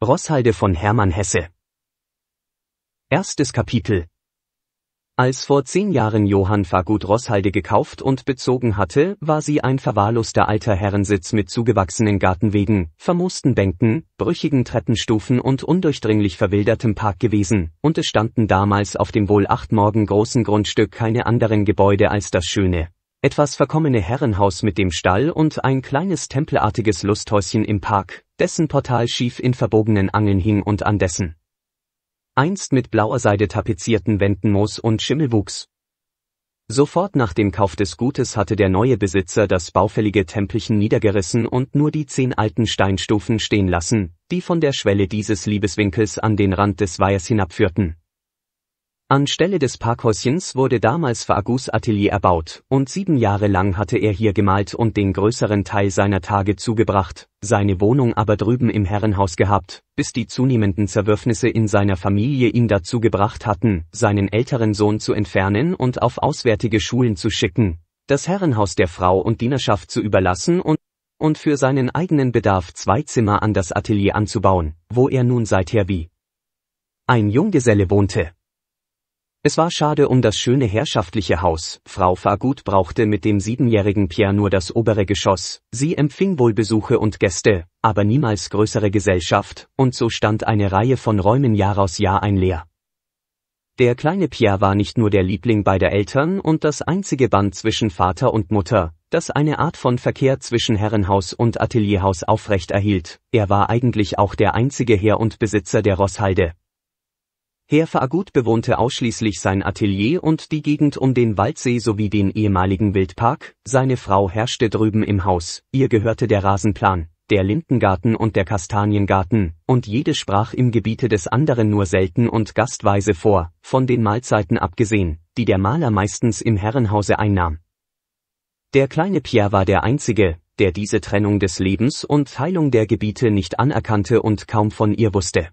Rosshalde von Hermann Hesse Erstes Kapitel Als vor zehn Jahren Johann Fagut Rosshalde gekauft und bezogen hatte, war sie ein verwahrloster alter Herrensitz mit zugewachsenen Gartenwegen, vermoosten Bänken, brüchigen Treppenstufen und undurchdringlich verwildertem Park gewesen, und es standen damals auf dem wohl acht Morgen großen Grundstück keine anderen Gebäude als das schöne, etwas verkommene Herrenhaus mit dem Stall und ein kleines tempelartiges Lusthäuschen im Park, dessen Portal schief in verbogenen Angeln hing und an dessen einst mit blauer Seide tapezierten Wänden Moos und Schimmel wuchs. Sofort nach dem Kauf des Gutes hatte der neue Besitzer das baufällige Tempelchen niedergerissen und nur die zehn alten Steinstufen stehen lassen, die von der Schwelle dieses Liebeswinkels an den Rand des Weihers hinabführten. Anstelle des Parkhäuschens wurde damals Fagus Atelier erbaut, und sieben Jahre lang hatte er hier gemalt und den größeren Teil seiner Tage zugebracht, seine Wohnung aber drüben im Herrenhaus gehabt, bis die zunehmenden Zerwürfnisse in seiner Familie ihn dazu gebracht hatten, seinen älteren Sohn zu entfernen und auf auswärtige Schulen zu schicken, das Herrenhaus der Frau und Dienerschaft zu überlassen und und für seinen eigenen Bedarf zwei Zimmer an das Atelier anzubauen, wo er nun seither wie ein Junggeselle wohnte. Es war schade um das schöne herrschaftliche Haus, Frau Fagut brauchte mit dem siebenjährigen Pierre nur das obere Geschoss, sie empfing wohl Besuche und Gäste, aber niemals größere Gesellschaft, und so stand eine Reihe von Räumen Jahr aus Jahr ein leer. Der kleine Pierre war nicht nur der Liebling beider Eltern und das einzige Band zwischen Vater und Mutter, das eine Art von Verkehr zwischen Herrenhaus und Atelierhaus aufrecht erhielt, er war eigentlich auch der einzige Herr und Besitzer der Rosshalde, Herr Fagut bewohnte ausschließlich sein Atelier und die Gegend um den Waldsee sowie den ehemaligen Wildpark, seine Frau herrschte drüben im Haus, ihr gehörte der Rasenplan, der Lindengarten und der Kastaniengarten, und jede sprach im Gebiete des anderen nur selten und gastweise vor, von den Mahlzeiten abgesehen, die der Maler meistens im Herrenhause einnahm. Der kleine Pierre war der Einzige, der diese Trennung des Lebens und Heilung der Gebiete nicht anerkannte und kaum von ihr wusste.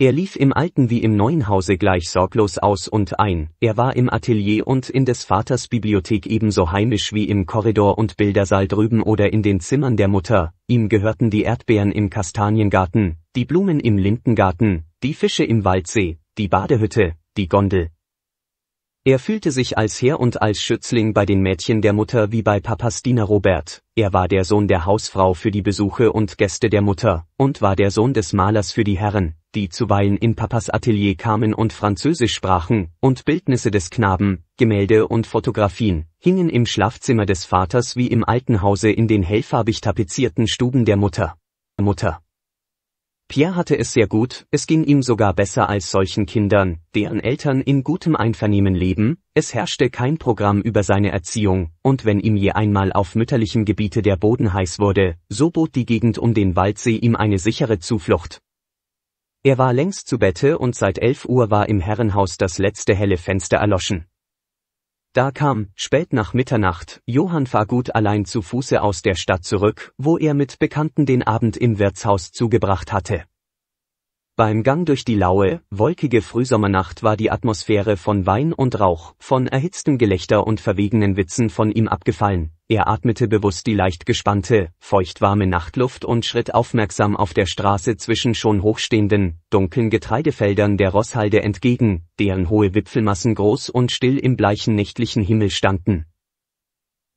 Er lief im alten wie im neuen Hause gleich sorglos aus und ein, er war im Atelier und in des Vaters Bibliothek ebenso heimisch wie im Korridor und Bildersaal drüben oder in den Zimmern der Mutter, ihm gehörten die Erdbeeren im Kastaniengarten, die Blumen im Lindengarten, die Fische im Waldsee, die Badehütte, die Gondel, er fühlte sich als Herr und als Schützling bei den Mädchen der Mutter wie bei Papas Diener Robert, er war der Sohn der Hausfrau für die Besuche und Gäste der Mutter, und war der Sohn des Malers für die Herren, die zuweilen in Papas Atelier kamen und Französisch sprachen, und Bildnisse des Knaben, Gemälde und Fotografien, hingen im Schlafzimmer des Vaters wie im alten Hause in den hellfarbig tapezierten Stuben der Mutter. Mutter. Pierre hatte es sehr gut, es ging ihm sogar besser als solchen Kindern, deren Eltern in gutem Einvernehmen leben, es herrschte kein Programm über seine Erziehung, und wenn ihm je einmal auf mütterlichem Gebiete der Boden heiß wurde, so bot die Gegend um den Waldsee ihm eine sichere Zuflucht. Er war längst zu Bette und seit elf Uhr war im Herrenhaus das letzte helle Fenster erloschen. Da kam, spät nach Mitternacht, Johann Fagut allein zu Fuße aus der Stadt zurück, wo er mit Bekannten den Abend im Wirtshaus zugebracht hatte. Beim Gang durch die laue, wolkige Frühsommernacht war die Atmosphäre von Wein und Rauch, von erhitztem Gelächter und verwegenen Witzen von ihm abgefallen. Er atmete bewusst die leicht gespannte, feuchtwarme Nachtluft und schritt aufmerksam auf der Straße zwischen schon hochstehenden, dunklen Getreidefeldern der Rosshalde entgegen, deren hohe Wipfelmassen groß und still im bleichen nächtlichen Himmel standen.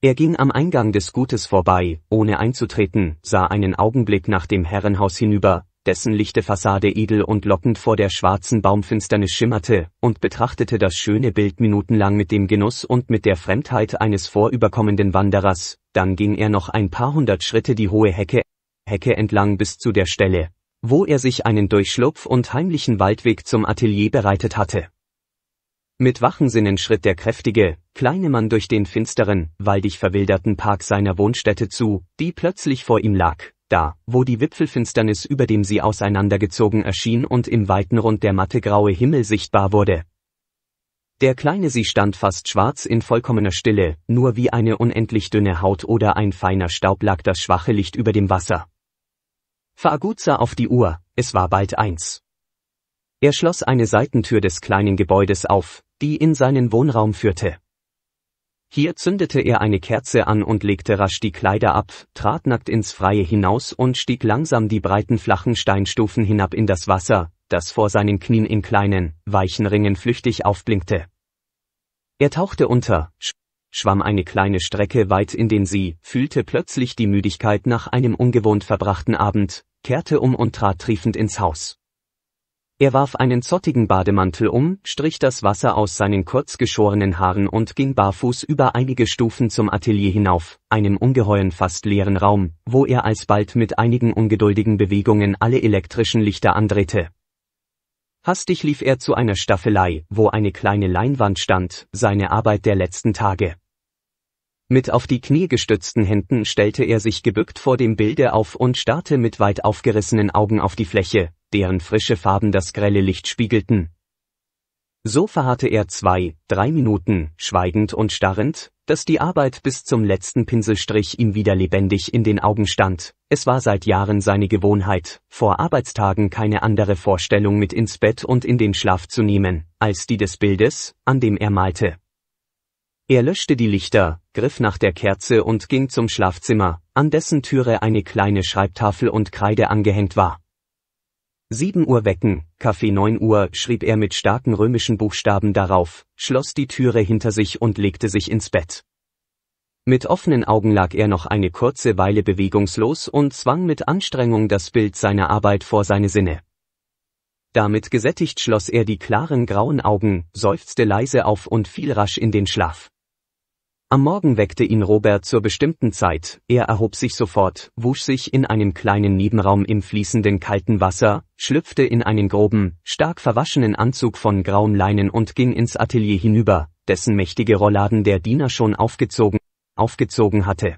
Er ging am Eingang des Gutes vorbei, ohne einzutreten, sah einen Augenblick nach dem Herrenhaus hinüber, dessen lichte Fassade edel und lockend vor der schwarzen Baumfinsternis schimmerte, und betrachtete das schöne Bild minutenlang mit dem Genuss und mit der Fremdheit eines vorüberkommenden Wanderers, dann ging er noch ein paar hundert Schritte die hohe Hecke, Hecke entlang bis zu der Stelle, wo er sich einen Durchschlupf und heimlichen Waldweg zum Atelier bereitet hatte. Mit wachen Sinnen schritt der kräftige, kleine Mann durch den finsteren, waldig verwilderten Park seiner Wohnstätte zu, die plötzlich vor ihm lag da, wo die Wipfelfinsternis über dem sie auseinandergezogen erschien und im weiten Rund der matte graue Himmel sichtbar wurde. Der kleine sie stand fast schwarz in vollkommener Stille, nur wie eine unendlich dünne Haut oder ein feiner Staub lag das schwache Licht über dem Wasser. Fagut sah auf die Uhr, es war bald eins. Er schloss eine Seitentür des kleinen Gebäudes auf, die in seinen Wohnraum führte. Hier zündete er eine Kerze an und legte rasch die Kleider ab, trat nackt ins Freie hinaus und stieg langsam die breiten flachen Steinstufen hinab in das Wasser, das vor seinen Knien in kleinen, weichen Ringen flüchtig aufblinkte. Er tauchte unter, schwamm eine kleine Strecke weit in den See, fühlte plötzlich die Müdigkeit nach einem ungewohnt verbrachten Abend, kehrte um und trat triefend ins Haus. Er warf einen zottigen Bademantel um, strich das Wasser aus seinen kurz geschorenen Haaren und ging barfuß über einige Stufen zum Atelier hinauf, einem ungeheuren fast leeren Raum, wo er alsbald mit einigen ungeduldigen Bewegungen alle elektrischen Lichter andrehte. Hastig lief er zu einer Staffelei, wo eine kleine Leinwand stand, seine Arbeit der letzten Tage. Mit auf die Knie gestützten Händen stellte er sich gebückt vor dem Bilde auf und starrte mit weit aufgerissenen Augen auf die Fläche, deren frische Farben das grelle Licht spiegelten. So verharrte er zwei, drei Minuten, schweigend und starrend, dass die Arbeit bis zum letzten Pinselstrich ihm wieder lebendig in den Augen stand. Es war seit Jahren seine Gewohnheit, vor Arbeitstagen keine andere Vorstellung mit ins Bett und in den Schlaf zu nehmen, als die des Bildes, an dem er malte. Er löschte die Lichter, griff nach der Kerze und ging zum Schlafzimmer, an dessen Türe eine kleine Schreibtafel und Kreide angehängt war. 7 Uhr wecken, Kaffee 9 Uhr, schrieb er mit starken römischen Buchstaben darauf, schloss die Türe hinter sich und legte sich ins Bett. Mit offenen Augen lag er noch eine kurze Weile bewegungslos und zwang mit Anstrengung das Bild seiner Arbeit vor seine Sinne. Damit gesättigt schloss er die klaren grauen Augen, seufzte leise auf und fiel rasch in den Schlaf. Am Morgen weckte ihn Robert zur bestimmten Zeit, er erhob sich sofort, wusch sich in einem kleinen Nebenraum im fließenden kalten Wasser, schlüpfte in einen groben, stark verwaschenen Anzug von grauen Leinen und ging ins Atelier hinüber, dessen mächtige Rollladen der Diener schon aufgezogen, aufgezogen hatte.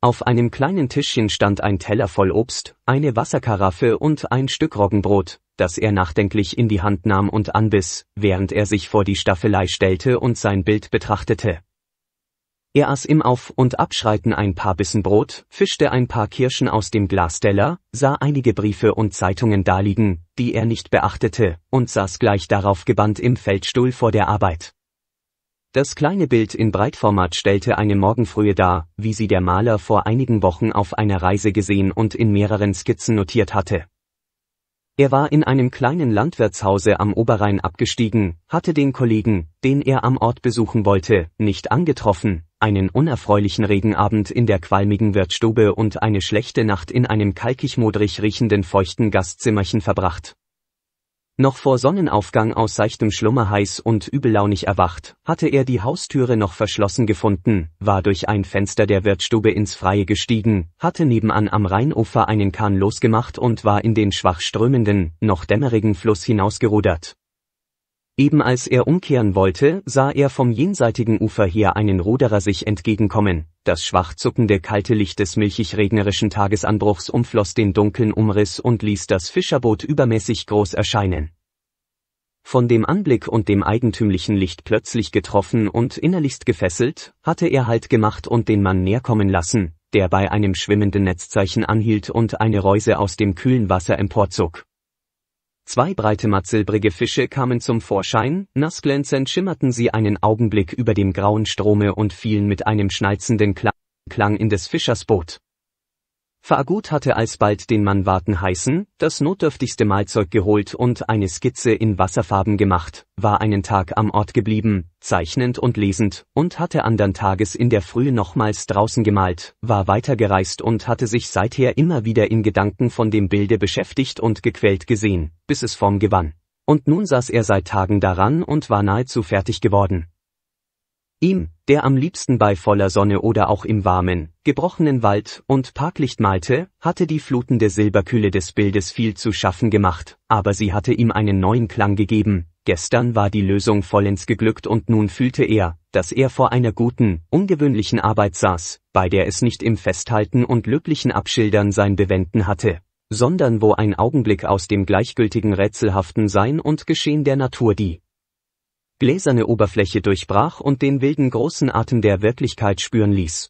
Auf einem kleinen Tischchen stand ein Teller voll Obst, eine Wasserkaraffe und ein Stück Roggenbrot, das er nachdenklich in die Hand nahm und anbiss, während er sich vor die Staffelei stellte und sein Bild betrachtete. Er aß im Auf- und Abschreiten ein paar Bissen Brot, fischte ein paar Kirschen aus dem Glasteller, sah einige Briefe und Zeitungen daliegen, die er nicht beachtete, und saß gleich darauf gebannt im Feldstuhl vor der Arbeit. Das kleine Bild in Breitformat stellte eine Morgenfrühe dar, wie sie der Maler vor einigen Wochen auf einer Reise gesehen und in mehreren Skizzen notiert hatte. Er war in einem kleinen Landwirtshause am Oberrhein abgestiegen, hatte den Kollegen, den er am Ort besuchen wollte, nicht angetroffen, einen unerfreulichen Regenabend in der qualmigen Wirtstube und eine schlechte Nacht in einem kalkig-modrig riechenden feuchten Gastzimmerchen verbracht. Noch vor Sonnenaufgang aus seichtem Schlummer heiß und übellaunig erwacht, hatte er die Haustüre noch verschlossen gefunden, war durch ein Fenster der Wirtstube ins Freie gestiegen, hatte nebenan am Rheinufer einen Kahn losgemacht und war in den schwach strömenden, noch dämmerigen Fluss hinausgerudert. Eben als er umkehren wollte, sah er vom jenseitigen Ufer her einen Ruderer sich entgegenkommen. Das schwach zuckende kalte Licht des milchig regnerischen Tagesanbruchs umfloss den dunklen Umriss und ließ das Fischerboot übermäßig groß erscheinen. Von dem Anblick und dem eigentümlichen Licht plötzlich getroffen und innerlichst gefesselt, hatte er Halt gemacht und den Mann näherkommen lassen, der bei einem schwimmenden Netzzeichen anhielt und eine Reuse aus dem kühlen Wasser emporzog. Zwei breite mattsilbrige Fische kamen zum Vorschein, nassglänzend schimmerten sie einen Augenblick über dem grauen Strome und fielen mit einem schnalzenden Klang in des Fischers Boot. Fagut hatte alsbald den Mann warten heißen, das notdürftigste Mahlzeug geholt und eine Skizze in Wasserfarben gemacht, war einen Tag am Ort geblieben, zeichnend und lesend, und hatte andern Tages in der Früh nochmals draußen gemalt, war weitergereist und hatte sich seither immer wieder in Gedanken von dem Bilde beschäftigt und gequält gesehen, bis es Form gewann. Und nun saß er seit Tagen daran und war nahezu fertig geworden. Ihm, der am liebsten bei voller Sonne oder auch im warmen, gebrochenen Wald und Parklicht malte, hatte die flutende Silberkühle des Bildes viel zu schaffen gemacht, aber sie hatte ihm einen neuen Klang gegeben. Gestern war die Lösung vollends geglückt und nun fühlte er, dass er vor einer guten, ungewöhnlichen Arbeit saß, bei der es nicht im Festhalten und löblichen Abschildern sein Bewenden hatte, sondern wo ein Augenblick aus dem gleichgültigen rätselhaften Sein und Geschehen der Natur die gläserne Oberfläche durchbrach und den wilden großen Atem der Wirklichkeit spüren ließ.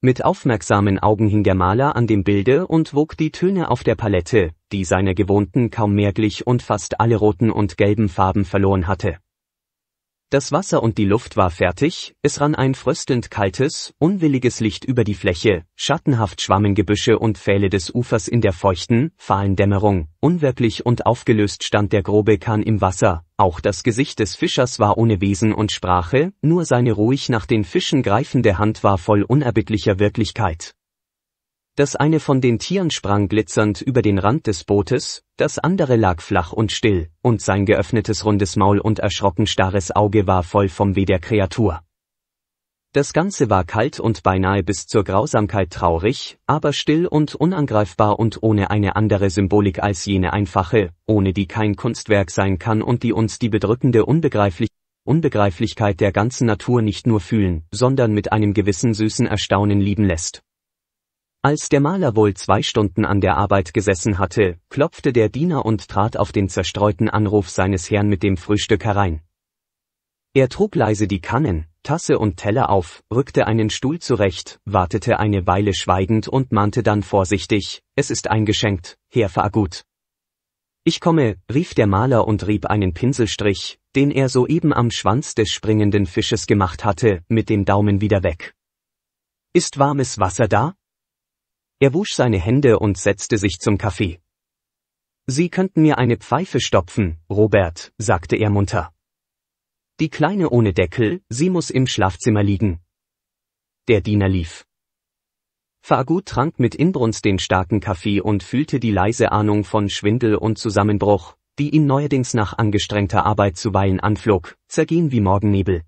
Mit aufmerksamen Augen hing der Maler an dem Bilde und wog die Töne auf der Palette, die seine gewohnten kaum mehr glich und fast alle roten und gelben Farben verloren hatte. Das Wasser und die Luft war fertig, es rann ein fröstelnd kaltes, unwilliges Licht über die Fläche, schattenhaft schwammen Gebüsche und Pfähle des Ufers in der feuchten, fahlen Dämmerung, unwirklich und aufgelöst stand der grobe Kahn im Wasser, auch das Gesicht des Fischers war ohne Wesen und Sprache, nur seine ruhig nach den Fischen greifende Hand war voll unerbittlicher Wirklichkeit. Das eine von den Tieren sprang glitzernd über den Rand des Bootes, das andere lag flach und still, und sein geöffnetes rundes Maul und erschrocken starres Auge war voll vom Weh der Kreatur. Das Ganze war kalt und beinahe bis zur Grausamkeit traurig, aber still und unangreifbar und ohne eine andere Symbolik als jene einfache, ohne die kein Kunstwerk sein kann und die uns die bedrückende Unbegreiflich Unbegreiflichkeit der ganzen Natur nicht nur fühlen, sondern mit einem gewissen süßen Erstaunen lieben lässt. Als der Maler wohl zwei Stunden an der Arbeit gesessen hatte, klopfte der Diener und trat auf den zerstreuten Anruf seines Herrn mit dem Frühstück herein. Er trug leise die Kannen, Tasse und Teller auf, rückte einen Stuhl zurecht, wartete eine Weile schweigend und mahnte dann vorsichtig, es ist eingeschenkt, Herr Fargut. Ich komme, rief der Maler und rieb einen Pinselstrich, den er soeben am Schwanz des springenden Fisches gemacht hatte, mit dem Daumen wieder weg. Ist warmes Wasser da? Er wusch seine Hände und setzte sich zum Kaffee. Sie könnten mir eine Pfeife stopfen, Robert, sagte er munter. Die Kleine ohne Deckel, sie muss im Schlafzimmer liegen. Der Diener lief. Fagut trank mit Inbrunst den starken Kaffee und fühlte die leise Ahnung von Schwindel und Zusammenbruch, die ihn neuerdings nach angestrengter Arbeit zuweilen anflog, zergehen wie Morgennebel.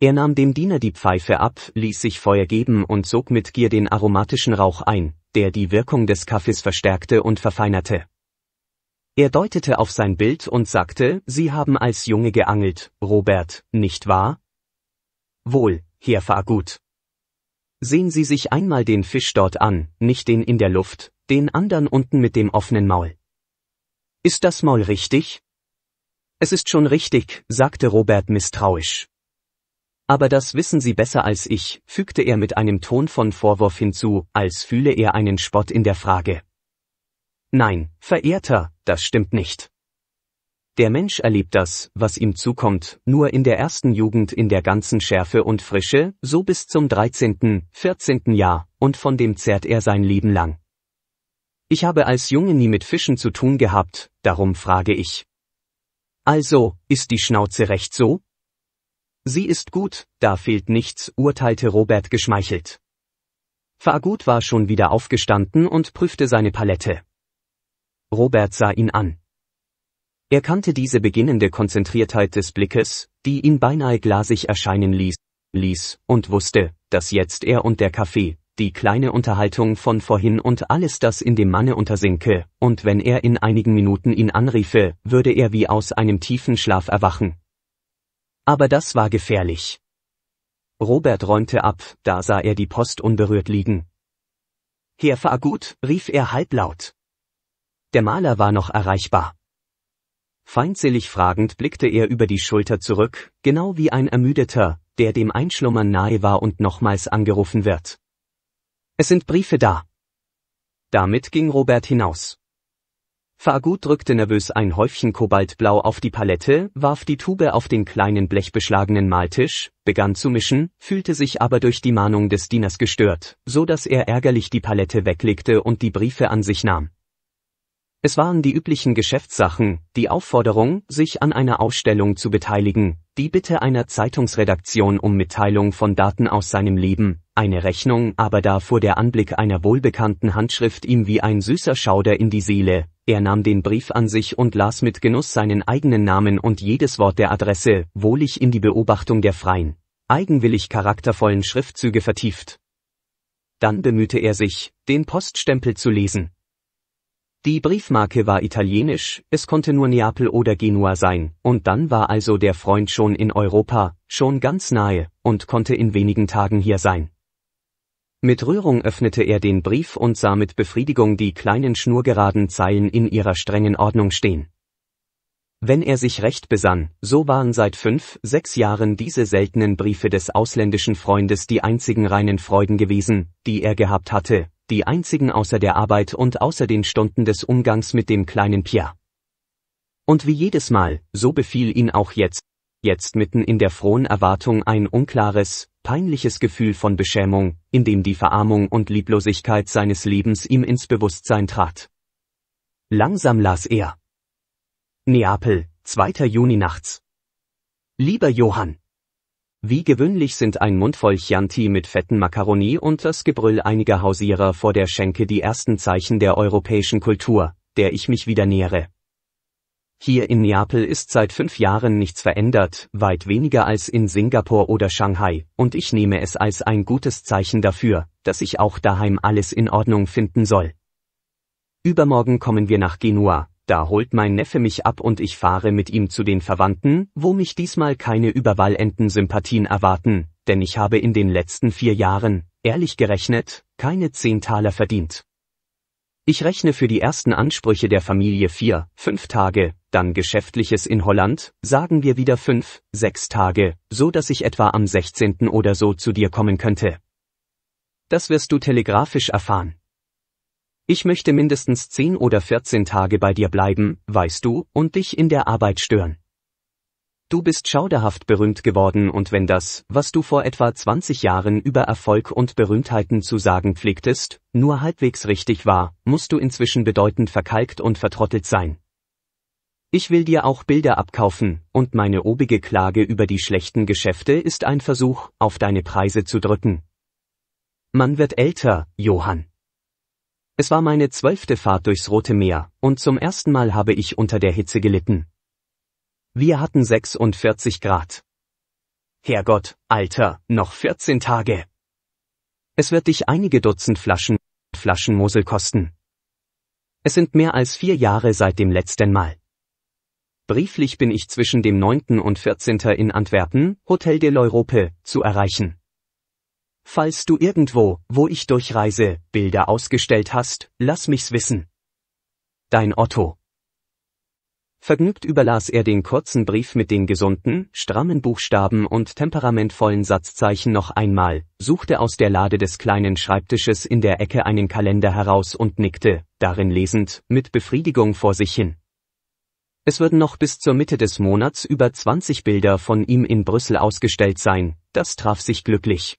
Er nahm dem Diener die Pfeife ab, ließ sich Feuer geben und zog mit Gier den aromatischen Rauch ein, der die Wirkung des Kaffees verstärkte und verfeinerte. Er deutete auf sein Bild und sagte, Sie haben als Junge geangelt, Robert, nicht wahr? Wohl, Herr Fargut. Sehen Sie sich einmal den Fisch dort an, nicht den in der Luft, den anderen unten mit dem offenen Maul. Ist das Maul richtig? Es ist schon richtig, sagte Robert misstrauisch. Aber das wissen Sie besser als ich, fügte er mit einem Ton von Vorwurf hinzu, als fühle er einen Spott in der Frage. Nein, verehrter, das stimmt nicht. Der Mensch erlebt das, was ihm zukommt, nur in der ersten Jugend in der ganzen Schärfe und Frische, so bis zum 13., 14. Jahr, und von dem zehrt er sein Leben lang. Ich habe als Junge nie mit Fischen zu tun gehabt, darum frage ich. Also, ist die Schnauze recht so? Sie ist gut, da fehlt nichts, urteilte Robert geschmeichelt. Fagut war schon wieder aufgestanden und prüfte seine Palette. Robert sah ihn an. Er kannte diese beginnende Konzentriertheit des Blickes, die ihn beinahe glasig erscheinen ließ, ließ, und wusste, dass jetzt er und der Kaffee, die kleine Unterhaltung von vorhin und alles das in dem Manne untersinke, und wenn er in einigen Minuten ihn anriefe, würde er wie aus einem tiefen Schlaf erwachen, aber das war gefährlich. Robert räumte ab, da sah er die Post unberührt liegen. Herr Fagut, rief er halblaut. Der Maler war noch erreichbar. Feindselig fragend blickte er über die Schulter zurück, genau wie ein Ermüdeter, der dem Einschlummern nahe war und nochmals angerufen wird. Es sind Briefe da. Damit ging Robert hinaus. Fagut drückte nervös ein Häufchen Kobaltblau auf die Palette, warf die Tube auf den kleinen blechbeschlagenen Maltisch, begann zu mischen, fühlte sich aber durch die Mahnung des Dieners gestört, so dass er ärgerlich die Palette weglegte und die Briefe an sich nahm. Es waren die üblichen Geschäftssachen, die Aufforderung, sich an einer Ausstellung zu beteiligen, die Bitte einer Zeitungsredaktion um Mitteilung von Daten aus seinem Leben, eine Rechnung, aber da fuhr der Anblick einer wohlbekannten Handschrift ihm wie ein süßer Schauder in die Seele, er nahm den Brief an sich und las mit Genuss seinen eigenen Namen und jedes Wort der Adresse, wohlig in die Beobachtung der freien, eigenwillig charaktervollen Schriftzüge vertieft. Dann bemühte er sich, den Poststempel zu lesen. Die Briefmarke war italienisch, es konnte nur Neapel oder Genua sein, und dann war also der Freund schon in Europa, schon ganz nahe, und konnte in wenigen Tagen hier sein. Mit Rührung öffnete er den Brief und sah mit Befriedigung die kleinen schnurgeraden Zeilen in ihrer strengen Ordnung stehen. Wenn er sich recht besann, so waren seit fünf, sechs Jahren diese seltenen Briefe des ausländischen Freundes die einzigen reinen Freuden gewesen, die er gehabt hatte, die einzigen außer der Arbeit und außer den Stunden des Umgangs mit dem kleinen Pierre. Und wie jedes Mal, so befiel ihn auch jetzt, jetzt mitten in der frohen Erwartung ein unklares, peinliches Gefühl von Beschämung, in dem die Verarmung und Lieblosigkeit seines Lebens ihm ins Bewusstsein trat. Langsam las er. Neapel, 2. Juni nachts. Lieber Johann. Wie gewöhnlich sind ein Mundvoll Chianti mit fetten Makaroni und das Gebrüll einiger Hausierer vor der Schenke die ersten Zeichen der europäischen Kultur, der ich mich wieder nähere. Hier in Neapel ist seit fünf Jahren nichts verändert, weit weniger als in Singapur oder Shanghai, und ich nehme es als ein gutes Zeichen dafür, dass ich auch daheim alles in Ordnung finden soll. Übermorgen kommen wir nach Genua, da holt mein Neffe mich ab und ich fahre mit ihm zu den Verwandten, wo mich diesmal keine Überwahlentensympathien erwarten, denn ich habe in den letzten vier Jahren, ehrlich gerechnet, keine zehn Taler verdient. Ich rechne für die ersten Ansprüche der Familie vier, fünf Tage, dann Geschäftliches in Holland, sagen wir wieder fünf, sechs Tage, so dass ich etwa am 16. oder so zu dir kommen könnte. Das wirst du telegrafisch erfahren. Ich möchte mindestens zehn oder 14 Tage bei dir bleiben, weißt du, und dich in der Arbeit stören. Du bist schauderhaft berühmt geworden und wenn das, was du vor etwa 20 Jahren über Erfolg und Berühmtheiten zu sagen pflegtest, nur halbwegs richtig war, musst du inzwischen bedeutend verkalkt und vertrottelt sein. Ich will dir auch Bilder abkaufen, und meine obige Klage über die schlechten Geschäfte ist ein Versuch, auf deine Preise zu drücken. Man wird älter, Johann. Es war meine zwölfte Fahrt durchs Rote Meer, und zum ersten Mal habe ich unter der Hitze gelitten. Wir hatten 46 Grad. Herrgott, Alter, noch 14 Tage. Es wird dich einige Dutzend Flaschen, Flaschen Mosel kosten. Es sind mehr als vier Jahre seit dem letzten Mal. Brieflich bin ich zwischen dem 9. und 14. in Antwerpen, Hotel de l'Europe, zu erreichen. Falls du irgendwo, wo ich durchreise, Bilder ausgestellt hast, lass mich's wissen. Dein Otto. Vergnügt überlas er den kurzen Brief mit den gesunden, strammen Buchstaben und temperamentvollen Satzzeichen noch einmal, suchte aus der Lade des kleinen Schreibtisches in der Ecke einen Kalender heraus und nickte, darin lesend, mit Befriedigung vor sich hin. Es würden noch bis zur Mitte des Monats über 20 Bilder von ihm in Brüssel ausgestellt sein, das traf sich glücklich.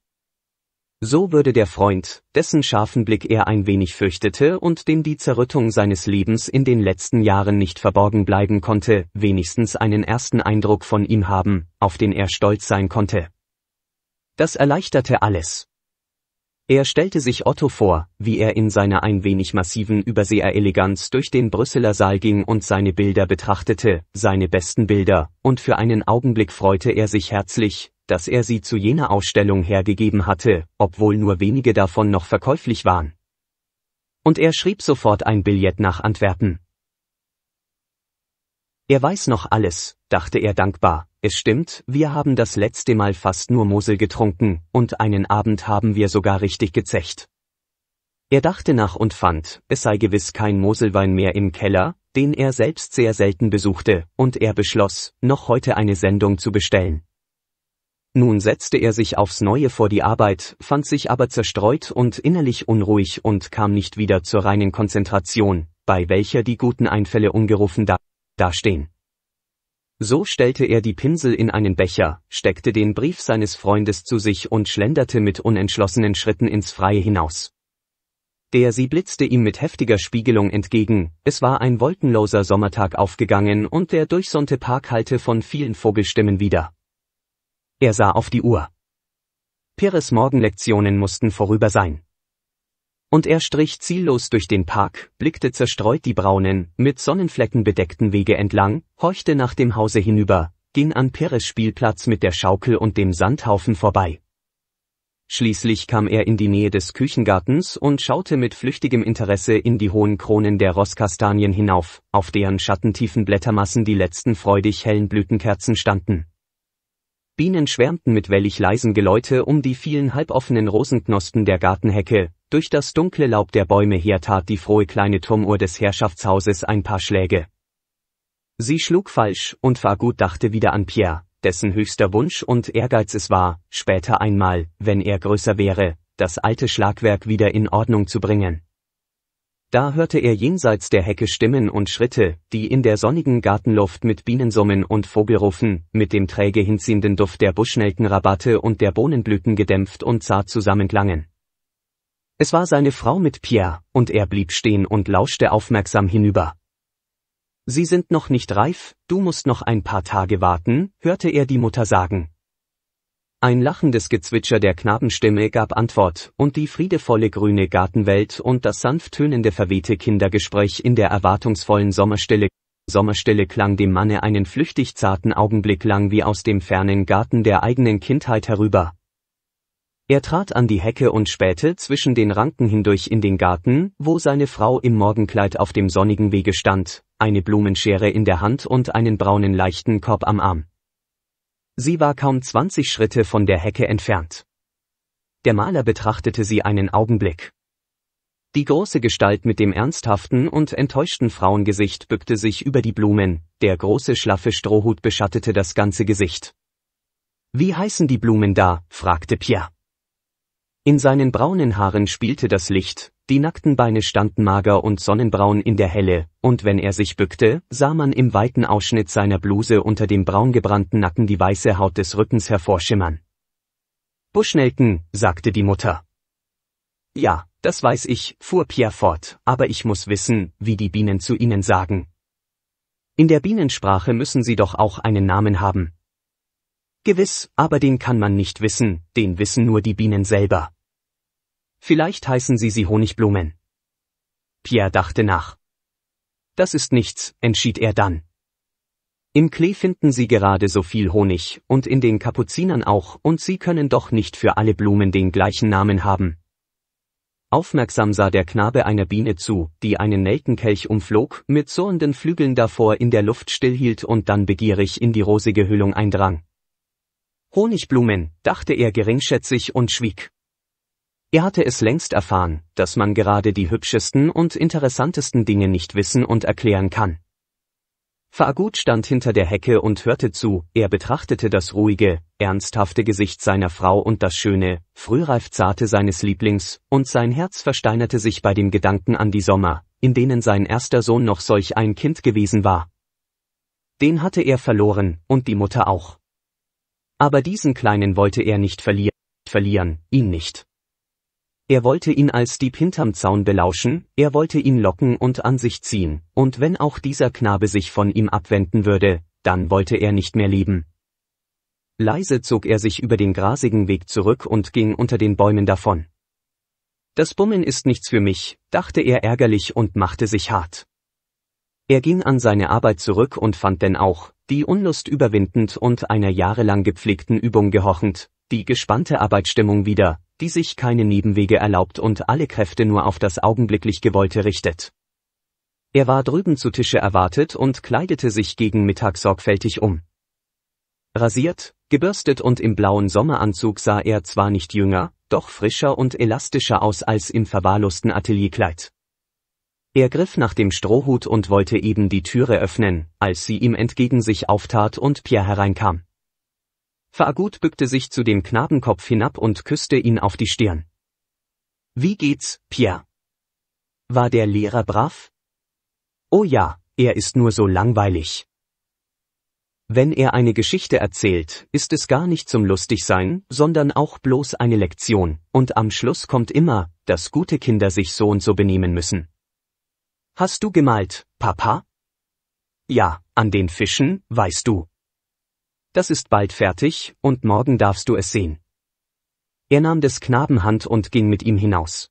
So würde der Freund, dessen scharfen Blick er ein wenig fürchtete und dem die Zerrüttung seines Lebens in den letzten Jahren nicht verborgen bleiben konnte, wenigstens einen ersten Eindruck von ihm haben, auf den er stolz sein konnte. Das erleichterte alles. Er stellte sich Otto vor, wie er in seiner ein wenig massiven Überseer-Eleganz durch den Brüsseler Saal ging und seine Bilder betrachtete, seine besten Bilder, und für einen Augenblick freute er sich herzlich, dass er sie zu jener Ausstellung hergegeben hatte, obwohl nur wenige davon noch verkäuflich waren. Und er schrieb sofort ein Billett nach Antwerpen. Er weiß noch alles, dachte er dankbar, es stimmt, wir haben das letzte Mal fast nur Mosel getrunken, und einen Abend haben wir sogar richtig gezecht. Er dachte nach und fand, es sei gewiss kein Moselwein mehr im Keller, den er selbst sehr selten besuchte, und er beschloss, noch heute eine Sendung zu bestellen. Nun setzte er sich aufs Neue vor die Arbeit, fand sich aber zerstreut und innerlich unruhig und kam nicht wieder zur reinen Konzentration, bei welcher die guten Einfälle ungerufen da, dastehen. So stellte er die Pinsel in einen Becher, steckte den Brief seines Freundes zu sich und schlenderte mit unentschlossenen Schritten ins Freie hinaus. Der sie blitzte ihm mit heftiger Spiegelung entgegen, es war ein wolkenloser Sommertag aufgegangen und der durchsonnte Park hallte von vielen Vogelstimmen wieder. Er sah auf die Uhr. Pires Morgenlektionen mussten vorüber sein und er strich ziellos durch den Park, blickte zerstreut die braunen, mit Sonnenflecken bedeckten Wege entlang, horchte nach dem Hause hinüber, ging an Pires Spielplatz mit der Schaukel und dem Sandhaufen vorbei. Schließlich kam er in die Nähe des Küchengartens und schaute mit flüchtigem Interesse in die hohen Kronen der Rosskastanien hinauf, auf deren schattentiefen Blättermassen die letzten freudig hellen Blütenkerzen standen. Bienen schwärmten mit wellig leisen Geläute um die vielen halboffenen Rosenknospen der Gartenhecke, durch das dunkle Laub der Bäume her tat die frohe kleine Turmuhr des Herrschaftshauses ein paar Schläge. Sie schlug falsch, und Fargut dachte wieder an Pierre, dessen höchster Wunsch und Ehrgeiz es war, später einmal, wenn er größer wäre, das alte Schlagwerk wieder in Ordnung zu bringen. Da hörte er jenseits der Hecke Stimmen und Schritte, die in der sonnigen Gartenluft mit Bienensummen und Vogelrufen, mit dem träge hinziehenden Duft der Buschnelkenrabatte und der Bohnenblüten gedämpft und zart zusammenklangen. Es war seine Frau mit Pierre, und er blieb stehen und lauschte aufmerksam hinüber. Sie sind noch nicht reif, du musst noch ein paar Tage warten, hörte er die Mutter sagen. Ein lachendes Gezwitscher der Knabenstimme gab Antwort, und die friedevolle grüne Gartenwelt und das sanft tönende verwehte Kindergespräch in der erwartungsvollen Sommerstille Sommerstille klang dem Manne einen flüchtig zarten Augenblick lang wie aus dem fernen Garten der eigenen Kindheit herüber, er trat an die Hecke und spähte zwischen den Ranken hindurch in den Garten, wo seine Frau im Morgenkleid auf dem sonnigen Wege stand, eine Blumenschere in der Hand und einen braunen leichten Korb am Arm. Sie war kaum zwanzig Schritte von der Hecke entfernt. Der Maler betrachtete sie einen Augenblick. Die große Gestalt mit dem ernsthaften und enttäuschten Frauengesicht bückte sich über die Blumen, der große schlaffe Strohhut beschattete das ganze Gesicht. Wie heißen die Blumen da? fragte Pierre. In seinen braunen Haaren spielte das Licht, die nackten Beine standen mager und sonnenbraun in der Helle, und wenn er sich bückte, sah man im weiten Ausschnitt seiner Bluse unter dem braun gebrannten Nacken die weiße Haut des Rückens hervorschimmern. Buschnelken, sagte die Mutter. Ja, das weiß ich, fuhr Pierre fort, aber ich muss wissen, wie die Bienen zu ihnen sagen. In der Bienensprache müssen sie doch auch einen Namen haben. Gewiss, aber den kann man nicht wissen, den wissen nur die Bienen selber. Vielleicht heißen sie sie Honigblumen. Pierre dachte nach. Das ist nichts, entschied er dann. Im Klee finden sie gerade so viel Honig, und in den Kapuzinern auch, und sie können doch nicht für alle Blumen den gleichen Namen haben. Aufmerksam sah der Knabe einer Biene zu, die einen Nelkenkelch umflog, mit surrenden Flügeln davor in der Luft stillhielt und dann begierig in die rosige Hüllung eindrang. Honigblumen, dachte er geringschätzig und schwieg. Er hatte es längst erfahren, dass man gerade die hübschesten und interessantesten Dinge nicht wissen und erklären kann. Fagut stand hinter der Hecke und hörte zu, er betrachtete das ruhige, ernsthafte Gesicht seiner Frau und das schöne, frühreif zarte seines Lieblings, und sein Herz versteinerte sich bei dem Gedanken an die Sommer, in denen sein erster Sohn noch solch ein Kind gewesen war. Den hatte er verloren, und die Mutter auch. Aber diesen Kleinen wollte er nicht verlieren, verlieren, ihn nicht. Er wollte ihn als Dieb hinterm Zaun belauschen, er wollte ihn locken und an sich ziehen, und wenn auch dieser Knabe sich von ihm abwenden würde, dann wollte er nicht mehr leben. Leise zog er sich über den grasigen Weg zurück und ging unter den Bäumen davon. Das Bummen ist nichts für mich, dachte er ärgerlich und machte sich hart. Er ging an seine Arbeit zurück und fand denn auch, die Unlust überwindend und einer jahrelang gepflegten Übung gehorchend, die gespannte Arbeitsstimmung wieder, die sich keine Nebenwege erlaubt und alle Kräfte nur auf das augenblicklich Gewollte richtet. Er war drüben zu Tische erwartet und kleidete sich gegen Mittag sorgfältig um. Rasiert, gebürstet und im blauen Sommeranzug sah er zwar nicht jünger, doch frischer und elastischer aus als im verwahrlosten Atelierkleid. Er griff nach dem Strohhut und wollte eben die Türe öffnen, als sie ihm entgegen sich auftat und Pierre hereinkam. Fagut bückte sich zu dem Knabenkopf hinab und küsste ihn auf die Stirn. Wie geht's, Pierre? War der Lehrer brav? Oh ja, er ist nur so langweilig. Wenn er eine Geschichte erzählt, ist es gar nicht zum Lustigsein, sondern auch bloß eine Lektion, und am Schluss kommt immer, dass gute Kinder sich so und so benehmen müssen. Hast du gemalt, Papa? Ja, an den Fischen, weißt du. Das ist bald fertig, und morgen darfst du es sehen. Er nahm des Knaben Hand und ging mit ihm hinaus.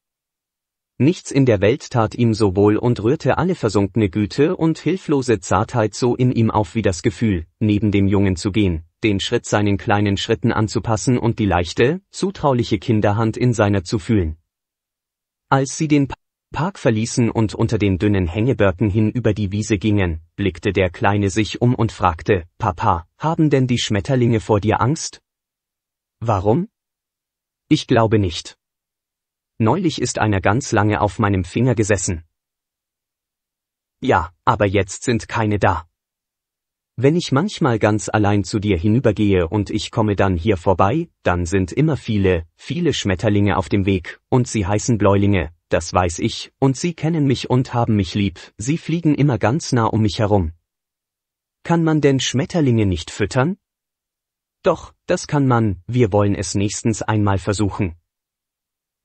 Nichts in der Welt tat ihm so wohl und rührte alle versunkene Güte und hilflose Zartheit so in ihm auf wie das Gefühl, neben dem Jungen zu gehen, den Schritt seinen kleinen Schritten anzupassen und die leichte, zutrauliche Kinderhand in seiner zu fühlen. Als sie den pa Park verließen und unter den dünnen Hängebirken hin über die Wiese gingen, blickte der Kleine sich um und fragte, Papa, haben denn die Schmetterlinge vor dir Angst? Warum? Ich glaube nicht. Neulich ist einer ganz lange auf meinem Finger gesessen. Ja, aber jetzt sind keine da. Wenn ich manchmal ganz allein zu dir hinübergehe und ich komme dann hier vorbei, dann sind immer viele, viele Schmetterlinge auf dem Weg, und sie heißen Bläulinge, das weiß ich, und Sie kennen mich und haben mich lieb, Sie fliegen immer ganz nah um mich herum. Kann man denn Schmetterlinge nicht füttern? Doch, das kann man, wir wollen es nächstens einmal versuchen.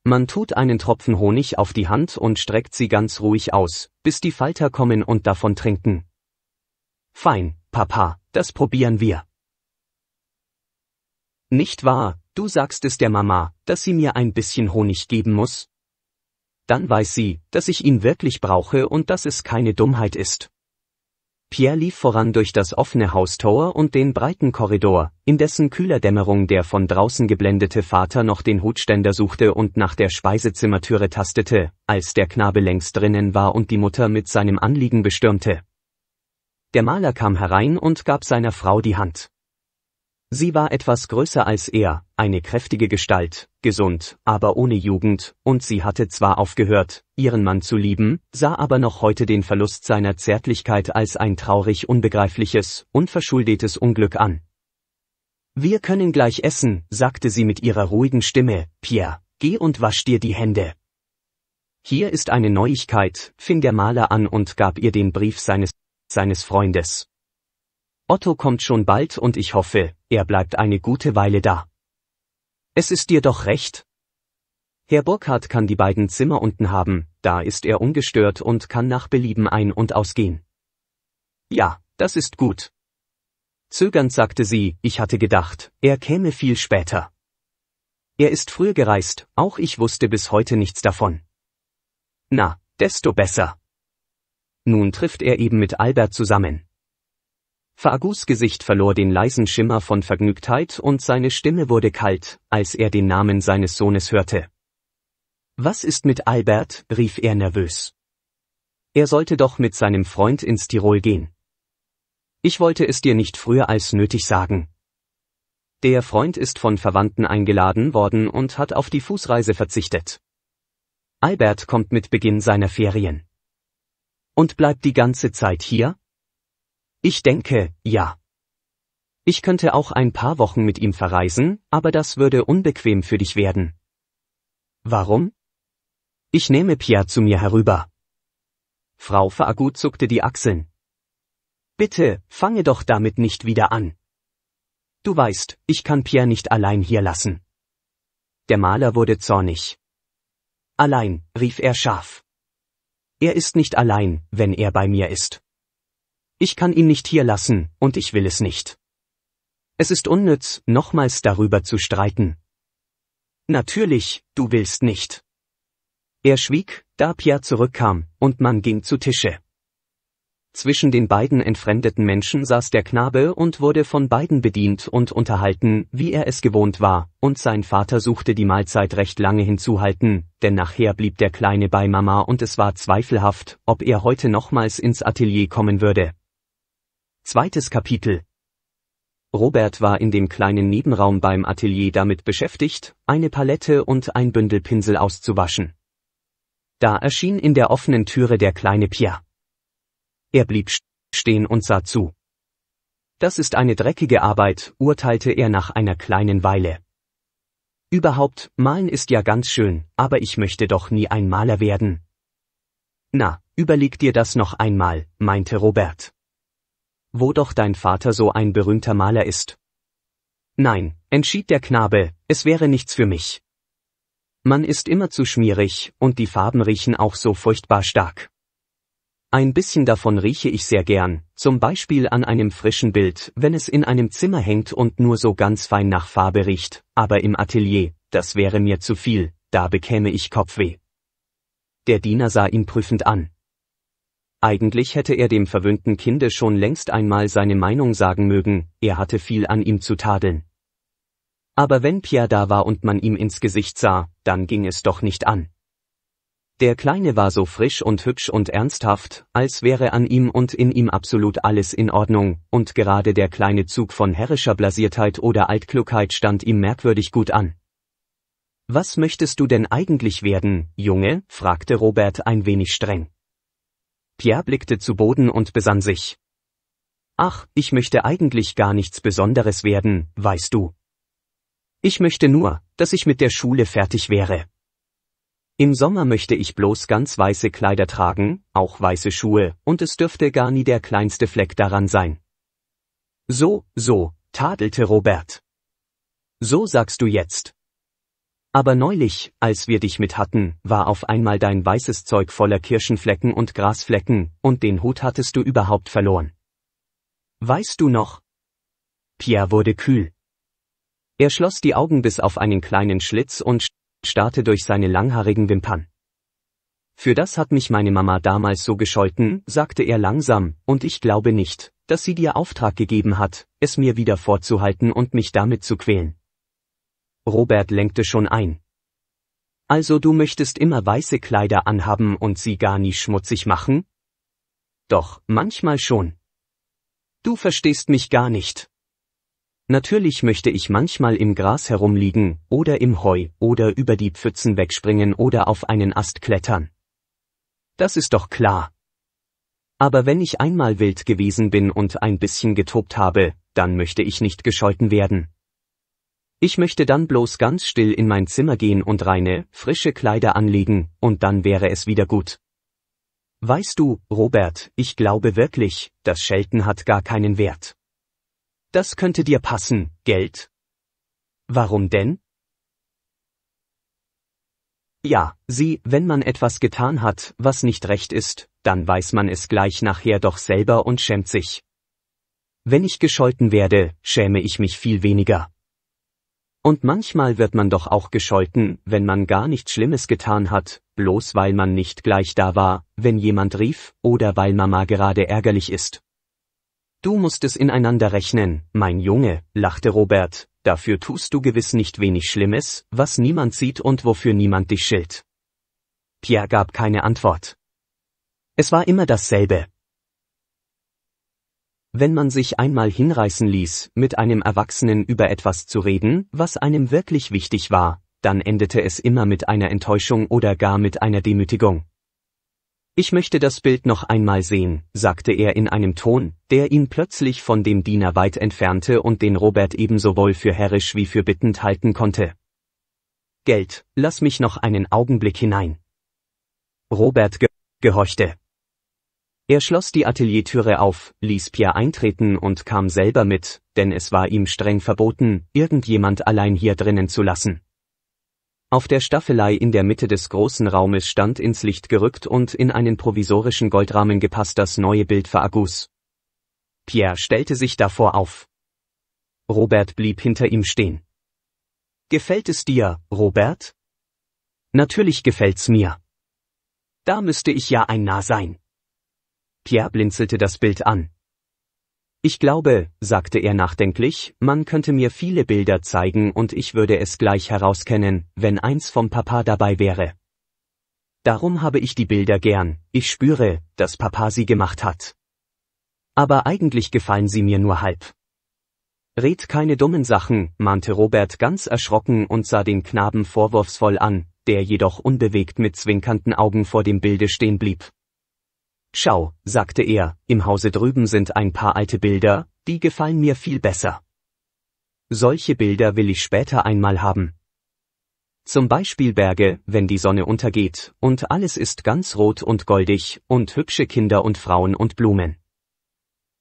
Man tut einen Tropfen Honig auf die Hand und streckt sie ganz ruhig aus, bis die Falter kommen und davon trinken. Fein, Papa, das probieren wir. Nicht wahr, du sagst es der Mama, dass sie mir ein bisschen Honig geben muss? dann weiß sie, dass ich ihn wirklich brauche und dass es keine Dummheit ist. Pierre lief voran durch das offene Haustor und den breiten Korridor, in dessen kühler Dämmerung der von draußen geblendete Vater noch den Hutständer suchte und nach der Speisezimmertüre tastete, als der Knabe längst drinnen war und die Mutter mit seinem Anliegen bestürmte. Der Maler kam herein und gab seiner Frau die Hand. Sie war etwas größer als er, eine kräftige Gestalt, gesund, aber ohne Jugend, und sie hatte zwar aufgehört, ihren Mann zu lieben, sah aber noch heute den Verlust seiner Zärtlichkeit als ein traurig unbegreifliches, unverschuldetes Unglück an. Wir können gleich essen, sagte sie mit ihrer ruhigen Stimme, Pierre, geh und wasch dir die Hände. Hier ist eine Neuigkeit, fing der Maler an und gab ihr den Brief seines, seines Freundes. Otto kommt schon bald und ich hoffe, er bleibt eine gute Weile da. Es ist dir doch recht. Herr Burkhardt kann die beiden Zimmer unten haben, da ist er ungestört und kann nach Belieben ein- und ausgehen. Ja, das ist gut. Zögernd sagte sie, ich hatte gedacht, er käme viel später. Er ist früh gereist, auch ich wusste bis heute nichts davon. Na, desto besser. Nun trifft er eben mit Albert zusammen. Fagus Gesicht verlor den leisen Schimmer von Vergnügtheit und seine Stimme wurde kalt, als er den Namen seines Sohnes hörte. Was ist mit Albert? rief er nervös. Er sollte doch mit seinem Freund ins Tirol gehen. Ich wollte es dir nicht früher als nötig sagen. Der Freund ist von Verwandten eingeladen worden und hat auf die Fußreise verzichtet. Albert kommt mit Beginn seiner Ferien. Und bleibt die ganze Zeit hier? Ich denke, ja. Ich könnte auch ein paar Wochen mit ihm verreisen, aber das würde unbequem für dich werden. Warum? Ich nehme Pia zu mir herüber. Frau Fagut zuckte die Achseln. Bitte, fange doch damit nicht wieder an. Du weißt, ich kann Pia nicht allein hier lassen. Der Maler wurde zornig. Allein, rief er scharf. Er ist nicht allein, wenn er bei mir ist. Ich kann ihn nicht hier lassen, und ich will es nicht. Es ist unnütz, nochmals darüber zu streiten. Natürlich, du willst nicht. Er schwieg, da Pierre zurückkam, und man ging zu Tische. Zwischen den beiden entfremdeten Menschen saß der Knabe und wurde von beiden bedient und unterhalten, wie er es gewohnt war, und sein Vater suchte die Mahlzeit recht lange hinzuhalten, denn nachher blieb der Kleine bei Mama und es war zweifelhaft, ob er heute nochmals ins Atelier kommen würde. Zweites Kapitel. Robert war in dem kleinen Nebenraum beim Atelier damit beschäftigt, eine Palette und ein Bündel Pinsel auszuwaschen. Da erschien in der offenen Türe der kleine Pierre. Er blieb stehen und sah zu. Das ist eine dreckige Arbeit, urteilte er nach einer kleinen Weile. Überhaupt, malen ist ja ganz schön, aber ich möchte doch nie ein Maler werden. Na, überleg dir das noch einmal, meinte Robert wo doch dein Vater so ein berühmter Maler ist. Nein, entschied der Knabe, es wäre nichts für mich. Man ist immer zu schmierig, und die Farben riechen auch so furchtbar stark. Ein bisschen davon rieche ich sehr gern, zum Beispiel an einem frischen Bild, wenn es in einem Zimmer hängt und nur so ganz fein nach Farbe riecht, aber im Atelier, das wäre mir zu viel, da bekäme ich Kopfweh. Der Diener sah ihn prüfend an. Eigentlich hätte er dem verwöhnten Kinde schon längst einmal seine Meinung sagen mögen, er hatte viel an ihm zu tadeln. Aber wenn Pierre da war und man ihm ins Gesicht sah, dann ging es doch nicht an. Der Kleine war so frisch und hübsch und ernsthaft, als wäre an ihm und in ihm absolut alles in Ordnung, und gerade der kleine Zug von herrischer Blasiertheit oder Altklugheit stand ihm merkwürdig gut an. Was möchtest du denn eigentlich werden, Junge? fragte Robert ein wenig streng. Pierre blickte zu Boden und besann sich. Ach, ich möchte eigentlich gar nichts Besonderes werden, weißt du. Ich möchte nur, dass ich mit der Schule fertig wäre. Im Sommer möchte ich bloß ganz weiße Kleider tragen, auch weiße Schuhe, und es dürfte gar nie der kleinste Fleck daran sein. So, so, tadelte Robert. So sagst du jetzt, aber neulich, als wir dich mit hatten, war auf einmal dein weißes Zeug voller Kirschenflecken und Grasflecken, und den Hut hattest du überhaupt verloren. Weißt du noch? Pierre wurde kühl. Er schloss die Augen bis auf einen kleinen Schlitz und starrte durch seine langhaarigen Wimpern. Für das hat mich meine Mama damals so gescholten, sagte er langsam, und ich glaube nicht, dass sie dir Auftrag gegeben hat, es mir wieder vorzuhalten und mich damit zu quälen. Robert lenkte schon ein. Also du möchtest immer weiße Kleider anhaben und sie gar nie schmutzig machen? Doch, manchmal schon. Du verstehst mich gar nicht. Natürlich möchte ich manchmal im Gras herumliegen, oder im Heu, oder über die Pfützen wegspringen oder auf einen Ast klettern. Das ist doch klar. Aber wenn ich einmal wild gewesen bin und ein bisschen getobt habe, dann möchte ich nicht gescholten werden. Ich möchte dann bloß ganz still in mein Zimmer gehen und reine, frische Kleider anlegen, und dann wäre es wieder gut. Weißt du, Robert, ich glaube wirklich, das Schelten hat gar keinen Wert. Das könnte dir passen, Geld. Warum denn? Ja, sieh, wenn man etwas getan hat, was nicht recht ist, dann weiß man es gleich nachher doch selber und schämt sich. Wenn ich gescholten werde, schäme ich mich viel weniger. Und manchmal wird man doch auch gescholten, wenn man gar nichts Schlimmes getan hat, bloß weil man nicht gleich da war, wenn jemand rief, oder weil Mama gerade ärgerlich ist. Du musst es ineinander rechnen, mein Junge, lachte Robert, dafür tust du gewiss nicht wenig Schlimmes, was niemand sieht und wofür niemand dich schilt. Pierre gab keine Antwort. Es war immer dasselbe, wenn man sich einmal hinreißen ließ, mit einem Erwachsenen über etwas zu reden, was einem wirklich wichtig war, dann endete es immer mit einer Enttäuschung oder gar mit einer Demütigung. Ich möchte das Bild noch einmal sehen, sagte er in einem Ton, der ihn plötzlich von dem Diener weit entfernte und den Robert ebensowohl für herrisch wie für bittend halten konnte. Geld, lass mich noch einen Augenblick hinein. Robert ge gehorchte. Er schloss die Ateliertüre auf, ließ Pierre eintreten und kam selber mit, denn es war ihm streng verboten, irgendjemand allein hier drinnen zu lassen. Auf der Staffelei in der Mitte des großen Raumes stand ins Licht gerückt und in einen provisorischen Goldrahmen gepasst das neue Bild für Agus. Pierre stellte sich davor auf. Robert blieb hinter ihm stehen. Gefällt es dir, Robert? Natürlich gefällt's mir. Da müsste ich ja ein Narr sein. Pierre blinzelte das Bild an. Ich glaube, sagte er nachdenklich, man könnte mir viele Bilder zeigen und ich würde es gleich herauskennen, wenn eins vom Papa dabei wäre. Darum habe ich die Bilder gern, ich spüre, dass Papa sie gemacht hat. Aber eigentlich gefallen sie mir nur halb. Red keine dummen Sachen, mahnte Robert ganz erschrocken und sah den Knaben vorwurfsvoll an, der jedoch unbewegt mit zwinkernden Augen vor dem Bilde stehen blieb. Schau, sagte er, im Hause drüben sind ein paar alte Bilder, die gefallen mir viel besser. Solche Bilder will ich später einmal haben. Zum Beispiel Berge, wenn die Sonne untergeht, und alles ist ganz rot und goldig, und hübsche Kinder und Frauen und Blumen.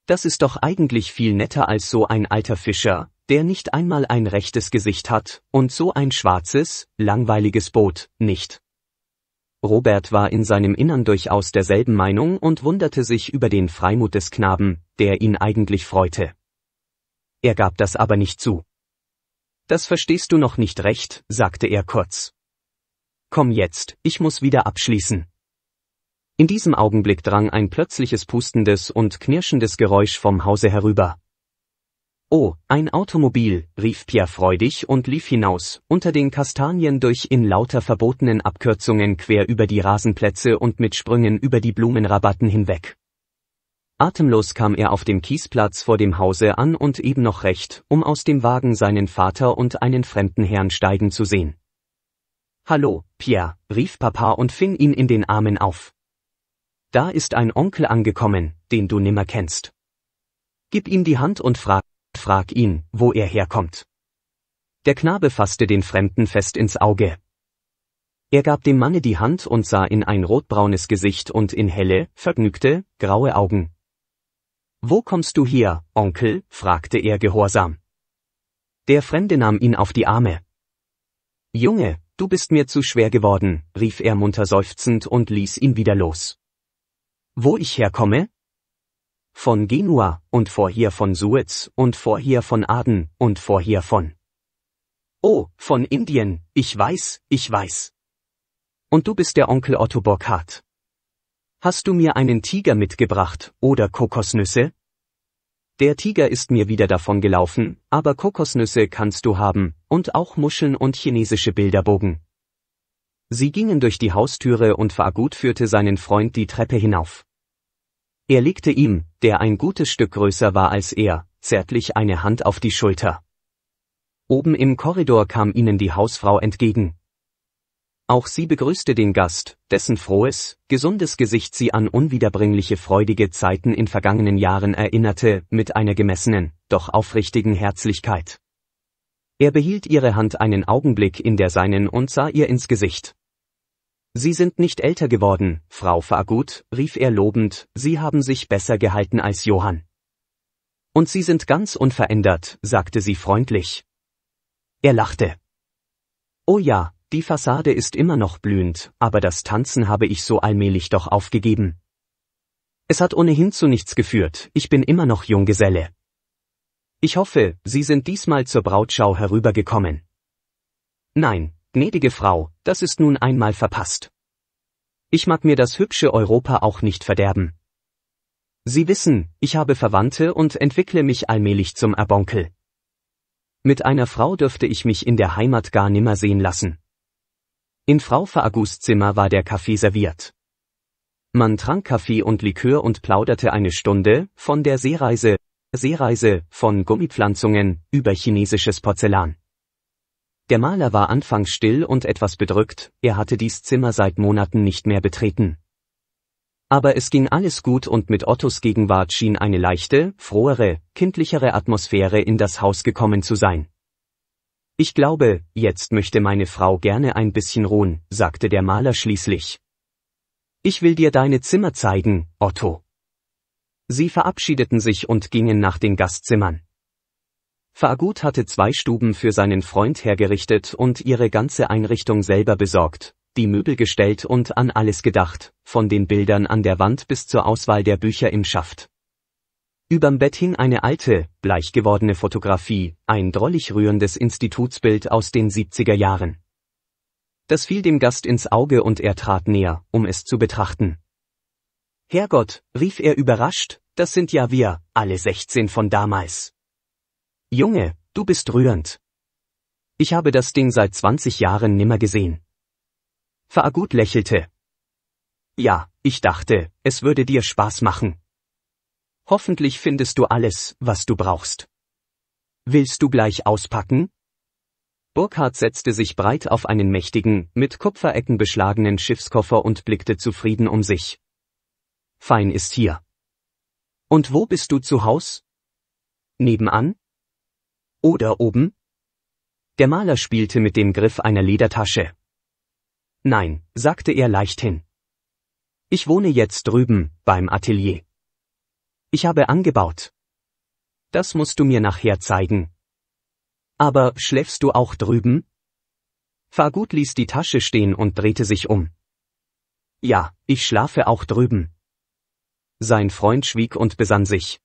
Das ist doch eigentlich viel netter als so ein alter Fischer, der nicht einmal ein rechtes Gesicht hat, und so ein schwarzes, langweiliges Boot, nicht? Robert war in seinem Innern durchaus derselben Meinung und wunderte sich über den Freimut des Knaben, der ihn eigentlich freute. Er gab das aber nicht zu. Das verstehst du noch nicht recht, sagte er kurz. Komm jetzt, ich muss wieder abschließen. In diesem Augenblick drang ein plötzliches pustendes und knirschendes Geräusch vom Hause herüber. Oh, ein Automobil, rief Pierre freudig und lief hinaus, unter den Kastanien durch in lauter verbotenen Abkürzungen quer über die Rasenplätze und mit Sprüngen über die Blumenrabatten hinweg. Atemlos kam er auf dem Kiesplatz vor dem Hause an und eben noch recht, um aus dem Wagen seinen Vater und einen fremden Herrn steigen zu sehen. Hallo, Pierre, rief Papa und fing ihn in den Armen auf. Da ist ein Onkel angekommen, den du nimmer kennst. Gib ihm die Hand und frag, frag ihn, wo er herkommt. Der Knabe fasste den Fremden fest ins Auge. Er gab dem Manne die Hand und sah in ein rotbraunes Gesicht und in helle, vergnügte, graue Augen. Wo kommst du her, Onkel? fragte er gehorsam. Der Fremde nahm ihn auf die Arme. Junge, du bist mir zu schwer geworden, rief er munter seufzend und ließ ihn wieder los. Wo ich herkomme, von Genua, und vorher von Suez, und vorher von Aden, und vorher von. Oh, von Indien, ich weiß, ich weiß. Und du bist der Onkel Otto Burkhardt. Hast du mir einen Tiger mitgebracht, oder Kokosnüsse? Der Tiger ist mir wieder davongelaufen, aber Kokosnüsse kannst du haben, und auch Muscheln und chinesische Bilderbogen. Sie gingen durch die Haustüre und Fagut führte seinen Freund die Treppe hinauf. Er legte ihm, der ein gutes Stück größer war als er, zärtlich eine Hand auf die Schulter. Oben im Korridor kam ihnen die Hausfrau entgegen. Auch sie begrüßte den Gast, dessen frohes, gesundes Gesicht sie an unwiederbringliche freudige Zeiten in vergangenen Jahren erinnerte, mit einer gemessenen, doch aufrichtigen Herzlichkeit. Er behielt ihre Hand einen Augenblick in der seinen und sah ihr ins Gesicht. Sie sind nicht älter geworden, Frau Fagut, rief er lobend, Sie haben sich besser gehalten als Johann. Und Sie sind ganz unverändert, sagte sie freundlich. Er lachte. Oh ja, die Fassade ist immer noch blühend, aber das Tanzen habe ich so allmählich doch aufgegeben. Es hat ohnehin zu nichts geführt, ich bin immer noch Junggeselle. Ich hoffe, Sie sind diesmal zur Brautschau herübergekommen. Nein, Gnädige Frau, das ist nun einmal verpasst. Ich mag mir das hübsche Europa auch nicht verderben. Sie wissen, ich habe Verwandte und entwickle mich allmählich zum Erbonkel. Mit einer Frau dürfte ich mich in der Heimat gar nimmer sehen lassen. In Frau Faagus Zimmer war der Kaffee serviert. Man trank Kaffee und Likör und plauderte eine Stunde, von der Seereise, Seereise, von Gummipflanzungen, über chinesisches Porzellan. Der Maler war anfangs still und etwas bedrückt, er hatte dies Zimmer seit Monaten nicht mehr betreten. Aber es ging alles gut und mit Ottos Gegenwart schien eine leichte, frohere, kindlichere Atmosphäre in das Haus gekommen zu sein. Ich glaube, jetzt möchte meine Frau gerne ein bisschen ruhen, sagte der Maler schließlich. Ich will dir deine Zimmer zeigen, Otto. Sie verabschiedeten sich und gingen nach den Gastzimmern. Fagut hatte zwei Stuben für seinen Freund hergerichtet und ihre ganze Einrichtung selber besorgt, die Möbel gestellt und an alles gedacht, von den Bildern an der Wand bis zur Auswahl der Bücher im Schaft. Überm Bett hing eine alte, bleich gewordene Fotografie, ein drollig rührendes Institutsbild aus den 70er Jahren. Das fiel dem Gast ins Auge und er trat näher, um es zu betrachten. Herrgott, rief er überrascht, das sind ja wir, alle 16 von damals. Junge, du bist rührend. Ich habe das Ding seit 20 Jahren nimmer gesehen. Fagut lächelte. Ja, ich dachte, es würde dir Spaß machen. Hoffentlich findest du alles, was du brauchst. Willst du gleich auspacken? Burkhardt setzte sich breit auf einen mächtigen, mit Kupferecken beschlagenen Schiffskoffer und blickte zufrieden um sich. Fein ist hier. Und wo bist du zu Haus? Nebenan? Oder oben? Der Maler spielte mit dem Griff einer Ledertasche. Nein, sagte er leichthin. Ich wohne jetzt drüben, beim Atelier. Ich habe angebaut. Das musst du mir nachher zeigen. Aber schläfst du auch drüben? Fargut ließ die Tasche stehen und drehte sich um. Ja, ich schlafe auch drüben. Sein Freund schwieg und besann sich.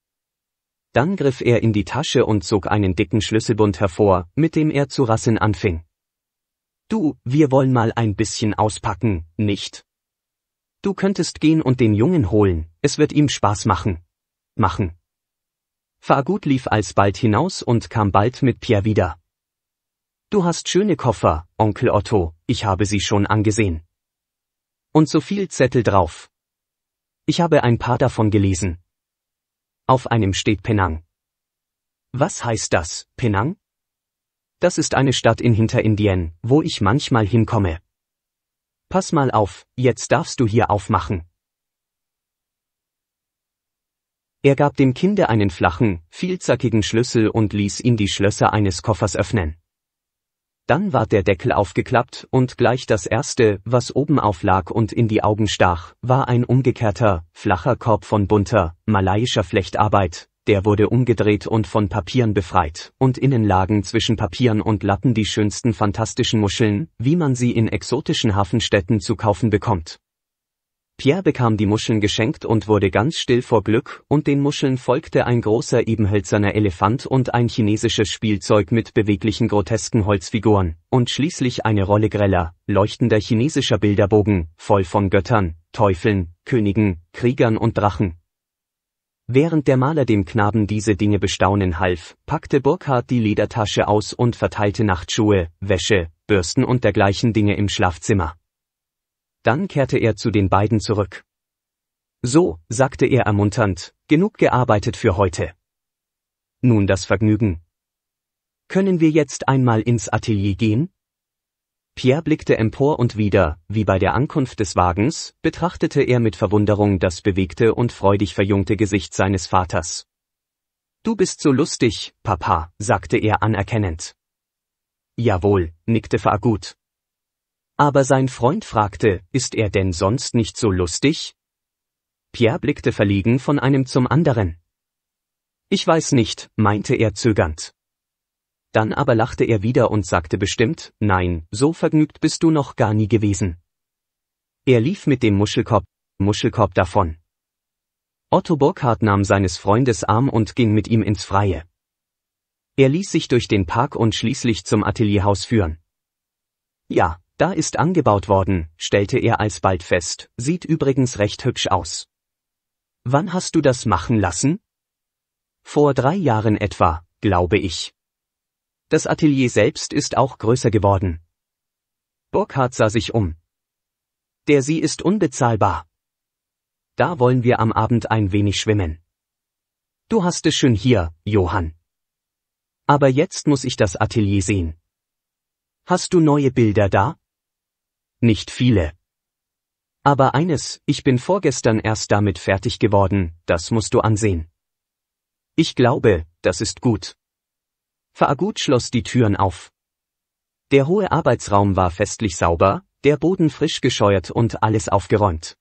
Dann griff er in die Tasche und zog einen dicken Schlüsselbund hervor, mit dem er zu rassen anfing. Du, wir wollen mal ein bisschen auspacken, nicht? Du könntest gehen und den Jungen holen, es wird ihm Spaß machen. Machen. Fargut lief alsbald hinaus und kam bald mit Pierre wieder. Du hast schöne Koffer, Onkel Otto, ich habe sie schon angesehen. Und so viel Zettel drauf. Ich habe ein paar davon gelesen. Auf einem steht Penang. Was heißt das, Penang? Das ist eine Stadt in Hinterindien, wo ich manchmal hinkomme. Pass mal auf, jetzt darfst du hier aufmachen. Er gab dem Kinde einen flachen, vielzackigen Schlüssel und ließ ihn die Schlösser eines Koffers öffnen. Dann war der Deckel aufgeklappt und gleich das erste, was oben auflag und in die Augen stach, war ein umgekehrter, flacher Korb von bunter, malaiischer Flechtarbeit, der wurde umgedreht und von Papieren befreit, und innen lagen zwischen Papieren und Lappen die schönsten fantastischen Muscheln, wie man sie in exotischen Hafenstädten zu kaufen bekommt. Pierre bekam die Muscheln geschenkt und wurde ganz still vor Glück, und den Muscheln folgte ein großer ebenhölzerner Elefant und ein chinesisches Spielzeug mit beweglichen grotesken Holzfiguren, und schließlich eine Rolle greller, leuchtender chinesischer Bilderbogen, voll von Göttern, Teufeln, Königen, Kriegern und Drachen. Während der Maler dem Knaben diese Dinge bestaunen half, packte Burkhard die Ledertasche aus und verteilte Nachtschuhe, Wäsche, Bürsten und dergleichen Dinge im Schlafzimmer. Dann kehrte er zu den beiden zurück. So, sagte er ermunternd, genug gearbeitet für heute. Nun das Vergnügen. Können wir jetzt einmal ins Atelier gehen? Pierre blickte empor und wieder, wie bei der Ankunft des Wagens, betrachtete er mit Verwunderung das bewegte und freudig verjüngte Gesicht seines Vaters. Du bist so lustig, Papa, sagte er anerkennend. Jawohl, nickte Fagut, aber sein Freund fragte, ist er denn sonst nicht so lustig? Pierre blickte verlegen von einem zum anderen. Ich weiß nicht, meinte er zögernd. Dann aber lachte er wieder und sagte bestimmt, nein, so vergnügt bist du noch gar nie gewesen. Er lief mit dem Muschelkorb, Muschelkorb davon. Otto Burkhardt nahm seines Freundes Arm und ging mit ihm ins Freie. Er ließ sich durch den Park und schließlich zum Atelierhaus führen. Ja, da ist angebaut worden, stellte er alsbald fest, sieht übrigens recht hübsch aus. Wann hast du das machen lassen? Vor drei Jahren etwa, glaube ich. Das Atelier selbst ist auch größer geworden. Burkhardt sah sich um. Der See ist unbezahlbar. Da wollen wir am Abend ein wenig schwimmen. Du hast es schön hier, Johann. Aber jetzt muss ich das Atelier sehen. Hast du neue Bilder da? nicht viele. Aber eines, ich bin vorgestern erst damit fertig geworden, das musst du ansehen. Ich glaube, das ist gut. Fagut schloss die Türen auf. Der hohe Arbeitsraum war festlich sauber, der Boden frisch gescheuert und alles aufgeräumt.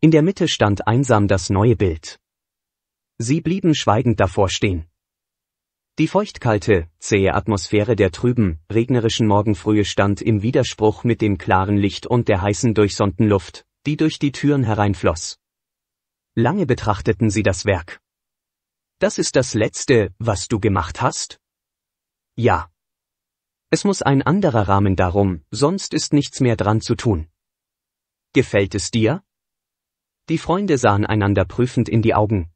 In der Mitte stand einsam das neue Bild. Sie blieben schweigend davor stehen. Die feuchtkalte, zähe Atmosphäre der trüben, regnerischen Morgenfrühe stand im Widerspruch mit dem klaren Licht und der heißen durchsonnten Luft, die durch die Türen hereinfloss. Lange betrachteten sie das Werk. Das ist das Letzte, was du gemacht hast? Ja. Es muss ein anderer Rahmen darum, sonst ist nichts mehr dran zu tun. Gefällt es dir? Die Freunde sahen einander prüfend in die Augen,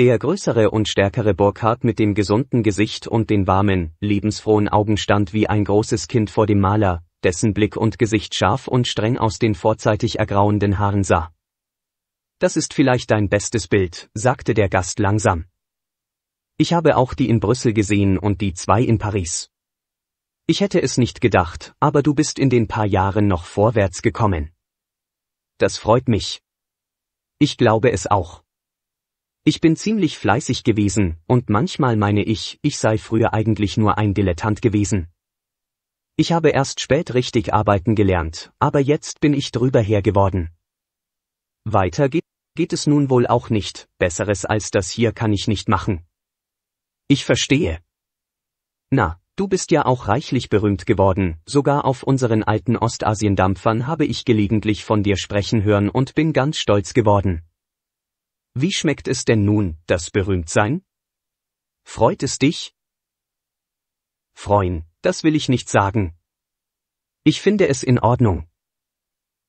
der größere und stärkere Burkhardt mit dem gesunden Gesicht und den warmen, lebensfrohen Augen stand wie ein großes Kind vor dem Maler, dessen Blick und Gesicht scharf und streng aus den vorzeitig ergrauenden Haaren sah. Das ist vielleicht dein bestes Bild, sagte der Gast langsam. Ich habe auch die in Brüssel gesehen und die zwei in Paris. Ich hätte es nicht gedacht, aber du bist in den paar Jahren noch vorwärts gekommen. Das freut mich. Ich glaube es auch. Ich bin ziemlich fleißig gewesen, und manchmal meine ich, ich sei früher eigentlich nur ein Dilettant gewesen. Ich habe erst spät richtig arbeiten gelernt, aber jetzt bin ich drüber her geworden. Weiter geht, geht es nun wohl auch nicht, besseres als das hier kann ich nicht machen. Ich verstehe. Na, du bist ja auch reichlich berühmt geworden, sogar auf unseren alten Ostasiendampfern habe ich gelegentlich von dir sprechen hören und bin ganz stolz geworden. Wie schmeckt es denn nun, das Berühmtsein? Freut es dich? Freuen, das will ich nicht sagen. Ich finde es in Ordnung.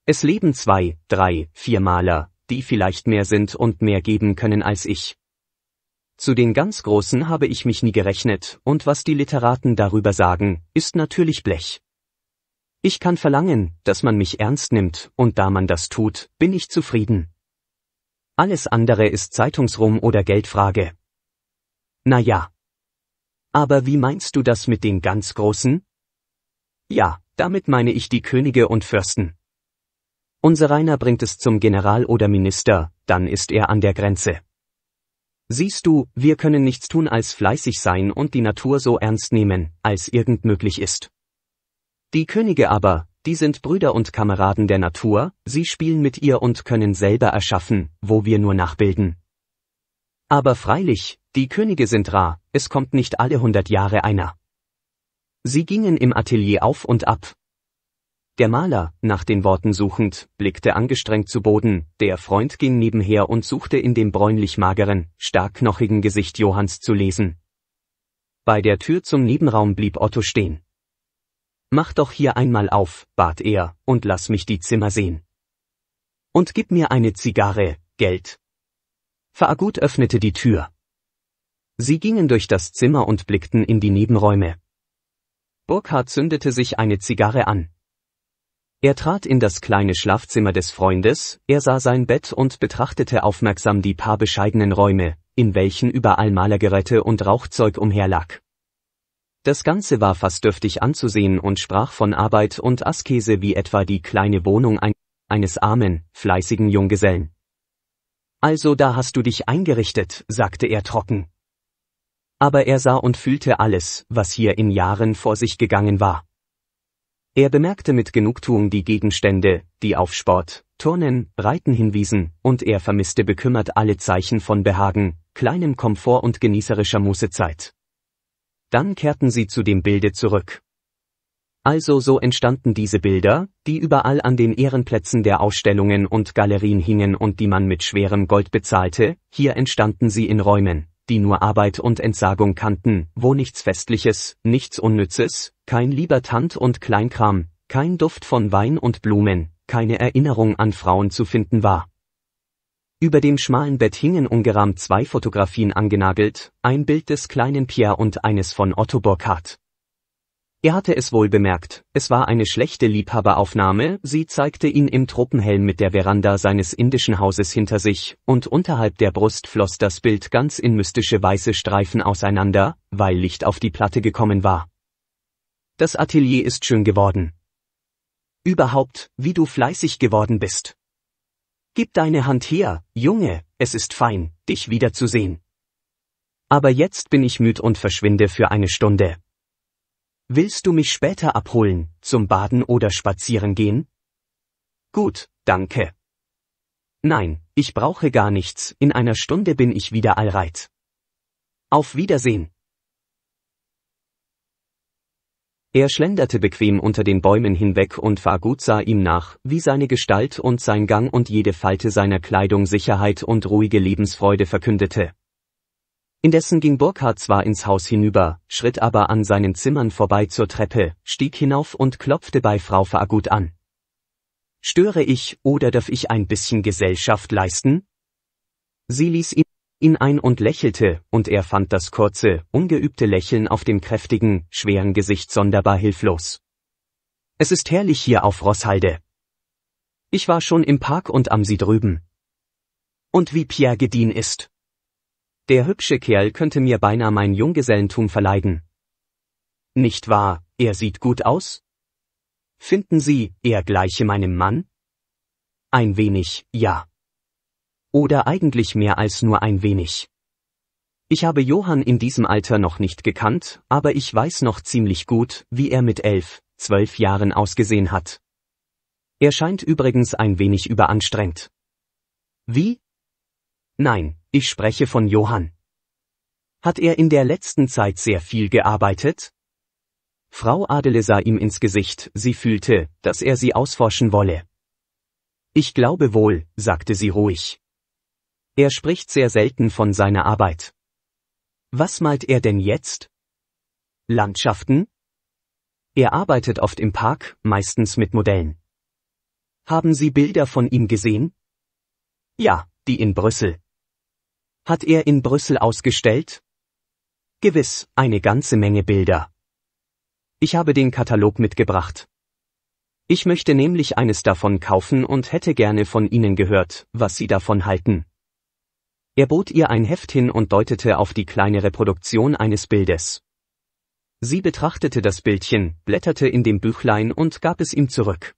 Es leben zwei, drei, vier Maler, die vielleicht mehr sind und mehr geben können als ich. Zu den ganz Großen habe ich mich nie gerechnet, und was die Literaten darüber sagen, ist natürlich Blech. Ich kann verlangen, dass man mich ernst nimmt, und da man das tut, bin ich zufrieden. Alles andere ist Zeitungsrum oder Geldfrage. Na ja. Aber wie meinst du das mit den ganz Großen? Ja, damit meine ich die Könige und Fürsten. Unser Rainer bringt es zum General oder Minister, dann ist er an der Grenze. Siehst du, wir können nichts tun als fleißig sein und die Natur so ernst nehmen, als irgend möglich ist. Die Könige aber, die sind Brüder und Kameraden der Natur, sie spielen mit ihr und können selber erschaffen, wo wir nur nachbilden. Aber freilich, die Könige sind rar, es kommt nicht alle hundert Jahre einer. Sie gingen im Atelier auf und ab. Der Maler, nach den Worten suchend, blickte angestrengt zu Boden, der Freund ging nebenher und suchte in dem bräunlich mageren, stark knochigen Gesicht Johanns zu lesen. Bei der Tür zum Nebenraum blieb Otto stehen. Mach doch hier einmal auf, bat er, und lass mich die Zimmer sehen. Und gib mir eine Zigarre, Geld. Fagut öffnete die Tür. Sie gingen durch das Zimmer und blickten in die Nebenräume. Burkhard zündete sich eine Zigarre an. Er trat in das kleine Schlafzimmer des Freundes, er sah sein Bett und betrachtete aufmerksam die paar bescheidenen Räume, in welchen überall Malergeräte und Rauchzeug umherlag. Das Ganze war fast dürftig anzusehen und sprach von Arbeit und Askese wie etwa die kleine Wohnung ein eines armen, fleißigen Junggesellen. Also da hast du dich eingerichtet, sagte er trocken. Aber er sah und fühlte alles, was hier in Jahren vor sich gegangen war. Er bemerkte mit Genugtuung die Gegenstände, die auf Sport, Turnen, Reiten hinwiesen, und er vermisste bekümmert alle Zeichen von Behagen, kleinem Komfort und genießerischer Mußezeit. Dann kehrten sie zu dem Bilde zurück. Also so entstanden diese Bilder, die überall an den Ehrenplätzen der Ausstellungen und Galerien hingen und die man mit schwerem Gold bezahlte, hier entstanden sie in Räumen, die nur Arbeit und Entsagung kannten, wo nichts Festliches, nichts Unnützes, kein Liebertant und Kleinkram, kein Duft von Wein und Blumen, keine Erinnerung an Frauen zu finden war. Über dem schmalen Bett hingen ungerahmt zwei Fotografien angenagelt, ein Bild des kleinen Pierre und eines von Otto Burkhardt. Er hatte es wohl bemerkt, es war eine schlechte Liebhaberaufnahme, sie zeigte ihn im Truppenhelm mit der Veranda seines indischen Hauses hinter sich, und unterhalb der Brust floss das Bild ganz in mystische weiße Streifen auseinander, weil Licht auf die Platte gekommen war. Das Atelier ist schön geworden. Überhaupt, wie du fleißig geworden bist. Gib deine Hand her, Junge, es ist fein, dich wiederzusehen. Aber jetzt bin ich müd und verschwinde für eine Stunde. Willst du mich später abholen, zum Baden oder spazieren gehen? Gut, danke. Nein, ich brauche gar nichts, in einer Stunde bin ich wieder allreit. Auf Wiedersehen. Er schlenderte bequem unter den Bäumen hinweg und Fagut sah ihm nach, wie seine Gestalt und sein Gang und jede Falte seiner Kleidung Sicherheit und ruhige Lebensfreude verkündete. Indessen ging Burkhard zwar ins Haus hinüber, schritt aber an seinen Zimmern vorbei zur Treppe, stieg hinauf und klopfte bei Frau Fagut an. Störe ich oder darf ich ein bisschen Gesellschaft leisten? Sie ließ ihn ihn ein und lächelte, und er fand das kurze, ungeübte Lächeln auf dem kräftigen, schweren Gesicht sonderbar hilflos. Es ist herrlich hier auf Rosshalde. Ich war schon im Park und am See drüben. Und wie Pierre gedien ist. Der hübsche Kerl könnte mir beinahe mein Junggesellentum verleiden. Nicht wahr, er sieht gut aus? Finden Sie, er gleiche meinem Mann? Ein wenig, ja. Oder eigentlich mehr als nur ein wenig. Ich habe Johann in diesem Alter noch nicht gekannt, aber ich weiß noch ziemlich gut, wie er mit elf, zwölf Jahren ausgesehen hat. Er scheint übrigens ein wenig überanstrengt. Wie? Nein, ich spreche von Johann. Hat er in der letzten Zeit sehr viel gearbeitet? Frau Adele sah ihm ins Gesicht, sie fühlte, dass er sie ausforschen wolle. Ich glaube wohl, sagte sie ruhig. Er spricht sehr selten von seiner Arbeit. Was malt er denn jetzt? Landschaften? Er arbeitet oft im Park, meistens mit Modellen. Haben Sie Bilder von ihm gesehen? Ja, die in Brüssel. Hat er in Brüssel ausgestellt? Gewiss, eine ganze Menge Bilder. Ich habe den Katalog mitgebracht. Ich möchte nämlich eines davon kaufen und hätte gerne von Ihnen gehört, was Sie davon halten. Er bot ihr ein Heft hin und deutete auf die kleine Reproduktion eines Bildes. Sie betrachtete das Bildchen, blätterte in dem Büchlein und gab es ihm zurück.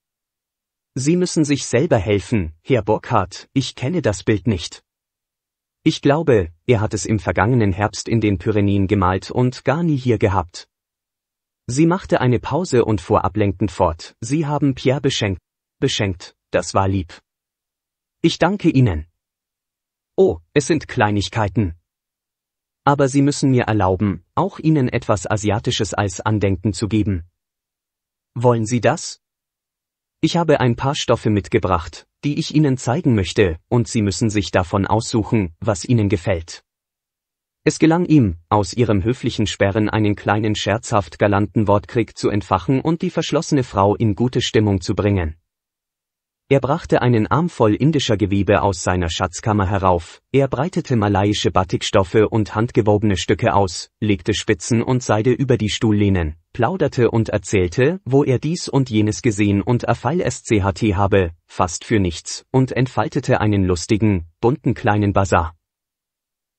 Sie müssen sich selber helfen, Herr Burkhardt, ich kenne das Bild nicht. Ich glaube, er hat es im vergangenen Herbst in den Pyrenäen gemalt und gar nie hier gehabt. Sie machte eine Pause und fuhr ablenkend fort, Sie haben Pierre beschenkt, beschenkt, das war lieb. Ich danke Ihnen. Oh, es sind Kleinigkeiten. Aber Sie müssen mir erlauben, auch Ihnen etwas Asiatisches als Andenken zu geben. Wollen Sie das? Ich habe ein paar Stoffe mitgebracht, die ich Ihnen zeigen möchte, und Sie müssen sich davon aussuchen, was Ihnen gefällt. Es gelang ihm, aus ihrem höflichen Sperren einen kleinen scherzhaft galanten Wortkrieg zu entfachen und die verschlossene Frau in gute Stimmung zu bringen. Er brachte einen Arm voll indischer Gewebe aus seiner Schatzkammer herauf, er breitete malaiische Batikstoffe und handgewobene Stücke aus, legte Spitzen und Seide über die Stuhllehnen, plauderte und erzählte, wo er dies und jenes gesehen und Erfeil SCHT habe, fast für nichts, und entfaltete einen lustigen, bunten kleinen Bazar.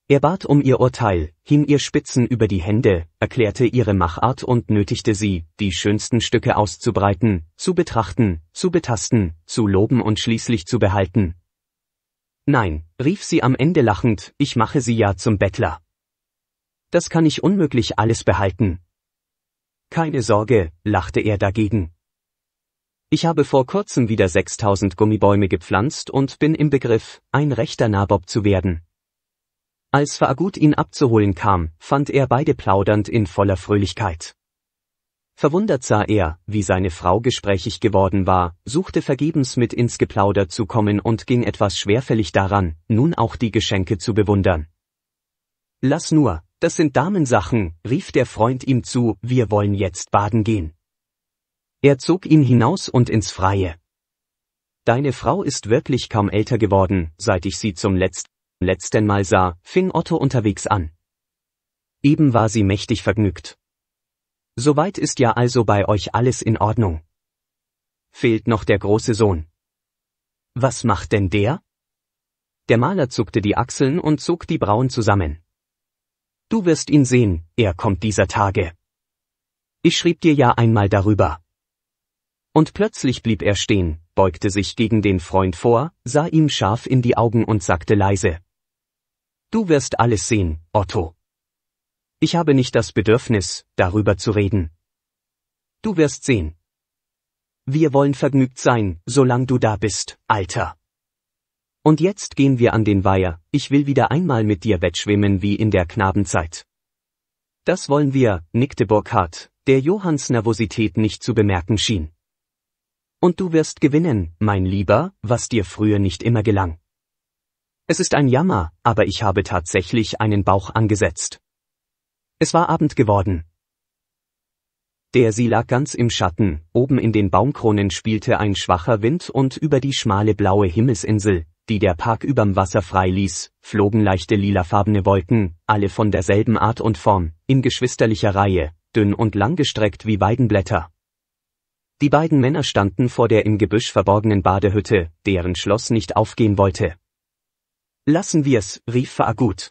Er bat um ihr Urteil, hing ihr Spitzen über die Hände, erklärte ihre Machart und nötigte sie, die schönsten Stücke auszubreiten, zu betrachten, zu betasten, zu loben und schließlich zu behalten. Nein, rief sie am Ende lachend, ich mache sie ja zum Bettler. Das kann ich unmöglich alles behalten. Keine Sorge, lachte er dagegen. Ich habe vor kurzem wieder 6000 Gummibäume gepflanzt und bin im Begriff, ein rechter Nabob zu werden. Als Fagut ihn abzuholen kam, fand er beide plaudernd in voller Fröhlichkeit. Verwundert sah er, wie seine Frau gesprächig geworden war, suchte vergebens mit ins Geplauder zu kommen und ging etwas schwerfällig daran, nun auch die Geschenke zu bewundern. Lass nur, das sind Damensachen, rief der Freund ihm zu, wir wollen jetzt baden gehen. Er zog ihn hinaus und ins Freie. Deine Frau ist wirklich kaum älter geworden, seit ich sie zum letzten letzten Mal sah, fing Otto unterwegs an. Eben war sie mächtig vergnügt. Soweit ist ja also bei euch alles in Ordnung. Fehlt noch der große Sohn. Was macht denn der? Der Maler zuckte die Achseln und zog die Brauen zusammen. Du wirst ihn sehen, er kommt dieser Tage. Ich schrieb dir ja einmal darüber. Und plötzlich blieb er stehen, beugte sich gegen den Freund vor, sah ihm scharf in die Augen und sagte leise. Du wirst alles sehen, Otto. Ich habe nicht das Bedürfnis, darüber zu reden. Du wirst sehen. Wir wollen vergnügt sein, solange du da bist, Alter. Und jetzt gehen wir an den Weiher, ich will wieder einmal mit dir wettschwimmen wie in der Knabenzeit. Das wollen wir, nickte Burkhardt, der Johanns Nervosität nicht zu bemerken schien. Und du wirst gewinnen, mein Lieber, was dir früher nicht immer gelang. Es ist ein Jammer, aber ich habe tatsächlich einen Bauch angesetzt. Es war Abend geworden. Der See lag ganz im Schatten, oben in den Baumkronen spielte ein schwacher Wind und über die schmale blaue Himmelsinsel, die der Park überm Wasser freiließ, flogen leichte lilafarbene Wolken, alle von derselben Art und Form, in geschwisterlicher Reihe, dünn und langgestreckt wie Weidenblätter. Die beiden Männer standen vor der im Gebüsch verborgenen Badehütte, deren Schloss nicht aufgehen wollte. Lassen wir's, rief Faagut.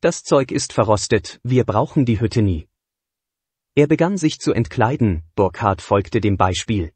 Das Zeug ist verrostet, wir brauchen die Hütte nie. Er begann sich zu entkleiden, Burkhard folgte dem Beispiel.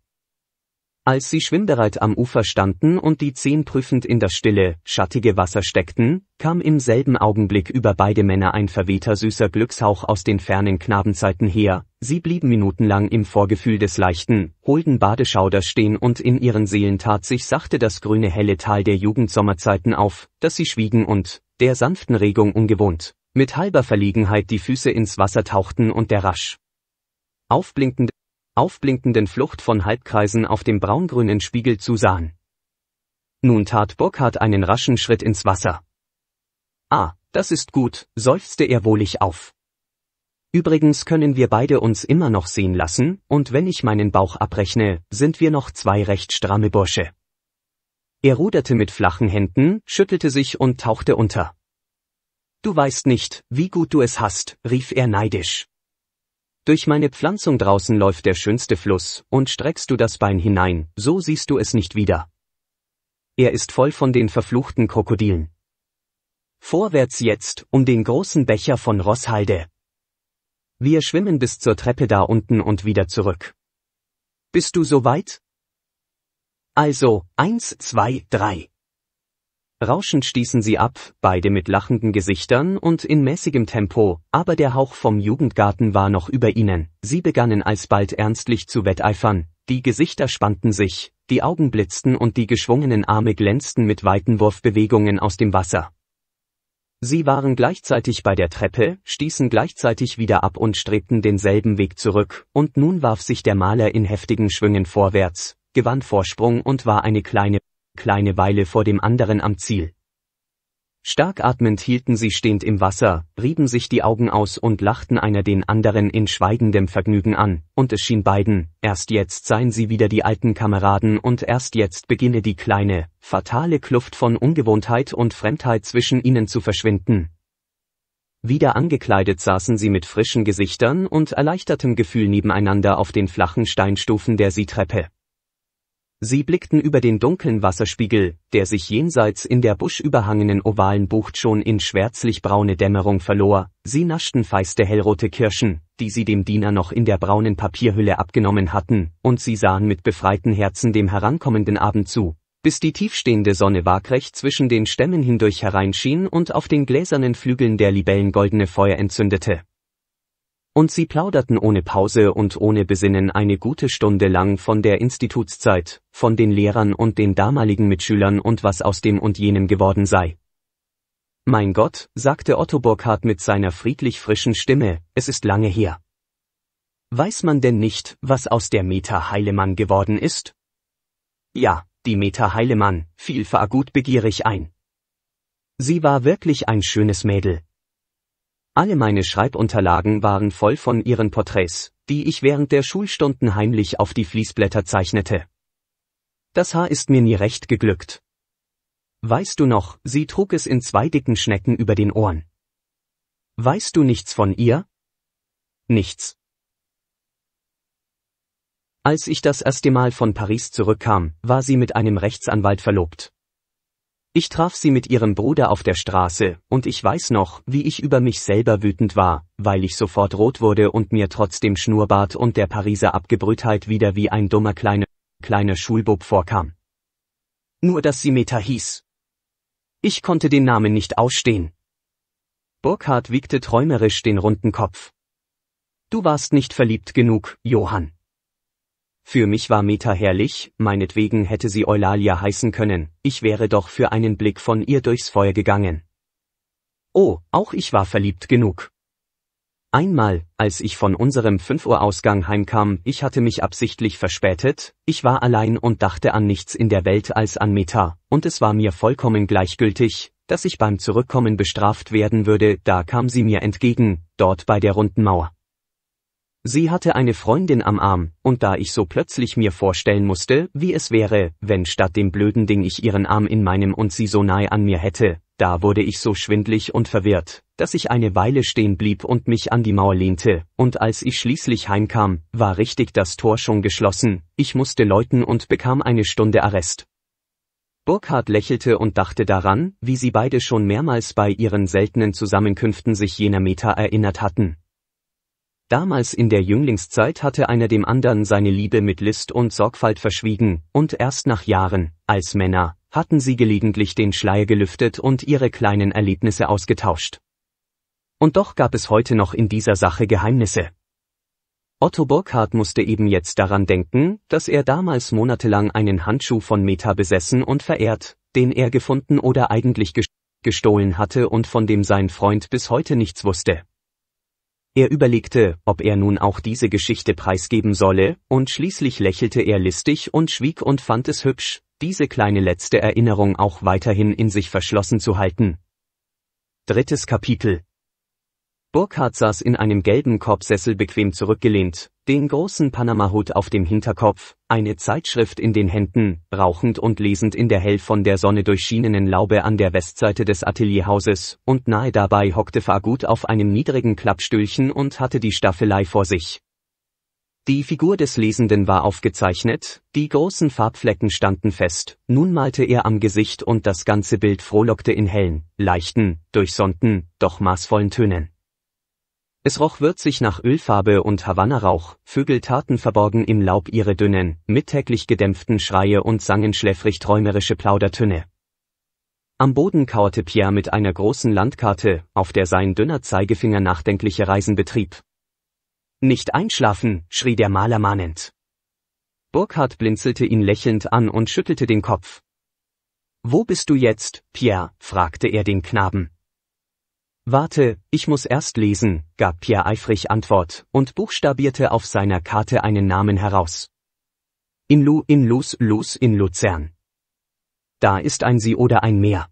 Als sie schwindereit am Ufer standen und die Zehen prüfend in das stille, schattige Wasser steckten, kam im selben Augenblick über beide Männer ein verwehter süßer Glückshauch aus den fernen Knabenzeiten her, sie blieben minutenlang im Vorgefühl des leichten, holden Badeschauders stehen und in ihren Seelen tat sich sachte das grüne helle Tal der Jugendsommerzeiten auf, dass sie schwiegen und, der sanften Regung ungewohnt, mit halber Verlegenheit die Füße ins Wasser tauchten und der rasch aufblinkende aufblinkenden Flucht von Halbkreisen auf dem braungrünen Spiegel zusahen. Nun tat Burkhardt einen raschen Schritt ins Wasser. Ah, das ist gut, seufzte er wohlig auf. Übrigens können wir beide uns immer noch sehen lassen, und wenn ich meinen Bauch abrechne, sind wir noch zwei recht stramme Bursche. Er ruderte mit flachen Händen, schüttelte sich und tauchte unter. Du weißt nicht, wie gut du es hast, rief er neidisch. Durch meine Pflanzung draußen läuft der schönste Fluss, und streckst du das Bein hinein, so siehst du es nicht wieder. Er ist voll von den verfluchten Krokodilen. Vorwärts jetzt, um den großen Becher von Rosshalde. Wir schwimmen bis zur Treppe da unten und wieder zurück. Bist du soweit? Also, eins, zwei, drei. Rauschend stießen sie ab, beide mit lachenden Gesichtern und in mäßigem Tempo, aber der Hauch vom Jugendgarten war noch über ihnen. Sie begannen alsbald ernstlich zu wetteifern, die Gesichter spannten sich, die Augen blitzten und die geschwungenen Arme glänzten mit weiten Wurfbewegungen aus dem Wasser. Sie waren gleichzeitig bei der Treppe, stießen gleichzeitig wieder ab und strebten denselben Weg zurück, und nun warf sich der Maler in heftigen Schwüngen vorwärts, gewann Vorsprung und war eine kleine kleine Weile vor dem anderen am Ziel. Stark atmend hielten sie stehend im Wasser, rieben sich die Augen aus und lachten einer den anderen in schweigendem Vergnügen an, und es schien beiden, erst jetzt seien sie wieder die alten Kameraden und erst jetzt beginne die kleine, fatale Kluft von Ungewohntheit und Fremdheit zwischen ihnen zu verschwinden. Wieder angekleidet saßen sie mit frischen Gesichtern und erleichtertem Gefühl nebeneinander auf den flachen Steinstufen der Seetreppe. Sie blickten über den dunklen Wasserspiegel, der sich jenseits in der buschüberhangenen ovalen Bucht schon in schwärzlich-braune Dämmerung verlor, sie naschten feiste hellrote Kirschen, die sie dem Diener noch in der braunen Papierhülle abgenommen hatten, und sie sahen mit befreiten Herzen dem herankommenden Abend zu, bis die tiefstehende Sonne waagrecht zwischen den Stämmen hindurch hereinschien und auf den gläsernen Flügeln der Libellen goldene Feuer entzündete. Und sie plauderten ohne Pause und ohne Besinnen eine gute Stunde lang von der Institutszeit, von den Lehrern und den damaligen Mitschülern und was aus dem und jenem geworden sei. Mein Gott, sagte Otto Burkhardt mit seiner friedlich frischen Stimme, es ist lange her. Weiß man denn nicht, was aus der Meta Heilemann geworden ist? Ja, die Meta Heilemann, fiel Fargut begierig ein. Sie war wirklich ein schönes Mädel, alle meine Schreibunterlagen waren voll von ihren Porträts, die ich während der Schulstunden heimlich auf die Fließblätter zeichnete. Das Haar ist mir nie recht geglückt. Weißt du noch, sie trug es in zwei dicken Schnecken über den Ohren. Weißt du nichts von ihr? Nichts. Als ich das erste Mal von Paris zurückkam, war sie mit einem Rechtsanwalt verlobt. Ich traf sie mit ihrem Bruder auf der Straße, und ich weiß noch, wie ich über mich selber wütend war, weil ich sofort rot wurde und mir trotzdem Schnurrbart und der Pariser Abgebrühtheit wieder wie ein dummer kleiner, kleiner Schulbub vorkam. Nur dass sie Meta hieß. Ich konnte den Namen nicht ausstehen. Burkhard wiegte träumerisch den runden Kopf. Du warst nicht verliebt genug, Johann. Für mich war Meta herrlich, meinetwegen hätte sie Eulalia heißen können, ich wäre doch für einen Blick von ihr durchs Feuer gegangen. Oh, auch ich war verliebt genug. Einmal, als ich von unserem 5 Uhr Ausgang heimkam, ich hatte mich absichtlich verspätet, ich war allein und dachte an nichts in der Welt als an Meta, und es war mir vollkommen gleichgültig, dass ich beim Zurückkommen bestraft werden würde, da kam sie mir entgegen, dort bei der runden Mauer. Sie hatte eine Freundin am Arm, und da ich so plötzlich mir vorstellen musste, wie es wäre, wenn statt dem blöden Ding ich ihren Arm in meinem und sie so nahe an mir hätte, da wurde ich so schwindlig und verwirrt, dass ich eine Weile stehen blieb und mich an die Mauer lehnte, und als ich schließlich heimkam, war richtig das Tor schon geschlossen, ich musste läuten und bekam eine Stunde Arrest. Burkhard lächelte und dachte daran, wie sie beide schon mehrmals bei ihren seltenen Zusammenkünften sich jener Meta erinnert hatten. Damals in der Jünglingszeit hatte einer dem anderen seine Liebe mit List und Sorgfalt verschwiegen, und erst nach Jahren, als Männer, hatten sie gelegentlich den Schleier gelüftet und ihre kleinen Erlebnisse ausgetauscht. Und doch gab es heute noch in dieser Sache Geheimnisse. Otto Burkhardt musste eben jetzt daran denken, dass er damals monatelang einen Handschuh von Meta besessen und verehrt, den er gefunden oder eigentlich gestohlen hatte und von dem sein Freund bis heute nichts wusste. Er überlegte, ob er nun auch diese Geschichte preisgeben solle, und schließlich lächelte er listig und schwieg und fand es hübsch, diese kleine letzte Erinnerung auch weiterhin in sich verschlossen zu halten. Drittes Kapitel Burkhard saß in einem gelben Korbsessel bequem zurückgelehnt, den großen Panama-Hut auf dem Hinterkopf, eine Zeitschrift in den Händen, rauchend und lesend in der hell von der Sonne durchschienenen Laube an der Westseite des Atelierhauses, und nahe dabei hockte Fargut auf einem niedrigen Klappstühlchen und hatte die Staffelei vor sich. Die Figur des Lesenden war aufgezeichnet, die großen Farbflecken standen fest, nun malte er am Gesicht und das ganze Bild frohlockte in hellen, leichten, durchsonnten, doch maßvollen Tönen. Es roch würzig nach Ölfarbe und Havanna-Rauch, Vögel taten verborgen im Laub ihre dünnen, mittäglich gedämpften Schreie und sangen schläfrig träumerische Plaudertöne. Am Boden kauerte Pierre mit einer großen Landkarte, auf der sein dünner Zeigefinger nachdenkliche Reisen betrieb. Nicht einschlafen, schrie der Maler mahnend. Burkhard blinzelte ihn lächelnd an und schüttelte den Kopf. Wo bist du jetzt, Pierre? fragte er den Knaben. Warte, ich muss erst lesen, gab Pierre eifrig Antwort und buchstabierte auf seiner Karte einen Namen heraus. In Lu in Luz Luz in Luzern. Da ist ein See oder ein Meer.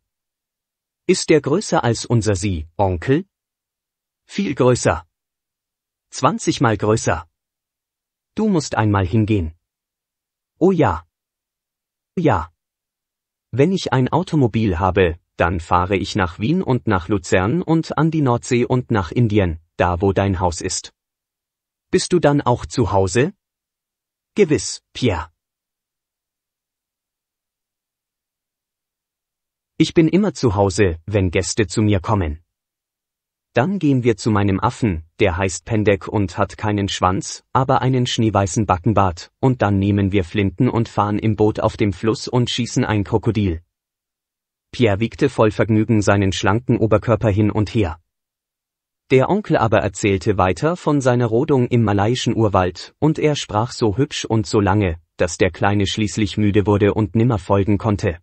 Ist der größer als unser Sie, Onkel? Viel größer. Zwanzigmal größer. Du musst einmal hingehen. Oh ja. Oh ja. Wenn ich ein Automobil habe, dann fahre ich nach Wien und nach Luzern und an die Nordsee und nach Indien, da wo dein Haus ist. Bist du dann auch zu Hause? Gewiss, Pierre. Ich bin immer zu Hause, wenn Gäste zu mir kommen. Dann gehen wir zu meinem Affen, der heißt Pendek und hat keinen Schwanz, aber einen schneeweißen Backenbart, und dann nehmen wir Flinten und fahren im Boot auf dem Fluss und schießen ein Krokodil. Pierre wiegte voll Vergnügen seinen schlanken Oberkörper hin und her. Der Onkel aber erzählte weiter von seiner Rodung im malaiischen Urwald, und er sprach so hübsch und so lange, dass der Kleine schließlich müde wurde und nimmer folgen konnte.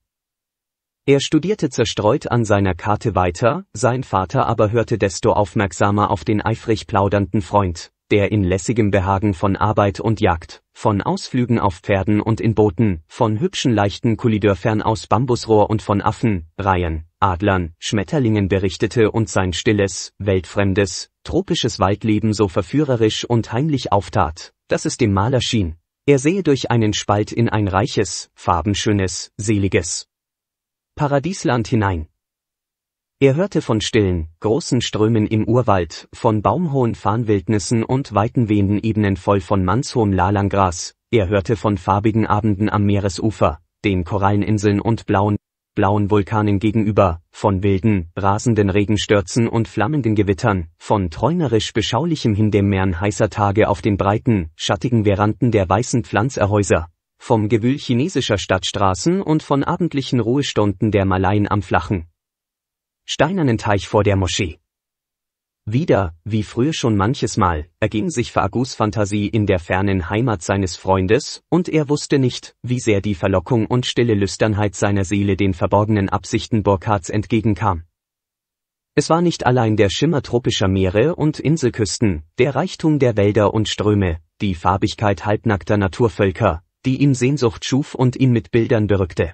Er studierte zerstreut an seiner Karte weiter, sein Vater aber hörte desto aufmerksamer auf den eifrig plaudernden Freund der in lässigem Behagen von Arbeit und Jagd, von Ausflügen auf Pferden und in Booten, von hübschen leichten Kulidörfern aus Bambusrohr und von Affen, Reihen, Adlern, Schmetterlingen berichtete und sein stilles, weltfremdes, tropisches Waldleben so verführerisch und heimlich auftat, dass es dem Maler schien, er sehe durch einen Spalt in ein reiches, farbenschönes, seliges Paradiesland hinein. Er hörte von stillen, großen Strömen im Urwald, von baumhohen Farnwildnissen und weiten wehenden Ebenen voll von mannshohem Lalangras, er hörte von farbigen Abenden am Meeresufer, den Koralleninseln und blauen, blauen Vulkanen gegenüber, von wilden, rasenden Regenstürzen und flammenden Gewittern, von träumerisch beschaulichem Hindemmeeren heißer Tage auf den breiten, schattigen Veranden der weißen Pflanzerhäuser, vom Gewühl chinesischer Stadtstraßen und von abendlichen Ruhestunden der Malaien am flachen, steinernen Teich vor der Moschee. Wieder, wie früher schon manches Mal, erging sich Fagus Fantasie in der fernen Heimat seines Freundes, und er wusste nicht, wie sehr die Verlockung und stille Lüsternheit seiner Seele den verborgenen Absichten Burkhards entgegenkam. Es war nicht allein der Schimmer tropischer Meere und Inselküsten, der Reichtum der Wälder und Ströme, die Farbigkeit halbnackter Naturvölker, die ihm Sehnsucht schuf und ihn mit Bildern berückte.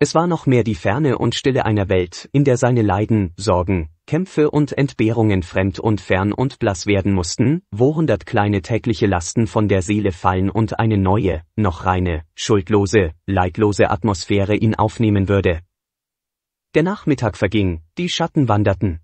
Es war noch mehr die Ferne und Stille einer Welt, in der seine Leiden, Sorgen, Kämpfe und Entbehrungen fremd und fern und blass werden mussten, wo hundert kleine tägliche Lasten von der Seele fallen und eine neue, noch reine, schuldlose, leidlose Atmosphäre ihn aufnehmen würde. Der Nachmittag verging, die Schatten wanderten,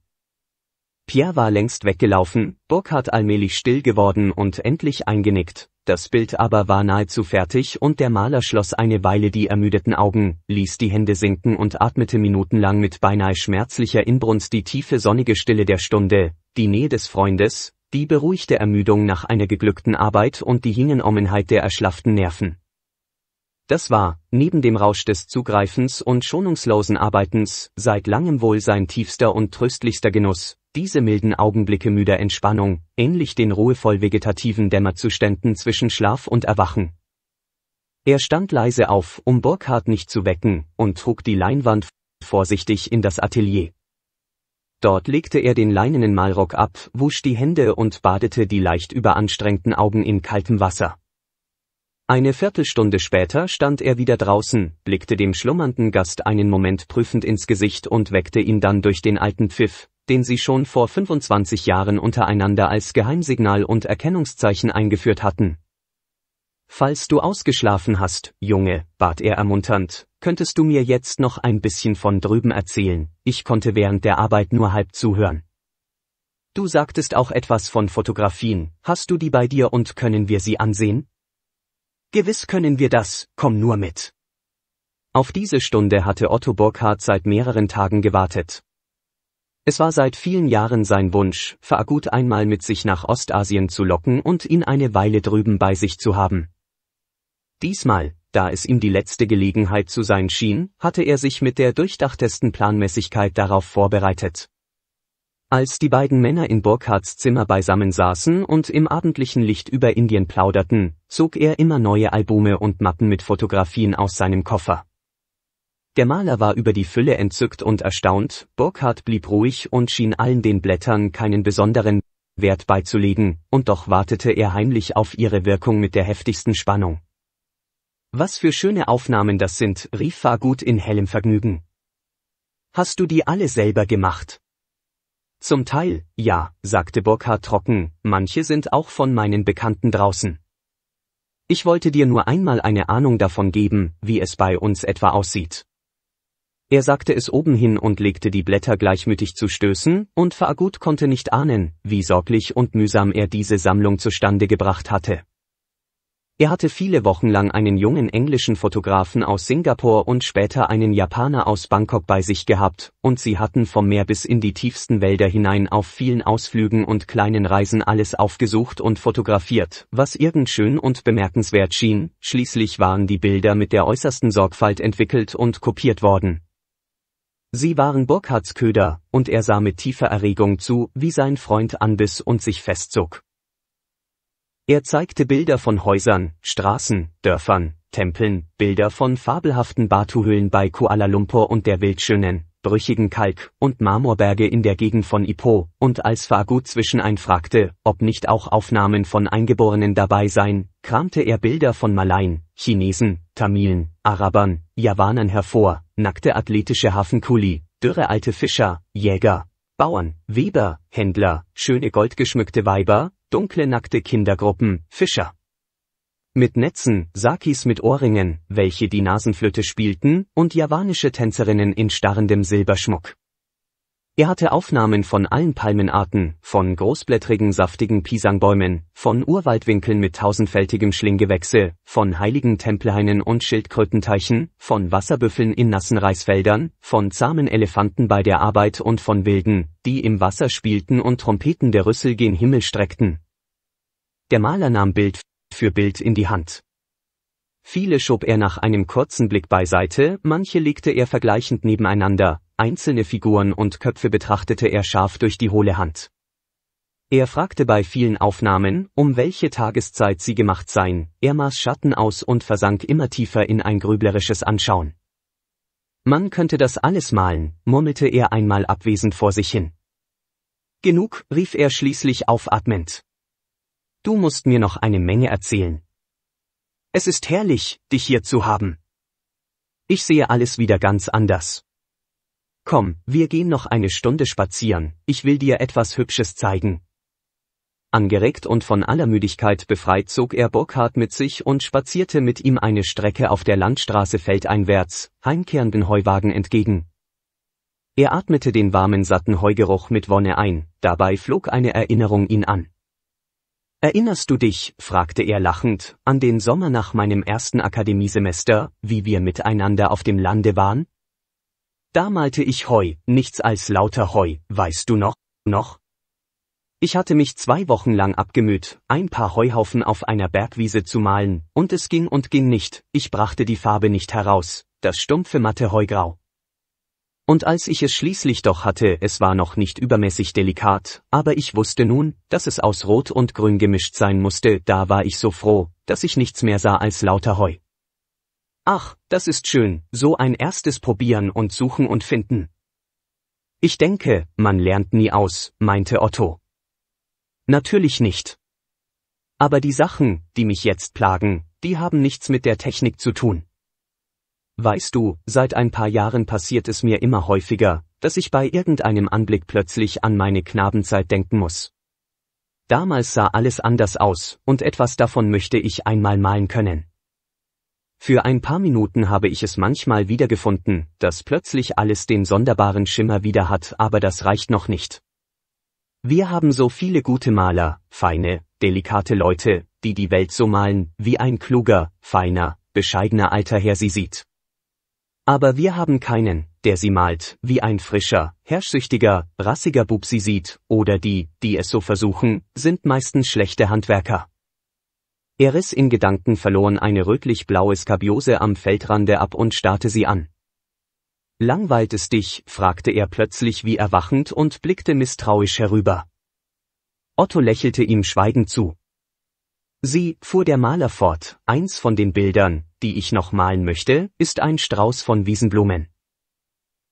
Pierre war längst weggelaufen, Burkhard allmählich still geworden und endlich eingenickt. Das Bild aber war nahezu fertig und der Maler schloss eine Weile die ermüdeten Augen, ließ die Hände sinken und atmete minutenlang mit beinahe schmerzlicher Inbrunst die tiefe sonnige Stille der Stunde, die Nähe des Freundes, die beruhigte Ermüdung nach einer geglückten Arbeit und die Hingenommenheit der erschlafften Nerven. Das war, neben dem Rausch des Zugreifens und schonungslosen Arbeitens, seit langem wohl sein tiefster und tröstlichster Genuss, diese milden Augenblicke müder Entspannung, ähnlich den ruhevoll vegetativen Dämmerzuständen zwischen Schlaf und Erwachen. Er stand leise auf, um Burkhard nicht zu wecken, und trug die Leinwand vorsichtig in das Atelier. Dort legte er den leinenen Malrock ab, wusch die Hände und badete die leicht überanstrengten Augen in kaltem Wasser. Eine Viertelstunde später stand er wieder draußen, blickte dem schlummernden Gast einen Moment prüfend ins Gesicht und weckte ihn dann durch den alten Pfiff, den sie schon vor 25 Jahren untereinander als Geheimsignal und Erkennungszeichen eingeführt hatten. Falls du ausgeschlafen hast, Junge, bat er ermunternd, könntest du mir jetzt noch ein bisschen von drüben erzählen, ich konnte während der Arbeit nur halb zuhören. Du sagtest auch etwas von Fotografien, hast du die bei dir und können wir sie ansehen? Gewiss können wir das, komm nur mit. Auf diese Stunde hatte Otto Burkhardt seit mehreren Tagen gewartet. Es war seit vielen Jahren sein Wunsch, Fagut einmal mit sich nach Ostasien zu locken und ihn eine Weile drüben bei sich zu haben. Diesmal, da es ihm die letzte Gelegenheit zu sein schien, hatte er sich mit der durchdachtesten Planmäßigkeit darauf vorbereitet. Als die beiden Männer in Burkhards Zimmer beisammen saßen und im abendlichen Licht über Indien plauderten, zog er immer neue Albume und Mappen mit Fotografien aus seinem Koffer. Der Maler war über die Fülle entzückt und erstaunt, Burckhardt blieb ruhig und schien allen den Blättern keinen besonderen Wert beizulegen, und doch wartete er heimlich auf ihre Wirkung mit der heftigsten Spannung. Was für schöne Aufnahmen das sind, rief Fargut in hellem Vergnügen. Hast du die alle selber gemacht? Zum Teil, ja, sagte Burkhardt trocken, manche sind auch von meinen Bekannten draußen. Ich wollte dir nur einmal eine Ahnung davon geben, wie es bei uns etwa aussieht. Er sagte es oben hin und legte die Blätter gleichmütig zu Stößen, und Fagut konnte nicht ahnen, wie sorglich und mühsam er diese Sammlung zustande gebracht hatte. Er hatte viele Wochen lang einen jungen englischen Fotografen aus Singapur und später einen Japaner aus Bangkok bei sich gehabt, und sie hatten vom Meer bis in die tiefsten Wälder hinein auf vielen Ausflügen und kleinen Reisen alles aufgesucht und fotografiert, was irgend schön und bemerkenswert schien, schließlich waren die Bilder mit der äußersten Sorgfalt entwickelt und kopiert worden, Sie waren Burkhards Köder, und er sah mit tiefer Erregung zu, wie sein Freund anbiss und sich festzog. Er zeigte Bilder von Häusern, Straßen, Dörfern, Tempeln, Bilder von fabelhaften Batuhöhlen bei Kuala Lumpur und der wildschönen, brüchigen Kalk- und Marmorberge in der Gegend von Ipoh, und als Fagut zwischenein fragte, ob nicht auch Aufnahmen von Eingeborenen dabei seien, kramte er Bilder von Malaien, Chinesen, Tamilen, Arabern, Javanern hervor, nackte athletische Hafenkuli, dürre alte Fischer, Jäger, Bauern, Weber, Händler, schöne goldgeschmückte Weiber, dunkle nackte Kindergruppen, Fischer. Mit Netzen, Sakis mit Ohrringen, welche die Nasenflöte spielten, und javanische Tänzerinnen in starrendem Silberschmuck. Er hatte Aufnahmen von allen Palmenarten, von großblättrigen saftigen Pisangbäumen, von Urwaldwinkeln mit tausendfältigem Schlinggewächse, von heiligen Tempelhainen und Schildkrötenteichen, von Wasserbüffeln in nassen Reisfeldern, von zahmen Elefanten bei der Arbeit und von Wilden, die im Wasser spielten und Trompeten der Rüssel gen Himmel streckten. Der Maler nahm Bild für Bild in die Hand. Viele schob er nach einem kurzen Blick beiseite, manche legte er vergleichend nebeneinander, einzelne Figuren und Köpfe betrachtete er scharf durch die hohle Hand. Er fragte bei vielen Aufnahmen, um welche Tageszeit sie gemacht seien, er maß Schatten aus und versank immer tiefer in ein grüblerisches Anschauen. Man könnte das alles malen, murmelte er einmal abwesend vor sich hin. Genug, rief er schließlich aufatmend. Du musst mir noch eine Menge erzählen. Es ist herrlich, dich hier zu haben. Ich sehe alles wieder ganz anders. Komm, wir gehen noch eine Stunde spazieren, ich will dir etwas Hübsches zeigen. Angeregt und von aller Müdigkeit befreit zog er Burkhardt mit sich und spazierte mit ihm eine Strecke auf der Landstraße feldeinwärts, heimkehrenden Heuwagen entgegen. Er atmete den warmen satten Heugeruch mit Wonne ein, dabei flog eine Erinnerung ihn an. Erinnerst du dich, fragte er lachend, an den Sommer nach meinem ersten Akademiesemester, wie wir miteinander auf dem Lande waren? Da malte ich Heu, nichts als lauter Heu, weißt du noch, noch? Ich hatte mich zwei Wochen lang abgemüht, ein paar Heuhaufen auf einer Bergwiese zu malen, und es ging und ging nicht, ich brachte die Farbe nicht heraus, das stumpfe matte Heugrau. Und als ich es schließlich doch hatte, es war noch nicht übermäßig delikat, aber ich wusste nun, dass es aus Rot und Grün gemischt sein musste, da war ich so froh, dass ich nichts mehr sah als lauter Heu. Ach, das ist schön, so ein erstes Probieren und Suchen und Finden. Ich denke, man lernt nie aus, meinte Otto. Natürlich nicht. Aber die Sachen, die mich jetzt plagen, die haben nichts mit der Technik zu tun. Weißt du, seit ein paar Jahren passiert es mir immer häufiger, dass ich bei irgendeinem Anblick plötzlich an meine Knabenzeit denken muss. Damals sah alles anders aus, und etwas davon möchte ich einmal malen können. Für ein paar Minuten habe ich es manchmal wiedergefunden, dass plötzlich alles den sonderbaren Schimmer wieder hat, aber das reicht noch nicht. Wir haben so viele gute Maler, feine, delikate Leute, die die Welt so malen, wie ein kluger, feiner, bescheidener alter Herr sie sieht. Aber wir haben keinen, der sie malt, wie ein frischer, herrschsüchtiger, rassiger Bub sie sieht, oder die, die es so versuchen, sind meistens schlechte Handwerker. Er riss in Gedanken verloren eine rötlich-blaue Skabiose am Feldrande ab und starrte sie an. Langweilt es dich? fragte er plötzlich wie erwachend und blickte misstrauisch herüber. Otto lächelte ihm schweigend zu. Sie, fuhr der Maler fort, eins von den Bildern, die ich noch malen möchte, ist ein Strauß von Wiesenblumen.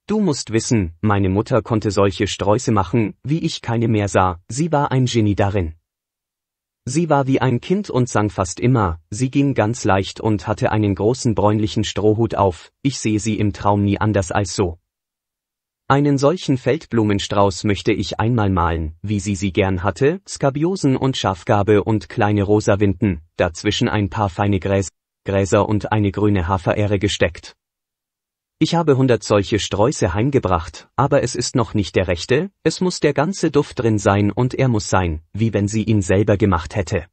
Du musst wissen, meine Mutter konnte solche Sträuße machen, wie ich keine mehr sah, sie war ein Genie darin. Sie war wie ein Kind und sang fast immer, sie ging ganz leicht und hatte einen großen bräunlichen Strohhut auf, ich sehe sie im Traum nie anders als so. Einen solchen Feldblumenstrauß möchte ich einmal malen, wie sie sie gern hatte, Skabiosen und Schafgabe und kleine Rosawinden, dazwischen ein paar feine Gräs Gräser und eine grüne Haferähre gesteckt. Ich habe hundert solche Sträuße heimgebracht, aber es ist noch nicht der rechte, es muss der ganze Duft drin sein und er muss sein, wie wenn sie ihn selber gemacht hätte.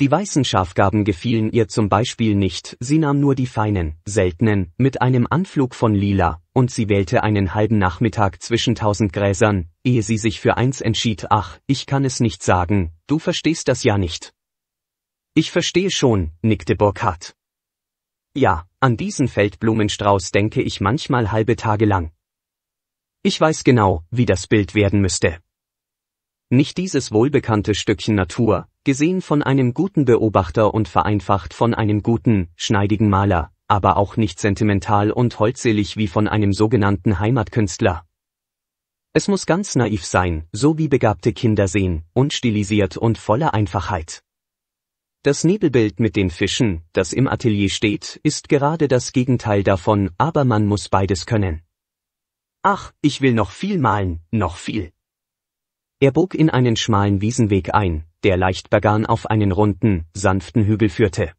Die weißen Schafgaben gefielen ihr zum Beispiel nicht, sie nahm nur die feinen, seltenen, mit einem Anflug von Lila, und sie wählte einen halben Nachmittag zwischen tausend Gräsern, ehe sie sich für eins entschied, ach, ich kann es nicht sagen, du verstehst das ja nicht. Ich verstehe schon, nickte Burkhardt. Ja, an diesen Feldblumenstrauß denke ich manchmal halbe Tage lang. Ich weiß genau, wie das Bild werden müsste. Nicht dieses wohlbekannte Stückchen Natur, gesehen von einem guten Beobachter und vereinfacht von einem guten, schneidigen Maler, aber auch nicht sentimental und holdselig wie von einem sogenannten Heimatkünstler. Es muss ganz naiv sein, so wie begabte Kinder sehen, unstilisiert und voller Einfachheit. Das Nebelbild mit den Fischen, das im Atelier steht, ist gerade das Gegenteil davon, aber man muss beides können. Ach, ich will noch viel malen, noch viel. Er bog in einen schmalen Wiesenweg ein, der leicht begann auf einen runden, sanften Hügel führte.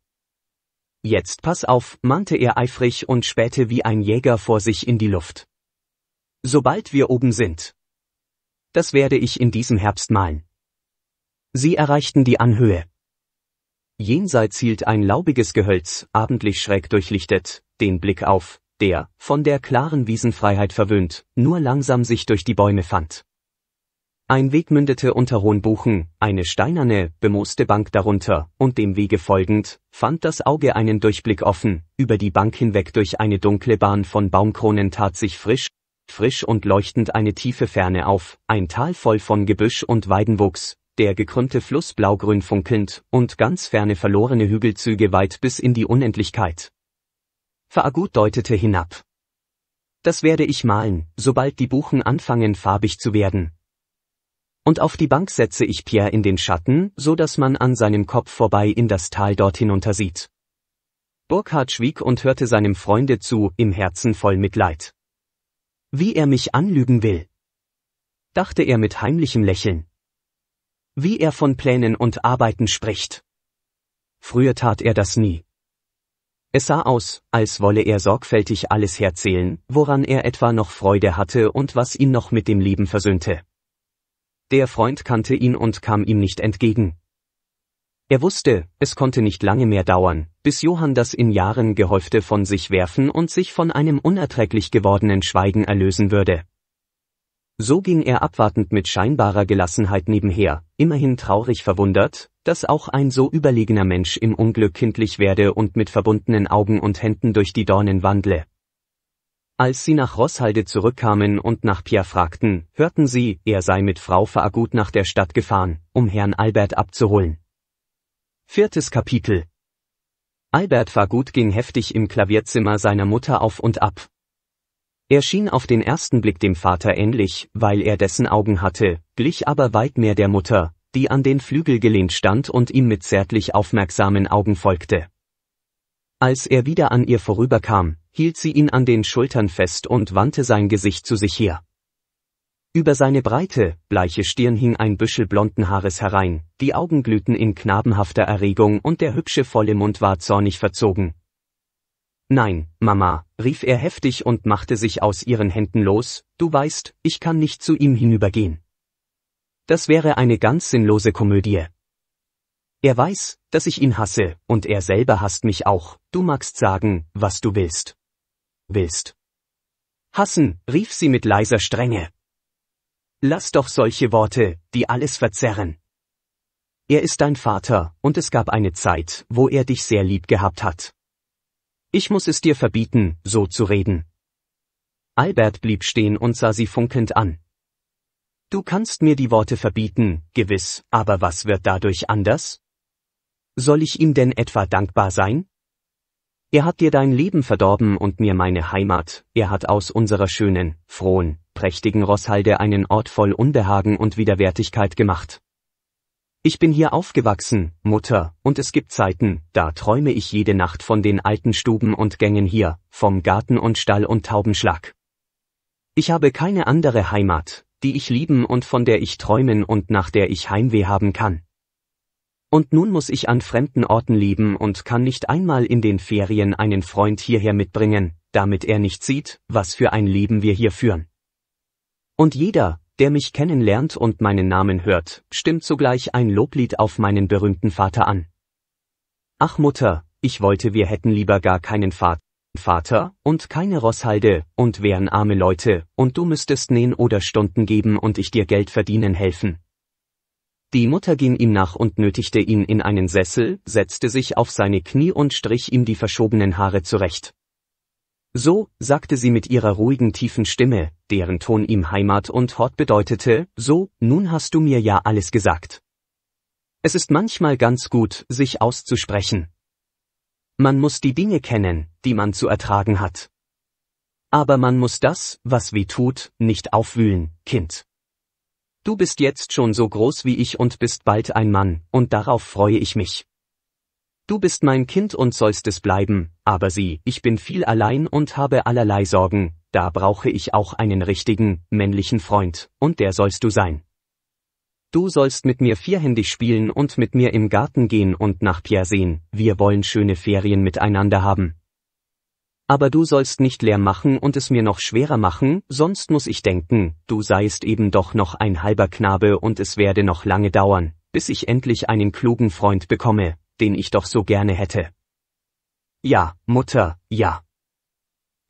Jetzt pass auf, mahnte er eifrig und spähte wie ein Jäger vor sich in die Luft. Sobald wir oben sind. Das werde ich in diesem Herbst malen. Sie erreichten die Anhöhe, Jenseits hielt ein laubiges Gehölz, abendlich schräg durchlichtet, den Blick auf, der, von der klaren Wiesenfreiheit verwöhnt, nur langsam sich durch die Bäume fand. Ein Weg mündete unter hohen Buchen, eine steinerne, bemooste Bank darunter, und dem Wege folgend, fand das Auge einen Durchblick offen, über die Bank hinweg durch eine dunkle Bahn von Baumkronen tat sich frisch, frisch und leuchtend eine tiefe Ferne auf, ein Tal voll von Gebüsch und Weidenwuchs, der gekrümmte Fluss blaugrün funkelnd, und ganz ferne verlorene Hügelzüge weit bis in die Unendlichkeit. Faagut deutete hinab. Das werde ich malen, sobald die Buchen anfangen farbig zu werden. Und auf die Bank setze ich Pierre in den Schatten, so dass man an seinem Kopf vorbei in das Tal dort hinunter sieht. Burkhard schwieg und hörte seinem Freunde zu, im Herzen voll Mitleid. Wie er mich anlügen will, dachte er mit heimlichem Lächeln wie er von Plänen und Arbeiten spricht. Früher tat er das nie. Es sah aus, als wolle er sorgfältig alles herzählen, woran er etwa noch Freude hatte und was ihn noch mit dem Leben versöhnte. Der Freund kannte ihn und kam ihm nicht entgegen. Er wusste, es konnte nicht lange mehr dauern, bis Johann das in Jahren gehäufte von sich werfen und sich von einem unerträglich gewordenen Schweigen erlösen würde. So ging er abwartend mit scheinbarer Gelassenheit nebenher, immerhin traurig verwundert, dass auch ein so überlegener Mensch im Unglück kindlich werde und mit verbundenen Augen und Händen durch die Dornen wandle. Als sie nach Rosshalde zurückkamen und nach Pierre fragten, hörten sie, er sei mit Frau Faagut nach der Stadt gefahren, um Herrn Albert abzuholen. Viertes Kapitel Albert Fagut ging heftig im Klavierzimmer seiner Mutter auf und ab, er schien auf den ersten Blick dem Vater ähnlich, weil er dessen Augen hatte, glich aber weit mehr der Mutter, die an den Flügel gelehnt stand und ihm mit zärtlich aufmerksamen Augen folgte. Als er wieder an ihr vorüberkam, hielt sie ihn an den Schultern fest und wandte sein Gesicht zu sich her. Über seine breite, bleiche Stirn hing ein Büschel blonden Haares herein, die Augen glühten in knabenhafter Erregung und der hübsche volle Mund war zornig verzogen, Nein, Mama, rief er heftig und machte sich aus ihren Händen los, du weißt, ich kann nicht zu ihm hinübergehen. Das wäre eine ganz sinnlose Komödie. Er weiß, dass ich ihn hasse, und er selber hasst mich auch, du magst sagen, was du willst. Willst. Hassen, rief sie mit leiser Strenge. Lass doch solche Worte, die alles verzerren. Er ist dein Vater, und es gab eine Zeit, wo er dich sehr lieb gehabt hat. Ich muss es dir verbieten, so zu reden. Albert blieb stehen und sah sie funkelnd an. Du kannst mir die Worte verbieten, gewiss, aber was wird dadurch anders? Soll ich ihm denn etwa dankbar sein? Er hat dir dein Leben verdorben und mir meine Heimat, er hat aus unserer schönen, frohen, prächtigen Rosshalde einen Ort voll Unbehagen und Widerwärtigkeit gemacht. Ich bin hier aufgewachsen, Mutter, und es gibt Zeiten, da träume ich jede Nacht von den alten Stuben und Gängen hier, vom Garten und Stall und Taubenschlag. Ich habe keine andere Heimat, die ich lieben und von der ich träumen und nach der ich Heimweh haben kann. Und nun muss ich an fremden Orten leben und kann nicht einmal in den Ferien einen Freund hierher mitbringen, damit er nicht sieht, was für ein Leben wir hier führen. Und jeder, der mich kennenlernt und meinen Namen hört, stimmt sogleich ein Loblied auf meinen berühmten Vater an. Ach Mutter, ich wollte wir hätten lieber gar keinen Vater. Vater und keine Rosshalde und wären arme Leute und du müsstest nähen oder Stunden geben und ich dir Geld verdienen helfen. Die Mutter ging ihm nach und nötigte ihn in einen Sessel, setzte sich auf seine Knie und strich ihm die verschobenen Haare zurecht. So, sagte sie mit ihrer ruhigen tiefen Stimme, deren Ton ihm Heimat und Hort bedeutete, so, nun hast du mir ja alles gesagt. Es ist manchmal ganz gut, sich auszusprechen. Man muss die Dinge kennen, die man zu ertragen hat. Aber man muss das, was weh tut, nicht aufwühlen, Kind. Du bist jetzt schon so groß wie ich und bist bald ein Mann, und darauf freue ich mich. Du bist mein Kind und sollst es bleiben, aber sieh, ich bin viel allein und habe allerlei Sorgen, da brauche ich auch einen richtigen, männlichen Freund, und der sollst du sein. Du sollst mit mir vierhändig spielen und mit mir im Garten gehen und nach Pierre sehen, wir wollen schöne Ferien miteinander haben. Aber du sollst nicht leer machen und es mir noch schwerer machen, sonst muss ich denken, du seist eben doch noch ein halber Knabe und es werde noch lange dauern, bis ich endlich einen klugen Freund bekomme, den ich doch so gerne hätte. Ja, Mutter, ja.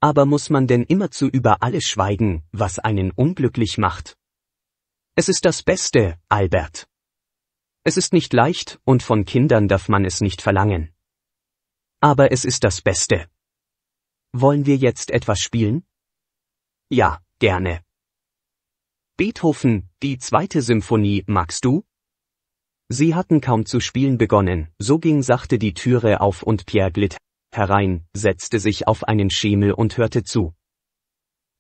Aber muss man denn immerzu über alles schweigen, was einen unglücklich macht? Es ist das Beste, Albert. Es ist nicht leicht, und von Kindern darf man es nicht verlangen. Aber es ist das Beste. Wollen wir jetzt etwas spielen? Ja, gerne. Beethoven, die zweite Symphonie, magst du? Sie hatten kaum zu spielen begonnen, so ging sachte die Türe auf und Pierre glitt herein, setzte sich auf einen Schemel und hörte zu.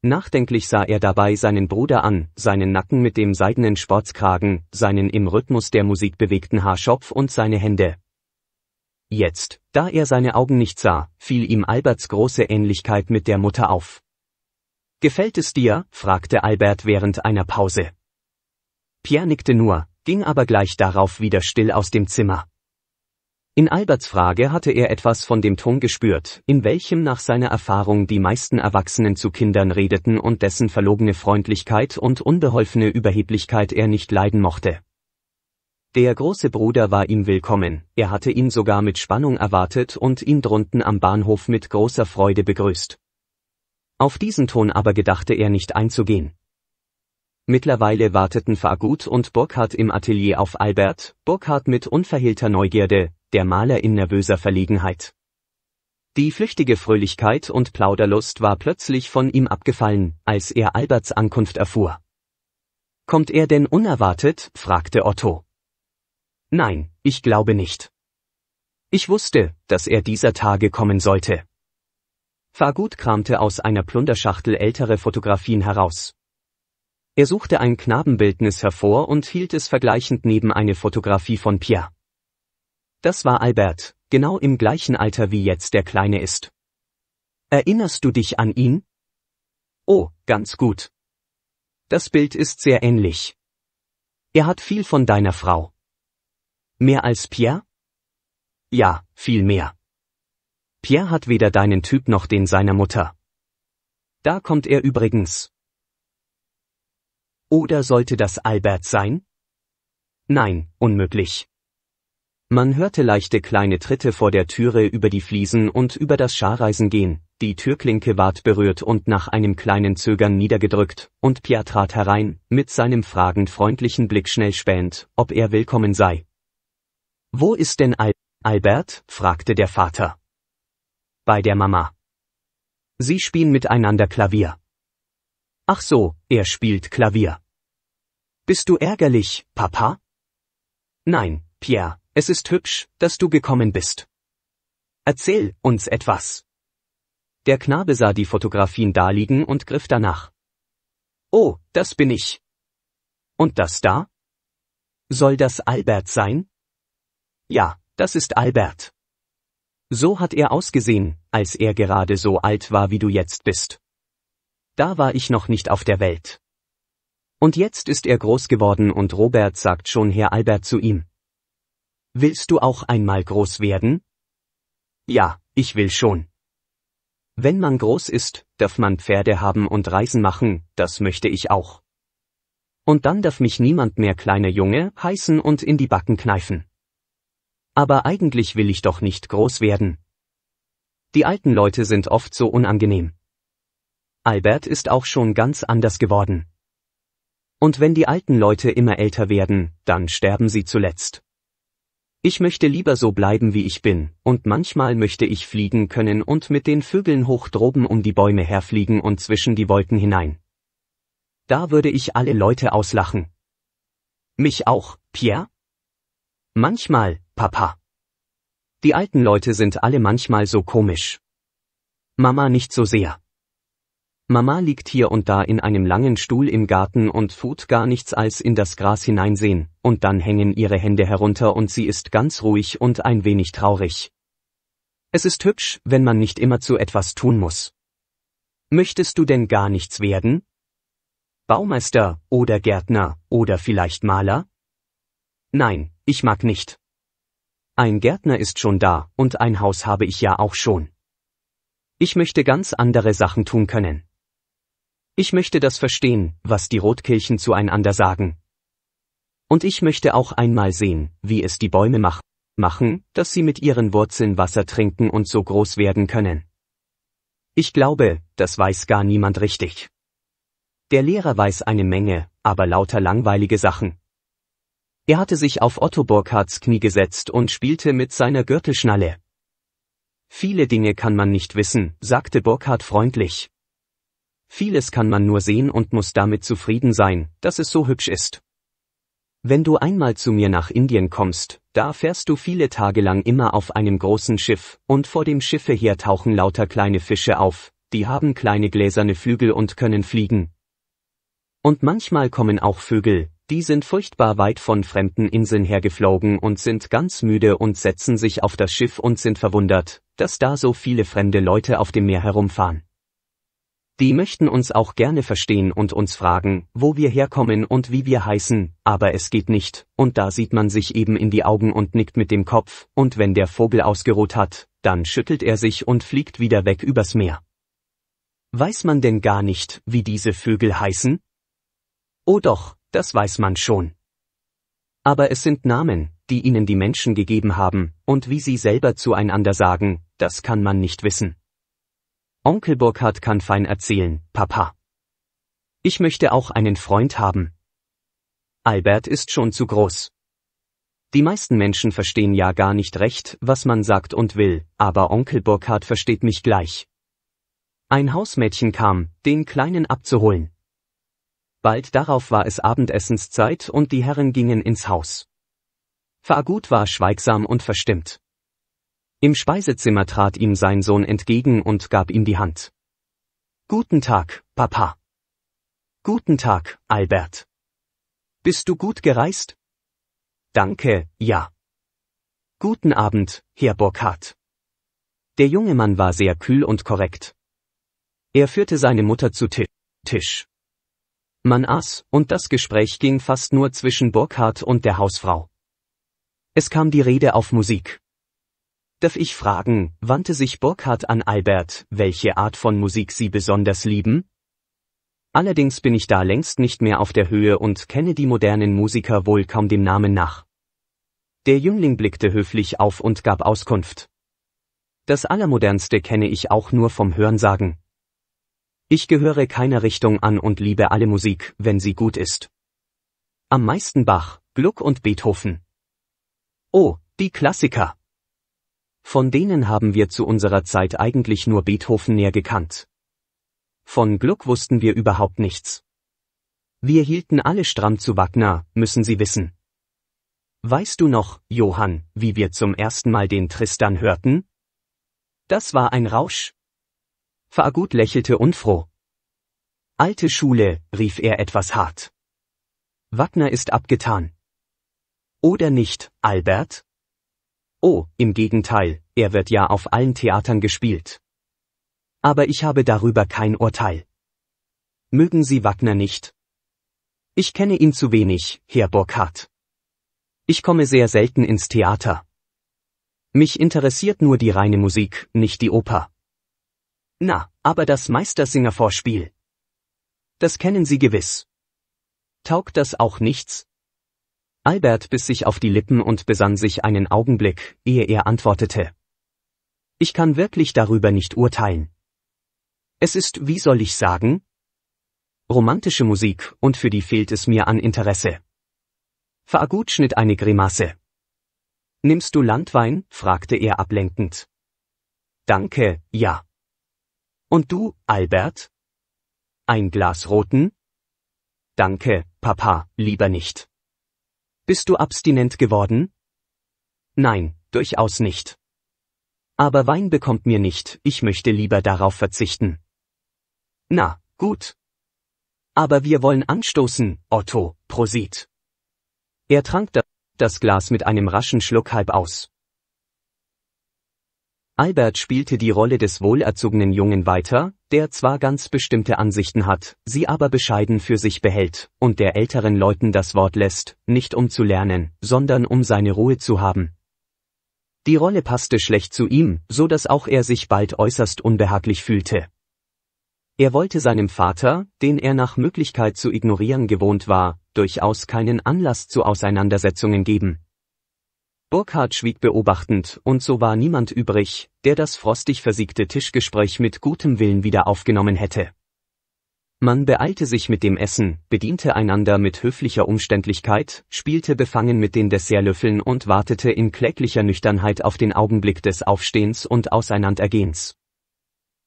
Nachdenklich sah er dabei seinen Bruder an, seinen Nacken mit dem seidenen Sportskragen, seinen im Rhythmus der Musik bewegten Haarschopf und seine Hände. Jetzt, da er seine Augen nicht sah, fiel ihm Alberts große Ähnlichkeit mit der Mutter auf. Gefällt es dir? fragte Albert während einer Pause. Pierre nickte nur, ging aber gleich darauf wieder still aus dem Zimmer. In Alberts Frage hatte er etwas von dem Ton gespürt, in welchem nach seiner Erfahrung die meisten Erwachsenen zu Kindern redeten und dessen verlogene Freundlichkeit und unbeholfene Überheblichkeit er nicht leiden mochte. Der große Bruder war ihm willkommen, er hatte ihn sogar mit Spannung erwartet und ihn drunten am Bahnhof mit großer Freude begrüßt. Auf diesen Ton aber gedachte er nicht einzugehen. Mittlerweile warteten Fagut und Burkhardt im Atelier auf Albert, Burkhardt mit unverhehlter Neugierde, der Maler in nervöser Verlegenheit. Die flüchtige Fröhlichkeit und Plauderlust war plötzlich von ihm abgefallen, als er Alberts Ankunft erfuhr. Kommt er denn unerwartet? fragte Otto. Nein, ich glaube nicht. Ich wusste, dass er dieser Tage kommen sollte. Fagut kramte aus einer Plunderschachtel ältere Fotografien heraus, er suchte ein Knabenbildnis hervor und hielt es vergleichend neben eine Fotografie von Pierre. Das war Albert, genau im gleichen Alter wie jetzt der Kleine ist. Erinnerst du dich an ihn? Oh, ganz gut. Das Bild ist sehr ähnlich. Er hat viel von deiner Frau. Mehr als Pierre? Ja, viel mehr. Pierre hat weder deinen Typ noch den seiner Mutter. Da kommt er übrigens. Oder sollte das Albert sein? Nein, unmöglich. Man hörte leichte kleine Tritte vor der Türe über die Fliesen und über das Schareisen gehen, die Türklinke ward berührt und nach einem kleinen Zögern niedergedrückt, und Pierre trat herein, mit seinem fragend freundlichen Blick schnell spähend, ob er willkommen sei. Wo ist denn Al Albert? fragte der Vater. Bei der Mama. Sie spielen miteinander Klavier. Ach so, er spielt Klavier. Bist du ärgerlich, Papa? Nein, Pierre, es ist hübsch, dass du gekommen bist. Erzähl uns etwas. Der Knabe sah die Fotografien daliegen und griff danach. Oh, das bin ich. Und das da? Soll das Albert sein? Ja, das ist Albert. So hat er ausgesehen, als er gerade so alt war, wie du jetzt bist. Da war ich noch nicht auf der Welt. Und jetzt ist er groß geworden und Robert sagt schon Herr Albert zu ihm. Willst du auch einmal groß werden? Ja, ich will schon. Wenn man groß ist, darf man Pferde haben und Reisen machen, das möchte ich auch. Und dann darf mich niemand mehr kleiner Junge heißen und in die Backen kneifen. Aber eigentlich will ich doch nicht groß werden. Die alten Leute sind oft so unangenehm. Albert ist auch schon ganz anders geworden. Und wenn die alten Leute immer älter werden, dann sterben sie zuletzt. Ich möchte lieber so bleiben, wie ich bin, und manchmal möchte ich fliegen können und mit den Vögeln hoch droben um die Bäume herfliegen und zwischen die Wolken hinein. Da würde ich alle Leute auslachen. Mich auch, Pierre? Manchmal, Papa. Die alten Leute sind alle manchmal so komisch. Mama nicht so sehr. Mama liegt hier und da in einem langen Stuhl im Garten und tut gar nichts als in das Gras hineinsehen, und dann hängen ihre Hände herunter und sie ist ganz ruhig und ein wenig traurig. Es ist hübsch, wenn man nicht immer zu etwas tun muss. Möchtest du denn gar nichts werden? Baumeister, oder Gärtner, oder vielleicht Maler? Nein, ich mag nicht. Ein Gärtner ist schon da, und ein Haus habe ich ja auch schon. Ich möchte ganz andere Sachen tun können. Ich möchte das verstehen, was die Rotkirchen zueinander sagen. Und ich möchte auch einmal sehen, wie es die Bäume mach machen, dass sie mit ihren Wurzeln Wasser trinken und so groß werden können. Ich glaube, das weiß gar niemand richtig. Der Lehrer weiß eine Menge, aber lauter langweilige Sachen. Er hatte sich auf Otto Burkhards Knie gesetzt und spielte mit seiner Gürtelschnalle. Viele Dinge kann man nicht wissen, sagte Burkhard freundlich. Vieles kann man nur sehen und muss damit zufrieden sein, dass es so hübsch ist. Wenn du einmal zu mir nach Indien kommst, da fährst du viele Tage lang immer auf einem großen Schiff, und vor dem Schiffe her tauchen lauter kleine Fische auf, die haben kleine gläserne Flügel und können fliegen. Und manchmal kommen auch Vögel, die sind furchtbar weit von fremden Inseln hergeflogen und sind ganz müde und setzen sich auf das Schiff und sind verwundert, dass da so viele fremde Leute auf dem Meer herumfahren. Die möchten uns auch gerne verstehen und uns fragen, wo wir herkommen und wie wir heißen, aber es geht nicht, und da sieht man sich eben in die Augen und nickt mit dem Kopf, und wenn der Vogel ausgeruht hat, dann schüttelt er sich und fliegt wieder weg übers Meer. Weiß man denn gar nicht, wie diese Vögel heißen? Oh doch, das weiß man schon. Aber es sind Namen, die ihnen die Menschen gegeben haben, und wie sie selber zueinander sagen, das kann man nicht wissen. Onkel Burkhard kann fein erzählen, Papa. Ich möchte auch einen Freund haben. Albert ist schon zu groß. Die meisten Menschen verstehen ja gar nicht recht, was man sagt und will, aber Onkel Burkhard versteht mich gleich. Ein Hausmädchen kam, den Kleinen abzuholen. Bald darauf war es Abendessenszeit und die Herren gingen ins Haus. Fagut war schweigsam und verstimmt. Im Speisezimmer trat ihm sein Sohn entgegen und gab ihm die Hand. Guten Tag, Papa. Guten Tag, Albert. Bist du gut gereist? Danke, ja. Guten Abend, Herr Burkhardt. Der junge Mann war sehr kühl und korrekt. Er führte seine Mutter zu Tisch. Man aß, und das Gespräch ging fast nur zwischen Burkhardt und der Hausfrau. Es kam die Rede auf Musik. Darf ich fragen, wandte sich Burkhardt an Albert, welche Art von Musik Sie besonders lieben? Allerdings bin ich da längst nicht mehr auf der Höhe und kenne die modernen Musiker wohl kaum dem Namen nach. Der Jüngling blickte höflich auf und gab Auskunft. Das Allermodernste kenne ich auch nur vom Hörensagen. Ich gehöre keiner Richtung an und liebe alle Musik, wenn sie gut ist. Am meisten Bach, Gluck und Beethoven. Oh, die Klassiker. Von denen haben wir zu unserer Zeit eigentlich nur Beethoven näher gekannt. Von Gluck wussten wir überhaupt nichts. Wir hielten alle stramm zu Wagner, müssen Sie wissen. Weißt du noch, Johann, wie wir zum ersten Mal den Tristan hörten? Das war ein Rausch. Fagut lächelte unfroh. Alte Schule, rief er etwas hart. Wagner ist abgetan. Oder nicht, Albert? Oh, im Gegenteil, er wird ja auf allen Theatern gespielt. Aber ich habe darüber kein Urteil. Mögen Sie Wagner nicht? Ich kenne ihn zu wenig, Herr Burkhardt. Ich komme sehr selten ins Theater. Mich interessiert nur die reine Musik, nicht die Oper. Na, aber das Meistersinger-Vorspiel. Das kennen Sie gewiss. Taugt das auch nichts? Albert biss sich auf die Lippen und besann sich einen Augenblick, ehe er antwortete. Ich kann wirklich darüber nicht urteilen. Es ist, wie soll ich sagen? Romantische Musik, und für die fehlt es mir an Interesse. Faagut schnitt eine Grimasse. Nimmst du Landwein? fragte er ablenkend. Danke, ja. Und du, Albert? Ein Glas roten? Danke, Papa, lieber nicht. Bist du abstinent geworden? Nein, durchaus nicht. Aber Wein bekommt mir nicht, ich möchte lieber darauf verzichten. Na, gut. Aber wir wollen anstoßen, Otto, Prosit. Er trank das Glas mit einem raschen Schluck halb aus. Albert spielte die Rolle des wohlerzogenen Jungen weiter, der zwar ganz bestimmte Ansichten hat, sie aber bescheiden für sich behält und der älteren Leuten das Wort lässt, nicht um zu lernen, sondern um seine Ruhe zu haben. Die Rolle passte schlecht zu ihm, so dass auch er sich bald äußerst unbehaglich fühlte. Er wollte seinem Vater, den er nach Möglichkeit zu ignorieren gewohnt war, durchaus keinen Anlass zu Auseinandersetzungen geben, Burkhard schwieg beobachtend, und so war niemand übrig, der das frostig versiegte Tischgespräch mit gutem Willen wieder aufgenommen hätte. Man beeilte sich mit dem Essen, bediente einander mit höflicher Umständlichkeit, spielte befangen mit den Dessertlöffeln und wartete in kläglicher Nüchternheit auf den Augenblick des Aufstehens und Auseinandergehens.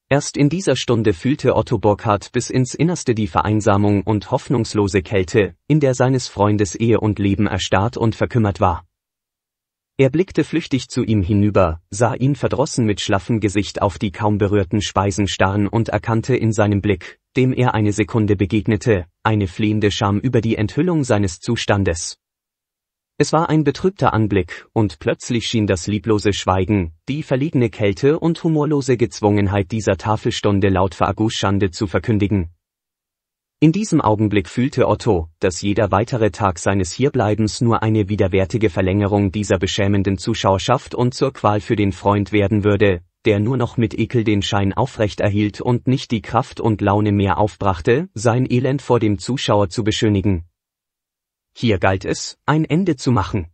Erst in dieser Stunde fühlte Otto Burkhardt bis ins Innerste die Vereinsamung und hoffnungslose Kälte, in der seines Freundes Ehe und Leben erstarrt und verkümmert war. Er blickte flüchtig zu ihm hinüber, sah ihn verdrossen mit schlaffem Gesicht auf die kaum berührten Speisen starren und erkannte in seinem Blick, dem er eine Sekunde begegnete, eine flehende Scham über die Enthüllung seines Zustandes. Es war ein betrübter Anblick, und plötzlich schien das lieblose Schweigen, die verlegene Kälte und humorlose Gezwungenheit dieser Tafelstunde laut Fagus Schande zu verkündigen, in diesem Augenblick fühlte Otto, dass jeder weitere Tag seines Hierbleibens nur eine widerwärtige Verlängerung dieser beschämenden Zuschauerschaft und zur Qual für den Freund werden würde, der nur noch mit Ekel den Schein aufrecht erhielt und nicht die Kraft und Laune mehr aufbrachte, sein Elend vor dem Zuschauer zu beschönigen. Hier galt es, ein Ende zu machen.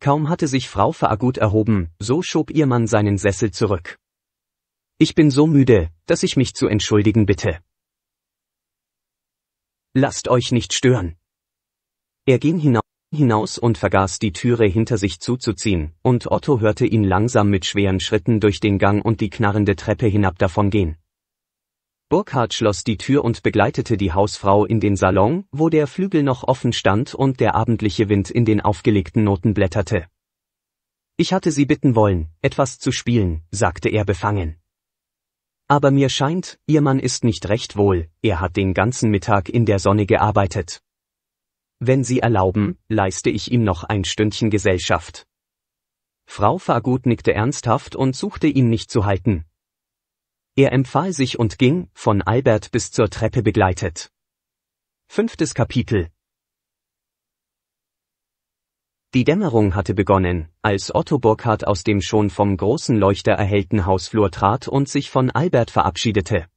Kaum hatte sich Frau Faagut erhoben, so schob ihr Mann seinen Sessel zurück. Ich bin so müde, dass ich mich zu entschuldigen bitte. Lasst euch nicht stören. Er ging hinaus und vergaß die Türe hinter sich zuzuziehen, und Otto hörte ihn langsam mit schweren Schritten durch den Gang und die knarrende Treppe hinab davon gehen. Burkhard schloss die Tür und begleitete die Hausfrau in den Salon, wo der Flügel noch offen stand und der abendliche Wind in den aufgelegten Noten blätterte. Ich hatte sie bitten wollen, etwas zu spielen, sagte er befangen. Aber mir scheint, ihr Mann ist nicht recht wohl, er hat den ganzen Mittag in der Sonne gearbeitet. Wenn Sie erlauben, leiste ich ihm noch ein Stündchen Gesellschaft. Frau Fagut nickte ernsthaft und suchte ihn nicht zu halten. Er empfahl sich und ging, von Albert bis zur Treppe begleitet. Fünftes Kapitel die Dämmerung hatte begonnen, als Otto Burkhardt aus dem schon vom großen Leuchter erhellten Hausflur trat und sich von Albert verabschiedete.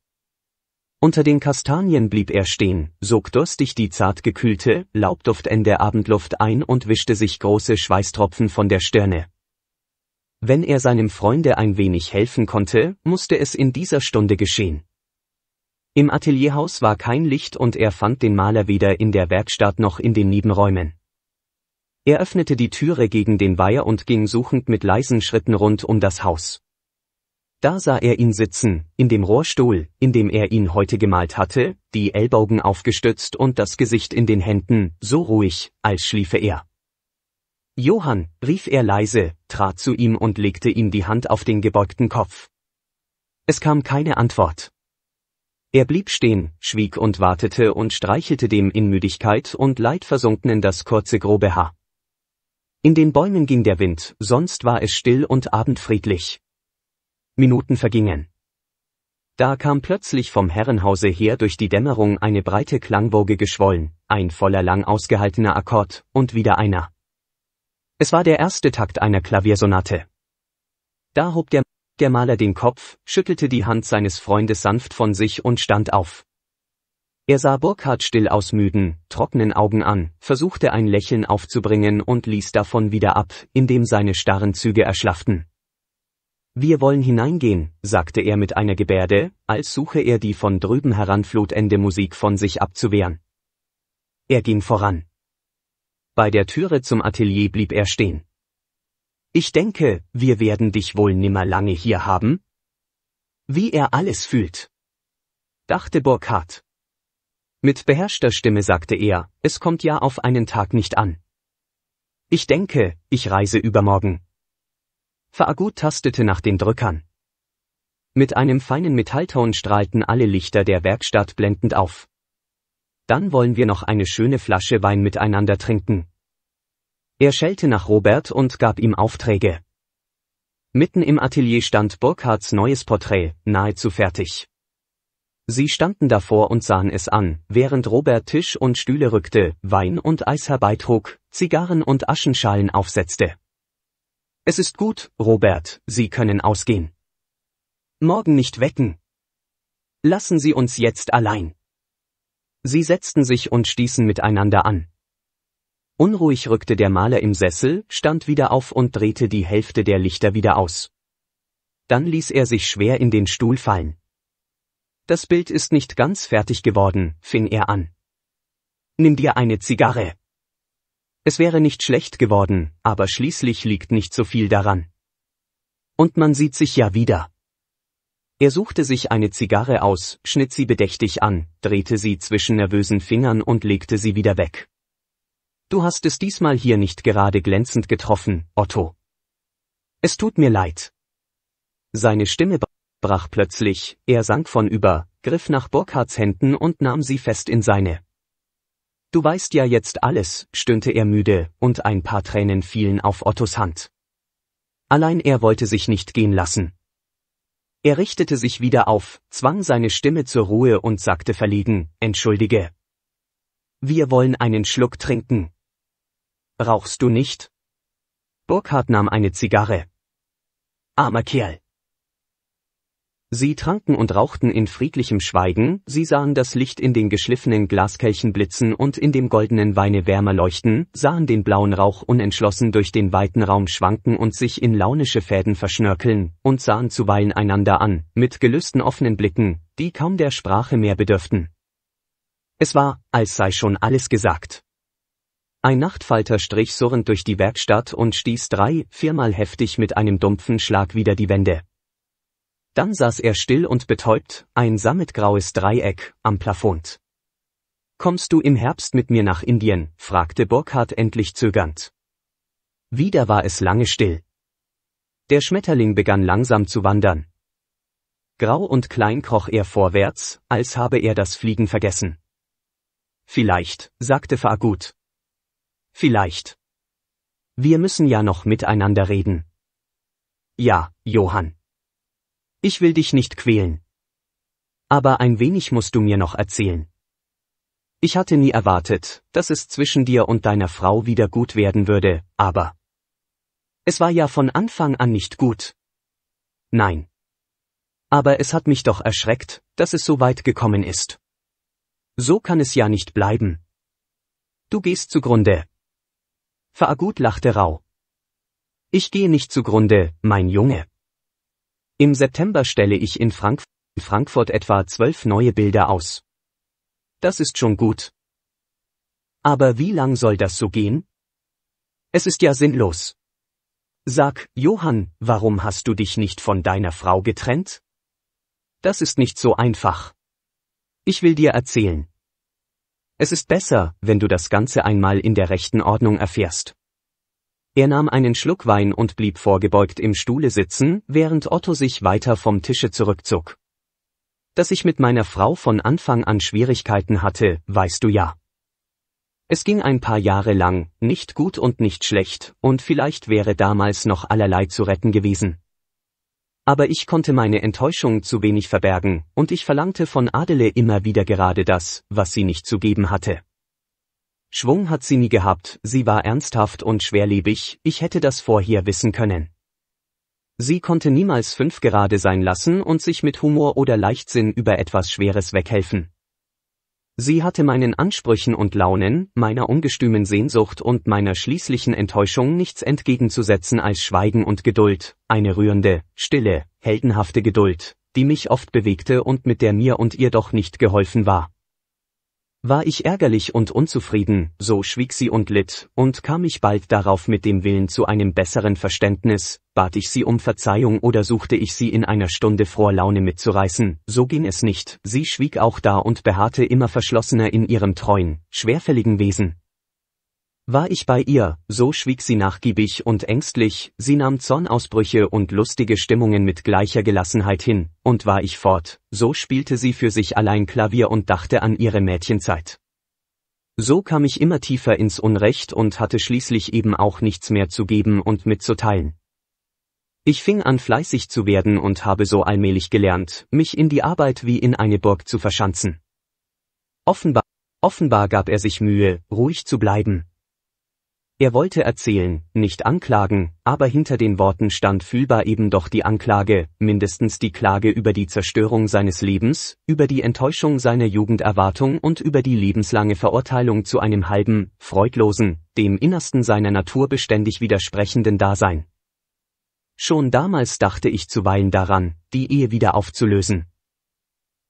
Unter den Kastanien blieb er stehen, sog durstig die zart gekühlte, laubduftende Abendluft ein und wischte sich große Schweißtropfen von der Stirne. Wenn er seinem Freunde ein wenig helfen konnte, musste es in dieser Stunde geschehen. Im Atelierhaus war kein Licht und er fand den Maler weder in der Werkstatt noch in den Nebenräumen. Er öffnete die Türe gegen den Weiher und ging suchend mit leisen Schritten rund um das Haus. Da sah er ihn sitzen, in dem Rohrstuhl, in dem er ihn heute gemalt hatte, die Ellbogen aufgestützt und das Gesicht in den Händen, so ruhig, als schliefe er. Johann, rief er leise, trat zu ihm und legte ihm die Hand auf den gebeugten Kopf. Es kam keine Antwort. Er blieb stehen, schwieg und wartete und streichelte dem in Müdigkeit und Leid versunkenen das kurze grobe Haar. In den Bäumen ging der Wind, sonst war es still und abendfriedlich. Minuten vergingen. Da kam plötzlich vom Herrenhause her durch die Dämmerung eine breite Klangwoge geschwollen, ein voller lang ausgehaltener Akkord und wieder einer. Es war der erste Takt einer Klaviersonate. Da hob der, der Maler den Kopf, schüttelte die Hand seines Freundes sanft von sich und stand auf. Er sah Burkhard still aus müden, trockenen Augen an, versuchte ein Lächeln aufzubringen und ließ davon wieder ab, indem seine starren Züge erschlafften. Wir wollen hineingehen, sagte er mit einer Gebärde, als suche er die von drüben heranflutende Musik von sich abzuwehren. Er ging voran. Bei der Türe zum Atelier blieb er stehen. Ich denke, wir werden dich wohl nimmer lange hier haben? Wie er alles fühlt. Dachte Burkhardt mit beherrschter Stimme sagte er, es kommt ja auf einen Tag nicht an. Ich denke, ich reise übermorgen. Faagut tastete nach den Drückern. Mit einem feinen Metallton strahlten alle Lichter der Werkstatt blendend auf. Dann wollen wir noch eine schöne Flasche Wein miteinander trinken. Er schellte nach Robert und gab ihm Aufträge. Mitten im Atelier stand Burkhards neues Porträt, nahezu fertig. Sie standen davor und sahen es an, während Robert Tisch und Stühle rückte, Wein und Eis herbeitrug, Zigarren und Aschenschalen aufsetzte. Es ist gut, Robert, Sie können ausgehen. Morgen nicht wecken. Lassen Sie uns jetzt allein. Sie setzten sich und stießen miteinander an. Unruhig rückte der Maler im Sessel, stand wieder auf und drehte die Hälfte der Lichter wieder aus. Dann ließ er sich schwer in den Stuhl fallen. Das Bild ist nicht ganz fertig geworden, fing er an. Nimm dir eine Zigarre. Es wäre nicht schlecht geworden, aber schließlich liegt nicht so viel daran. Und man sieht sich ja wieder. Er suchte sich eine Zigarre aus, schnitt sie bedächtig an, drehte sie zwischen nervösen Fingern und legte sie wieder weg. Du hast es diesmal hier nicht gerade glänzend getroffen, Otto. Es tut mir leid. Seine Stimme brach plötzlich, er sank von über, griff nach Burkhards Händen und nahm sie fest in seine. Du weißt ja jetzt alles, stöhnte er müde, und ein paar Tränen fielen auf Ottos Hand. Allein er wollte sich nicht gehen lassen. Er richtete sich wieder auf, zwang seine Stimme zur Ruhe und sagte verlegen, Entschuldige. Wir wollen einen Schluck trinken. Rauchst du nicht? Burkhard nahm eine Zigarre. Armer Kerl. Sie tranken und rauchten in friedlichem Schweigen, sie sahen das Licht in den geschliffenen Glaskelchen blitzen und in dem goldenen Weine wärmer leuchten, sahen den blauen Rauch unentschlossen durch den weiten Raum schwanken und sich in launische Fäden verschnörkeln, und sahen zuweilen einander an, mit gelösten offenen Blicken, die kaum der Sprache mehr bedürften. Es war, als sei schon alles gesagt. Ein Nachtfalter strich surrend durch die Werkstatt und stieß drei, viermal heftig mit einem dumpfen Schlag wieder die Wände. Dann saß er still und betäubt, ein sammetgraues Dreieck, am Plafond. Kommst du im Herbst mit mir nach Indien? fragte Burkhardt endlich zögernd. Wieder war es lange still. Der Schmetterling begann langsam zu wandern. Grau und klein kroch er vorwärts, als habe er das Fliegen vergessen. Vielleicht, sagte Fagut. Vielleicht. Wir müssen ja noch miteinander reden. Ja, Johann. Ich will dich nicht quälen. Aber ein wenig musst du mir noch erzählen. Ich hatte nie erwartet, dass es zwischen dir und deiner Frau wieder gut werden würde, aber. Es war ja von Anfang an nicht gut. Nein. Aber es hat mich doch erschreckt, dass es so weit gekommen ist. So kann es ja nicht bleiben. Du gehst zugrunde. Faagut lachte rau. Ich gehe nicht zugrunde, mein Junge. Im September stelle ich in Frank Frankfurt etwa zwölf neue Bilder aus. Das ist schon gut. Aber wie lang soll das so gehen? Es ist ja sinnlos. Sag, Johann, warum hast du dich nicht von deiner Frau getrennt? Das ist nicht so einfach. Ich will dir erzählen. Es ist besser, wenn du das Ganze einmal in der rechten Ordnung erfährst. Er nahm einen Schluck Wein und blieb vorgebeugt im Stuhle sitzen, während Otto sich weiter vom Tische zurückzog. Dass ich mit meiner Frau von Anfang an Schwierigkeiten hatte, weißt du ja. Es ging ein paar Jahre lang, nicht gut und nicht schlecht, und vielleicht wäre damals noch allerlei zu retten gewesen. Aber ich konnte meine Enttäuschung zu wenig verbergen, und ich verlangte von Adele immer wieder gerade das, was sie nicht zu geben hatte. Schwung hat sie nie gehabt, sie war ernsthaft und schwerlebig, ich hätte das vorher wissen können. Sie konnte niemals fünf gerade sein lassen und sich mit Humor oder Leichtsinn über etwas Schweres weghelfen. Sie hatte meinen Ansprüchen und Launen, meiner ungestümen Sehnsucht und meiner schließlichen Enttäuschung nichts entgegenzusetzen als Schweigen und Geduld, eine rührende, stille, heldenhafte Geduld, die mich oft bewegte und mit der mir und ihr doch nicht geholfen war. War ich ärgerlich und unzufrieden, so schwieg sie und litt, und kam ich bald darauf mit dem Willen zu einem besseren Verständnis, bat ich sie um Verzeihung oder suchte ich sie in einer Stunde froher Laune mitzureißen, so ging es nicht, sie schwieg auch da und beharrte immer verschlossener in ihrem treuen, schwerfälligen Wesen, war ich bei ihr, so schwieg sie nachgiebig und ängstlich, sie nahm Zornausbrüche und lustige Stimmungen mit gleicher Gelassenheit hin, und war ich fort, so spielte sie für sich allein Klavier und dachte an ihre Mädchenzeit. So kam ich immer tiefer ins Unrecht und hatte schließlich eben auch nichts mehr zu geben und mitzuteilen. Ich fing an fleißig zu werden und habe so allmählich gelernt, mich in die Arbeit wie in eine Burg zu verschanzen. Offenbar, offenbar gab er sich Mühe, ruhig zu bleiben, er wollte erzählen, nicht anklagen, aber hinter den Worten stand fühlbar eben doch die Anklage, mindestens die Klage über die Zerstörung seines Lebens, über die Enttäuschung seiner Jugenderwartung und über die lebenslange Verurteilung zu einem halben, freudlosen, dem Innersten seiner Natur beständig widersprechenden Dasein. Schon damals dachte ich zuweilen daran, die Ehe wieder aufzulösen.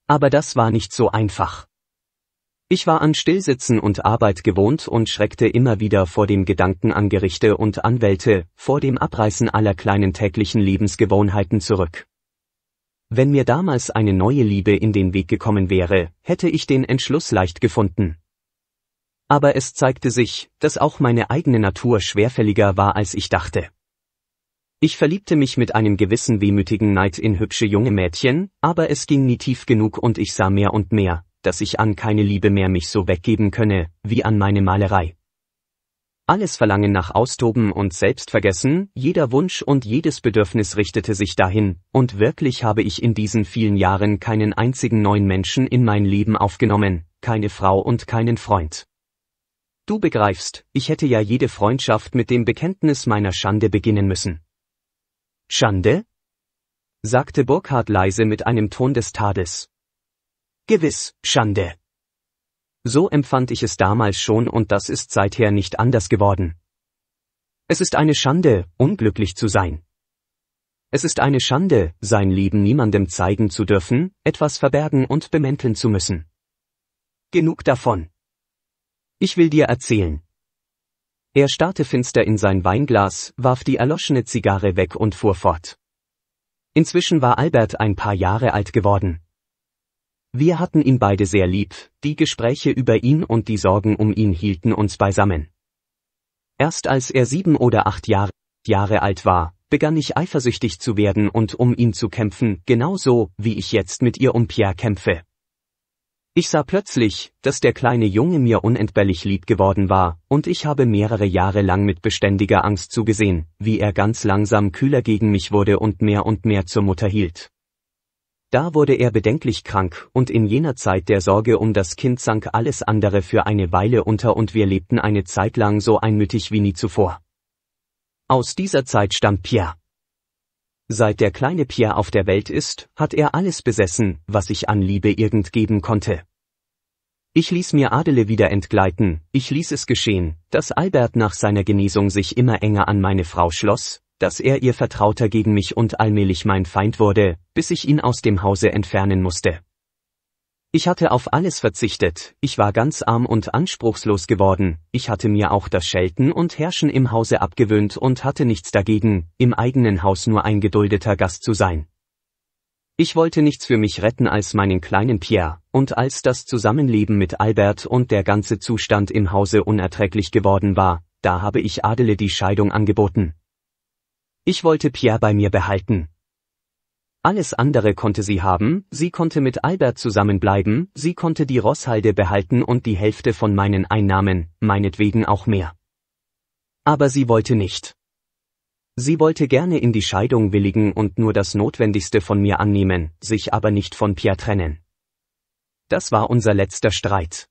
Aber das war nicht so einfach. Ich war an Stillsitzen und Arbeit gewohnt und schreckte immer wieder vor dem Gedanken an Gerichte und Anwälte, vor dem Abreißen aller kleinen täglichen Lebensgewohnheiten zurück. Wenn mir damals eine neue Liebe in den Weg gekommen wäre, hätte ich den Entschluss leicht gefunden. Aber es zeigte sich, dass auch meine eigene Natur schwerfälliger war, als ich dachte. Ich verliebte mich mit einem gewissen wehmütigen Neid in hübsche junge Mädchen, aber es ging nie tief genug und ich sah mehr und mehr, dass ich an keine Liebe mehr mich so weggeben könne, wie an meine Malerei. Alles Verlangen nach Austoben und Selbstvergessen, jeder Wunsch und jedes Bedürfnis richtete sich dahin, und wirklich habe ich in diesen vielen Jahren keinen einzigen neuen Menschen in mein Leben aufgenommen, keine Frau und keinen Freund. Du begreifst, ich hätte ja jede Freundschaft mit dem Bekenntnis meiner Schande beginnen müssen. Schande? sagte Burkhard leise mit einem Ton des Tades. Gewiss, Schande. So empfand ich es damals schon und das ist seither nicht anders geworden. Es ist eine Schande, unglücklich zu sein. Es ist eine Schande, sein Leben niemandem zeigen zu dürfen, etwas verbergen und bemänteln zu müssen. Genug davon. Ich will dir erzählen. Er starrte finster in sein Weinglas, warf die erloschene Zigarre weg und fuhr fort. Inzwischen war Albert ein paar Jahre alt geworden. Wir hatten ihn beide sehr lieb, die Gespräche über ihn und die Sorgen um ihn hielten uns beisammen. Erst als er sieben oder acht Jahre, Jahre alt war, begann ich eifersüchtig zu werden und um ihn zu kämpfen, genauso, wie ich jetzt mit ihr um Pierre kämpfe. Ich sah plötzlich, dass der kleine Junge mir unentbehrlich lieb geworden war, und ich habe mehrere Jahre lang mit beständiger Angst zugesehen, wie er ganz langsam kühler gegen mich wurde und mehr und mehr zur Mutter hielt. Da wurde er bedenklich krank, und in jener Zeit der Sorge um das Kind sank alles andere für eine Weile unter und wir lebten eine Zeit lang so einmütig wie nie zuvor. Aus dieser Zeit stammt Pierre. Seit der kleine Pierre auf der Welt ist, hat er alles besessen, was ich an Liebe irgend geben konnte. Ich ließ mir Adele wieder entgleiten, ich ließ es geschehen, dass Albert nach seiner Genesung sich immer enger an meine Frau schloss, dass er ihr Vertrauter gegen mich und allmählich mein Feind wurde, bis ich ihn aus dem Hause entfernen musste. Ich hatte auf alles verzichtet, ich war ganz arm und anspruchslos geworden, ich hatte mir auch das Schelten und Herrschen im Hause abgewöhnt und hatte nichts dagegen, im eigenen Haus nur ein geduldeter Gast zu sein. Ich wollte nichts für mich retten als meinen kleinen Pierre, und als das Zusammenleben mit Albert und der ganze Zustand im Hause unerträglich geworden war, da habe ich Adele die Scheidung angeboten. Ich wollte Pierre bei mir behalten. Alles andere konnte sie haben, sie konnte mit Albert zusammenbleiben, sie konnte die Rosshalde behalten und die Hälfte von meinen Einnahmen, meinetwegen auch mehr. Aber sie wollte nicht. Sie wollte gerne in die Scheidung willigen und nur das Notwendigste von mir annehmen, sich aber nicht von Pierre trennen. Das war unser letzter Streit.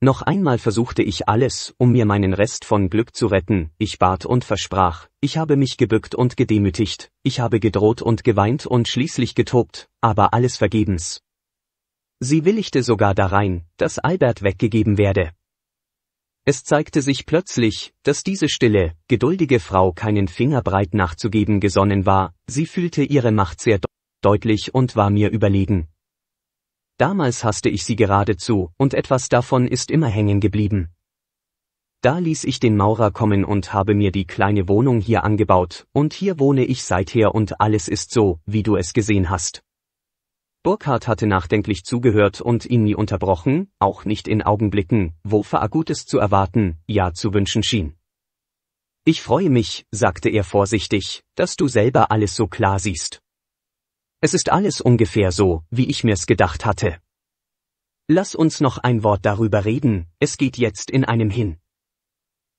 Noch einmal versuchte ich alles, um mir meinen Rest von Glück zu retten, ich bat und versprach, ich habe mich gebückt und gedemütigt, ich habe gedroht und geweint und schließlich getobt, aber alles vergebens. Sie willigte sogar darein, dass Albert weggegeben werde. Es zeigte sich plötzlich, dass diese stille, geduldige Frau keinen Fingerbreit nachzugeben gesonnen war, sie fühlte ihre Macht sehr deutlich und war mir überlegen, Damals hasste ich sie geradezu, und etwas davon ist immer hängen geblieben. Da ließ ich den Maurer kommen und habe mir die kleine Wohnung hier angebaut, und hier wohne ich seither und alles ist so, wie du es gesehen hast. Burkhard hatte nachdenklich zugehört und ihn nie unterbrochen, auch nicht in Augenblicken, wo Veragutes zu erwarten, ja zu wünschen schien. Ich freue mich, sagte er vorsichtig, dass du selber alles so klar siehst. Es ist alles ungefähr so, wie ich mir's gedacht hatte. Lass uns noch ein Wort darüber reden, es geht jetzt in einem hin.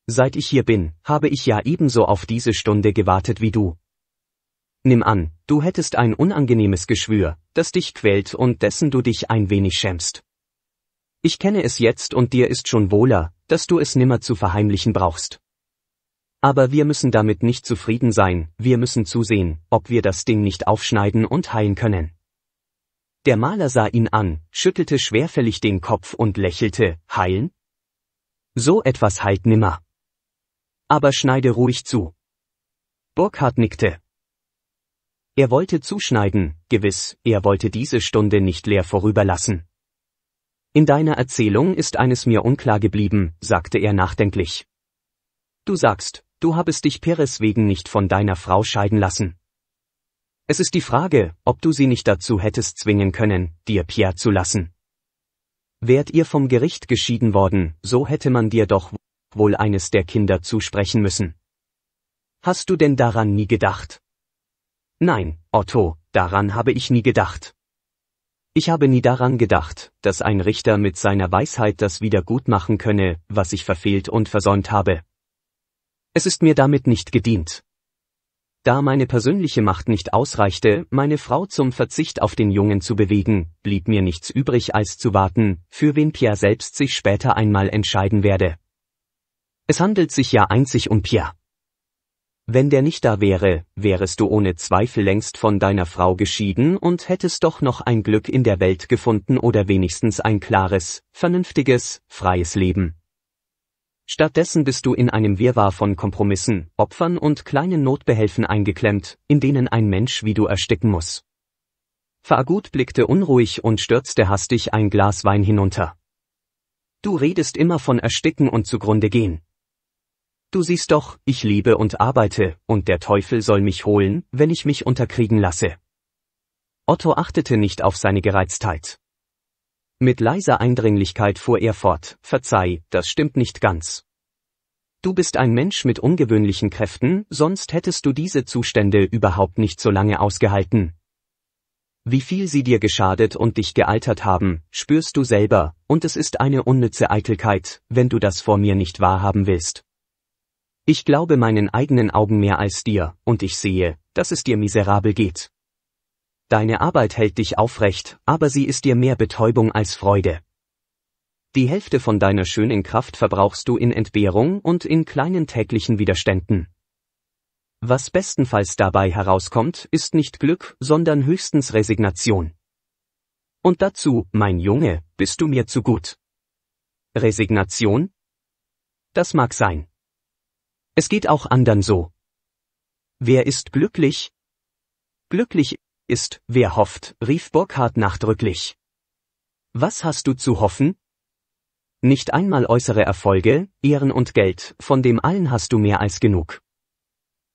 Seit ich hier bin, habe ich ja ebenso auf diese Stunde gewartet wie du. Nimm an, du hättest ein unangenehmes Geschwür, das dich quält und dessen du dich ein wenig schämst. Ich kenne es jetzt und dir ist schon wohler, dass du es nimmer zu verheimlichen brauchst. Aber wir müssen damit nicht zufrieden sein, wir müssen zusehen, ob wir das Ding nicht aufschneiden und heilen können. Der Maler sah ihn an, schüttelte schwerfällig den Kopf und lächelte, heilen? So etwas heilt nimmer. Aber schneide ruhig zu. Burkhard nickte. Er wollte zuschneiden, gewiss, er wollte diese Stunde nicht leer vorüberlassen. In deiner Erzählung ist eines mir unklar geblieben, sagte er nachdenklich. Du sagst, du habest dich Peres wegen nicht von deiner Frau scheiden lassen. Es ist die Frage, ob du sie nicht dazu hättest zwingen können, dir Pierre zu lassen. Wärt ihr vom Gericht geschieden worden, so hätte man dir doch wohl eines der Kinder zusprechen müssen. Hast du denn daran nie gedacht? Nein, Otto, daran habe ich nie gedacht. Ich habe nie daran gedacht, dass ein Richter mit seiner Weisheit das wieder gut machen könne, was ich verfehlt und versäumt habe. Es ist mir damit nicht gedient. Da meine persönliche Macht nicht ausreichte, meine Frau zum Verzicht auf den Jungen zu bewegen, blieb mir nichts übrig als zu warten, für wen Pierre selbst sich später einmal entscheiden werde. Es handelt sich ja einzig um Pierre. Wenn der nicht da wäre, wärest du ohne Zweifel längst von deiner Frau geschieden und hättest doch noch ein Glück in der Welt gefunden oder wenigstens ein klares, vernünftiges, freies Leben. Stattdessen bist du in einem Wirrwarr von Kompromissen, Opfern und kleinen Notbehelfen eingeklemmt, in denen ein Mensch wie du ersticken muss. Fagut blickte unruhig und stürzte hastig ein Glas Wein hinunter. Du redest immer von Ersticken und zugrunde gehen. Du siehst doch, ich liebe und arbeite, und der Teufel soll mich holen, wenn ich mich unterkriegen lasse. Otto achtete nicht auf seine Gereiztheit. Mit leiser Eindringlichkeit fuhr er fort, verzeih, das stimmt nicht ganz. Du bist ein Mensch mit ungewöhnlichen Kräften, sonst hättest du diese Zustände überhaupt nicht so lange ausgehalten. Wie viel sie dir geschadet und dich gealtert haben, spürst du selber, und es ist eine unnütze Eitelkeit, wenn du das vor mir nicht wahrhaben willst. Ich glaube meinen eigenen Augen mehr als dir, und ich sehe, dass es dir miserabel geht. Deine Arbeit hält dich aufrecht, aber sie ist dir mehr Betäubung als Freude. Die Hälfte von deiner schönen Kraft verbrauchst du in Entbehrung und in kleinen täglichen Widerständen. Was bestenfalls dabei herauskommt, ist nicht Glück, sondern höchstens Resignation. Und dazu, mein Junge, bist du mir zu gut. Resignation? Das mag sein. Es geht auch anderen so. Wer ist glücklich? Glücklich ist, wer hofft, rief Burkhardt nachdrücklich. Was hast du zu hoffen? Nicht einmal äußere Erfolge, Ehren und Geld, von dem allen hast du mehr als genug.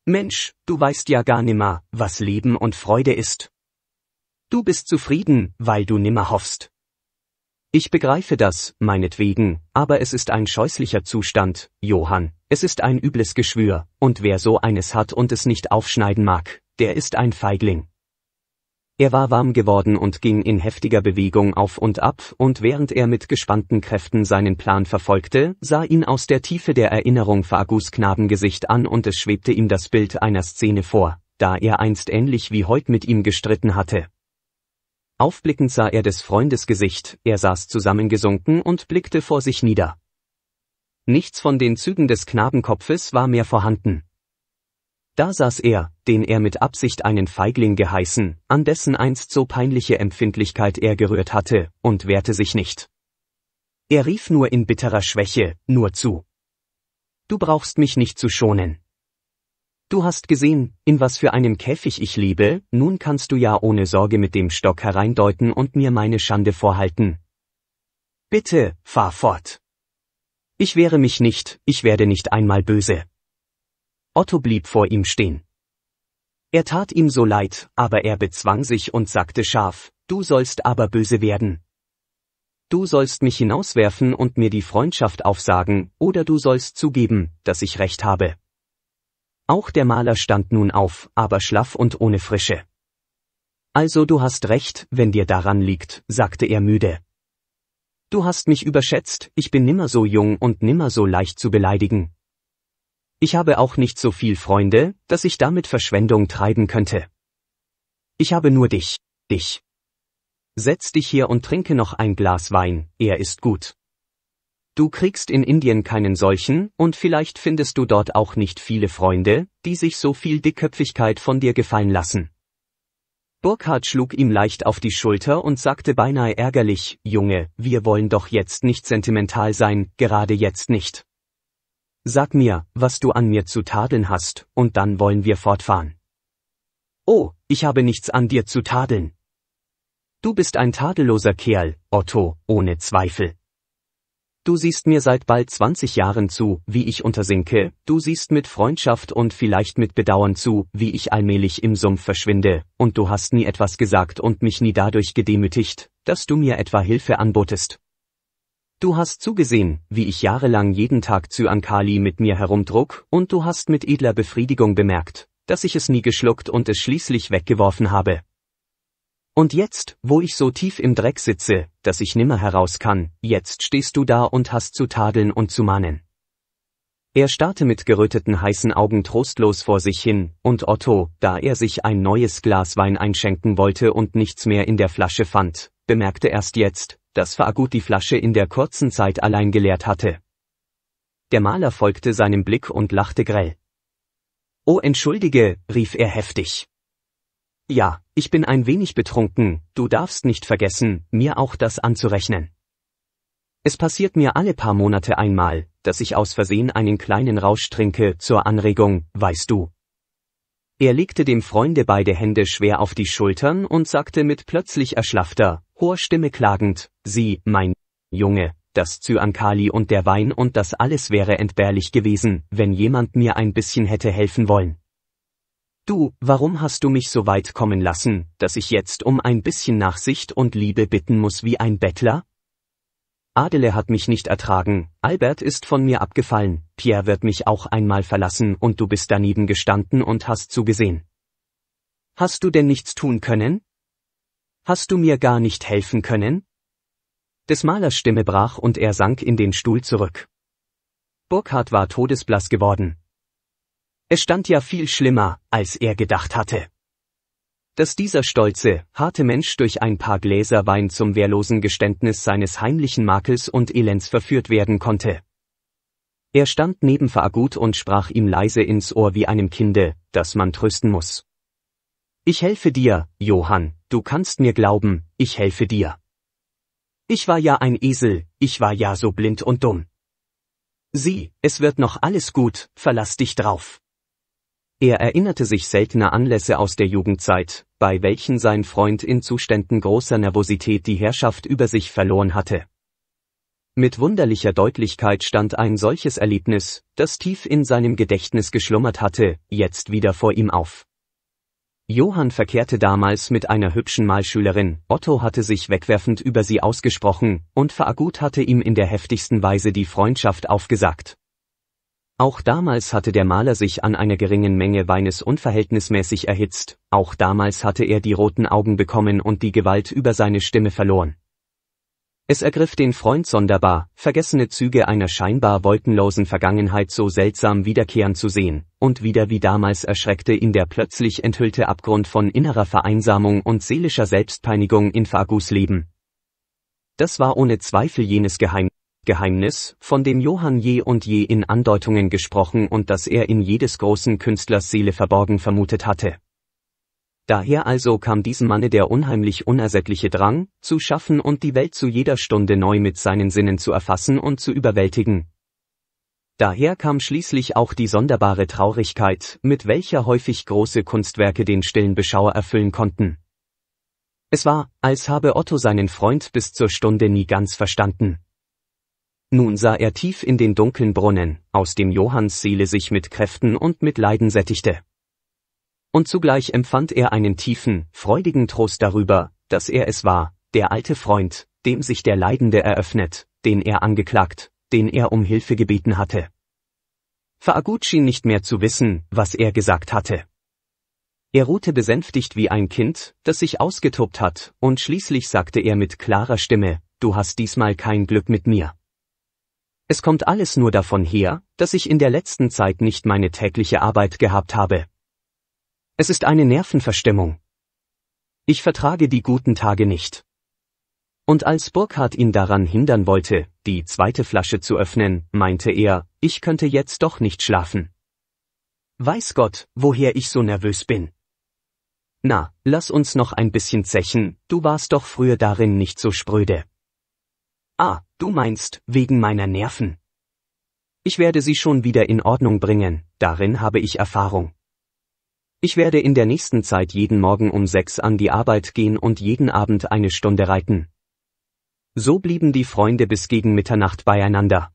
Mensch, du weißt ja gar nimmer, was Leben und Freude ist. Du bist zufrieden, weil du nimmer hoffst. Ich begreife das, meinetwegen, aber es ist ein scheußlicher Zustand, Johann, es ist ein übles Geschwür, und wer so eines hat und es nicht aufschneiden mag, der ist ein Feigling. Er war warm geworden und ging in heftiger Bewegung auf und ab, und während er mit gespannten Kräften seinen Plan verfolgte, sah ihn aus der Tiefe der Erinnerung Fagus Knabengesicht an und es schwebte ihm das Bild einer Szene vor, da er einst ähnlich wie heut mit ihm gestritten hatte. Aufblickend sah er des Freundes Gesicht, er saß zusammengesunken und blickte vor sich nieder. Nichts von den Zügen des Knabenkopfes war mehr vorhanden. Da saß er, den er mit Absicht einen Feigling geheißen, an dessen einst so peinliche Empfindlichkeit er gerührt hatte, und wehrte sich nicht. Er rief nur in bitterer Schwäche, nur zu. Du brauchst mich nicht zu schonen. Du hast gesehen, in was für einem Käfig ich liebe, nun kannst du ja ohne Sorge mit dem Stock hereindeuten und mir meine Schande vorhalten. Bitte, fahr fort. Ich wehre mich nicht, ich werde nicht einmal böse. Otto blieb vor ihm stehen. Er tat ihm so leid, aber er bezwang sich und sagte scharf, Du sollst aber böse werden. Du sollst mich hinauswerfen und mir die Freundschaft aufsagen, oder du sollst zugeben, dass ich recht habe. Auch der Maler stand nun auf, aber schlaff und ohne Frische. Also du hast recht, wenn dir daran liegt, sagte er müde. Du hast mich überschätzt, ich bin nimmer so jung und nimmer so leicht zu beleidigen. Ich habe auch nicht so viel Freunde, dass ich damit Verschwendung treiben könnte. Ich habe nur dich, dich. Setz dich hier und trinke noch ein Glas Wein, er ist gut. Du kriegst in Indien keinen solchen, und vielleicht findest du dort auch nicht viele Freunde, die sich so viel Dickköpfigkeit von dir gefallen lassen. Burkhard schlug ihm leicht auf die Schulter und sagte beinahe ärgerlich, Junge, wir wollen doch jetzt nicht sentimental sein, gerade jetzt nicht. Sag mir, was du an mir zu tadeln hast, und dann wollen wir fortfahren. Oh, ich habe nichts an dir zu tadeln. Du bist ein tadelloser Kerl, Otto, ohne Zweifel. Du siehst mir seit bald 20 Jahren zu, wie ich untersinke, du siehst mit Freundschaft und vielleicht mit Bedauern zu, wie ich allmählich im Sumpf verschwinde, und du hast nie etwas gesagt und mich nie dadurch gedemütigt, dass du mir etwa Hilfe anbotest. Du hast zugesehen, wie ich jahrelang jeden Tag Zyankali mit mir herumdruck, und du hast mit edler Befriedigung bemerkt, dass ich es nie geschluckt und es schließlich weggeworfen habe. Und jetzt, wo ich so tief im Dreck sitze, dass ich nimmer heraus kann, jetzt stehst du da und hast zu tadeln und zu mahnen. Er starrte mit geröteten heißen Augen trostlos vor sich hin, und Otto, da er sich ein neues Glas Wein einschenken wollte und nichts mehr in der Flasche fand, bemerkte erst jetzt, dass Fagut die Flasche in der kurzen Zeit allein geleert hatte. Der Maler folgte seinem Blick und lachte grell. Oh entschuldige, rief er heftig. Ja, ich bin ein wenig betrunken, du darfst nicht vergessen, mir auch das anzurechnen. Es passiert mir alle paar Monate einmal, dass ich aus Versehen einen kleinen Rausch trinke, zur Anregung, weißt du. Er legte dem Freunde beide Hände schwer auf die Schultern und sagte mit plötzlich erschlaffter, hoher Stimme klagend, Sie, mein Junge, das Zyankali und der Wein und das alles wäre entbehrlich gewesen, wenn jemand mir ein bisschen hätte helfen wollen. Du, warum hast du mich so weit kommen lassen, dass ich jetzt um ein bisschen Nachsicht und Liebe bitten muss wie ein Bettler? Adele hat mich nicht ertragen, Albert ist von mir abgefallen, Pierre wird mich auch einmal verlassen und du bist daneben gestanden und hast zugesehen. Hast du denn nichts tun können? Hast du mir gar nicht helfen können? Des Malers Stimme brach und er sank in den Stuhl zurück. Burkhard war todesblass geworden. Es stand ja viel schlimmer, als er gedacht hatte. Dass dieser stolze, harte Mensch durch ein paar Gläser Wein zum wehrlosen Geständnis seines heimlichen Makels und Elends verführt werden konnte. Er stand neben Fagut und sprach ihm leise ins Ohr wie einem Kinde, das man trösten muss. Ich helfe dir, Johann, du kannst mir glauben, ich helfe dir. Ich war ja ein Esel, ich war ja so blind und dumm. Sieh, es wird noch alles gut, verlass dich drauf. Er erinnerte sich seltener Anlässe aus der Jugendzeit, bei welchen sein Freund in Zuständen großer Nervosität die Herrschaft über sich verloren hatte. Mit wunderlicher Deutlichkeit stand ein solches Erlebnis, das tief in seinem Gedächtnis geschlummert hatte, jetzt wieder vor ihm auf. Johann verkehrte damals mit einer hübschen Malschülerin, Otto hatte sich wegwerfend über sie ausgesprochen, und Fagut hatte ihm in der heftigsten Weise die Freundschaft aufgesagt. Auch damals hatte der Maler sich an einer geringen Menge Weines unverhältnismäßig erhitzt, auch damals hatte er die roten Augen bekommen und die Gewalt über seine Stimme verloren. Es ergriff den Freund sonderbar, vergessene Züge einer scheinbar wolkenlosen Vergangenheit so seltsam wiederkehren zu sehen, und wieder wie damals erschreckte ihn der plötzlich enthüllte Abgrund von innerer Vereinsamung und seelischer Selbstpeinigung in Fagus Leben. Das war ohne Zweifel jenes Geheim Geheimnis, von dem Johann je und je in Andeutungen gesprochen und das er in jedes großen Künstlers Seele verborgen vermutet hatte. Daher also kam diesem Manne der unheimlich unersättliche Drang, zu schaffen und die Welt zu jeder Stunde neu mit seinen Sinnen zu erfassen und zu überwältigen. Daher kam schließlich auch die sonderbare Traurigkeit, mit welcher häufig große Kunstwerke den stillen Beschauer erfüllen konnten. Es war, als habe Otto seinen Freund bis zur Stunde nie ganz verstanden. Nun sah er tief in den dunklen Brunnen, aus dem Johanns Seele sich mit Kräften und mit Leiden sättigte und zugleich empfand er einen tiefen, freudigen Trost darüber, dass er es war, der alte Freund, dem sich der Leidende eröffnet, den er angeklagt, den er um Hilfe gebeten hatte. Faagut schien nicht mehr zu wissen, was er gesagt hatte. Er ruhte besänftigt wie ein Kind, das sich ausgetobt hat, und schließlich sagte er mit klarer Stimme, du hast diesmal kein Glück mit mir. Es kommt alles nur davon her, dass ich in der letzten Zeit nicht meine tägliche Arbeit gehabt habe. Es ist eine Nervenverstimmung. Ich vertrage die guten Tage nicht. Und als Burkhardt ihn daran hindern wollte, die zweite Flasche zu öffnen, meinte er, ich könnte jetzt doch nicht schlafen. Weiß Gott, woher ich so nervös bin. Na, lass uns noch ein bisschen zechen, du warst doch früher darin nicht so spröde. Ah, du meinst, wegen meiner Nerven. Ich werde sie schon wieder in Ordnung bringen, darin habe ich Erfahrung. Ich werde in der nächsten Zeit jeden Morgen um sechs an die Arbeit gehen und jeden Abend eine Stunde reiten. So blieben die Freunde bis gegen Mitternacht beieinander.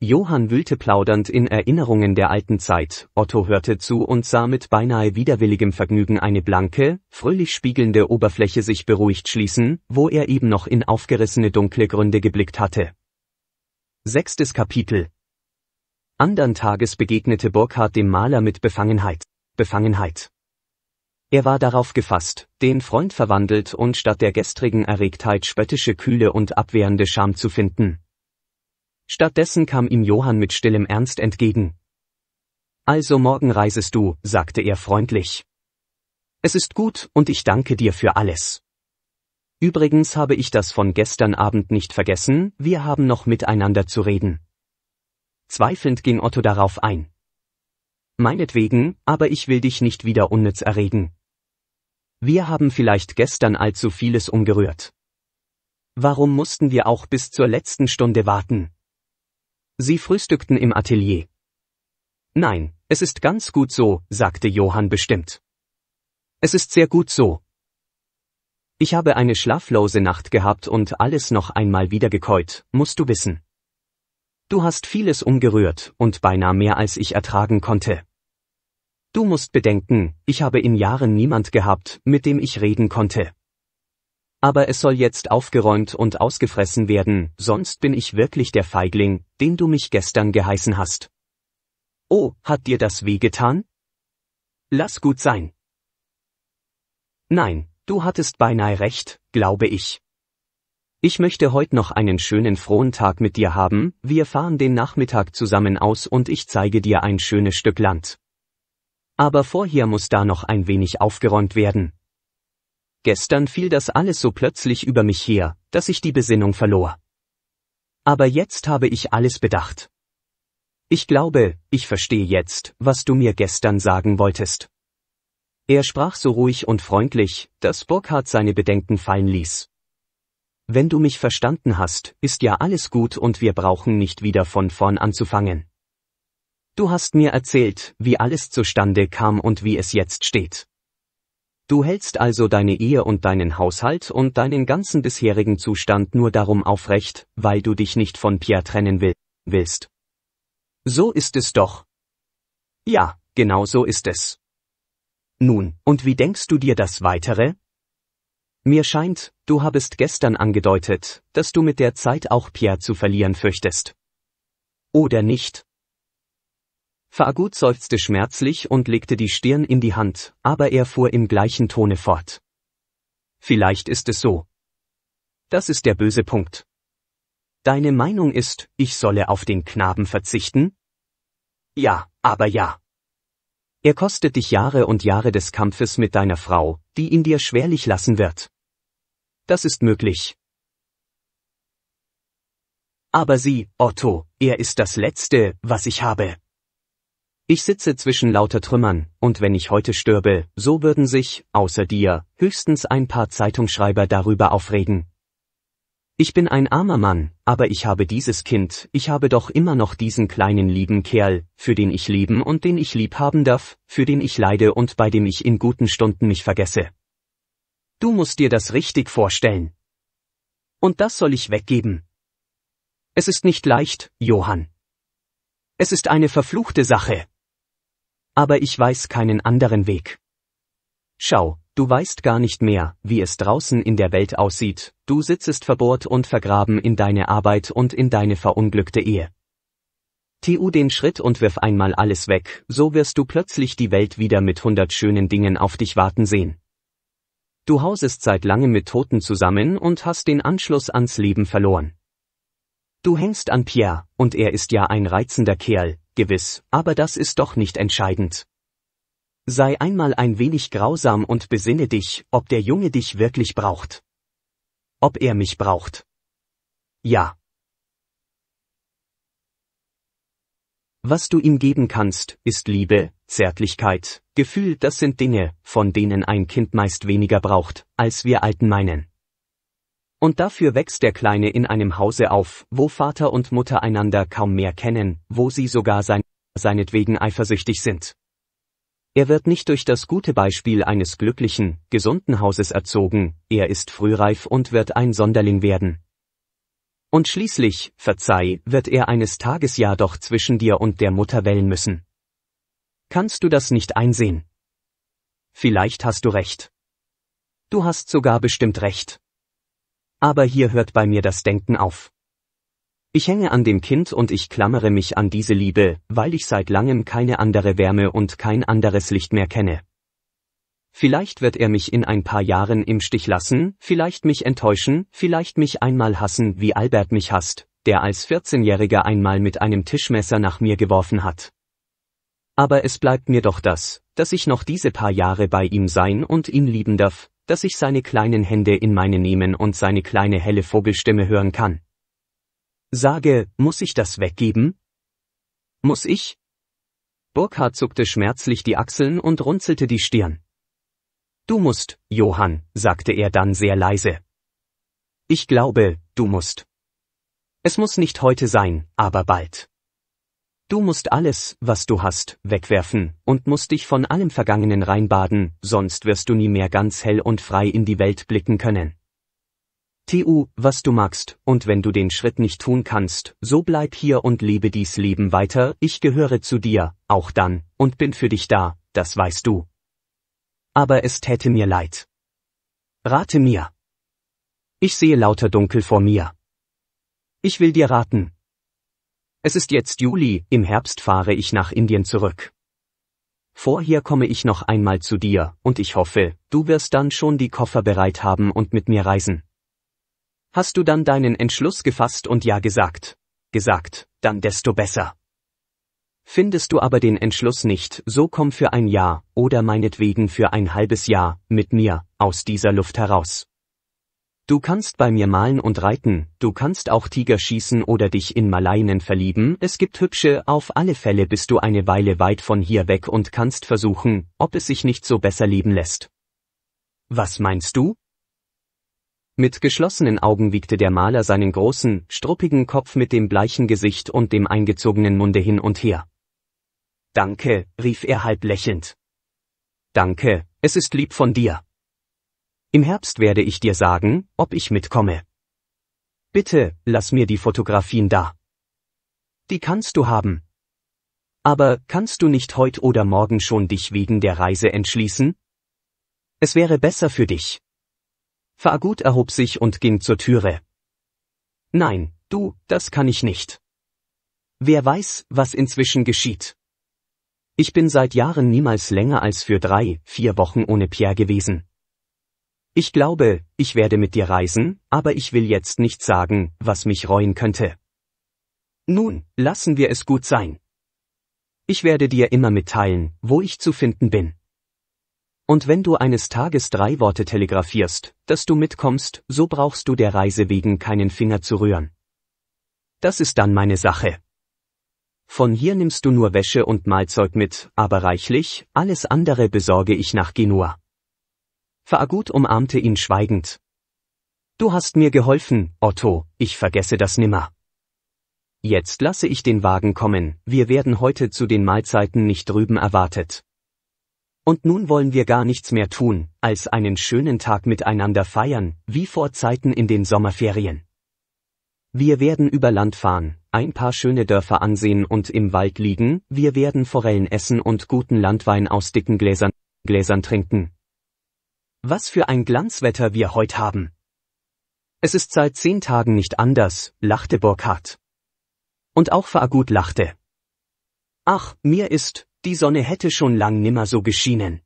Johann wühlte plaudernd in Erinnerungen der alten Zeit, Otto hörte zu und sah mit beinahe widerwilligem Vergnügen eine blanke, fröhlich spiegelnde Oberfläche sich beruhigt schließen, wo er eben noch in aufgerissene dunkle Gründe geblickt hatte. Sechstes Kapitel Andern Tages begegnete Burkhardt dem Maler mit Befangenheit, Befangenheit. Er war darauf gefasst, den Freund verwandelt und statt der gestrigen Erregtheit spöttische Kühle und abwehrende Scham zu finden. Stattdessen kam ihm Johann mit stillem Ernst entgegen. Also morgen reisest du, sagte er freundlich. Es ist gut, und ich danke dir für alles. Übrigens habe ich das von gestern Abend nicht vergessen, wir haben noch miteinander zu reden. Zweifelnd ging Otto darauf ein. Meinetwegen, aber ich will dich nicht wieder unnütz erregen. Wir haben vielleicht gestern allzu vieles umgerührt. Warum mussten wir auch bis zur letzten Stunde warten? Sie frühstückten im Atelier. Nein, es ist ganz gut so, sagte Johann bestimmt. Es ist sehr gut so. Ich habe eine schlaflose Nacht gehabt und alles noch einmal wiedergekäut, musst du wissen. Du hast vieles umgerührt und beinahe mehr als ich ertragen konnte. Du musst bedenken, ich habe in Jahren niemand gehabt, mit dem ich reden konnte. Aber es soll jetzt aufgeräumt und ausgefressen werden, sonst bin ich wirklich der Feigling, den du mich gestern geheißen hast. Oh, hat dir das wehgetan? Lass gut sein. Nein, du hattest beinahe recht, glaube ich. Ich möchte heute noch einen schönen frohen Tag mit dir haben, wir fahren den Nachmittag zusammen aus und ich zeige dir ein schönes Stück Land. Aber vorher muss da noch ein wenig aufgeräumt werden. Gestern fiel das alles so plötzlich über mich her, dass ich die Besinnung verlor. Aber jetzt habe ich alles bedacht. Ich glaube, ich verstehe jetzt, was du mir gestern sagen wolltest. Er sprach so ruhig und freundlich, dass Burkhard seine Bedenken fallen ließ. Wenn du mich verstanden hast, ist ja alles gut und wir brauchen nicht wieder von vorn anzufangen. Du hast mir erzählt, wie alles zustande kam und wie es jetzt steht. Du hältst also deine Ehe und deinen Haushalt und deinen ganzen bisherigen Zustand nur darum aufrecht, weil du dich nicht von Pierre trennen will, willst. So ist es doch. Ja, genau so ist es. Nun, und wie denkst du dir das weitere? Mir scheint, du habest gestern angedeutet, dass du mit der Zeit auch Pierre zu verlieren fürchtest. Oder nicht? Fagut seufzte schmerzlich und legte die Stirn in die Hand, aber er fuhr im gleichen Tone fort. Vielleicht ist es so. Das ist der böse Punkt. Deine Meinung ist, ich solle auf den Knaben verzichten? Ja, aber ja. Er kostet dich Jahre und Jahre des Kampfes mit deiner Frau, die ihn dir schwerlich lassen wird. Das ist möglich. Aber sie, Otto, er ist das Letzte, was ich habe. Ich sitze zwischen lauter Trümmern, und wenn ich heute stürbe, so würden sich, außer dir, höchstens ein paar Zeitungsschreiber darüber aufregen. Ich bin ein armer Mann, aber ich habe dieses Kind, ich habe doch immer noch diesen kleinen lieben Kerl, für den ich leben und den ich lieb haben darf, für den ich leide und bei dem ich in guten Stunden mich vergesse. Du musst dir das richtig vorstellen. Und das soll ich weggeben. Es ist nicht leicht, Johann. Es ist eine verfluchte Sache. Aber ich weiß keinen anderen Weg. Schau, du weißt gar nicht mehr, wie es draußen in der Welt aussieht, du sitzest verbohrt und vergraben in deine Arbeit und in deine verunglückte Ehe. Tu den Schritt und wirf einmal alles weg, so wirst du plötzlich die Welt wieder mit hundert schönen Dingen auf dich warten sehen. Du hausest seit langem mit Toten zusammen und hast den Anschluss ans Leben verloren. Du hängst an Pierre, und er ist ja ein reizender Kerl, gewiss, aber das ist doch nicht entscheidend. Sei einmal ein wenig grausam und besinne dich, ob der Junge dich wirklich braucht. Ob er mich braucht. Ja. Was du ihm geben kannst, ist Liebe, Zärtlichkeit, Gefühl, das sind Dinge, von denen ein Kind meist weniger braucht, als wir Alten meinen. Und dafür wächst der Kleine in einem Hause auf, wo Vater und Mutter einander kaum mehr kennen, wo sie sogar sein, seinetwegen eifersüchtig sind. Er wird nicht durch das gute Beispiel eines glücklichen, gesunden Hauses erzogen, er ist frühreif und wird ein Sonderling werden. Und schließlich, verzeih, wird er eines Tages ja doch zwischen dir und der Mutter wählen müssen. Kannst du das nicht einsehen? Vielleicht hast du recht. Du hast sogar bestimmt recht. Aber hier hört bei mir das Denken auf. Ich hänge an dem Kind und ich klammere mich an diese Liebe, weil ich seit langem keine andere Wärme und kein anderes Licht mehr kenne. Vielleicht wird er mich in ein paar Jahren im Stich lassen, vielleicht mich enttäuschen, vielleicht mich einmal hassen, wie Albert mich hasst, der als 14-Jähriger einmal mit einem Tischmesser nach mir geworfen hat. Aber es bleibt mir doch das, dass ich noch diese paar Jahre bei ihm sein und ihn lieben darf, dass ich seine kleinen Hände in meine nehmen und seine kleine helle Vogelstimme hören kann. Sage, muss ich das weggeben? Muss ich? Burkhard zuckte schmerzlich die Achseln und runzelte die Stirn. Du musst, Johann, sagte er dann sehr leise. Ich glaube, du musst. Es muss nicht heute sein, aber bald. Du musst alles, was du hast, wegwerfen und musst dich von allem Vergangenen reinbaden, sonst wirst du nie mehr ganz hell und frei in die Welt blicken können. Tu, was du magst, und wenn du den Schritt nicht tun kannst, so bleib hier und lebe dies Leben weiter, ich gehöre zu dir, auch dann, und bin für dich da, das weißt du. Aber es täte mir leid. Rate mir. Ich sehe lauter Dunkel vor mir. Ich will dir raten, es ist jetzt Juli, im Herbst fahre ich nach Indien zurück. Vorher komme ich noch einmal zu dir, und ich hoffe, du wirst dann schon die Koffer bereit haben und mit mir reisen. Hast du dann deinen Entschluss gefasst und ja gesagt? Gesagt, dann desto besser. Findest du aber den Entschluss nicht, so komm für ein Jahr, oder meinetwegen für ein halbes Jahr, mit mir, aus dieser Luft heraus. Du kannst bei mir malen und reiten, du kannst auch Tiger schießen oder dich in Maleinen verlieben, es gibt hübsche, auf alle Fälle bist du eine Weile weit von hier weg und kannst versuchen, ob es sich nicht so besser leben lässt. Was meinst du? Mit geschlossenen Augen wiegte der Maler seinen großen, struppigen Kopf mit dem bleichen Gesicht und dem eingezogenen Munde hin und her. Danke, rief er halb lächelnd. Danke, es ist lieb von dir. Im Herbst werde ich dir sagen, ob ich mitkomme. Bitte, lass mir die Fotografien da. Die kannst du haben. Aber kannst du nicht heute oder morgen schon dich wegen der Reise entschließen? Es wäre besser für dich. Fagut erhob sich und ging zur Türe. Nein, du, das kann ich nicht. Wer weiß, was inzwischen geschieht. Ich bin seit Jahren niemals länger als für drei, vier Wochen ohne Pierre gewesen. Ich glaube, ich werde mit dir reisen, aber ich will jetzt nicht sagen, was mich reuen könnte. Nun, lassen wir es gut sein. Ich werde dir immer mitteilen, wo ich zu finden bin. Und wenn du eines Tages drei Worte telegrafierst, dass du mitkommst, so brauchst du der Reise wegen keinen Finger zu rühren. Das ist dann meine Sache. Von hier nimmst du nur Wäsche und Mahlzeug mit, aber reichlich, alles andere besorge ich nach Genua. Fagut umarmte ihn schweigend. Du hast mir geholfen, Otto, ich vergesse das nimmer. Jetzt lasse ich den Wagen kommen, wir werden heute zu den Mahlzeiten nicht drüben erwartet. Und nun wollen wir gar nichts mehr tun, als einen schönen Tag miteinander feiern, wie vor Zeiten in den Sommerferien. Wir werden über Land fahren, ein paar schöne Dörfer ansehen und im Wald liegen, wir werden Forellen essen und guten Landwein aus dicken Gläsern, Gläsern trinken, was für ein Glanzwetter wir heute haben. Es ist seit zehn Tagen nicht anders, lachte Burkhardt. Und auch Fagut lachte. Ach, mir ist, die Sonne hätte schon lang nimmer so geschienen.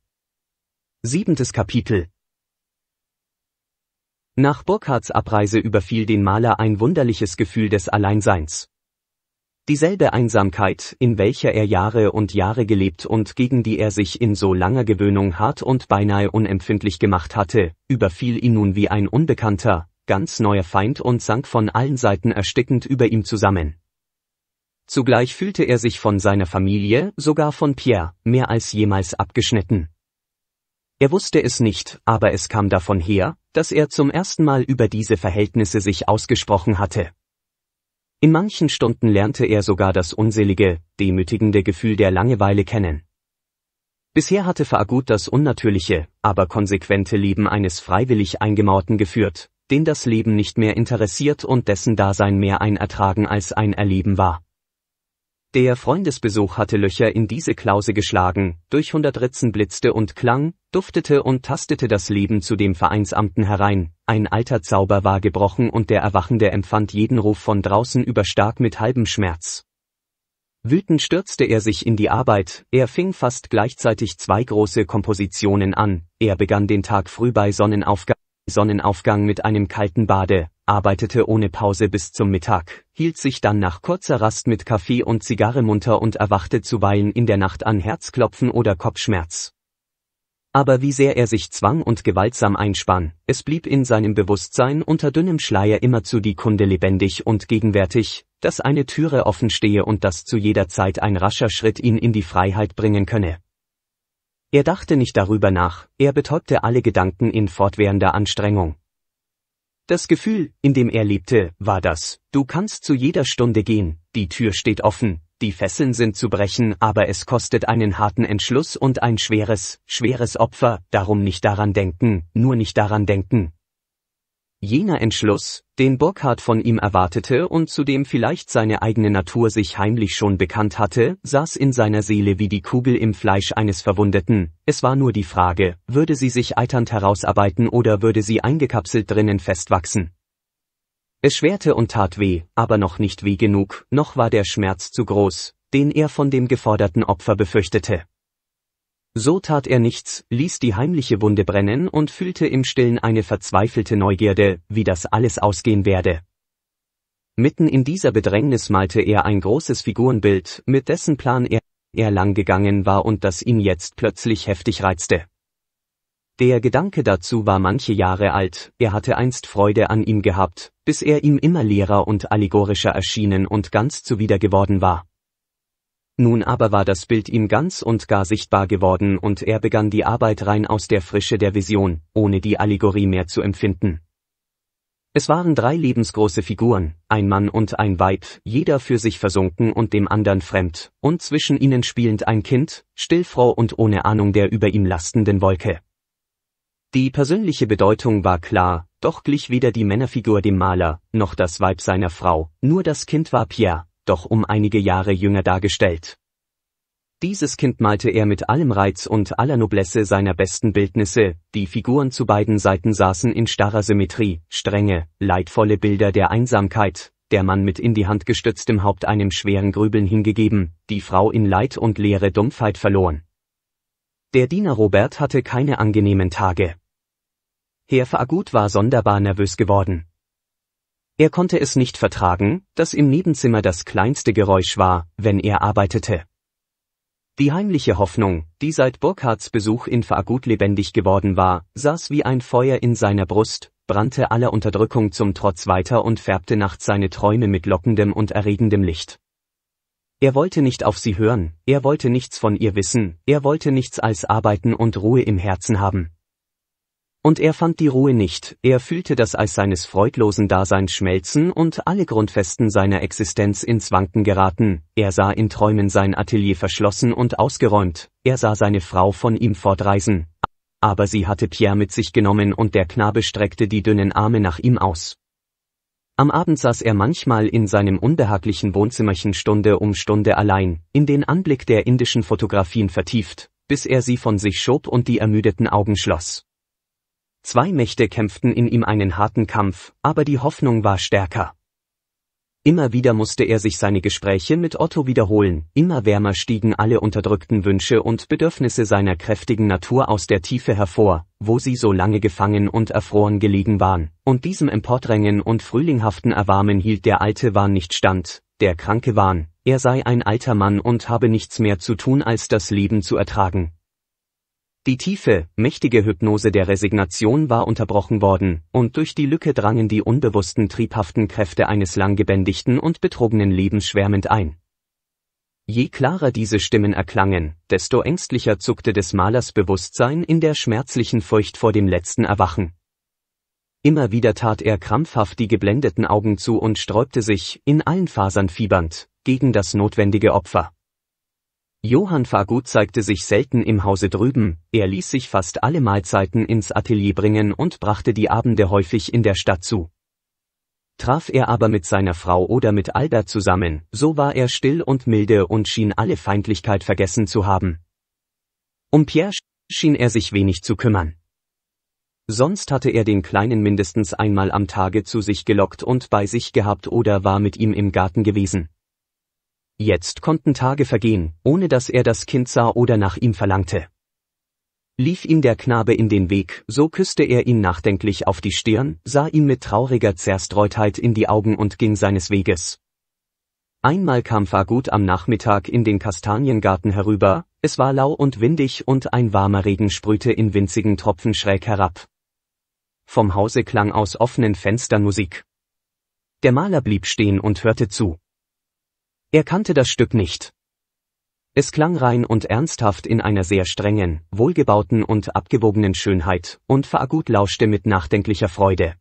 Siebentes Kapitel Nach Burkhards Abreise überfiel den Maler ein wunderliches Gefühl des Alleinseins. Dieselbe Einsamkeit, in welcher er Jahre und Jahre gelebt und gegen die er sich in so langer Gewöhnung hart und beinahe unempfindlich gemacht hatte, überfiel ihn nun wie ein unbekannter, ganz neuer Feind und sank von allen Seiten erstickend über ihm zusammen. Zugleich fühlte er sich von seiner Familie, sogar von Pierre, mehr als jemals abgeschnitten. Er wusste es nicht, aber es kam davon her, dass er zum ersten Mal über diese Verhältnisse sich ausgesprochen hatte. In manchen Stunden lernte er sogar das unselige, demütigende Gefühl der Langeweile kennen. Bisher hatte Fagut das unnatürliche, aber konsequente Leben eines freiwillig Eingemauerten geführt, den das Leben nicht mehr interessiert und dessen Dasein mehr ein Ertragen als ein Erleben war. Der Freundesbesuch hatte Löcher in diese Klause geschlagen, durch hundert Ritzen blitzte und klang, duftete und tastete das Leben zu dem Vereinsamten herein, ein alter Zauber war gebrochen und der Erwachende empfand jeden Ruf von draußen überstark mit halbem Schmerz. Wütend stürzte er sich in die Arbeit, er fing fast gleichzeitig zwei große Kompositionen an, er begann den Tag früh bei Sonnenaufgang, Sonnenaufgang mit einem kalten Bade, arbeitete ohne Pause bis zum Mittag, hielt sich dann nach kurzer Rast mit Kaffee und Zigarre munter und erwachte zuweilen in der Nacht an Herzklopfen oder Kopfschmerz. Aber wie sehr er sich zwang und gewaltsam einspann, es blieb in seinem Bewusstsein unter dünnem Schleier immerzu die Kunde lebendig und gegenwärtig, dass eine Türe offen stehe und dass zu jeder Zeit ein rascher Schritt ihn in die Freiheit bringen könne. Er dachte nicht darüber nach, er betäubte alle Gedanken in fortwährender Anstrengung. Das Gefühl, in dem er lebte, war das, du kannst zu jeder Stunde gehen, die Tür steht offen, die Fesseln sind zu brechen, aber es kostet einen harten Entschluss und ein schweres, schweres Opfer, darum nicht daran denken, nur nicht daran denken. Jener Entschluss, den Burkhard von ihm erwartete und zu dem vielleicht seine eigene Natur sich heimlich schon bekannt hatte, saß in seiner Seele wie die Kugel im Fleisch eines Verwundeten, es war nur die Frage, würde sie sich eiternd herausarbeiten oder würde sie eingekapselt drinnen festwachsen. Es schwerte und tat weh, aber noch nicht weh genug, noch war der Schmerz zu groß, den er von dem geforderten Opfer befürchtete. So tat er nichts, ließ die heimliche Wunde brennen und fühlte im stillen eine verzweifelte Neugierde, wie das alles ausgehen werde. Mitten in dieser Bedrängnis malte er ein großes Figurenbild, mit dessen Plan er, er lang gegangen war und das ihn jetzt plötzlich heftig reizte. Der Gedanke dazu war manche Jahre alt, er hatte einst Freude an ihm gehabt, bis er ihm immer leerer und allegorischer erschienen und ganz zuwider geworden war. Nun aber war das Bild ihm ganz und gar sichtbar geworden und er begann die Arbeit rein aus der Frische der Vision, ohne die Allegorie mehr zu empfinden. Es waren drei lebensgroße Figuren, ein Mann und ein Weib, jeder für sich versunken und dem anderen fremd, und zwischen ihnen spielend ein Kind, stillfroh und ohne Ahnung der über ihm lastenden Wolke. Die persönliche Bedeutung war klar, doch glich weder die Männerfigur dem Maler, noch das Weib seiner Frau, nur das Kind war Pierre, doch um einige Jahre jünger dargestellt. Dieses Kind malte er mit allem Reiz und aller Noblesse seiner besten Bildnisse, die Figuren zu beiden Seiten saßen in starrer Symmetrie, strenge, leidvolle Bilder der Einsamkeit, der Mann mit in die Hand gestütztem Haupt einem schweren Grübeln hingegeben, die Frau in Leid und leere Dumpfheit verloren. Der Diener Robert hatte keine angenehmen Tage. Herr Fagut war sonderbar nervös geworden, er konnte es nicht vertragen, dass im Nebenzimmer das kleinste Geräusch war, wenn er arbeitete. Die heimliche Hoffnung, die seit Burkhards Besuch in Fagut lebendig geworden war, saß wie ein Feuer in seiner Brust, brannte aller Unterdrückung zum Trotz weiter und färbte nachts seine Träume mit lockendem und erregendem Licht. Er wollte nicht auf sie hören, er wollte nichts von ihr wissen, er wollte nichts als Arbeiten und Ruhe im Herzen haben. Und er fand die Ruhe nicht, er fühlte das Eis seines freudlosen Daseins schmelzen und alle Grundfesten seiner Existenz ins Wanken geraten, er sah in Träumen sein Atelier verschlossen und ausgeräumt, er sah seine Frau von ihm fortreisen. Aber sie hatte Pierre mit sich genommen und der Knabe streckte die dünnen Arme nach ihm aus. Am Abend saß er manchmal in seinem unbehaglichen Wohnzimmerchen Stunde um Stunde allein, in den Anblick der indischen Fotografien vertieft, bis er sie von sich schob und die ermüdeten Augen schloss. Zwei Mächte kämpften in ihm einen harten Kampf, aber die Hoffnung war stärker. Immer wieder musste er sich seine Gespräche mit Otto wiederholen, immer wärmer stiegen alle unterdrückten Wünsche und Bedürfnisse seiner kräftigen Natur aus der Tiefe hervor, wo sie so lange gefangen und erfroren gelegen waren, und diesem Emporträngen und frühlinghaften Erwarmen hielt der alte Wahn nicht stand, der kranke Wahn, er sei ein alter Mann und habe nichts mehr zu tun als das Leben zu ertragen, die tiefe, mächtige Hypnose der Resignation war unterbrochen worden, und durch die Lücke drangen die unbewussten triebhaften Kräfte eines langgebändigten und betrogenen Lebens schwärmend ein. Je klarer diese Stimmen erklangen, desto ängstlicher zuckte des Malers Bewusstsein in der schmerzlichen Furcht vor dem letzten Erwachen. Immer wieder tat er krampfhaft die geblendeten Augen zu und sträubte sich, in allen Fasern fiebernd, gegen das notwendige Opfer. Johann Fagut zeigte sich selten im Hause drüben, er ließ sich fast alle Mahlzeiten ins Atelier bringen und brachte die Abende häufig in der Stadt zu. Traf er aber mit seiner Frau oder mit Alda zusammen, so war er still und milde und schien alle Feindlichkeit vergessen zu haben. Um Pierre schien er sich wenig zu kümmern. Sonst hatte er den Kleinen mindestens einmal am Tage zu sich gelockt und bei sich gehabt oder war mit ihm im Garten gewesen. Jetzt konnten Tage vergehen, ohne dass er das Kind sah oder nach ihm verlangte. Lief ihm der Knabe in den Weg, so küsste er ihn nachdenklich auf die Stirn, sah ihm mit trauriger Zerstreutheit in die Augen und ging seines Weges. Einmal kam Fagut am Nachmittag in den Kastaniengarten herüber, es war lau und windig und ein warmer Regen sprühte in winzigen Tropfen schräg herab. Vom Hause klang aus offenen Fenstern Musik. Der Maler blieb stehen und hörte zu. Er kannte das Stück nicht. Es klang rein und ernsthaft in einer sehr strengen, wohlgebauten und abgewogenen Schönheit, und Fagut lauschte mit nachdenklicher Freude.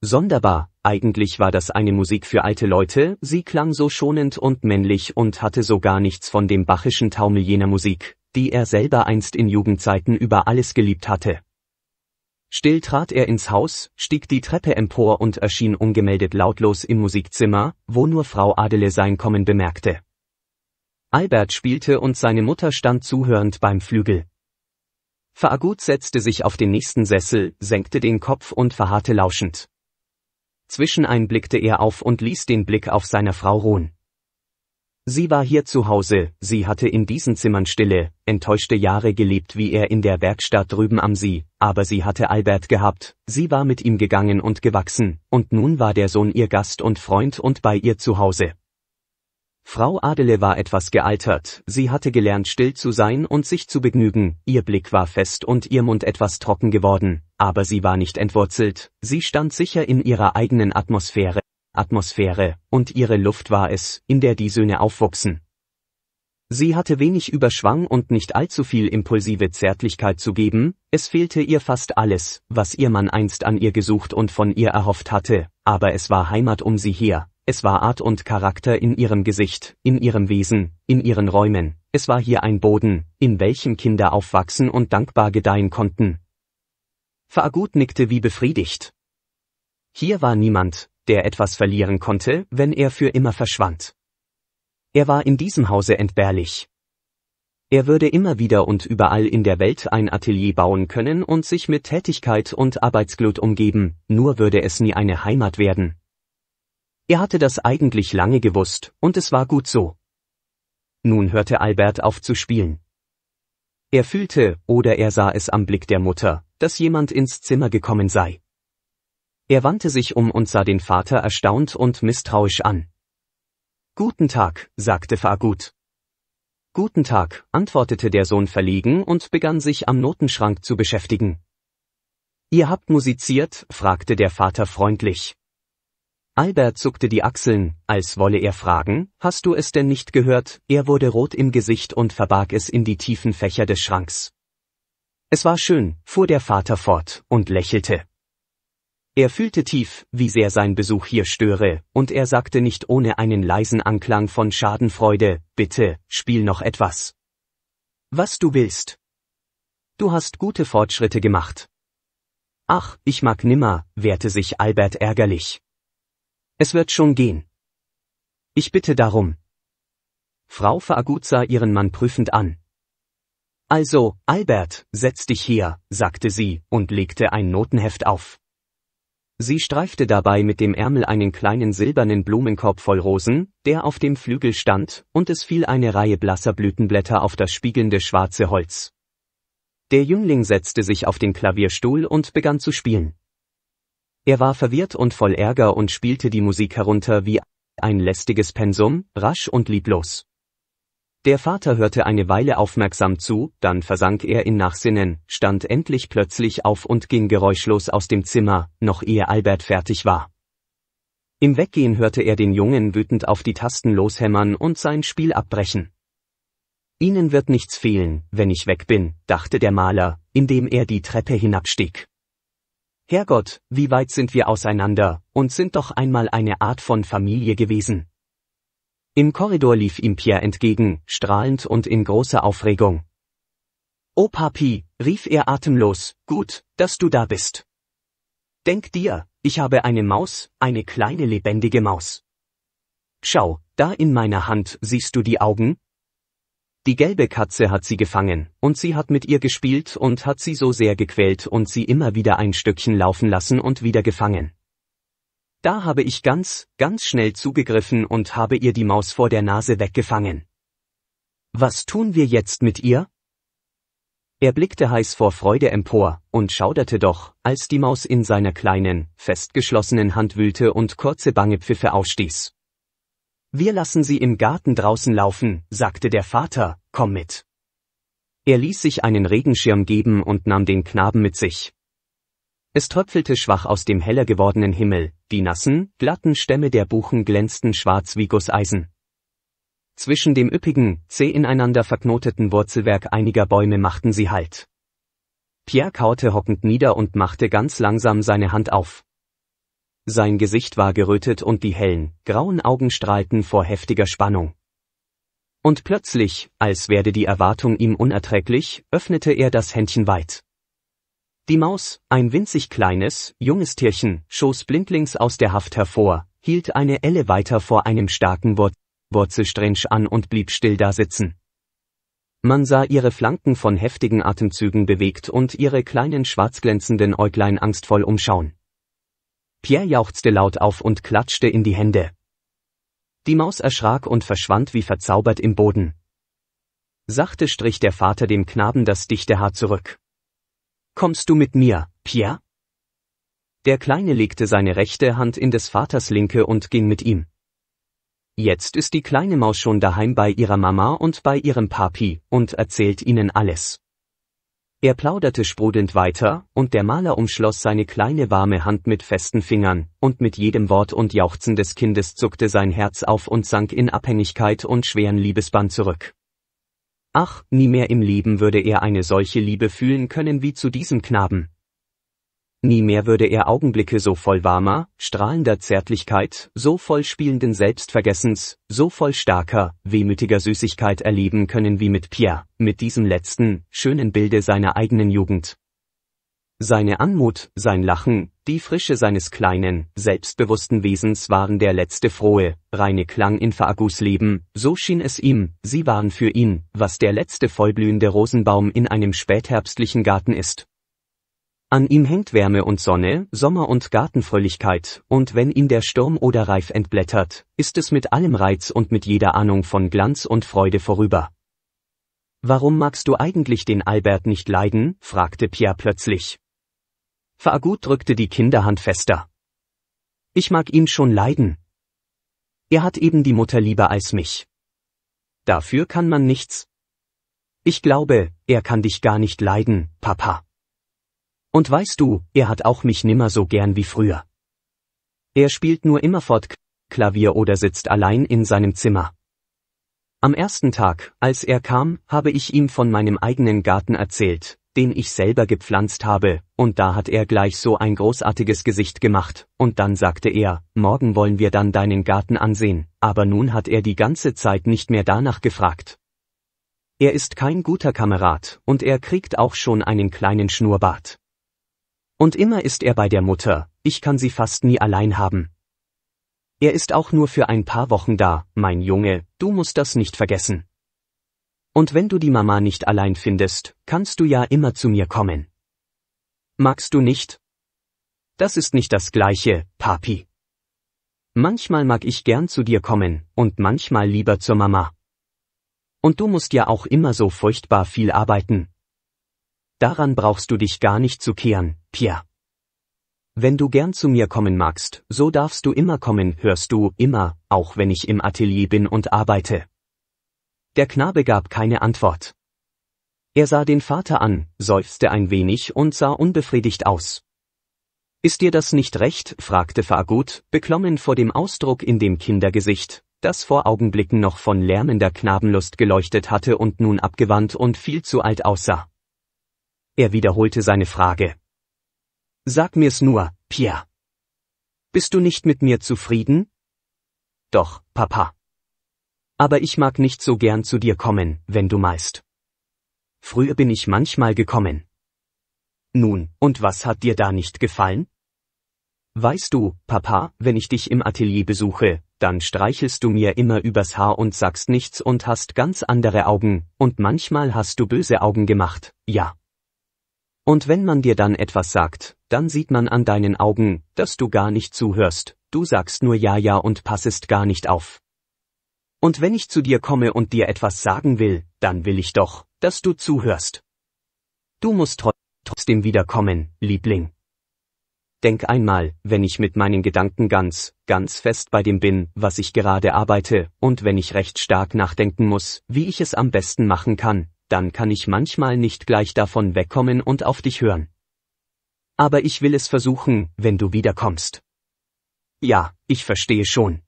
Sonderbar, eigentlich war das eine Musik für alte Leute, sie klang so schonend und männlich und hatte so gar nichts von dem bachischen Taumel jener Musik, die er selber einst in Jugendzeiten über alles geliebt hatte. Still trat er ins Haus, stieg die Treppe empor und erschien ungemeldet lautlos im Musikzimmer, wo nur Frau Adele sein Kommen bemerkte. Albert spielte und seine Mutter stand zuhörend beim Flügel. Fagut setzte sich auf den nächsten Sessel, senkte den Kopf und verharrte lauschend. Zwischenein blickte er auf und ließ den Blick auf seiner Frau ruhen. Sie war hier zu Hause, sie hatte in diesen Zimmern stille, enttäuschte Jahre gelebt wie er in der Werkstatt drüben am See, aber sie hatte Albert gehabt, sie war mit ihm gegangen und gewachsen, und nun war der Sohn ihr Gast und Freund und bei ihr zu Hause. Frau Adele war etwas gealtert, sie hatte gelernt still zu sein und sich zu begnügen, ihr Blick war fest und ihr Mund etwas trocken geworden, aber sie war nicht entwurzelt, sie stand sicher in ihrer eigenen Atmosphäre. Atmosphäre, und ihre Luft war es, in der die Söhne aufwuchsen. Sie hatte wenig Überschwang und nicht allzu viel impulsive Zärtlichkeit zu geben, es fehlte ihr fast alles, was ihr Mann einst an ihr gesucht und von ihr erhofft hatte, aber es war Heimat um sie her, es war Art und Charakter in ihrem Gesicht, in ihrem Wesen, in ihren Räumen, es war hier ein Boden, in welchem Kinder aufwachsen und dankbar gedeihen konnten. Fagut nickte wie befriedigt. Hier war niemand, der etwas verlieren konnte, wenn er für immer verschwand. Er war in diesem Hause entbehrlich. Er würde immer wieder und überall in der Welt ein Atelier bauen können und sich mit Tätigkeit und Arbeitsglut umgeben, nur würde es nie eine Heimat werden. Er hatte das eigentlich lange gewusst, und es war gut so. Nun hörte Albert auf zu spielen. Er fühlte, oder er sah es am Blick der Mutter, dass jemand ins Zimmer gekommen sei. Er wandte sich um und sah den Vater erstaunt und misstrauisch an. Guten Tag, sagte Fagut. Guten Tag, antwortete der Sohn verlegen und begann sich am Notenschrank zu beschäftigen. Ihr habt musiziert? fragte der Vater freundlich. Albert zuckte die Achseln, als wolle er fragen, hast du es denn nicht gehört? Er wurde rot im Gesicht und verbarg es in die tiefen Fächer des Schranks. Es war schön, fuhr der Vater fort und lächelte. Er fühlte tief, wie sehr sein Besuch hier störe, und er sagte nicht ohne einen leisen Anklang von Schadenfreude, bitte, spiel noch etwas. Was du willst. Du hast gute Fortschritte gemacht. Ach, ich mag nimmer, wehrte sich Albert ärgerlich. Es wird schon gehen. Ich bitte darum. Frau Faagut sah ihren Mann prüfend an. Also, Albert, setz dich hier, sagte sie und legte ein Notenheft auf. Sie streifte dabei mit dem Ärmel einen kleinen silbernen Blumenkorb voll Rosen, der auf dem Flügel stand, und es fiel eine Reihe blasser Blütenblätter auf das spiegelnde schwarze Holz. Der Jüngling setzte sich auf den Klavierstuhl und begann zu spielen. Er war verwirrt und voll Ärger und spielte die Musik herunter wie ein lästiges Pensum, rasch und lieblos. Der Vater hörte eine Weile aufmerksam zu, dann versank er in Nachsinnen, stand endlich plötzlich auf und ging geräuschlos aus dem Zimmer, noch ehe Albert fertig war. Im Weggehen hörte er den Jungen wütend auf die Tasten loshämmern und sein Spiel abbrechen. Ihnen wird nichts fehlen, wenn ich weg bin, dachte der Maler, indem er die Treppe hinabstieg. Herrgott, wie weit sind wir auseinander, und sind doch einmal eine Art von Familie gewesen. Im Korridor lief ihm Pierre entgegen, strahlend und in großer Aufregung. oh Papi, rief er atemlos, gut, dass du da bist. Denk dir, ich habe eine Maus, eine kleine lebendige Maus. Schau, da in meiner Hand siehst du die Augen? Die gelbe Katze hat sie gefangen, und sie hat mit ihr gespielt und hat sie so sehr gequält und sie immer wieder ein Stückchen laufen lassen und wieder gefangen. Da habe ich ganz, ganz schnell zugegriffen und habe ihr die Maus vor der Nase weggefangen. Was tun wir jetzt mit ihr? Er blickte heiß vor Freude empor und schauderte doch, als die Maus in seiner kleinen, festgeschlossenen Hand wühlte und kurze bange Pfiffe ausstieß. Wir lassen sie im Garten draußen laufen, sagte der Vater, komm mit. Er ließ sich einen Regenschirm geben und nahm den Knaben mit sich. Es tröpfelte schwach aus dem heller gewordenen Himmel, die nassen, glatten Stämme der Buchen glänzten schwarz wie Gusseisen. Zwischen dem üppigen, zäh ineinander verknoteten Wurzelwerk einiger Bäume machten sie Halt. Pierre kaute hockend nieder und machte ganz langsam seine Hand auf. Sein Gesicht war gerötet und die hellen, grauen Augen strahlten vor heftiger Spannung. Und plötzlich, als werde die Erwartung ihm unerträglich, öffnete er das Händchen weit. Die Maus, ein winzig kleines, junges Tierchen, schoss blindlings aus der Haft hervor, hielt eine Elle weiter vor einem starken Wur Wurzelstrench an und blieb still da sitzen. Man sah ihre Flanken von heftigen Atemzügen bewegt und ihre kleinen schwarzglänzenden Äuglein angstvoll umschauen. Pierre jauchzte laut auf und klatschte in die Hände. Die Maus erschrak und verschwand wie verzaubert im Boden. Sachte strich der Vater dem Knaben das dichte Haar zurück. Kommst du mit mir, Pierre? Der Kleine legte seine rechte Hand in des Vaters linke und ging mit ihm. Jetzt ist die kleine Maus schon daheim bei ihrer Mama und bei ihrem Papi und erzählt ihnen alles. Er plauderte sprudelnd weiter, und der Maler umschloss seine kleine warme Hand mit festen Fingern, und mit jedem Wort und Jauchzen des Kindes zuckte sein Herz auf und sank in Abhängigkeit und schweren Liebesband zurück. Ach, nie mehr im Leben würde er eine solche Liebe fühlen können wie zu diesem Knaben. Nie mehr würde er Augenblicke so voll warmer, strahlender Zärtlichkeit, so voll spielenden Selbstvergessens, so voll starker, wehmütiger Süßigkeit erleben können wie mit Pierre, mit diesem letzten, schönen Bilde seiner eigenen Jugend. Seine Anmut, sein Lachen, die Frische seines kleinen, selbstbewussten Wesens waren der letzte frohe, reine Klang in Fagus Leben, so schien es ihm, sie waren für ihn, was der letzte vollblühende Rosenbaum in einem spätherbstlichen Garten ist. An ihm hängt Wärme und Sonne, Sommer und Gartenfröhlichkeit, und wenn ihn der Sturm oder Reif entblättert, ist es mit allem Reiz und mit jeder Ahnung von Glanz und Freude vorüber. Warum magst du eigentlich den Albert nicht leiden? fragte Pierre plötzlich. Fagut drückte die Kinderhand fester. Ich mag ihn schon leiden. Er hat eben die Mutter lieber als mich. Dafür kann man nichts. Ich glaube, er kann dich gar nicht leiden, Papa. Und weißt du, er hat auch mich nimmer so gern wie früher. Er spielt nur immerfort Klavier oder sitzt allein in seinem Zimmer. Am ersten Tag, als er kam, habe ich ihm von meinem eigenen Garten erzählt, den ich selber gepflanzt habe, und da hat er gleich so ein großartiges Gesicht gemacht, und dann sagte er, morgen wollen wir dann deinen Garten ansehen, aber nun hat er die ganze Zeit nicht mehr danach gefragt. Er ist kein guter Kamerad, und er kriegt auch schon einen kleinen Schnurrbart. Und immer ist er bei der Mutter, ich kann sie fast nie allein haben. Er ist auch nur für ein paar Wochen da, mein Junge, du musst das nicht vergessen. Und wenn du die Mama nicht allein findest, kannst du ja immer zu mir kommen. Magst du nicht? Das ist nicht das gleiche, Papi. Manchmal mag ich gern zu dir kommen, und manchmal lieber zur Mama. Und du musst ja auch immer so furchtbar viel arbeiten. Daran brauchst du dich gar nicht zu kehren, Pia. Wenn du gern zu mir kommen magst, so darfst du immer kommen, hörst du, immer, auch wenn ich im Atelier bin und arbeite. Der Knabe gab keine Antwort. Er sah den Vater an, seufzte ein wenig und sah unbefriedigt aus. Ist dir das nicht recht? fragte Fagut, beklommen vor dem Ausdruck in dem Kindergesicht, das vor Augenblicken noch von lärmender Knabenlust geleuchtet hatte und nun abgewandt und viel zu alt aussah. Er wiederholte seine Frage. Sag mir's nur, Pierre. Bist du nicht mit mir zufrieden? Doch, Papa aber ich mag nicht so gern zu dir kommen, wenn du meist. Früher bin ich manchmal gekommen. Nun, und was hat dir da nicht gefallen? Weißt du, Papa, wenn ich dich im Atelier besuche, dann streichelst du mir immer übers Haar und sagst nichts und hast ganz andere Augen, und manchmal hast du böse Augen gemacht, ja. Und wenn man dir dann etwas sagt, dann sieht man an deinen Augen, dass du gar nicht zuhörst, du sagst nur ja ja und passest gar nicht auf. Und wenn ich zu dir komme und dir etwas sagen will, dann will ich doch, dass du zuhörst. Du musst trotzdem wiederkommen, Liebling. Denk einmal, wenn ich mit meinen Gedanken ganz, ganz fest bei dem bin, was ich gerade arbeite, und wenn ich recht stark nachdenken muss, wie ich es am besten machen kann, dann kann ich manchmal nicht gleich davon wegkommen und auf dich hören. Aber ich will es versuchen, wenn du wiederkommst. Ja, ich verstehe schon.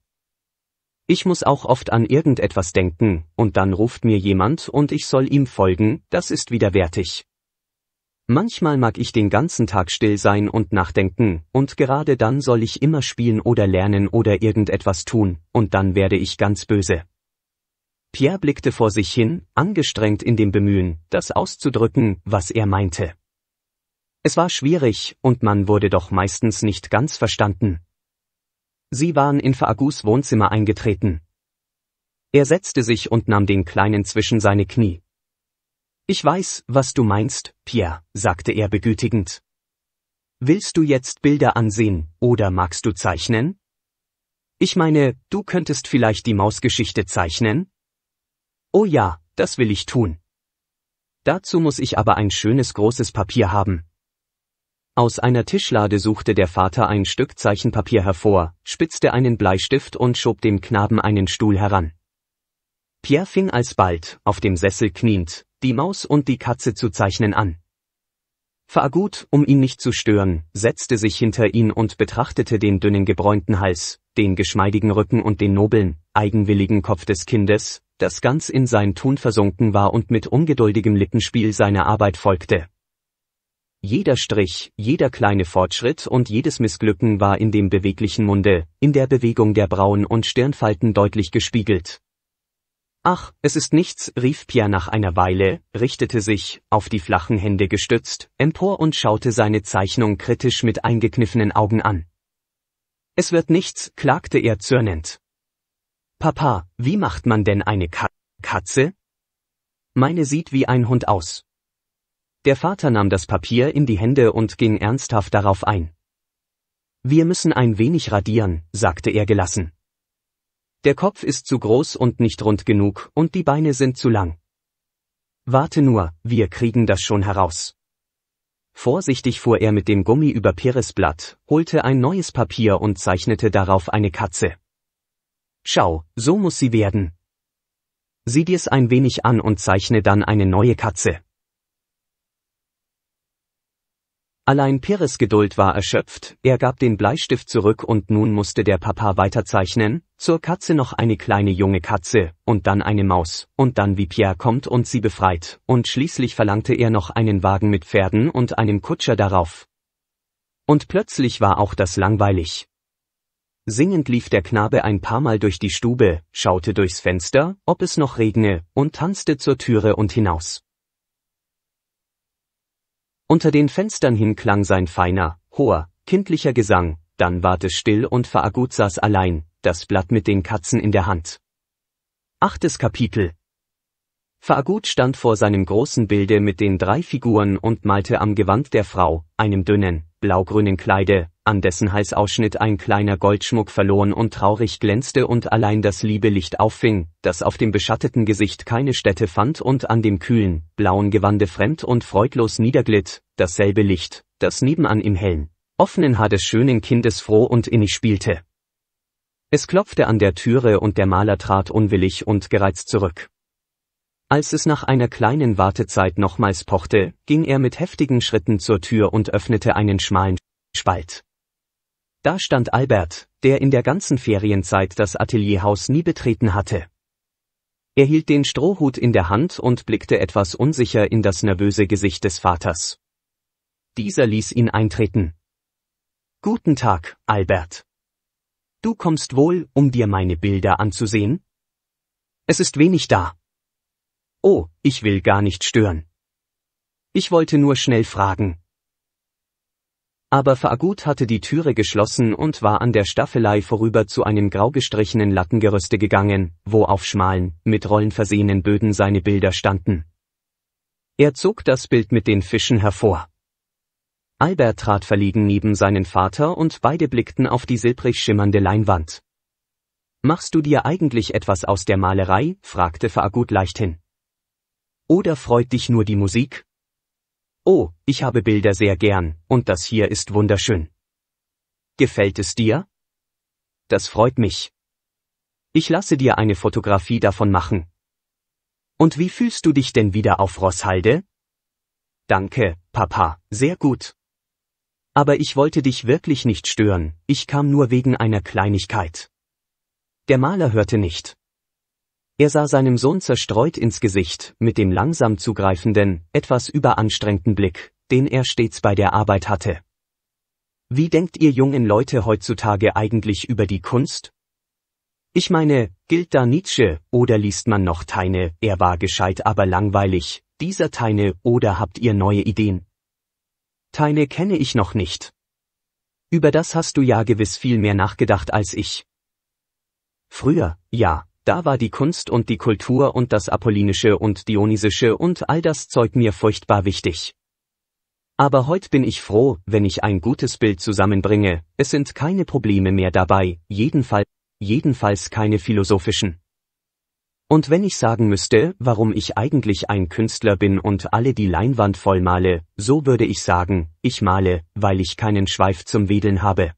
Ich muss auch oft an irgendetwas denken, und dann ruft mir jemand und ich soll ihm folgen, das ist widerwärtig. Manchmal mag ich den ganzen Tag still sein und nachdenken, und gerade dann soll ich immer spielen oder lernen oder irgendetwas tun, und dann werde ich ganz böse. Pierre blickte vor sich hin, angestrengt in dem Bemühen, das auszudrücken, was er meinte. Es war schwierig, und man wurde doch meistens nicht ganz verstanden. Sie waren in Fagus Wohnzimmer eingetreten. Er setzte sich und nahm den Kleinen zwischen seine Knie. Ich weiß, was du meinst, Pierre, sagte er begütigend. Willst du jetzt Bilder ansehen, oder magst du zeichnen? Ich meine, du könntest vielleicht die Mausgeschichte zeichnen? Oh ja, das will ich tun. Dazu muss ich aber ein schönes großes Papier haben. Aus einer Tischlade suchte der Vater ein Stück Zeichenpapier hervor, spitzte einen Bleistift und schob dem Knaben einen Stuhl heran. Pierre fing alsbald, auf dem Sessel kniend, die Maus und die Katze zu zeichnen an. Fargut, um ihn nicht zu stören, setzte sich hinter ihn und betrachtete den dünnen gebräunten Hals, den geschmeidigen Rücken und den nobeln, eigenwilligen Kopf des Kindes, das ganz in sein Tun versunken war und mit ungeduldigem Lippenspiel seiner Arbeit folgte. Jeder Strich, jeder kleine Fortschritt und jedes Missglücken war in dem beweglichen Munde, in der Bewegung der Brauen und Stirnfalten deutlich gespiegelt. Ach, es ist nichts, rief Pierre nach einer Weile, richtete sich, auf die flachen Hände gestützt, empor und schaute seine Zeichnung kritisch mit eingekniffenen Augen an. Es wird nichts, klagte er zürnend. Papa, wie macht man denn eine Ka Katze? Meine sieht wie ein Hund aus. Der Vater nahm das Papier in die Hände und ging ernsthaft darauf ein. Wir müssen ein wenig radieren, sagte er gelassen. Der Kopf ist zu groß und nicht rund genug, und die Beine sind zu lang. Warte nur, wir kriegen das schon heraus. Vorsichtig fuhr er mit dem Gummi über Peres Blatt, holte ein neues Papier und zeichnete darauf eine Katze. Schau, so muss sie werden. Sieh dir's ein wenig an und zeichne dann eine neue Katze. Allein Pires Geduld war erschöpft, er gab den Bleistift zurück und nun musste der Papa weiterzeichnen, zur Katze noch eine kleine junge Katze, und dann eine Maus, und dann wie Pierre kommt und sie befreit, und schließlich verlangte er noch einen Wagen mit Pferden und einem Kutscher darauf. Und plötzlich war auch das langweilig. Singend lief der Knabe ein paar Mal durch die Stube, schaute durchs Fenster, ob es noch regne, und tanzte zur Türe und hinaus. Unter den Fenstern hin klang sein feiner, hoher, kindlicher Gesang, dann ward es still und Faagut saß allein, das Blatt mit den Katzen in der Hand. Achtes Kapitel Faagut stand vor seinem großen Bilde mit den drei Figuren und malte am Gewand der Frau, einem dünnen, blaugrünen Kleide, an dessen Halsausschnitt ein kleiner Goldschmuck verloren und traurig glänzte und allein das liebe Licht auffing, das auf dem beschatteten Gesicht keine Stätte fand und an dem kühlen, blauen Gewande fremd und freudlos niederglitt, dasselbe Licht, das nebenan im hellen, offenen Haar des schönen Kindes froh und innig spielte. Es klopfte an der Türe und der Maler trat unwillig und gereizt zurück. Als es nach einer kleinen Wartezeit nochmals pochte, ging er mit heftigen Schritten zur Tür und öffnete einen schmalen Spalt. Da stand Albert, der in der ganzen Ferienzeit das Atelierhaus nie betreten hatte. Er hielt den Strohhut in der Hand und blickte etwas unsicher in das nervöse Gesicht des Vaters. Dieser ließ ihn eintreten. Guten Tag, Albert. Du kommst wohl, um dir meine Bilder anzusehen? Es ist wenig da. Oh, ich will gar nicht stören. Ich wollte nur schnell fragen, aber Fagut hatte die Türe geschlossen und war an der Staffelei vorüber zu einem grau gestrichenen Lattengerüste gegangen, wo auf schmalen, mit Rollen versehenen Böden seine Bilder standen. Er zog das Bild mit den Fischen hervor. Albert trat verlegen neben seinen Vater und beide blickten auf die silbrig schimmernde Leinwand. Machst du dir eigentlich etwas aus der Malerei? fragte Fargut leichthin. Oder freut dich nur die Musik? Oh, ich habe Bilder sehr gern, und das hier ist wunderschön. Gefällt es dir? Das freut mich. Ich lasse dir eine Fotografie davon machen. Und wie fühlst du dich denn wieder auf Rosshalde? Danke, Papa, sehr gut. Aber ich wollte dich wirklich nicht stören, ich kam nur wegen einer Kleinigkeit. Der Maler hörte nicht. Er sah seinem Sohn zerstreut ins Gesicht, mit dem langsam zugreifenden, etwas überanstrengten Blick, den er stets bei der Arbeit hatte. Wie denkt ihr jungen Leute heutzutage eigentlich über die Kunst? Ich meine, gilt da Nietzsche, oder liest man noch Teine, er war gescheit aber langweilig, dieser Teine, oder habt ihr neue Ideen? Teine kenne ich noch nicht. Über das hast du ja gewiss viel mehr nachgedacht als ich. Früher, ja, da war die Kunst und die Kultur und das Apollinische und Dionysische und all das Zeug mir furchtbar wichtig. Aber heute bin ich froh, wenn ich ein gutes Bild zusammenbringe, es sind keine Probleme mehr dabei, jedenfalls, jedenfalls keine philosophischen. Und wenn ich sagen müsste, warum ich eigentlich ein Künstler bin und alle die Leinwand vollmale, so würde ich sagen, ich male, weil ich keinen Schweif zum Wedeln habe.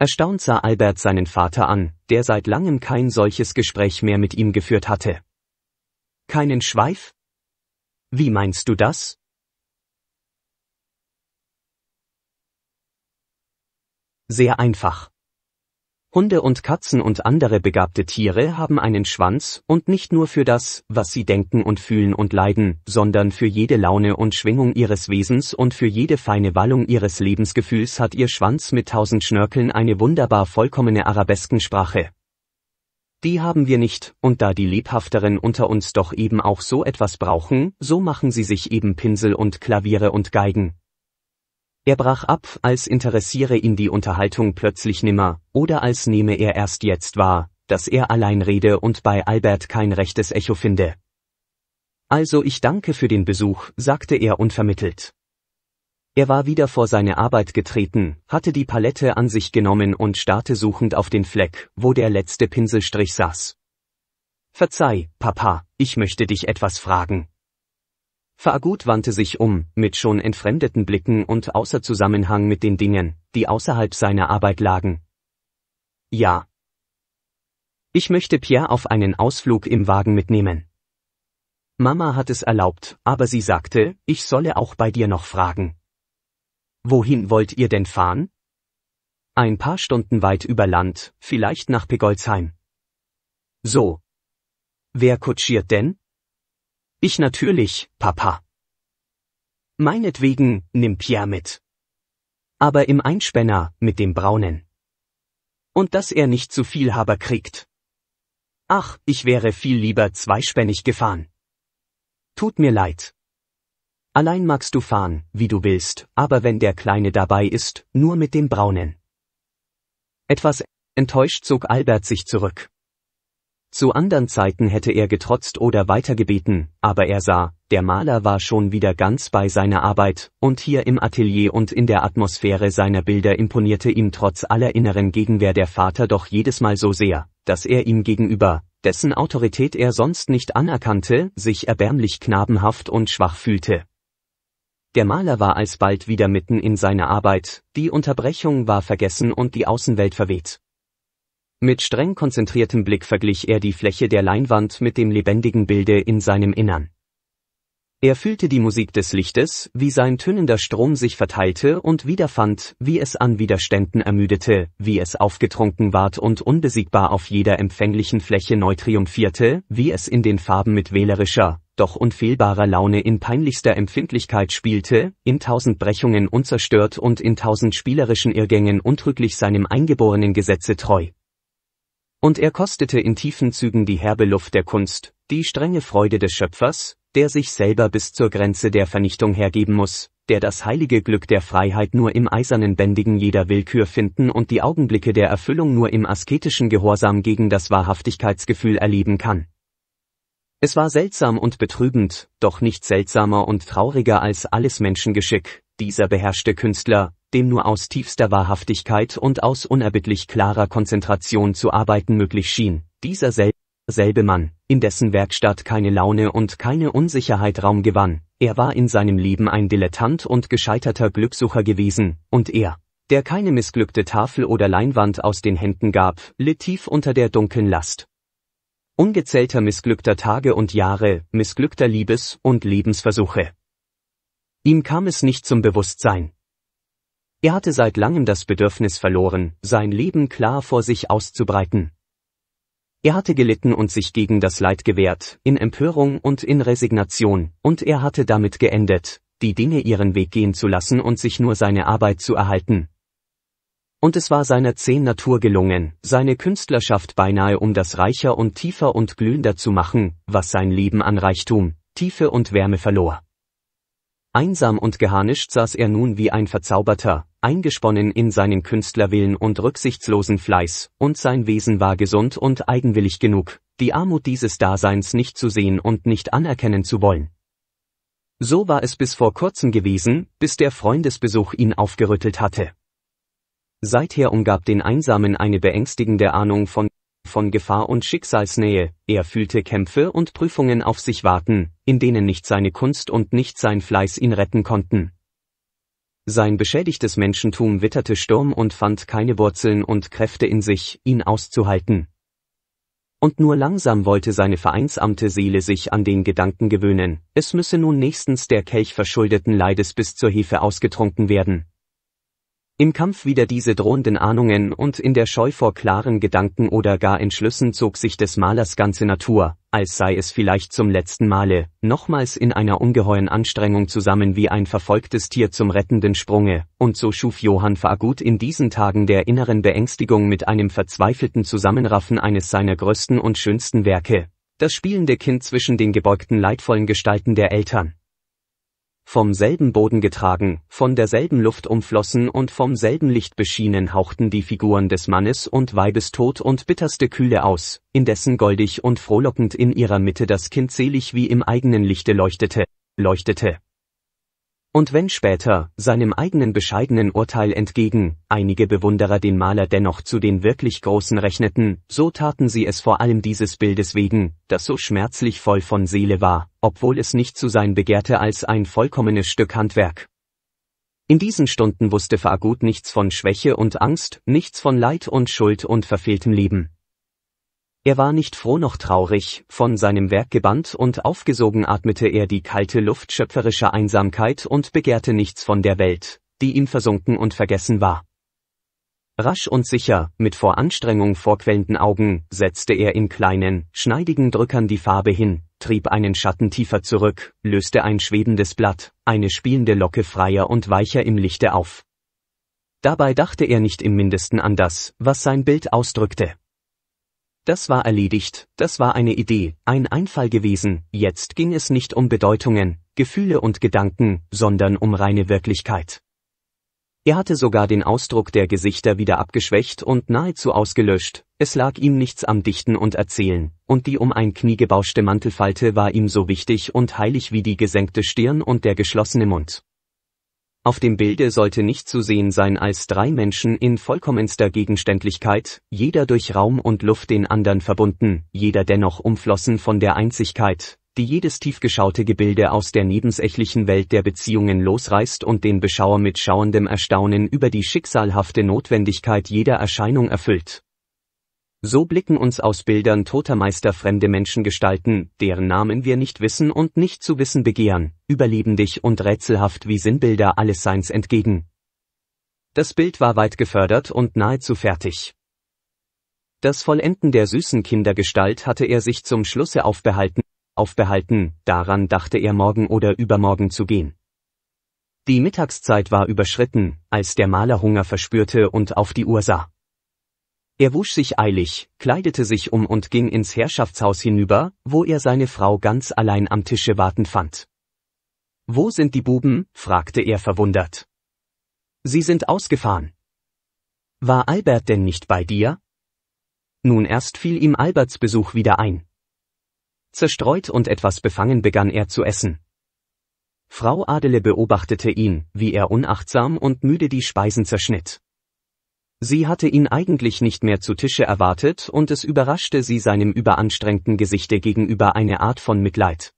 Erstaunt sah Albert seinen Vater an, der seit langem kein solches Gespräch mehr mit ihm geführt hatte. Keinen Schweif? Wie meinst du das? Sehr einfach. Hunde und Katzen und andere begabte Tiere haben einen Schwanz und nicht nur für das, was sie denken und fühlen und leiden, sondern für jede Laune und Schwingung ihres Wesens und für jede feine Wallung ihres Lebensgefühls hat ihr Schwanz mit tausend Schnörkeln eine wunderbar vollkommene Arabeskensprache. Die haben wir nicht, und da die Lebhafteren unter uns doch eben auch so etwas brauchen, so machen sie sich eben Pinsel und Klaviere und Geigen, er brach ab, als interessiere ihn die Unterhaltung plötzlich nimmer, oder als nehme er erst jetzt wahr, dass er allein rede und bei Albert kein rechtes Echo finde. Also ich danke für den Besuch, sagte er unvermittelt. Er war wieder vor seine Arbeit getreten, hatte die Palette an sich genommen und starrte suchend auf den Fleck, wo der letzte Pinselstrich saß. Verzeih, Papa, ich möchte dich etwas fragen. Fagut wandte sich um, mit schon entfremdeten Blicken und außer Zusammenhang mit den Dingen, die außerhalb seiner Arbeit lagen. Ja. Ich möchte Pierre auf einen Ausflug im Wagen mitnehmen. Mama hat es erlaubt, aber sie sagte, ich solle auch bei dir noch fragen. Wohin wollt ihr denn fahren? Ein paar Stunden weit über Land, vielleicht nach Pegolzheim. So. Wer kutschiert denn? Ich natürlich, Papa. Meinetwegen, nimm Pierre mit. Aber im Einspänner, mit dem Braunen. Und dass er nicht zu viel Haber kriegt. Ach, ich wäre viel lieber zweispännig gefahren. Tut mir leid. Allein magst du fahren, wie du willst, aber wenn der Kleine dabei ist, nur mit dem Braunen. Etwas enttäuscht zog Albert sich zurück. Zu andern Zeiten hätte er getrotzt oder weitergebeten, aber er sah, der Maler war schon wieder ganz bei seiner Arbeit, und hier im Atelier und in der Atmosphäre seiner Bilder imponierte ihm trotz aller inneren Gegenwehr der Vater doch jedes Mal so sehr, dass er ihm gegenüber, dessen Autorität er sonst nicht anerkannte, sich erbärmlich knabenhaft und schwach fühlte. Der Maler war alsbald wieder mitten in seiner Arbeit, die Unterbrechung war vergessen und die Außenwelt verweht. Mit streng konzentriertem Blick verglich er die Fläche der Leinwand mit dem lebendigen Bilde in seinem Innern. Er fühlte die Musik des Lichtes, wie sein tönender Strom sich verteilte und wiederfand, wie es an Widerständen ermüdete, wie es aufgetrunken ward und unbesiegbar auf jeder empfänglichen Fläche neu triumphierte, wie es in den Farben mit wählerischer, doch unfehlbarer Laune in peinlichster Empfindlichkeit spielte, in tausend Brechungen unzerstört und in tausend spielerischen Irrgängen untrüglich seinem eingeborenen Gesetze treu. Und er kostete in tiefen Zügen die herbe Luft der Kunst, die strenge Freude des Schöpfers, der sich selber bis zur Grenze der Vernichtung hergeben muss, der das heilige Glück der Freiheit nur im eisernen Bändigen jeder Willkür finden und die Augenblicke der Erfüllung nur im asketischen Gehorsam gegen das Wahrhaftigkeitsgefühl erleben kann. Es war seltsam und betrübend, doch nicht seltsamer und trauriger als alles Menschengeschick, dieser beherrschte Künstler, dem nur aus tiefster Wahrhaftigkeit und aus unerbittlich klarer Konzentration zu arbeiten möglich schien, dieser sel selbe Mann, in dessen Werkstatt keine Laune und keine Unsicherheit Raum gewann, er war in seinem Leben ein Dilettant und gescheiterter Glücksucher gewesen, und er, der keine missglückte Tafel oder Leinwand aus den Händen gab, litt tief unter der dunklen Last. Ungezählter missglückter Tage und Jahre, missglückter Liebes- und Lebensversuche. Ihm kam es nicht zum Bewusstsein, er hatte seit langem das Bedürfnis verloren, sein Leben klar vor sich auszubreiten. Er hatte gelitten und sich gegen das Leid gewehrt, in Empörung und in Resignation, und er hatte damit geendet, die Dinge ihren Weg gehen zu lassen und sich nur seine Arbeit zu erhalten. Und es war seiner zehn Natur gelungen, seine Künstlerschaft beinahe um das reicher und tiefer und glühender zu machen, was sein Leben an Reichtum, Tiefe und Wärme verlor. Einsam und geharnischt saß er nun wie ein Verzauberter, eingesponnen in seinen Künstlerwillen und rücksichtslosen Fleiß, und sein Wesen war gesund und eigenwillig genug, die Armut dieses Daseins nicht zu sehen und nicht anerkennen zu wollen. So war es bis vor kurzem gewesen, bis der Freundesbesuch ihn aufgerüttelt hatte. Seither umgab den Einsamen eine beängstigende Ahnung von von Gefahr und Schicksalsnähe, er fühlte Kämpfe und Prüfungen auf sich warten, in denen nicht seine Kunst und nicht sein Fleiß ihn retten konnten. Sein beschädigtes Menschentum witterte Sturm und fand keine Wurzeln und Kräfte in sich, ihn auszuhalten. Und nur langsam wollte seine vereinsamte Seele sich an den Gedanken gewöhnen, es müsse nun nächstens der Kelch verschuldeten Leides bis zur Hefe ausgetrunken werden. Im Kampf wider diese drohenden Ahnungen und in der Scheu vor klaren Gedanken oder gar Entschlüssen zog sich des Malers ganze Natur, als sei es vielleicht zum letzten Male, nochmals in einer ungeheuren Anstrengung zusammen wie ein verfolgtes Tier zum rettenden Sprunge, und so schuf Johann Fagut in diesen Tagen der inneren Beängstigung mit einem verzweifelten Zusammenraffen eines seiner größten und schönsten Werke, das spielende Kind zwischen den gebeugten leidvollen Gestalten der Eltern vom selben Boden getragen, von derselben Luft umflossen und vom selben Licht beschienen hauchten die Figuren des Mannes und Weibes Tod und bitterste Kühle aus, indessen goldig und frohlockend in ihrer Mitte das Kind selig wie im eigenen Lichte leuchtete, leuchtete. Und wenn später, seinem eigenen bescheidenen Urteil entgegen, einige Bewunderer den Maler dennoch zu den wirklich Großen rechneten, so taten sie es vor allem dieses Bildes wegen, das so schmerzlich voll von Seele war, obwohl es nicht zu sein begehrte als ein vollkommenes Stück Handwerk. In diesen Stunden wusste Fagut nichts von Schwäche und Angst, nichts von Leid und Schuld und verfehltem Leben. Er war nicht froh noch traurig, von seinem Werk gebannt und aufgesogen atmete er die kalte Luft schöpferischer Einsamkeit und begehrte nichts von der Welt, die ihm versunken und vergessen war. Rasch und sicher, mit vor Anstrengung vorquellenden Augen, setzte er in kleinen, schneidigen Drückern die Farbe hin, trieb einen Schatten tiefer zurück, löste ein schwebendes Blatt, eine spielende Locke freier und weicher im Lichte auf. Dabei dachte er nicht im mindesten an das, was sein Bild ausdrückte. Das war erledigt, das war eine Idee, ein Einfall gewesen, jetzt ging es nicht um Bedeutungen, Gefühle und Gedanken, sondern um reine Wirklichkeit. Er hatte sogar den Ausdruck der Gesichter wieder abgeschwächt und nahezu ausgelöscht, es lag ihm nichts am Dichten und Erzählen, und die um ein Knie gebauschte Mantelfalte war ihm so wichtig und heilig wie die gesenkte Stirn und der geschlossene Mund. Auf dem Bilde sollte nicht zu sehen sein als drei Menschen in vollkommenster Gegenständlichkeit, jeder durch Raum und Luft den anderen verbunden, jeder dennoch umflossen von der Einzigkeit, die jedes tiefgeschaute Gebilde aus der nebensächlichen Welt der Beziehungen losreißt und den Beschauer mit schauendem Erstaunen über die schicksalhafte Notwendigkeit jeder Erscheinung erfüllt so blicken uns aus Bildern toter Meister fremde Menschengestalten, deren Namen wir nicht wissen und nicht zu wissen begehren, überlebendig und rätselhaft wie Sinnbilder alles Seins entgegen. Das Bild war weit gefördert und nahezu fertig. Das Vollenden der süßen Kindergestalt hatte er sich zum Schlusse aufbehalten, aufbehalten, daran dachte er morgen oder übermorgen zu gehen. Die Mittagszeit war überschritten, als der Maler Hunger verspürte und auf die Uhr sah. Er wusch sich eilig, kleidete sich um und ging ins Herrschaftshaus hinüber, wo er seine Frau ganz allein am Tische warten fand. Wo sind die Buben? fragte er verwundert. Sie sind ausgefahren. War Albert denn nicht bei dir? Nun erst fiel ihm Alberts Besuch wieder ein. Zerstreut und etwas befangen begann er zu essen. Frau Adele beobachtete ihn, wie er unachtsam und müde die Speisen zerschnitt. Sie hatte ihn eigentlich nicht mehr zu Tische erwartet und es überraschte sie seinem überanstrengten Gesichte gegenüber eine Art von Mitleid.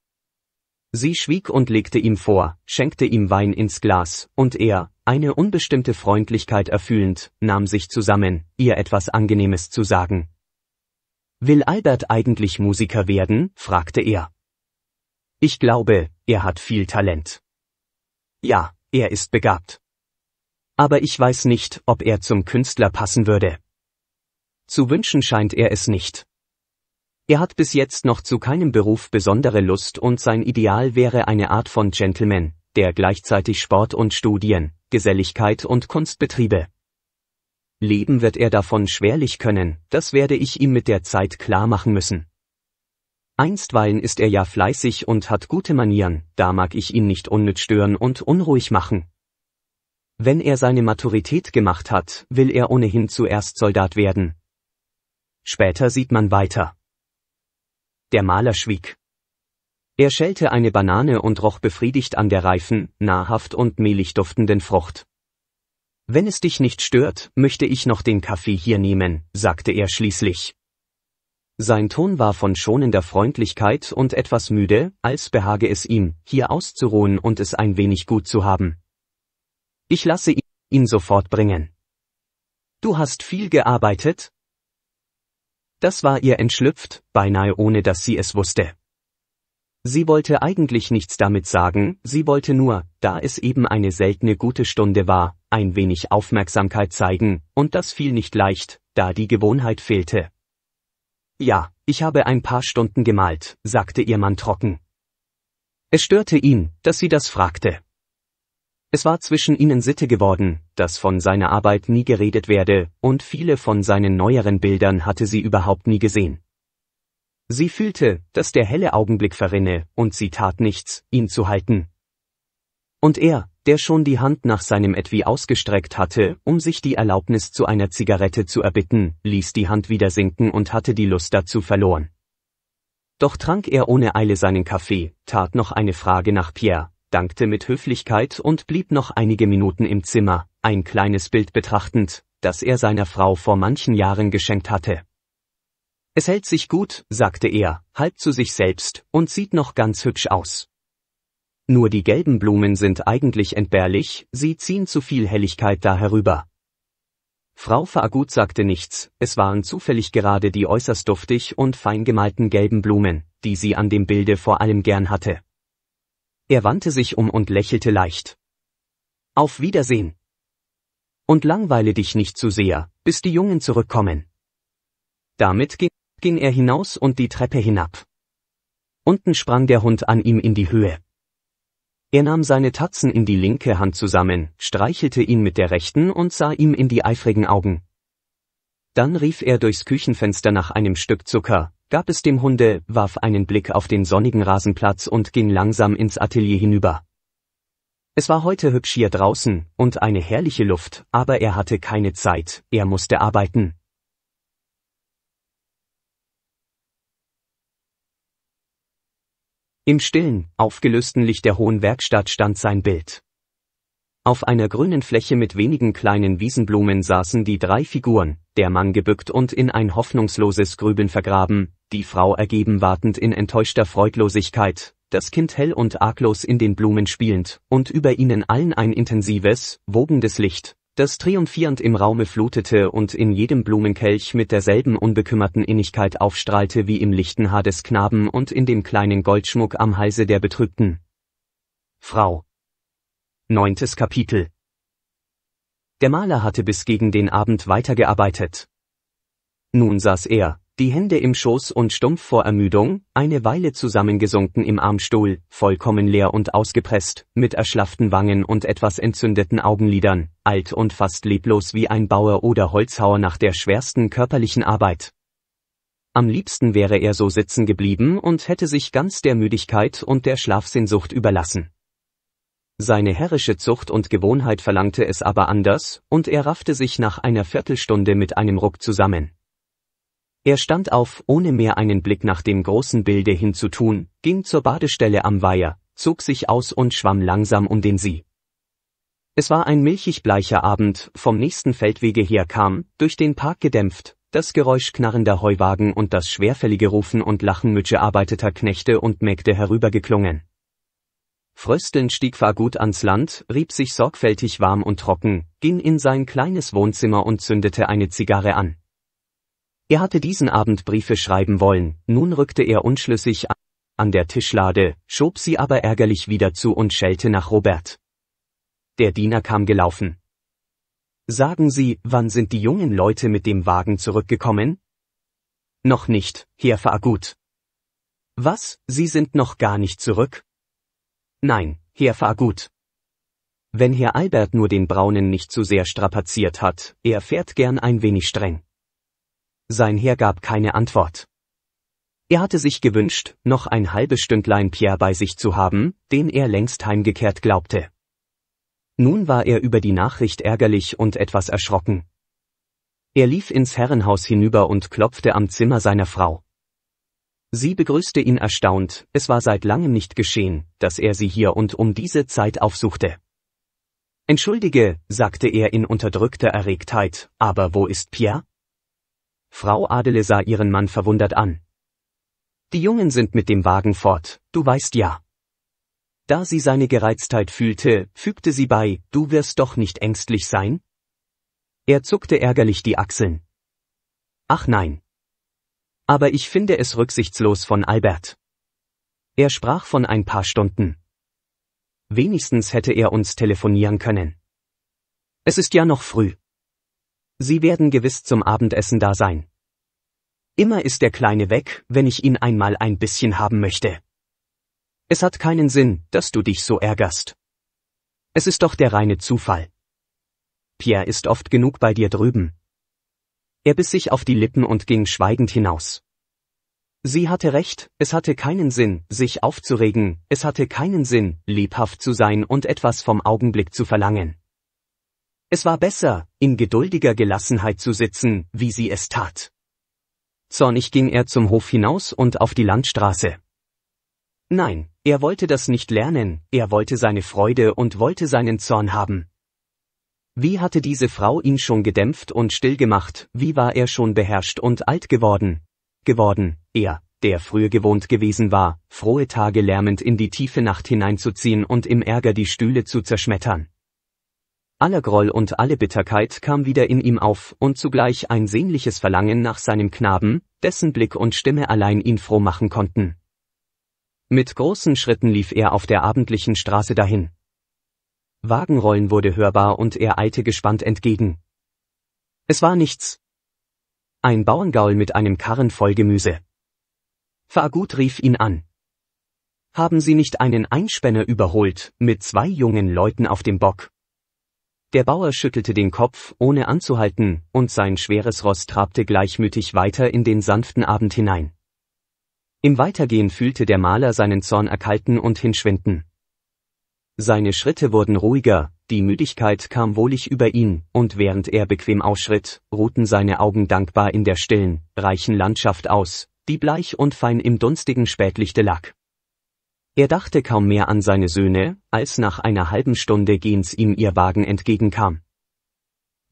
Sie schwieg und legte ihm vor, schenkte ihm Wein ins Glas, und er, eine unbestimmte Freundlichkeit erfühlend, nahm sich zusammen, ihr etwas Angenehmes zu sagen. Will Albert eigentlich Musiker werden? fragte er. Ich glaube, er hat viel Talent. Ja, er ist begabt aber ich weiß nicht, ob er zum Künstler passen würde. Zu wünschen scheint er es nicht. Er hat bis jetzt noch zu keinem Beruf besondere Lust und sein Ideal wäre eine Art von Gentleman, der gleichzeitig Sport und Studien, Geselligkeit und Kunst betriebe. Leben wird er davon schwerlich können, das werde ich ihm mit der Zeit klar machen müssen. Einstweilen ist er ja fleißig und hat gute Manieren, da mag ich ihn nicht unnütz stören und unruhig machen. Wenn er seine Maturität gemacht hat, will er ohnehin zuerst Soldat werden. Später sieht man weiter. Der Maler schwieg. Er schälte eine Banane und roch befriedigt an der reifen, nahrhaft und mehlig duftenden Frucht. Wenn es dich nicht stört, möchte ich noch den Kaffee hier nehmen, sagte er schließlich. Sein Ton war von schonender Freundlichkeit und etwas müde, als behage es ihm, hier auszuruhen und es ein wenig gut zu haben. Ich lasse ihn sofort bringen. Du hast viel gearbeitet? Das war ihr entschlüpft, beinahe ohne dass sie es wusste. Sie wollte eigentlich nichts damit sagen, sie wollte nur, da es eben eine seltene gute Stunde war, ein wenig Aufmerksamkeit zeigen, und das fiel nicht leicht, da die Gewohnheit fehlte. Ja, ich habe ein paar Stunden gemalt, sagte ihr Mann trocken. Es störte ihn, dass sie das fragte. Es war zwischen ihnen Sitte geworden, dass von seiner Arbeit nie geredet werde, und viele von seinen neueren Bildern hatte sie überhaupt nie gesehen. Sie fühlte, dass der helle Augenblick verrinne, und sie tat nichts, ihn zu halten. Und er, der schon die Hand nach seinem Etwi ausgestreckt hatte, um sich die Erlaubnis zu einer Zigarette zu erbitten, ließ die Hand wieder sinken und hatte die Lust dazu verloren. Doch trank er ohne Eile seinen Kaffee, tat noch eine Frage nach Pierre, dankte mit Höflichkeit und blieb noch einige Minuten im Zimmer, ein kleines Bild betrachtend, das er seiner Frau vor manchen Jahren geschenkt hatte. Es hält sich gut, sagte er, halb zu sich selbst, und sieht noch ganz hübsch aus. Nur die gelben Blumen sind eigentlich entbehrlich, sie ziehen zu viel Helligkeit da herüber. Frau Fagut sagte nichts, es waren zufällig gerade die äußerst duftig und fein gemalten gelben Blumen, die sie an dem Bilde vor allem gern hatte. Er wandte sich um und lächelte leicht. Auf Wiedersehen. Und langweile dich nicht zu sehr, bis die Jungen zurückkommen. Damit ging er hinaus und die Treppe hinab. Unten sprang der Hund an ihm in die Höhe. Er nahm seine Tatzen in die linke Hand zusammen, streichelte ihn mit der rechten und sah ihm in die eifrigen Augen. Dann rief er durchs Küchenfenster nach einem Stück Zucker, gab es dem Hunde, warf einen Blick auf den sonnigen Rasenplatz und ging langsam ins Atelier hinüber. Es war heute hübsch hier draußen und eine herrliche Luft, aber er hatte keine Zeit, er musste arbeiten. Im stillen, aufgelösten Licht der hohen Werkstatt stand sein Bild. Auf einer grünen Fläche mit wenigen kleinen Wiesenblumen saßen die drei Figuren, der Mann gebückt und in ein hoffnungsloses Grübeln vergraben, die Frau ergeben wartend in enttäuschter Freudlosigkeit, das Kind hell und arglos in den Blumen spielend, und über ihnen allen ein intensives, wogendes Licht, das triumphierend im Raume flutete und in jedem Blumenkelch mit derselben unbekümmerten Innigkeit aufstrahlte wie im lichten Haar des Knaben und in dem kleinen Goldschmuck am Halse der Betrübten. Frau Neuntes Kapitel Der Maler hatte bis gegen den Abend weitergearbeitet. Nun saß er, die Hände im Schoß und stumpf vor Ermüdung, eine Weile zusammengesunken im Armstuhl, vollkommen leer und ausgepresst, mit erschlafften Wangen und etwas entzündeten Augenlidern, alt und fast leblos wie ein Bauer oder Holzhauer nach der schwersten körperlichen Arbeit. Am liebsten wäre er so sitzen geblieben und hätte sich ganz der Müdigkeit und der Schlafsehnsucht überlassen. Seine herrische Zucht und Gewohnheit verlangte es aber anders, und er raffte sich nach einer Viertelstunde mit einem Ruck zusammen. Er stand auf, ohne mehr einen Blick nach dem großen Bilde hinzutun, ging zur Badestelle am Weiher, zog sich aus und schwamm langsam um den See. Es war ein milchig bleicher Abend, vom nächsten Feldwege her kam, durch den Park gedämpft, das Geräusch knarrender Heuwagen und das schwerfällige Rufen und Lachen mütschearbeiteter Knechte und Mägde herübergeklungen. Frösteln stieg Fagut ans Land, rieb sich sorgfältig warm und trocken, ging in sein kleines Wohnzimmer und zündete eine Zigarre an. Er hatte diesen Abend Briefe schreiben wollen, nun rückte er unschlüssig an der Tischlade, schob sie aber ärgerlich wieder zu und schellte nach Robert. Der Diener kam gelaufen. Sagen Sie, wann sind die jungen Leute mit dem Wagen zurückgekommen? Noch nicht, Herr Fagut. Was, Sie sind noch gar nicht zurück? Nein, Herr fahr gut. Wenn Herr Albert nur den Braunen nicht zu sehr strapaziert hat, er fährt gern ein wenig streng. Sein Herr gab keine Antwort. Er hatte sich gewünscht, noch ein halbes Stündlein Pierre bei sich zu haben, den er längst heimgekehrt glaubte. Nun war er über die Nachricht ärgerlich und etwas erschrocken. Er lief ins Herrenhaus hinüber und klopfte am Zimmer seiner Frau. Sie begrüßte ihn erstaunt, es war seit langem nicht geschehen, dass er sie hier und um diese Zeit aufsuchte. Entschuldige, sagte er in unterdrückter Erregtheit, aber wo ist Pierre? Frau Adele sah ihren Mann verwundert an. Die Jungen sind mit dem Wagen fort, du weißt ja. Da sie seine Gereiztheit fühlte, fügte sie bei, du wirst doch nicht ängstlich sein? Er zuckte ärgerlich die Achseln. Ach nein, aber ich finde es rücksichtslos von Albert. Er sprach von ein paar Stunden. Wenigstens hätte er uns telefonieren können. Es ist ja noch früh. Sie werden gewiss zum Abendessen da sein. Immer ist der Kleine weg, wenn ich ihn einmal ein bisschen haben möchte. Es hat keinen Sinn, dass du dich so ärgerst. Es ist doch der reine Zufall. Pierre ist oft genug bei dir drüben, er biss sich auf die Lippen und ging schweigend hinaus. Sie hatte recht, es hatte keinen Sinn, sich aufzuregen, es hatte keinen Sinn, lebhaft zu sein und etwas vom Augenblick zu verlangen. Es war besser, in geduldiger Gelassenheit zu sitzen, wie sie es tat. Zornig ging er zum Hof hinaus und auf die Landstraße. Nein, er wollte das nicht lernen, er wollte seine Freude und wollte seinen Zorn haben. Wie hatte diese Frau ihn schon gedämpft und still gemacht, wie war er schon beherrscht und alt geworden? Geworden, er, der früher gewohnt gewesen war, frohe Tage lärmend in die tiefe Nacht hineinzuziehen und im Ärger die Stühle zu zerschmettern. Aller Groll und alle Bitterkeit kam wieder in ihm auf und zugleich ein sehnliches Verlangen nach seinem Knaben, dessen Blick und Stimme allein ihn froh machen konnten. Mit großen Schritten lief er auf der abendlichen Straße dahin. Wagenrollen wurde hörbar und er eilte gespannt entgegen. Es war nichts. Ein Bauerngaul mit einem Karren voll Gemüse. Fagut rief ihn an. Haben Sie nicht einen Einspänner überholt, mit zwei jungen Leuten auf dem Bock? Der Bauer schüttelte den Kopf, ohne anzuhalten, und sein schweres Ross trabte gleichmütig weiter in den sanften Abend hinein. Im Weitergehen fühlte der Maler seinen Zorn erkalten und hinschwinden. Seine Schritte wurden ruhiger, die Müdigkeit kam wohlig über ihn, und während er bequem ausschritt, ruhten seine Augen dankbar in der stillen, reichen Landschaft aus, die bleich und fein im dunstigen Spätlichte lag. Er dachte kaum mehr an seine Söhne, als nach einer halben Stunde Gehens ihm ihr Wagen entgegenkam.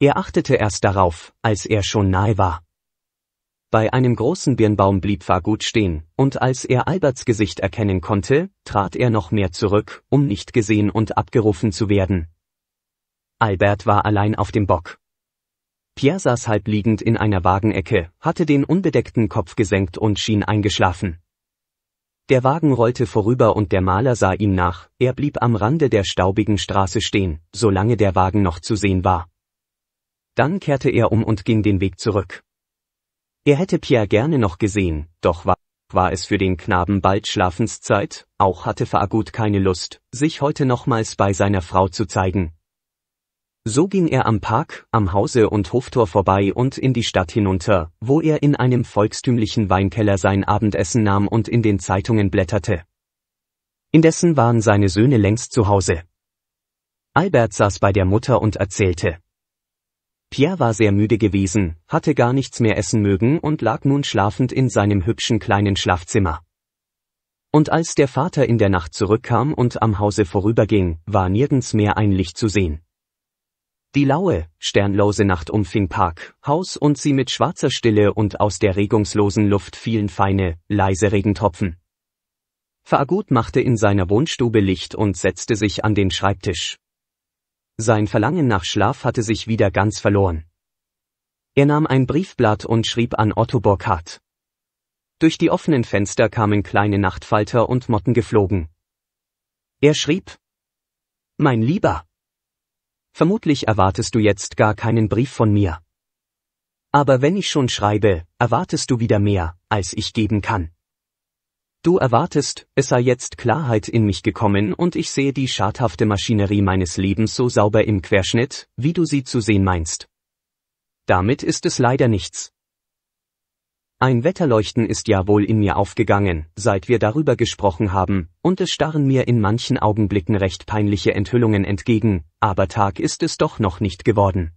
Er achtete erst darauf, als er schon nahe war. Bei einem großen Birnbaum blieb Fargut stehen, und als er Alberts Gesicht erkennen konnte, trat er noch mehr zurück, um nicht gesehen und abgerufen zu werden. Albert war allein auf dem Bock. Pierre saß halb liegend in einer Wagenecke, hatte den unbedeckten Kopf gesenkt und schien eingeschlafen. Der Wagen rollte vorüber und der Maler sah ihm nach, er blieb am Rande der staubigen Straße stehen, solange der Wagen noch zu sehen war. Dann kehrte er um und ging den Weg zurück. Er hätte Pierre gerne noch gesehen, doch war, war es für den Knaben bald Schlafenszeit, auch hatte Fagut keine Lust, sich heute nochmals bei seiner Frau zu zeigen. So ging er am Park, am Hause und Hoftor vorbei und in die Stadt hinunter, wo er in einem volkstümlichen Weinkeller sein Abendessen nahm und in den Zeitungen blätterte. Indessen waren seine Söhne längst zu Hause. Albert saß bei der Mutter und erzählte. Pierre war sehr müde gewesen, hatte gar nichts mehr essen mögen und lag nun schlafend in seinem hübschen kleinen Schlafzimmer. Und als der Vater in der Nacht zurückkam und am Hause vorüberging, war nirgends mehr ein Licht zu sehen. Die laue, sternlose Nacht umfing Park, Haus und sie mit schwarzer Stille und aus der regungslosen Luft fielen feine, leise Regentropfen. Fagut machte in seiner Wohnstube Licht und setzte sich an den Schreibtisch. Sein Verlangen nach Schlaf hatte sich wieder ganz verloren. Er nahm ein Briefblatt und schrieb an Otto Burkhardt. Durch die offenen Fenster kamen kleine Nachtfalter und Motten geflogen. Er schrieb, Mein Lieber, vermutlich erwartest du jetzt gar keinen Brief von mir. Aber wenn ich schon schreibe, erwartest du wieder mehr, als ich geben kann. Du erwartest, es sei jetzt Klarheit in mich gekommen und ich sehe die schadhafte Maschinerie meines Lebens so sauber im Querschnitt, wie du sie zu sehen meinst. Damit ist es leider nichts. Ein Wetterleuchten ist ja wohl in mir aufgegangen, seit wir darüber gesprochen haben, und es starren mir in manchen Augenblicken recht peinliche Enthüllungen entgegen, aber Tag ist es doch noch nicht geworden.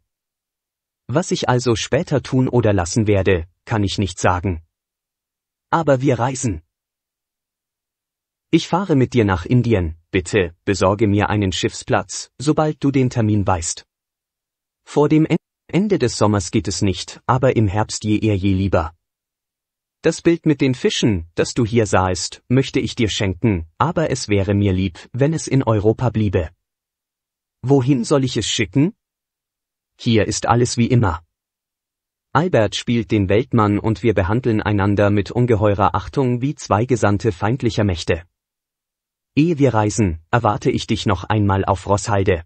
Was ich also später tun oder lassen werde, kann ich nicht sagen. Aber wir reisen. Ich fahre mit dir nach Indien, bitte, besorge mir einen Schiffsplatz, sobald du den Termin weißt. Vor dem Ende des Sommers geht es nicht, aber im Herbst je eher je lieber. Das Bild mit den Fischen, das du hier sahest, möchte ich dir schenken, aber es wäre mir lieb, wenn es in Europa bliebe. Wohin soll ich es schicken? Hier ist alles wie immer. Albert spielt den Weltmann und wir behandeln einander mit ungeheurer Achtung wie zwei Gesandte feindlicher Mächte. Ehe wir reisen, erwarte ich dich noch einmal auf Rosshalde.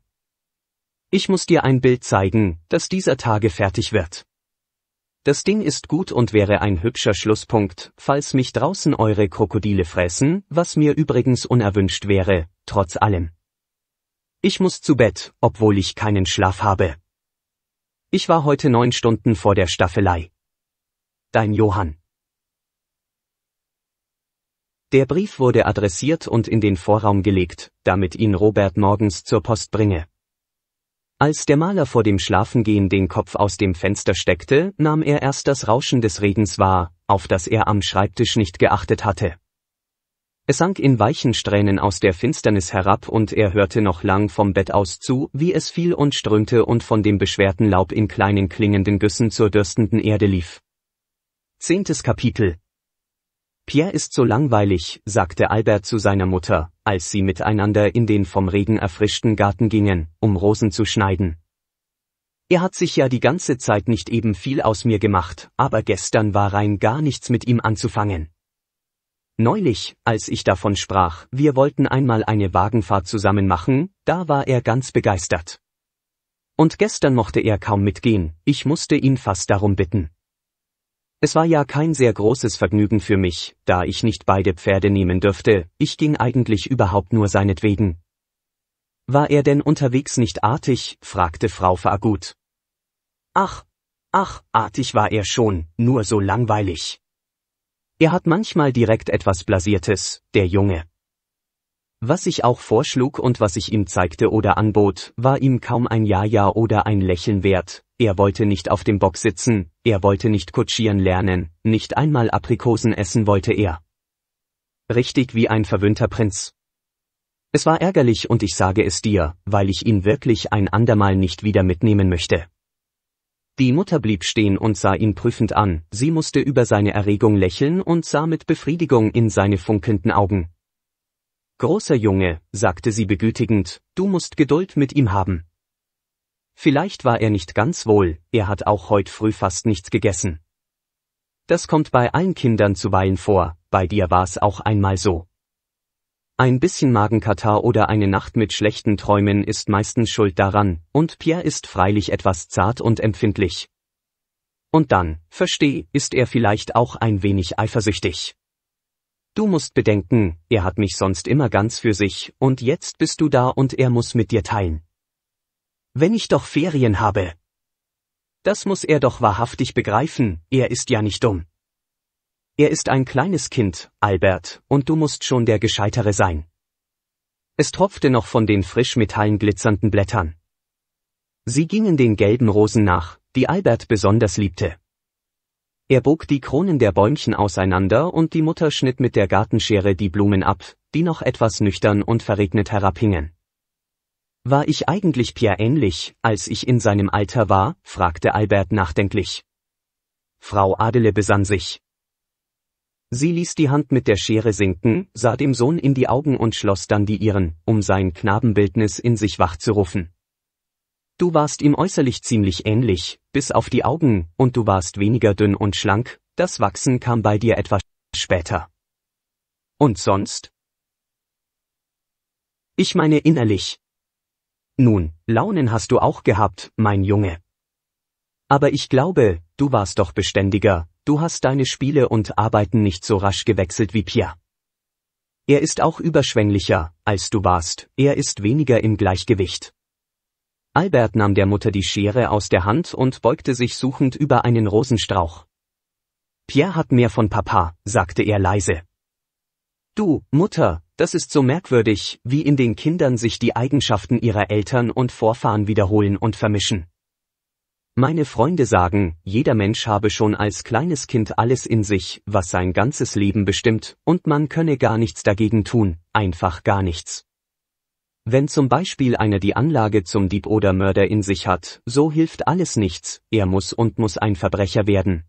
Ich muss dir ein Bild zeigen, das dieser Tage fertig wird. Das Ding ist gut und wäre ein hübscher Schlusspunkt, falls mich draußen eure Krokodile fressen, was mir übrigens unerwünscht wäre, trotz allem. Ich muss zu Bett, obwohl ich keinen Schlaf habe. Ich war heute neun Stunden vor der Staffelei. Dein Johann. Der Brief wurde adressiert und in den Vorraum gelegt, damit ihn Robert morgens zur Post bringe. Als der Maler vor dem Schlafengehen den Kopf aus dem Fenster steckte, nahm er erst das Rauschen des Regens wahr, auf das er am Schreibtisch nicht geachtet hatte. Es sank in weichen Strähnen aus der Finsternis herab und er hörte noch lang vom Bett aus zu, wie es fiel und strömte und von dem beschwerten Laub in kleinen klingenden Güssen zur dürstenden Erde lief. Zehntes Kapitel Pierre ist so langweilig, sagte Albert zu seiner Mutter, als sie miteinander in den vom Regen erfrischten Garten gingen, um Rosen zu schneiden. Er hat sich ja die ganze Zeit nicht eben viel aus mir gemacht, aber gestern war rein gar nichts mit ihm anzufangen. Neulich, als ich davon sprach, wir wollten einmal eine Wagenfahrt zusammen machen, da war er ganz begeistert. Und gestern mochte er kaum mitgehen, ich musste ihn fast darum bitten. Es war ja kein sehr großes Vergnügen für mich, da ich nicht beide Pferde nehmen dürfte, ich ging eigentlich überhaupt nur seinetwegen. War er denn unterwegs nicht artig? fragte Frau Fagut. Ach, ach, artig war er schon, nur so langweilig. Er hat manchmal direkt etwas Blasiertes, der Junge. Was ich auch vorschlug und was ich ihm zeigte oder anbot, war ihm kaum ein Ja-Ja oder ein Lächeln wert. Er wollte nicht auf dem Bock sitzen, er wollte nicht kutschieren lernen, nicht einmal Aprikosen essen wollte er. Richtig wie ein verwöhnter Prinz. Es war ärgerlich und ich sage es dir, weil ich ihn wirklich ein andermal nicht wieder mitnehmen möchte. Die Mutter blieb stehen und sah ihn prüfend an, sie musste über seine Erregung lächeln und sah mit Befriedigung in seine funkelnden Augen. Großer Junge, sagte sie begütigend, du musst Geduld mit ihm haben. Vielleicht war er nicht ganz wohl, er hat auch heute früh fast nichts gegessen. Das kommt bei allen Kindern zuweilen vor, bei dir war's auch einmal so. Ein bisschen Magenkatar oder eine Nacht mit schlechten Träumen ist meistens schuld daran, und Pierre ist freilich etwas zart und empfindlich. Und dann, versteh, ist er vielleicht auch ein wenig eifersüchtig. Du musst bedenken, er hat mich sonst immer ganz für sich, und jetzt bist du da und er muss mit dir teilen. Wenn ich doch Ferien habe. Das muss er doch wahrhaftig begreifen, er ist ja nicht dumm. Er ist ein kleines Kind, Albert, und du musst schon der Gescheitere sein. Es tropfte noch von den frisch metallen glitzernden Blättern. Sie gingen den gelben Rosen nach, die Albert besonders liebte. Er bog die Kronen der Bäumchen auseinander und die Mutter schnitt mit der Gartenschere die Blumen ab, die noch etwas nüchtern und verregnet herabhingen. War ich eigentlich Pierre ähnlich, als ich in seinem Alter war? fragte Albert nachdenklich. Frau Adele besann sich. Sie ließ die Hand mit der Schere sinken, sah dem Sohn in die Augen und schloss dann die ihren, um sein Knabenbildnis in sich wachzurufen. Du warst ihm äußerlich ziemlich ähnlich, bis auf die Augen, und du warst weniger dünn und schlank, das Wachsen kam bei dir etwas später. Und sonst? Ich meine innerlich. Nun, Launen hast du auch gehabt, mein Junge. Aber ich glaube, du warst doch beständiger, du hast deine Spiele und Arbeiten nicht so rasch gewechselt wie Pierre. Er ist auch überschwänglicher, als du warst, er ist weniger im Gleichgewicht. Albert nahm der Mutter die Schere aus der Hand und beugte sich suchend über einen Rosenstrauch. Pierre hat mehr von Papa, sagte er leise. Du, Mutter, das ist so merkwürdig, wie in den Kindern sich die Eigenschaften ihrer Eltern und Vorfahren wiederholen und vermischen. Meine Freunde sagen, jeder Mensch habe schon als kleines Kind alles in sich, was sein ganzes Leben bestimmt, und man könne gar nichts dagegen tun, einfach gar nichts. Wenn zum Beispiel einer die Anlage zum Dieb oder Mörder in sich hat, so hilft alles nichts, er muss und muss ein Verbrecher werden.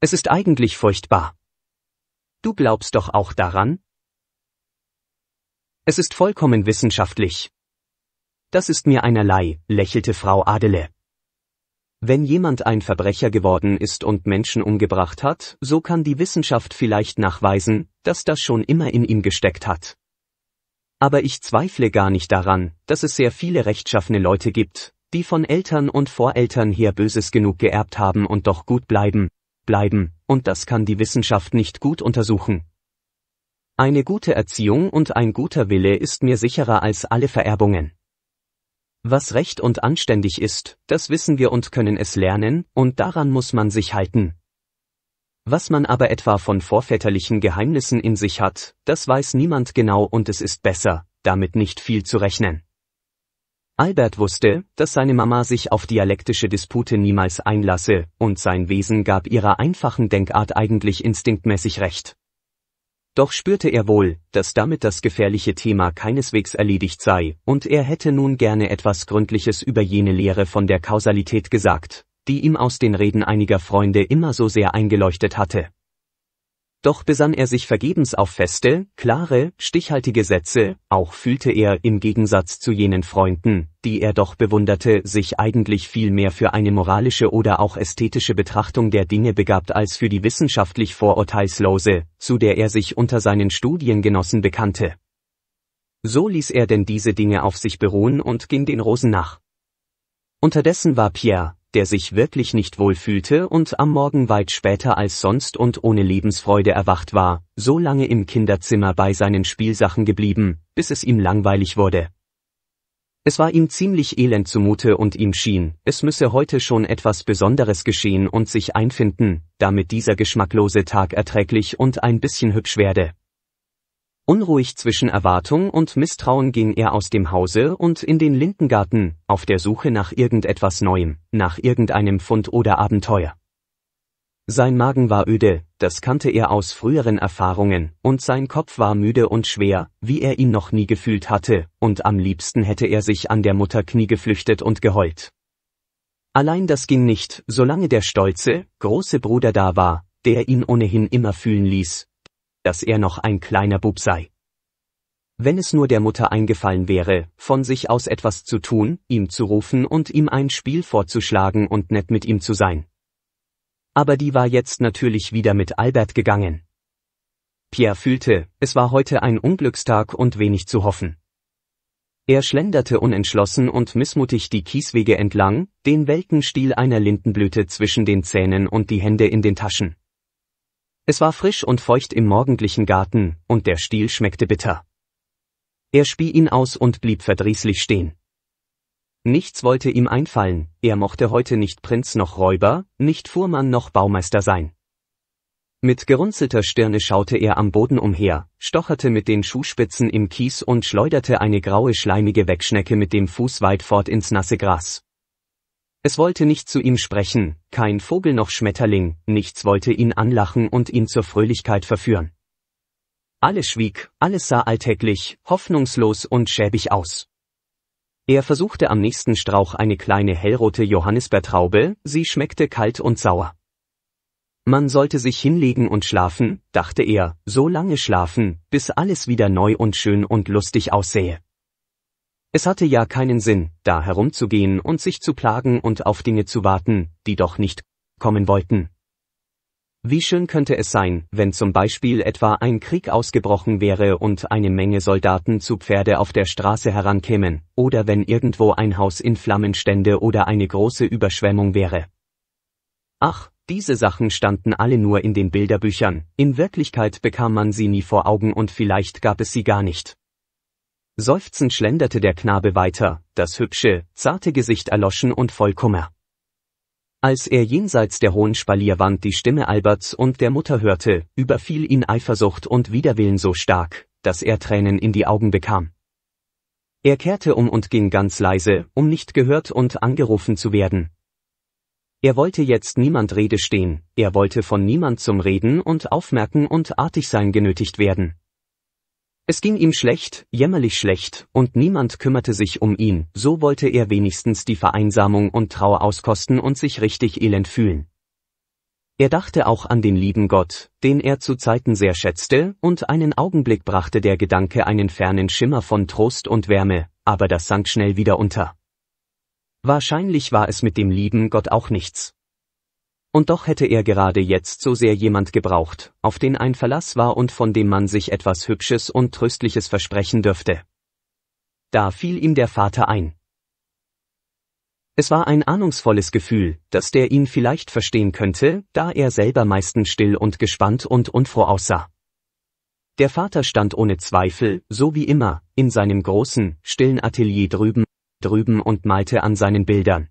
Es ist eigentlich furchtbar. Du glaubst doch auch daran? Es ist vollkommen wissenschaftlich. Das ist mir einerlei, lächelte Frau Adele. Wenn jemand ein Verbrecher geworden ist und Menschen umgebracht hat, so kann die Wissenschaft vielleicht nachweisen, dass das schon immer in ihm gesteckt hat. Aber ich zweifle gar nicht daran, dass es sehr viele rechtschaffene Leute gibt, die von Eltern und Voreltern her Böses genug geerbt haben und doch gut bleiben, bleiben, und das kann die Wissenschaft nicht gut untersuchen. Eine gute Erziehung und ein guter Wille ist mir sicherer als alle Vererbungen. Was recht und anständig ist, das wissen wir und können es lernen, und daran muss man sich halten, was man aber etwa von vorväterlichen Geheimnissen in sich hat, das weiß niemand genau und es ist besser, damit nicht viel zu rechnen. Albert wusste, dass seine Mama sich auf dialektische Dispute niemals einlasse, und sein Wesen gab ihrer einfachen Denkart eigentlich instinktmäßig recht. Doch spürte er wohl, dass damit das gefährliche Thema keineswegs erledigt sei, und er hätte nun gerne etwas Gründliches über jene Lehre von der Kausalität gesagt, die ihm aus den Reden einiger Freunde immer so sehr eingeleuchtet hatte. Doch besann er sich vergebens auf feste, klare, stichhaltige Sätze, auch fühlte er im Gegensatz zu jenen Freunden, die er doch bewunderte, sich eigentlich viel mehr für eine moralische oder auch ästhetische Betrachtung der Dinge begabt als für die wissenschaftlich vorurteilslose, zu der er sich unter seinen Studiengenossen bekannte. So ließ er denn diese Dinge auf sich beruhen und ging den Rosen nach. Unterdessen war Pierre, der sich wirklich nicht wohlfühlte und am Morgen weit später als sonst und ohne Lebensfreude erwacht war, so lange im Kinderzimmer bei seinen Spielsachen geblieben, bis es ihm langweilig wurde. Es war ihm ziemlich elend zumute und ihm schien, es müsse heute schon etwas Besonderes geschehen und sich einfinden, damit dieser geschmacklose Tag erträglich und ein bisschen hübsch werde. Unruhig zwischen Erwartung und Misstrauen ging er aus dem Hause und in den Lindengarten, auf der Suche nach irgendetwas Neuem, nach irgendeinem Fund oder Abenteuer. Sein Magen war öde, das kannte er aus früheren Erfahrungen, und sein Kopf war müde und schwer, wie er ihn noch nie gefühlt hatte, und am liebsten hätte er sich an der Mutter Knie geflüchtet und geheult. Allein das ging nicht, solange der stolze, große Bruder da war, der ihn ohnehin immer fühlen ließ, dass er noch ein kleiner Bub sei. Wenn es nur der Mutter eingefallen wäre, von sich aus etwas zu tun, ihm zu rufen und ihm ein Spiel vorzuschlagen und nett mit ihm zu sein. Aber die war jetzt natürlich wieder mit Albert gegangen. Pierre fühlte, es war heute ein Unglückstag und wenig zu hoffen. Er schlenderte unentschlossen und missmutig die Kieswege entlang, den welken einer Lindenblüte zwischen den Zähnen und die Hände in den Taschen. Es war frisch und feucht im morgendlichen Garten, und der Stiel schmeckte bitter. Er spie ihn aus und blieb verdrießlich stehen. Nichts wollte ihm einfallen, er mochte heute nicht Prinz noch Räuber, nicht Fuhrmann noch Baumeister sein. Mit gerunzelter Stirne schaute er am Boden umher, stocherte mit den Schuhspitzen im Kies und schleuderte eine graue schleimige Wegschnecke mit dem Fuß weit fort ins nasse Gras. Es wollte nicht zu ihm sprechen, kein Vogel noch Schmetterling, nichts wollte ihn anlachen und ihn zur Fröhlichkeit verführen. Alles schwieg, alles sah alltäglich, hoffnungslos und schäbig aus. Er versuchte am nächsten Strauch eine kleine hellrote Johannisbeertraube, sie schmeckte kalt und sauer. Man sollte sich hinlegen und schlafen, dachte er, so lange schlafen, bis alles wieder neu und schön und lustig aussähe. Es hatte ja keinen Sinn, da herumzugehen und sich zu plagen und auf Dinge zu warten, die doch nicht kommen wollten. Wie schön könnte es sein, wenn zum Beispiel etwa ein Krieg ausgebrochen wäre und eine Menge Soldaten zu Pferde auf der Straße herankämen, oder wenn irgendwo ein Haus in Flammen stände oder eine große Überschwemmung wäre. Ach, diese Sachen standen alle nur in den Bilderbüchern, in Wirklichkeit bekam man sie nie vor Augen und vielleicht gab es sie gar nicht. Seufzend schlenderte der Knabe weiter, das hübsche, zarte Gesicht erloschen und voll Kummer. Als er jenseits der hohen Spalierwand die Stimme Alberts und der Mutter hörte, überfiel ihn Eifersucht und Widerwillen so stark, dass er Tränen in die Augen bekam. Er kehrte um und ging ganz leise, um nicht gehört und angerufen zu werden. Er wollte jetzt niemand Rede stehen, er wollte von niemand zum Reden und Aufmerken und Artigsein genötigt werden. Es ging ihm schlecht, jämmerlich schlecht, und niemand kümmerte sich um ihn, so wollte er wenigstens die Vereinsamung und Trauer auskosten und sich richtig elend fühlen. Er dachte auch an den lieben Gott, den er zu Zeiten sehr schätzte, und einen Augenblick brachte der Gedanke einen fernen Schimmer von Trost und Wärme, aber das sank schnell wieder unter. Wahrscheinlich war es mit dem lieben Gott auch nichts. Und doch hätte er gerade jetzt so sehr jemand gebraucht, auf den ein Verlass war und von dem man sich etwas Hübsches und Tröstliches versprechen dürfte. Da fiel ihm der Vater ein. Es war ein ahnungsvolles Gefühl, dass der ihn vielleicht verstehen könnte, da er selber meistens still und gespannt und unfroh aussah. Der Vater stand ohne Zweifel, so wie immer, in seinem großen, stillen Atelier drüben, drüben und malte an seinen Bildern.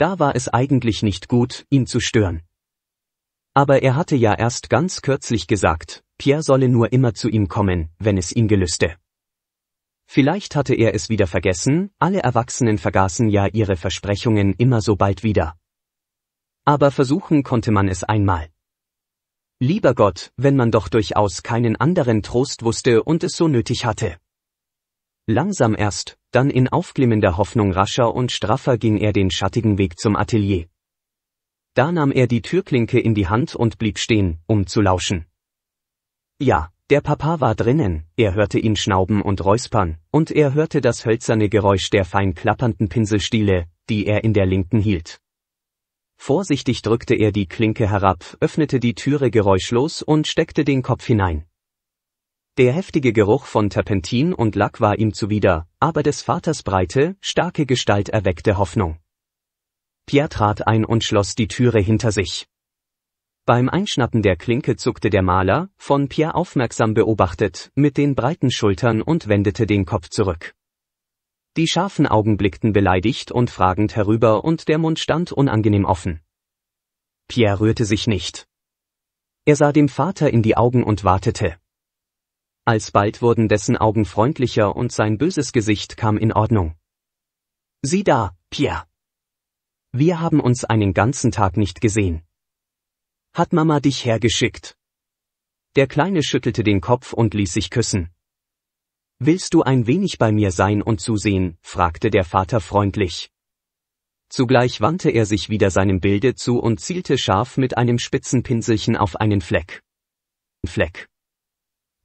Da war es eigentlich nicht gut, ihn zu stören. Aber er hatte ja erst ganz kürzlich gesagt, Pierre solle nur immer zu ihm kommen, wenn es ihn gelüste. Vielleicht hatte er es wieder vergessen, alle Erwachsenen vergaßen ja ihre Versprechungen immer so bald wieder. Aber versuchen konnte man es einmal. Lieber Gott, wenn man doch durchaus keinen anderen Trost wusste und es so nötig hatte. Langsam erst, dann in aufglimmender Hoffnung rascher und straffer ging er den schattigen Weg zum Atelier. Da nahm er die Türklinke in die Hand und blieb stehen, um zu lauschen. Ja, der Papa war drinnen, er hörte ihn schnauben und räuspern, und er hörte das hölzerne Geräusch der fein klappernden Pinselstiele, die er in der linken hielt. Vorsichtig drückte er die Klinke herab, öffnete die Türe geräuschlos und steckte den Kopf hinein. Der heftige Geruch von Terpentin und Lack war ihm zuwider, aber des Vaters breite, starke Gestalt erweckte Hoffnung. Pierre trat ein und schloss die Türe hinter sich. Beim Einschnappen der Klinke zuckte der Maler, von Pierre aufmerksam beobachtet, mit den breiten Schultern und wendete den Kopf zurück. Die scharfen Augen blickten beleidigt und fragend herüber und der Mund stand unangenehm offen. Pierre rührte sich nicht. Er sah dem Vater in die Augen und wartete. Alsbald wurden dessen Augen freundlicher und sein böses Gesicht kam in Ordnung. Sieh da, Pierre. Wir haben uns einen ganzen Tag nicht gesehen. Hat Mama dich hergeschickt? Der Kleine schüttelte den Kopf und ließ sich küssen. Willst du ein wenig bei mir sein und zusehen? fragte der Vater freundlich. Zugleich wandte er sich wieder seinem Bilde zu und zielte scharf mit einem spitzen Pinselchen auf einen Fleck. Fleck.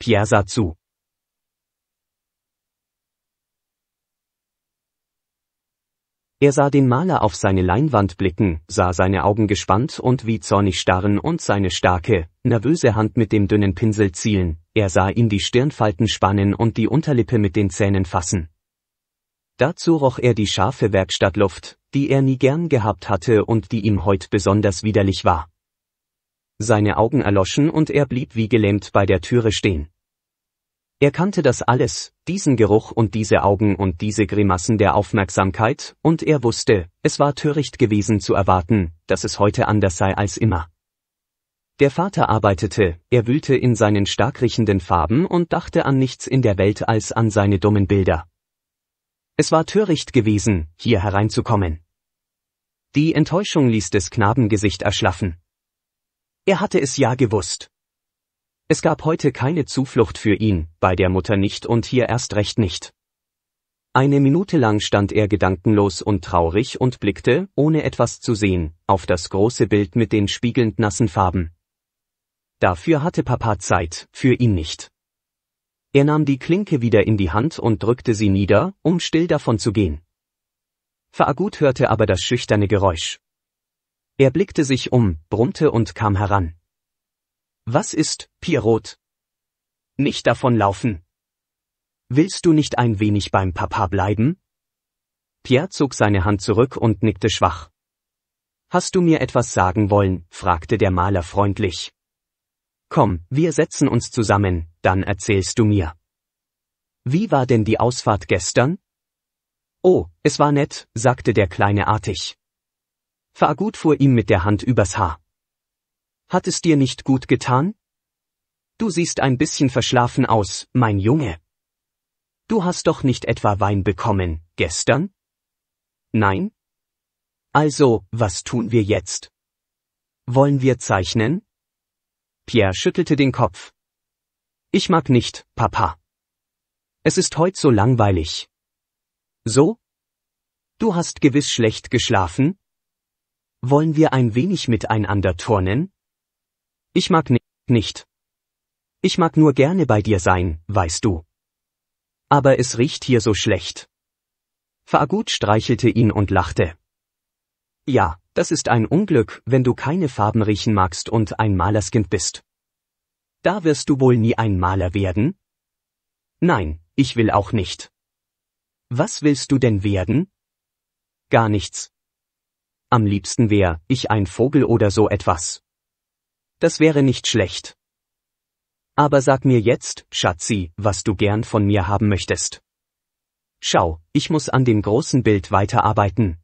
Piazza zu. Er sah den Maler auf seine Leinwand blicken, sah seine Augen gespannt und wie zornig starren und seine starke, nervöse Hand mit dem dünnen Pinsel zielen, er sah ihn die Stirnfalten spannen und die Unterlippe mit den Zähnen fassen. Dazu roch er die scharfe Werkstattluft, die er nie gern gehabt hatte und die ihm heute besonders widerlich war. Seine Augen erloschen und er blieb wie gelähmt bei der Türe stehen. Er kannte das alles, diesen Geruch und diese Augen und diese Grimassen der Aufmerksamkeit, und er wusste, es war töricht gewesen zu erwarten, dass es heute anders sei als immer. Der Vater arbeitete, er wühlte in seinen stark riechenden Farben und dachte an nichts in der Welt als an seine dummen Bilder. Es war töricht gewesen, hier hereinzukommen. Die Enttäuschung ließ des Knabengesicht erschlaffen. Er hatte es ja gewusst. Es gab heute keine Zuflucht für ihn, bei der Mutter nicht und hier erst recht nicht. Eine Minute lang stand er gedankenlos und traurig und blickte, ohne etwas zu sehen, auf das große Bild mit den spiegelnd nassen Farben. Dafür hatte Papa Zeit, für ihn nicht. Er nahm die Klinke wieder in die Hand und drückte sie nieder, um still davon zu gehen. Fagut hörte aber das schüchterne Geräusch. Er blickte sich um, brummte und kam heran. Was ist, Pierrot? Nicht davonlaufen. Willst du nicht ein wenig beim Papa bleiben? Pierre zog seine Hand zurück und nickte schwach. Hast du mir etwas sagen wollen? fragte der Maler freundlich. Komm, wir setzen uns zusammen, dann erzählst du mir. Wie war denn die Ausfahrt gestern? Oh, es war nett, sagte der Kleine artig. Fahrgut fuhr ihm mit der Hand übers Haar. Hat es dir nicht gut getan? Du siehst ein bisschen verschlafen aus, mein Junge. Du hast doch nicht etwa Wein bekommen, gestern? Nein? Also, was tun wir jetzt? Wollen wir zeichnen? Pierre schüttelte den Kopf. Ich mag nicht, Papa. Es ist heut so langweilig. So? Du hast gewiss schlecht geschlafen? Wollen wir ein wenig miteinander turnen? Ich mag nicht. Ich mag nur gerne bei dir sein, weißt du. Aber es riecht hier so schlecht. Fagut streichelte ihn und lachte. Ja, das ist ein Unglück, wenn du keine Farben riechen magst und ein Malerskind bist. Da wirst du wohl nie ein Maler werden? Nein, ich will auch nicht. Was willst du denn werden? Gar nichts. Am liebsten wär ich ein Vogel oder so etwas das wäre nicht schlecht. Aber sag mir jetzt, Schatzi, was du gern von mir haben möchtest. Schau, ich muss an dem großen Bild weiterarbeiten.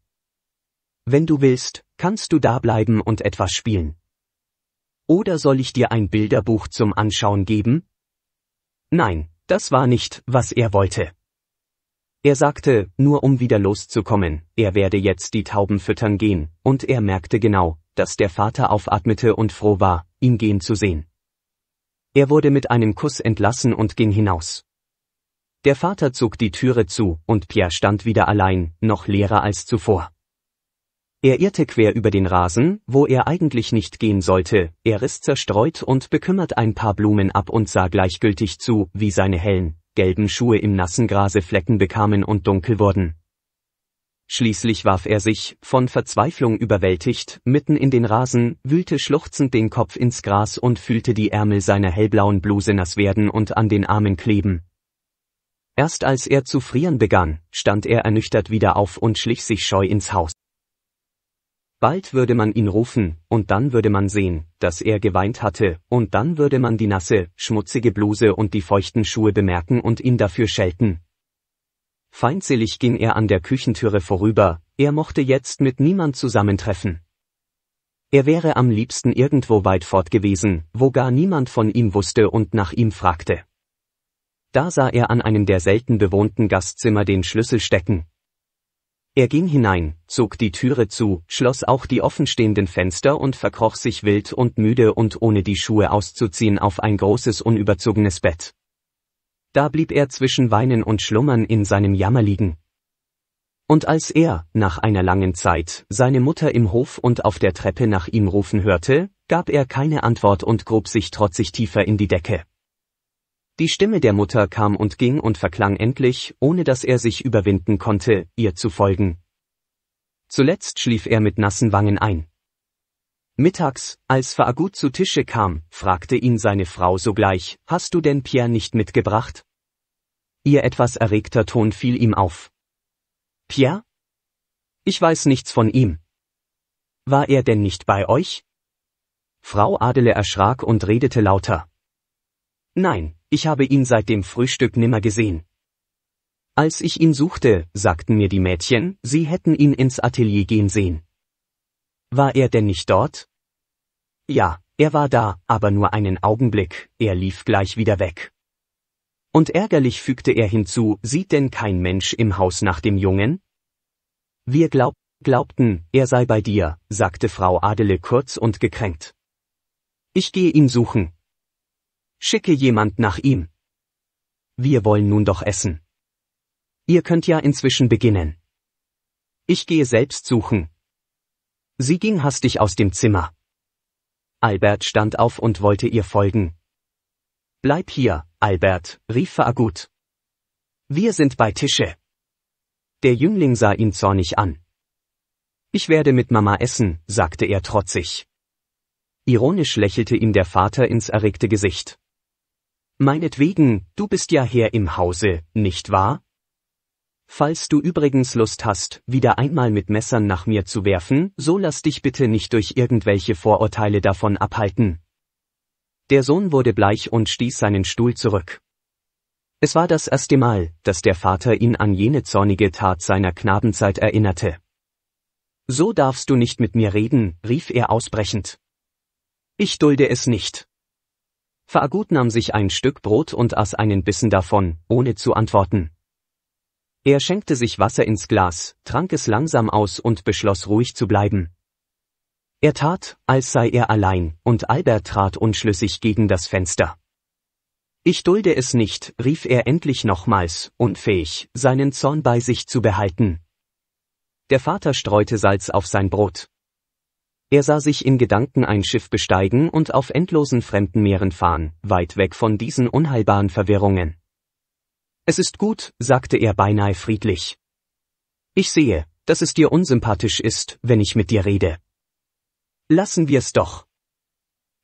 Wenn du willst, kannst du da bleiben und etwas spielen. Oder soll ich dir ein Bilderbuch zum Anschauen geben? Nein, das war nicht, was er wollte. Er sagte, nur um wieder loszukommen, er werde jetzt die Tauben füttern gehen, und er merkte genau, dass der Vater aufatmete und froh war, ihn gehen zu sehen. Er wurde mit einem Kuss entlassen und ging hinaus. Der Vater zog die Türe zu, und Pierre stand wieder allein, noch leerer als zuvor. Er irrte quer über den Rasen, wo er eigentlich nicht gehen sollte, er riss zerstreut und bekümmert ein paar Blumen ab und sah gleichgültig zu, wie seine hellen, gelben Schuhe im nassen Grase Flecken bekamen und dunkel wurden. Schließlich warf er sich, von Verzweiflung überwältigt, mitten in den Rasen, wühlte schluchzend den Kopf ins Gras und fühlte die Ärmel seiner hellblauen Bluse nass werden und an den Armen kleben. Erst als er zu frieren begann, stand er ernüchtert wieder auf und schlich sich scheu ins Haus. Bald würde man ihn rufen, und dann würde man sehen, dass er geweint hatte, und dann würde man die nasse, schmutzige Bluse und die feuchten Schuhe bemerken und ihn dafür schelten, Feindselig ging er an der Küchentüre vorüber, er mochte jetzt mit niemand zusammentreffen. Er wäre am liebsten irgendwo weit fort gewesen, wo gar niemand von ihm wusste und nach ihm fragte. Da sah er an einem der selten bewohnten Gastzimmer den Schlüssel stecken. Er ging hinein, zog die Türe zu, schloss auch die offenstehenden Fenster und verkroch sich wild und müde und ohne die Schuhe auszuziehen auf ein großes unüberzogenes Bett. Da blieb er zwischen Weinen und Schlummern in seinem Jammer liegen. Und als er, nach einer langen Zeit, seine Mutter im Hof und auf der Treppe nach ihm rufen hörte, gab er keine Antwort und grub sich trotzig tiefer in die Decke. Die Stimme der Mutter kam und ging und verklang endlich, ohne dass er sich überwinden konnte, ihr zu folgen. Zuletzt schlief er mit nassen Wangen ein. Mittags, als Fagut zu Tische kam, fragte ihn seine Frau sogleich, hast du denn Pierre nicht mitgebracht? Ihr etwas erregter Ton fiel ihm auf. Pierre? Ich weiß nichts von ihm. War er denn nicht bei euch? Frau Adele erschrak und redete lauter. Nein, ich habe ihn seit dem Frühstück nimmer gesehen. Als ich ihn suchte, sagten mir die Mädchen, sie hätten ihn ins Atelier gehen sehen. War er denn nicht dort? Ja, er war da, aber nur einen Augenblick, er lief gleich wieder weg. Und ärgerlich fügte er hinzu, sieht denn kein Mensch im Haus nach dem Jungen? Wir glaub, glaubten, er sei bei dir, sagte Frau Adele kurz und gekränkt. Ich gehe ihn suchen. Schicke jemand nach ihm. Wir wollen nun doch essen. Ihr könnt ja inzwischen beginnen. Ich gehe selbst suchen. Sie ging hastig aus dem Zimmer. Albert stand auf und wollte ihr folgen. Bleib hier, Albert, rief Faagut. Wir sind bei Tische. Der Jüngling sah ihn zornig an. Ich werde mit Mama essen, sagte er trotzig. Ironisch lächelte ihm der Vater ins erregte Gesicht. Meinetwegen, du bist ja Herr im Hause, nicht wahr? Falls du übrigens Lust hast, wieder einmal mit Messern nach mir zu werfen, so lass dich bitte nicht durch irgendwelche Vorurteile davon abhalten. Der Sohn wurde bleich und stieß seinen Stuhl zurück. Es war das erste Mal, dass der Vater ihn an jene zornige Tat seiner Knabenzeit erinnerte. So darfst du nicht mit mir reden, rief er ausbrechend. Ich dulde es nicht. Fagut nahm sich ein Stück Brot und aß einen Bissen davon, ohne zu antworten. Er schenkte sich Wasser ins Glas, trank es langsam aus und beschloss ruhig zu bleiben. Er tat, als sei er allein, und Albert trat unschlüssig gegen das Fenster. Ich dulde es nicht, rief er endlich nochmals, unfähig, seinen Zorn bei sich zu behalten. Der Vater streute Salz auf sein Brot. Er sah sich in Gedanken ein Schiff besteigen und auf endlosen fremden Meeren fahren, weit weg von diesen unheilbaren Verwirrungen. Es ist gut, sagte er beinahe friedlich. Ich sehe, dass es dir unsympathisch ist, wenn ich mit dir rede. Lassen wir's doch.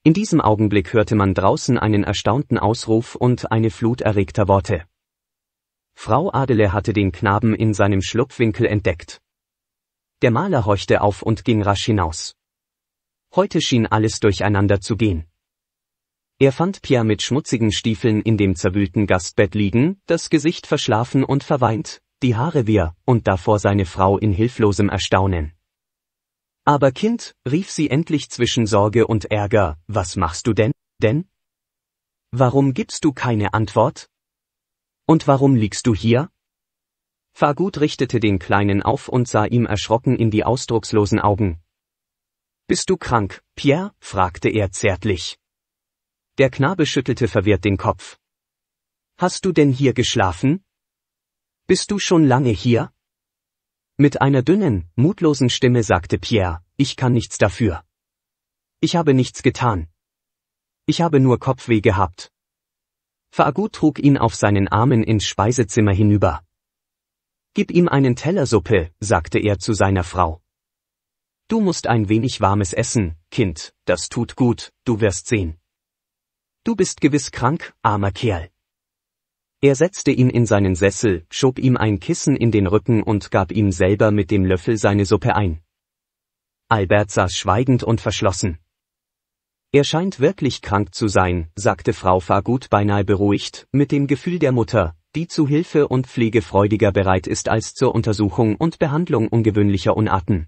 In diesem Augenblick hörte man draußen einen erstaunten Ausruf und eine Flut erregter Worte. Frau Adele hatte den Knaben in seinem Schlupfwinkel entdeckt. Der Maler horchte auf und ging rasch hinaus. Heute schien alles durcheinander zu gehen. Er fand Pierre mit schmutzigen Stiefeln in dem zerwühlten Gastbett liegen, das Gesicht verschlafen und verweint, die Haare wirr, und davor seine Frau in hilflosem Erstaunen. Aber Kind, rief sie endlich zwischen Sorge und Ärger, was machst du denn, denn? Warum gibst du keine Antwort? Und warum liegst du hier? Fagut richtete den Kleinen auf und sah ihm erschrocken in die ausdruckslosen Augen. Bist du krank, Pierre? fragte er zärtlich. Der Knabe schüttelte verwirrt den Kopf. Hast du denn hier geschlafen? Bist du schon lange hier? Mit einer dünnen, mutlosen Stimme sagte Pierre, ich kann nichts dafür. Ich habe nichts getan. Ich habe nur Kopfweh gehabt. Fagut trug ihn auf seinen Armen ins Speisezimmer hinüber. Gib ihm einen Tellersuppe, sagte er zu seiner Frau. Du musst ein wenig warmes essen, Kind, das tut gut, du wirst sehen. Du bist gewiss krank, armer Kerl. Er setzte ihn in seinen Sessel, schob ihm ein Kissen in den Rücken und gab ihm selber mit dem Löffel seine Suppe ein. Albert saß schweigend und verschlossen. Er scheint wirklich krank zu sein, sagte Frau Fagut beinahe beruhigt, mit dem Gefühl der Mutter, die zu Hilfe und Pflegefreudiger bereit ist als zur Untersuchung und Behandlung ungewöhnlicher Unarten.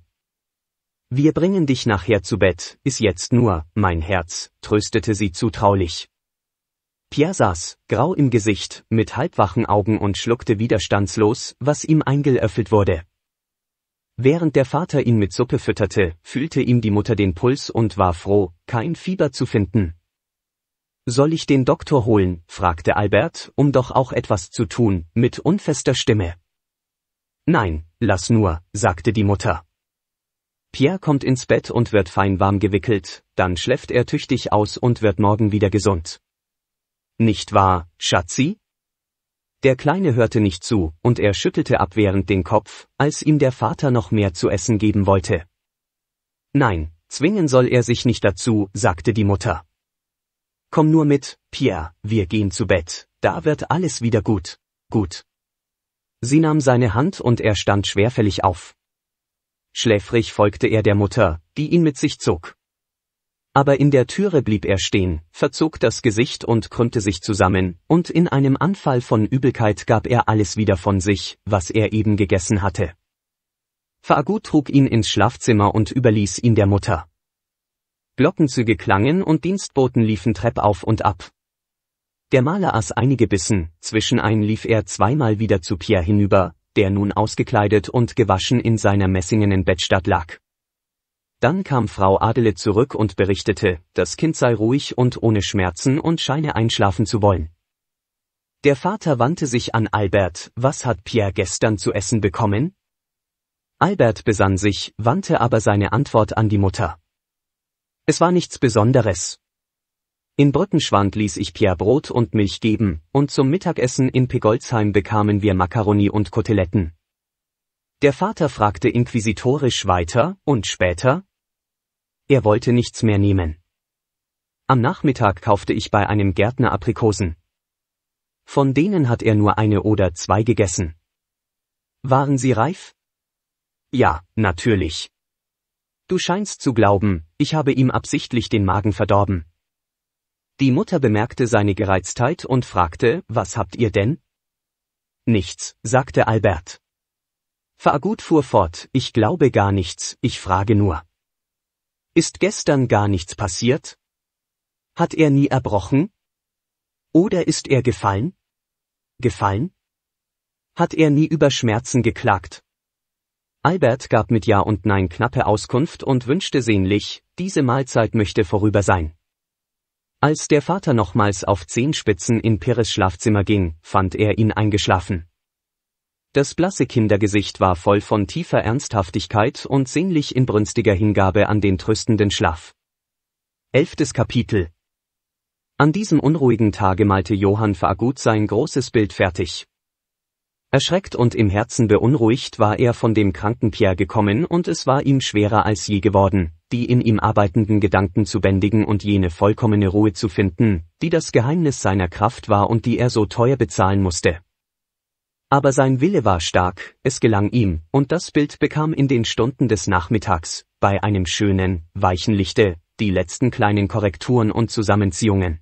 Wir bringen dich nachher zu Bett, ist jetzt nur, mein Herz, tröstete sie zutraulich. Pierre saß, grau im Gesicht, mit halbwachen Augen und schluckte widerstandslos, was ihm eingelöffelt wurde. Während der Vater ihn mit Suppe fütterte, fühlte ihm die Mutter den Puls und war froh, kein Fieber zu finden. Soll ich den Doktor holen? fragte Albert, um doch auch etwas zu tun, mit unfester Stimme. Nein, lass nur, sagte die Mutter. Pierre kommt ins Bett und wird fein warm gewickelt, dann schläft er tüchtig aus und wird morgen wieder gesund. Nicht wahr, Schatzi? Der Kleine hörte nicht zu, und er schüttelte abwehrend den Kopf, als ihm der Vater noch mehr zu essen geben wollte. Nein, zwingen soll er sich nicht dazu, sagte die Mutter. Komm nur mit, Pierre, wir gehen zu Bett, da wird alles wieder gut. Gut. Sie nahm seine Hand und er stand schwerfällig auf. Schläfrig folgte er der Mutter, die ihn mit sich zog. Aber in der Türe blieb er stehen, verzog das Gesicht und krümmte sich zusammen, und in einem Anfall von Übelkeit gab er alles wieder von sich, was er eben gegessen hatte. Fagut trug ihn ins Schlafzimmer und überließ ihn der Mutter. Glockenzüge klangen und Dienstboten liefen Trepp auf und ab. Der Maler aß einige Bissen, zwischen ein lief er zweimal wieder zu Pierre hinüber, der nun ausgekleidet und gewaschen in seiner messingenen Bettstatt lag. Dann kam Frau Adele zurück und berichtete, das Kind sei ruhig und ohne Schmerzen und scheine einschlafen zu wollen. Der Vater wandte sich an Albert, was hat Pierre gestern zu essen bekommen? Albert besann sich, wandte aber seine Antwort an die Mutter. Es war nichts Besonderes, in Brückenschwand ließ ich Pierre Brot und Milch geben, und zum Mittagessen in Pegolzheim bekamen wir Makaroni und Koteletten. Der Vater fragte inquisitorisch weiter, und später? Er wollte nichts mehr nehmen. Am Nachmittag kaufte ich bei einem Gärtner Aprikosen. Von denen hat er nur eine oder zwei gegessen. Waren sie reif? Ja, natürlich. Du scheinst zu glauben, ich habe ihm absichtlich den Magen verdorben. Die Mutter bemerkte seine Gereiztheit und fragte, was habt ihr denn? Nichts, sagte Albert. Fagut fuhr fort, ich glaube gar nichts, ich frage nur. Ist gestern gar nichts passiert? Hat er nie erbrochen? Oder ist er gefallen? Gefallen? Hat er nie über Schmerzen geklagt? Albert gab mit Ja und Nein knappe Auskunft und wünschte sehnlich, diese Mahlzeit möchte vorüber sein. Als der Vater nochmals auf Zehenspitzen in Pires Schlafzimmer ging, fand er ihn eingeschlafen. Das blasse Kindergesicht war voll von tiefer Ernsthaftigkeit und sehnlich inbrünstiger Hingabe an den tröstenden Schlaf. Elftes Kapitel An diesem unruhigen Tage malte Johann Fagut sein großes Bild fertig. Erschreckt und im Herzen beunruhigt war er von dem kranken Pierre gekommen und es war ihm schwerer als je geworden, die in ihm arbeitenden Gedanken zu bändigen und jene vollkommene Ruhe zu finden, die das Geheimnis seiner Kraft war und die er so teuer bezahlen musste. Aber sein Wille war stark, es gelang ihm, und das Bild bekam in den Stunden des Nachmittags, bei einem schönen, weichen Lichte, die letzten kleinen Korrekturen und Zusammenziehungen.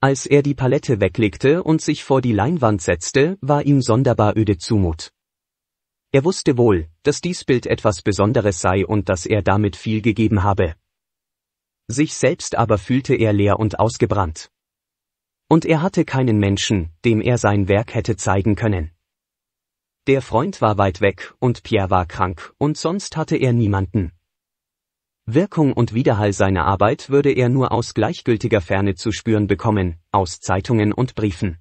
Als er die Palette weglegte und sich vor die Leinwand setzte, war ihm sonderbar öde zumut. Er wusste wohl, dass dies Bild etwas Besonderes sei und dass er damit viel gegeben habe. Sich selbst aber fühlte er leer und ausgebrannt. Und er hatte keinen Menschen, dem er sein Werk hätte zeigen können. Der Freund war weit weg und Pierre war krank und sonst hatte er niemanden. Wirkung und Widerhall seiner Arbeit würde er nur aus gleichgültiger Ferne zu spüren bekommen, aus Zeitungen und Briefen.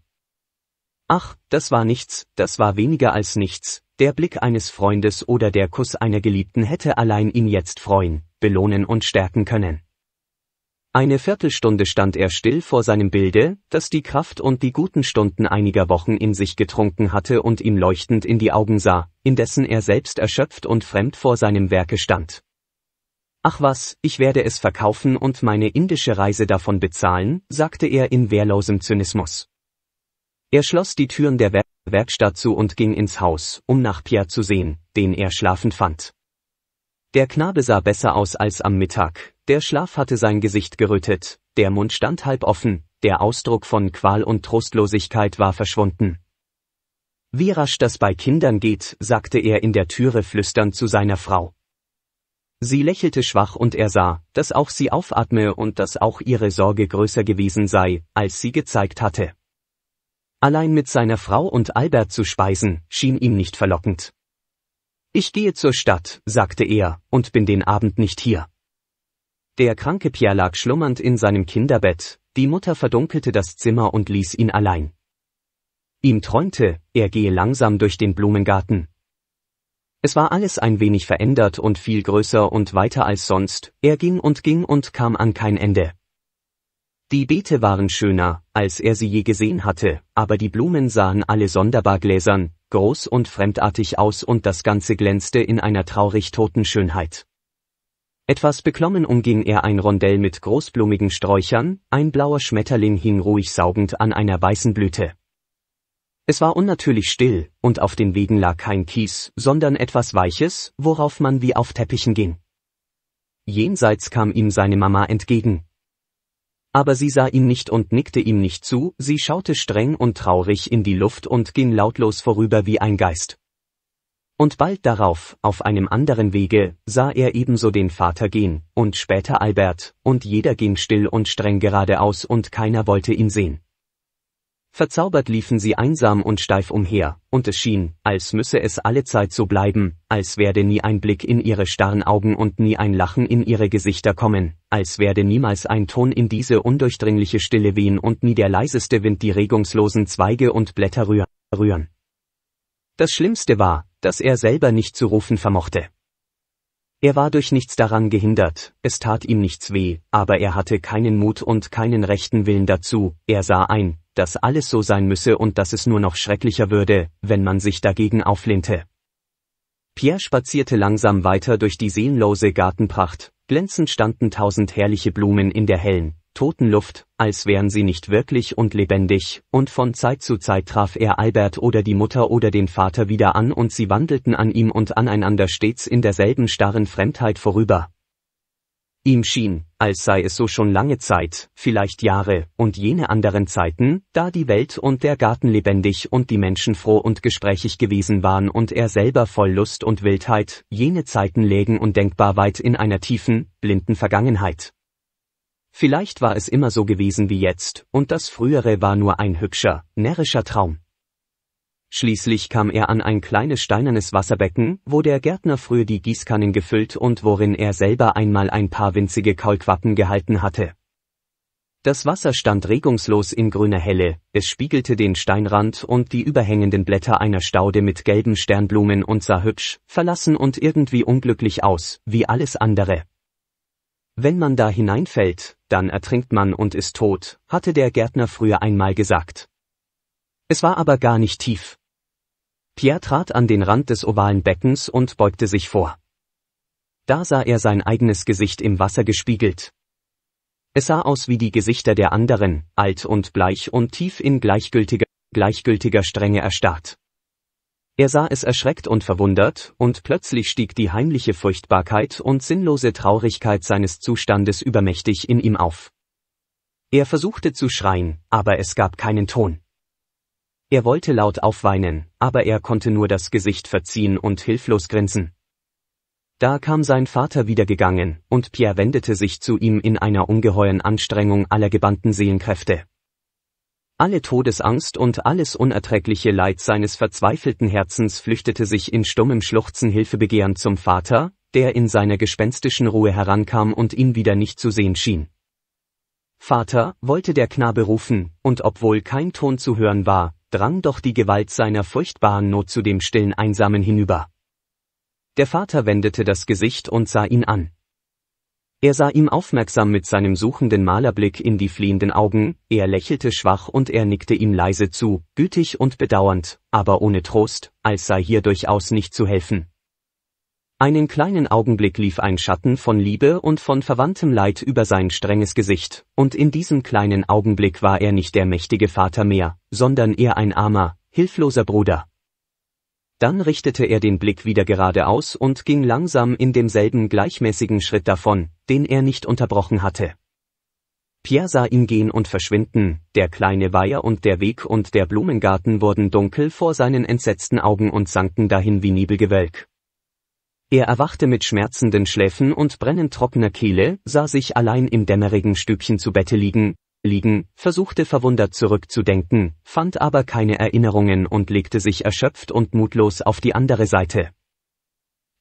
Ach, das war nichts, das war weniger als nichts, der Blick eines Freundes oder der Kuss einer Geliebten hätte allein ihn jetzt freuen, belohnen und stärken können. Eine Viertelstunde stand er still vor seinem Bilde, das die Kraft und die guten Stunden einiger Wochen in sich getrunken hatte und ihm leuchtend in die Augen sah, indessen er selbst erschöpft und fremd vor seinem Werke stand. Ach was, ich werde es verkaufen und meine indische Reise davon bezahlen, sagte er in wehrlosem Zynismus. Er schloss die Türen der Werk Werkstatt zu und ging ins Haus, um nach Pierre zu sehen, den er schlafend fand. Der Knabe sah besser aus als am Mittag, der Schlaf hatte sein Gesicht gerötet, der Mund stand halb offen, der Ausdruck von Qual und Trostlosigkeit war verschwunden. Wie rasch das bei Kindern geht, sagte er in der Türe flüsternd zu seiner Frau. Sie lächelte schwach und er sah, dass auch sie aufatme und dass auch ihre Sorge größer gewesen sei, als sie gezeigt hatte. Allein mit seiner Frau und Albert zu speisen, schien ihm nicht verlockend. Ich gehe zur Stadt, sagte er, und bin den Abend nicht hier. Der kranke Pierre lag schlummernd in seinem Kinderbett, die Mutter verdunkelte das Zimmer und ließ ihn allein. Ihm träumte, er gehe langsam durch den Blumengarten, es war alles ein wenig verändert und viel größer und weiter als sonst, er ging und ging und kam an kein Ende. Die Beete waren schöner, als er sie je gesehen hatte, aber die Blumen sahen alle sonderbar gläsern, groß und fremdartig aus und das Ganze glänzte in einer traurig toten Schönheit. Etwas beklommen umging er ein Rondell mit großblumigen Sträuchern, ein blauer Schmetterling hing ruhig saugend an einer weißen Blüte. Es war unnatürlich still, und auf den Wegen lag kein Kies, sondern etwas Weiches, worauf man wie auf Teppichen ging. Jenseits kam ihm seine Mama entgegen. Aber sie sah ihn nicht und nickte ihm nicht zu, sie schaute streng und traurig in die Luft und ging lautlos vorüber wie ein Geist. Und bald darauf, auf einem anderen Wege, sah er ebenso den Vater gehen, und später Albert, und jeder ging still und streng geradeaus und keiner wollte ihn sehen. Verzaubert liefen sie einsam und steif umher, und es schien, als müsse es alle Zeit so bleiben, als werde nie ein Blick in ihre starren Augen und nie ein Lachen in ihre Gesichter kommen, als werde niemals ein Ton in diese undurchdringliche Stille wehen und nie der leiseste Wind die regungslosen Zweige und Blätter rühren. Das Schlimmste war, dass er selber nicht zu rufen vermochte. Er war durch nichts daran gehindert, es tat ihm nichts weh, aber er hatte keinen Mut und keinen rechten Willen dazu, er sah ein, dass alles so sein müsse und dass es nur noch schrecklicher würde, wenn man sich dagegen auflehnte. Pierre spazierte langsam weiter durch die seelenlose Gartenpracht, glänzend standen tausend herrliche Blumen in der hellen, toten Luft, als wären sie nicht wirklich und lebendig, und von Zeit zu Zeit traf er Albert oder die Mutter oder den Vater wieder an und sie wandelten an ihm und aneinander stets in derselben starren Fremdheit vorüber. Ihm schien, als sei es so schon lange Zeit, vielleicht Jahre, und jene anderen Zeiten, da die Welt und der Garten lebendig und die Menschen froh und gesprächig gewesen waren und er selber voll Lust und Wildheit, jene Zeiten lägen undenkbar weit in einer tiefen, blinden Vergangenheit. Vielleicht war es immer so gewesen wie jetzt, und das Frühere war nur ein hübscher, närrischer Traum. Schließlich kam er an ein kleines steinernes Wasserbecken, wo der Gärtner früher die Gießkannen gefüllt und worin er selber einmal ein paar winzige Kaulquappen gehalten hatte. Das Wasser stand regungslos in grüner Helle, es spiegelte den Steinrand und die überhängenden Blätter einer Staude mit gelben Sternblumen und sah hübsch, verlassen und irgendwie unglücklich aus, wie alles andere. Wenn man da hineinfällt, dann ertrinkt man und ist tot, hatte der Gärtner früher einmal gesagt. Es war aber gar nicht tief, Pierre trat an den Rand des ovalen Beckens und beugte sich vor. Da sah er sein eigenes Gesicht im Wasser gespiegelt. Es sah aus wie die Gesichter der anderen, alt und bleich und tief in gleichgültiger, gleichgültiger Strenge erstarrt. Er sah es erschreckt und verwundert, und plötzlich stieg die heimliche Furchtbarkeit und sinnlose Traurigkeit seines Zustandes übermächtig in ihm auf. Er versuchte zu schreien, aber es gab keinen Ton. Er wollte laut aufweinen, aber er konnte nur das Gesicht verziehen und hilflos grinsen. Da kam sein Vater wiedergegangen, und Pierre wendete sich zu ihm in einer ungeheuren Anstrengung aller gebannten Seelenkräfte. Alle Todesangst und alles unerträgliche Leid seines verzweifelten Herzens flüchtete sich in stummem Schluchzen Hilfebegehren zum Vater, der in seiner gespenstischen Ruhe herankam und ihn wieder nicht zu sehen schien. Vater, wollte der Knabe rufen, und obwohl kein Ton zu hören war, drang doch die Gewalt seiner furchtbaren Not zu dem stillen Einsamen hinüber. Der Vater wendete das Gesicht und sah ihn an. Er sah ihm aufmerksam mit seinem suchenden Malerblick in die fliehenden Augen, er lächelte schwach und er nickte ihm leise zu, gütig und bedauernd, aber ohne Trost, als sei hier durchaus nicht zu helfen. Einen kleinen Augenblick lief ein Schatten von Liebe und von verwandtem Leid über sein strenges Gesicht, und in diesem kleinen Augenblick war er nicht der mächtige Vater mehr, sondern eher ein armer, hilfloser Bruder. Dann richtete er den Blick wieder geradeaus und ging langsam in demselben gleichmäßigen Schritt davon, den er nicht unterbrochen hatte. Pierre sah ihn gehen und verschwinden, der kleine Weiher und der Weg und der Blumengarten wurden dunkel vor seinen entsetzten Augen und sanken dahin wie Nebelgewölk. Er erwachte mit schmerzenden Schläfen und brennend trockener Kehle, sah sich allein im dämmerigen Stübchen zu Bette liegen, liegen, versuchte verwundert zurückzudenken, fand aber keine Erinnerungen und legte sich erschöpft und mutlos auf die andere Seite.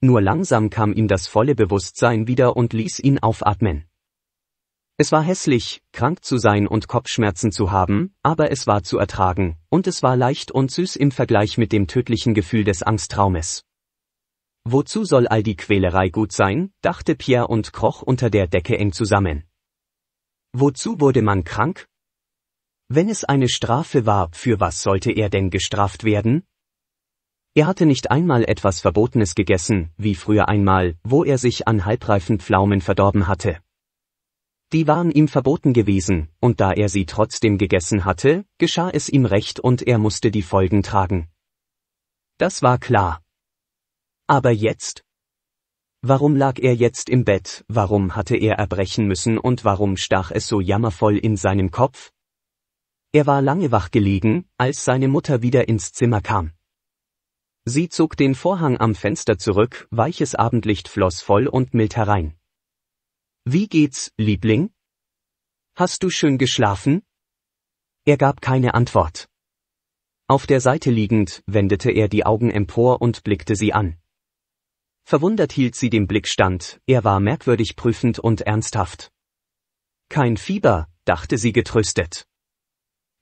Nur langsam kam ihm das volle Bewusstsein wieder und ließ ihn aufatmen. Es war hässlich, krank zu sein und Kopfschmerzen zu haben, aber es war zu ertragen, und es war leicht und süß im Vergleich mit dem tödlichen Gefühl des Angsttraumes. Wozu soll all die Quälerei gut sein, dachte Pierre und kroch unter der Decke eng zusammen. Wozu wurde man krank? Wenn es eine Strafe war, für was sollte er denn gestraft werden? Er hatte nicht einmal etwas Verbotenes gegessen, wie früher einmal, wo er sich an halbreifen Pflaumen verdorben hatte. Die waren ihm verboten gewesen, und da er sie trotzdem gegessen hatte, geschah es ihm recht und er musste die Folgen tragen. Das war klar. Aber jetzt? Warum lag er jetzt im Bett, warum hatte er erbrechen müssen und warum stach es so jammervoll in seinem Kopf? Er war lange wach gelegen, als seine Mutter wieder ins Zimmer kam. Sie zog den Vorhang am Fenster zurück, weiches Abendlicht floss voll und mild herein. Wie geht's, Liebling? Hast du schön geschlafen? Er gab keine Antwort. Auf der Seite liegend, wendete er die Augen empor und blickte sie an. Verwundert hielt sie dem Blick stand, er war merkwürdig prüfend und ernsthaft. Kein Fieber, dachte sie getröstet.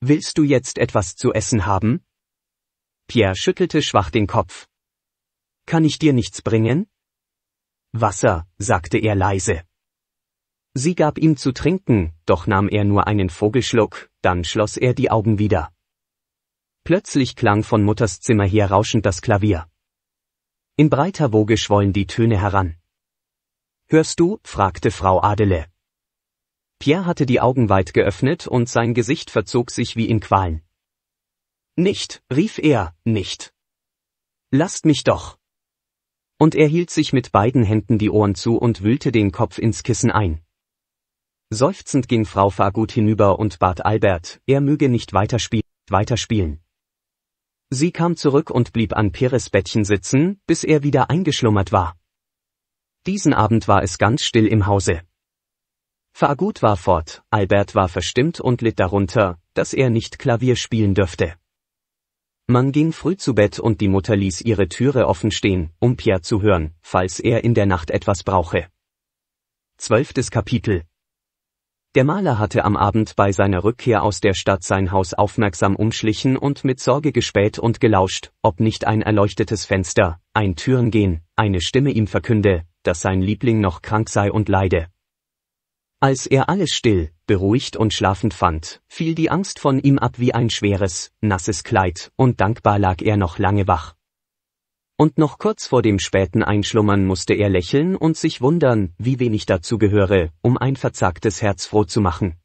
Willst du jetzt etwas zu essen haben? Pierre schüttelte schwach den Kopf. Kann ich dir nichts bringen? Wasser, sagte er leise. Sie gab ihm zu trinken, doch nahm er nur einen Vogelschluck, dann schloss er die Augen wieder. Plötzlich klang von Mutters Zimmer her rauschend das Klavier. In breiter Woge schwollen die Töne heran. Hörst du? fragte Frau Adele. Pierre hatte die Augen weit geöffnet und sein Gesicht verzog sich wie in Qualen. Nicht, rief er, nicht. Lasst mich doch. Und er hielt sich mit beiden Händen die Ohren zu und wühlte den Kopf ins Kissen ein. Seufzend ging Frau Fagut hinüber und bat Albert, er möge nicht weiterspielen, weiterspielen. Sie kam zurück und blieb an Peres Bettchen sitzen, bis er wieder eingeschlummert war. Diesen Abend war es ganz still im Hause. Fagut war fort, Albert war verstimmt und litt darunter, dass er nicht Klavier spielen dürfte. Man ging früh zu Bett und die Mutter ließ ihre Türe offen stehen, um Pierre zu hören, falls er in der Nacht etwas brauche. Zwölftes Kapitel der Maler hatte am Abend bei seiner Rückkehr aus der Stadt sein Haus aufmerksam umschlichen und mit Sorge gespäht und gelauscht, ob nicht ein erleuchtetes Fenster, ein Türengehen, eine Stimme ihm verkünde, dass sein Liebling noch krank sei und leide. Als er alles still, beruhigt und schlafend fand, fiel die Angst von ihm ab wie ein schweres, nasses Kleid, und dankbar lag er noch lange wach. Und noch kurz vor dem späten Einschlummern musste er lächeln und sich wundern, wie wenig dazu gehöre, um ein verzagtes Herz froh zu machen.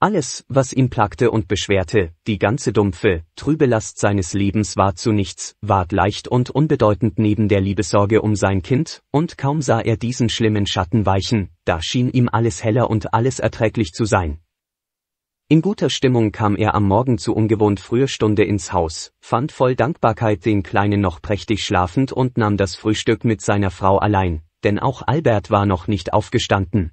Alles, was ihn plagte und beschwerte, die ganze dumpfe, trübe Last seines Lebens war zu nichts, ward leicht und unbedeutend neben der Liebessorge um sein Kind, und kaum sah er diesen schlimmen Schatten weichen, da schien ihm alles heller und alles erträglich zu sein. In guter Stimmung kam er am Morgen zu ungewohnt früher Stunde ins Haus, fand voll Dankbarkeit den Kleinen noch prächtig schlafend und nahm das Frühstück mit seiner Frau allein, denn auch Albert war noch nicht aufgestanden.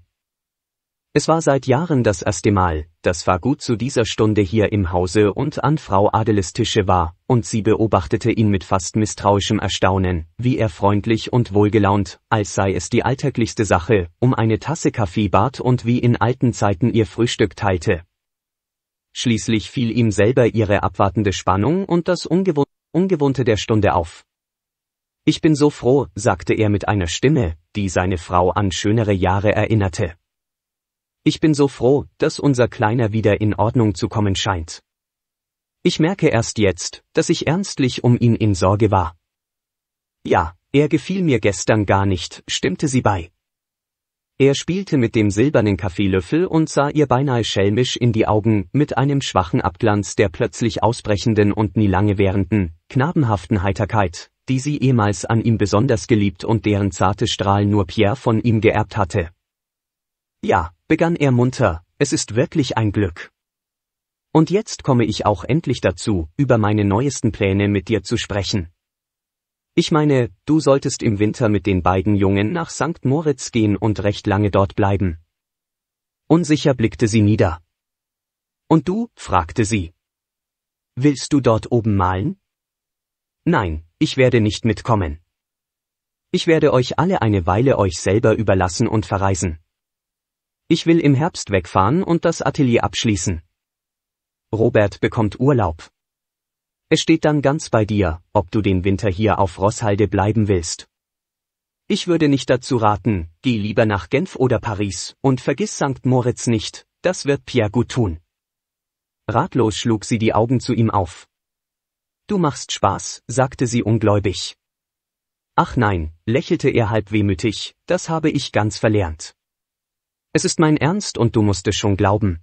Es war seit Jahren das erste Mal, dass Fagut zu dieser Stunde hier im Hause und an Frau Adeles Tische war, und sie beobachtete ihn mit fast misstrauischem Erstaunen, wie er freundlich und wohlgelaunt, als sei es die alltäglichste Sache, um eine Tasse Kaffee bat und wie in alten Zeiten ihr Frühstück teilte. Schließlich fiel ihm selber ihre abwartende Spannung und das Ungewoh Ungewohnte der Stunde auf. Ich bin so froh, sagte er mit einer Stimme, die seine Frau an schönere Jahre erinnerte. Ich bin so froh, dass unser Kleiner wieder in Ordnung zu kommen scheint. Ich merke erst jetzt, dass ich ernstlich um ihn in Sorge war. Ja, er gefiel mir gestern gar nicht, stimmte sie bei. Er spielte mit dem silbernen Kaffeelöffel und sah ihr beinahe schelmisch in die Augen, mit einem schwachen Abglanz der plötzlich ausbrechenden und nie lange währenden, knabenhaften Heiterkeit, die sie ehemals an ihm besonders geliebt und deren zarte Strahl nur Pierre von ihm geerbt hatte. Ja, begann er munter, es ist wirklich ein Glück. Und jetzt komme ich auch endlich dazu, über meine neuesten Pläne mit dir zu sprechen. Ich meine, du solltest im Winter mit den beiden Jungen nach St. Moritz gehen und recht lange dort bleiben. Unsicher blickte sie nieder. Und du? fragte sie. Willst du dort oben malen? Nein, ich werde nicht mitkommen. Ich werde euch alle eine Weile euch selber überlassen und verreisen. Ich will im Herbst wegfahren und das Atelier abschließen. Robert bekommt Urlaub. Es steht dann ganz bei dir, ob du den Winter hier auf Rosshalde bleiben willst. Ich würde nicht dazu raten, geh lieber nach Genf oder Paris und vergiss St. Moritz nicht, das wird Pierre gut tun. Ratlos schlug sie die Augen zu ihm auf. Du machst Spaß, sagte sie ungläubig. Ach nein, lächelte er halb wehmütig, das habe ich ganz verlernt. Es ist mein Ernst und du musst es schon glauben.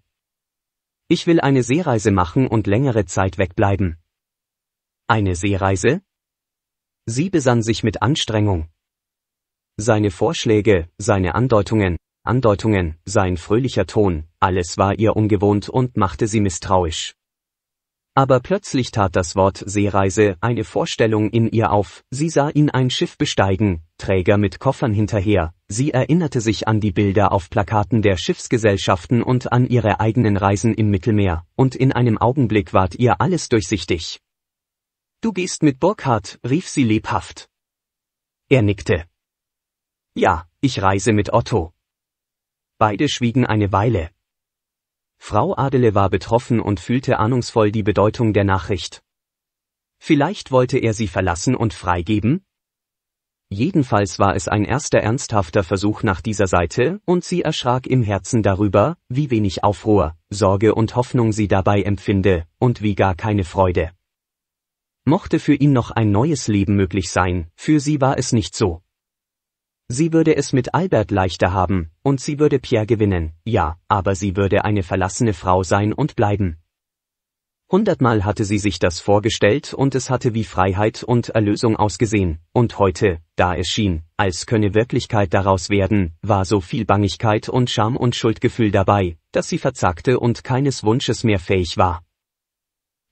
Ich will eine Seereise machen und längere Zeit wegbleiben. Eine Seereise? Sie besann sich mit Anstrengung. Seine Vorschläge, seine Andeutungen, Andeutungen, sein fröhlicher Ton, alles war ihr ungewohnt und machte sie misstrauisch. Aber plötzlich tat das Wort Seereise eine Vorstellung in ihr auf, sie sah ihn ein Schiff besteigen, Träger mit Koffern hinterher, sie erinnerte sich an die Bilder auf Plakaten der Schiffsgesellschaften und an ihre eigenen Reisen im Mittelmeer, und in einem Augenblick ward ihr alles durchsichtig. Du gehst mit Burkhard, rief sie lebhaft. Er nickte. Ja, ich reise mit Otto. Beide schwiegen eine Weile. Frau Adele war betroffen und fühlte ahnungsvoll die Bedeutung der Nachricht. Vielleicht wollte er sie verlassen und freigeben? Jedenfalls war es ein erster ernsthafter Versuch nach dieser Seite, und sie erschrak im Herzen darüber, wie wenig Aufruhr, Sorge und Hoffnung sie dabei empfinde, und wie gar keine Freude. Mochte für ihn noch ein neues Leben möglich sein, für sie war es nicht so. Sie würde es mit Albert leichter haben, und sie würde Pierre gewinnen, ja, aber sie würde eine verlassene Frau sein und bleiben. Hundertmal hatte sie sich das vorgestellt und es hatte wie Freiheit und Erlösung ausgesehen, und heute, da es schien, als könne Wirklichkeit daraus werden, war so viel Bangigkeit und Scham und Schuldgefühl dabei, dass sie verzagte und keines Wunsches mehr fähig war.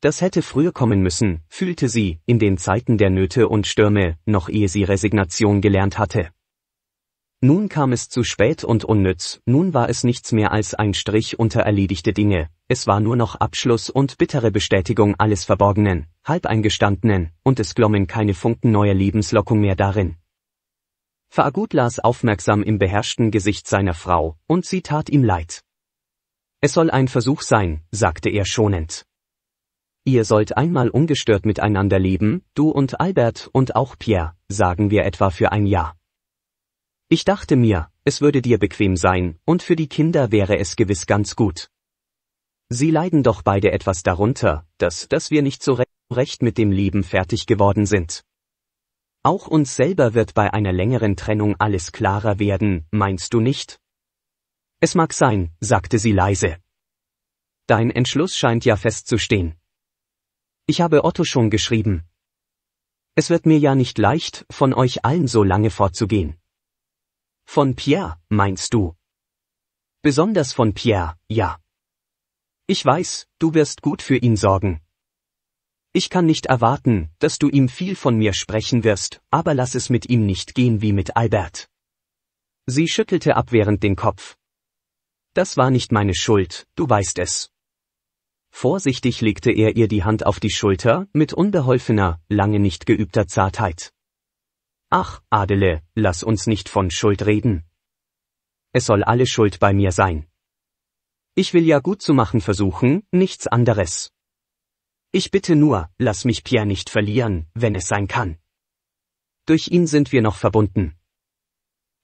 Das hätte früher kommen müssen, fühlte sie, in den Zeiten der Nöte und Stürme, noch ehe sie Resignation gelernt hatte. Nun kam es zu spät und unnütz, nun war es nichts mehr als ein Strich unter erledigte Dinge, es war nur noch Abschluss und bittere Bestätigung alles Verborgenen, Halbeingestandenen, und es glommen keine Funken neuer Lebenslockung mehr darin. Fagut las aufmerksam im beherrschten Gesicht seiner Frau, und sie tat ihm leid. Es soll ein Versuch sein, sagte er schonend. Ihr sollt einmal ungestört miteinander leben, du und Albert und auch Pierre, sagen wir etwa für ein Jahr. Ich dachte mir, es würde dir bequem sein, und für die Kinder wäre es gewiss ganz gut. Sie leiden doch beide etwas darunter, dass, dass wir nicht so re recht mit dem Leben fertig geworden sind. Auch uns selber wird bei einer längeren Trennung alles klarer werden, meinst du nicht? Es mag sein, sagte sie leise. Dein Entschluss scheint ja festzustehen. Ich habe Otto schon geschrieben. Es wird mir ja nicht leicht, von euch allen so lange fortzugehen. Von Pierre, meinst du? Besonders von Pierre, ja. Ich weiß, du wirst gut für ihn sorgen. Ich kann nicht erwarten, dass du ihm viel von mir sprechen wirst, aber lass es mit ihm nicht gehen wie mit Albert. Sie schüttelte abwehrend den Kopf. Das war nicht meine Schuld, du weißt es. Vorsichtig legte er ihr die Hand auf die Schulter, mit unbeholfener, lange nicht geübter Zartheit. Ach, Adele, lass uns nicht von Schuld reden. Es soll alle Schuld bei mir sein. Ich will ja gut zu machen versuchen, nichts anderes. Ich bitte nur, lass mich Pierre nicht verlieren, wenn es sein kann. Durch ihn sind wir noch verbunden.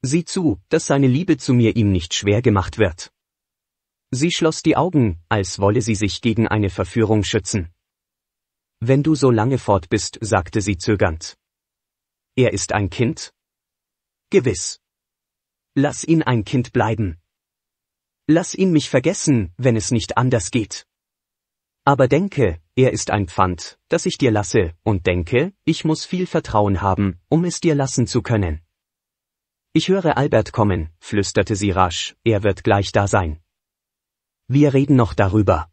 Sieh zu, dass seine Liebe zu mir ihm nicht schwer gemacht wird. Sie schloss die Augen, als wolle sie sich gegen eine Verführung schützen. Wenn du so lange fort bist, sagte sie zögernd. Er ist ein Kind? Gewiss. Lass ihn ein Kind bleiben. Lass ihn mich vergessen, wenn es nicht anders geht. Aber denke, er ist ein Pfand, das ich dir lasse, und denke, ich muss viel Vertrauen haben, um es dir lassen zu können. Ich höre Albert kommen, flüsterte sie rasch, er wird gleich da sein. Wir reden noch darüber.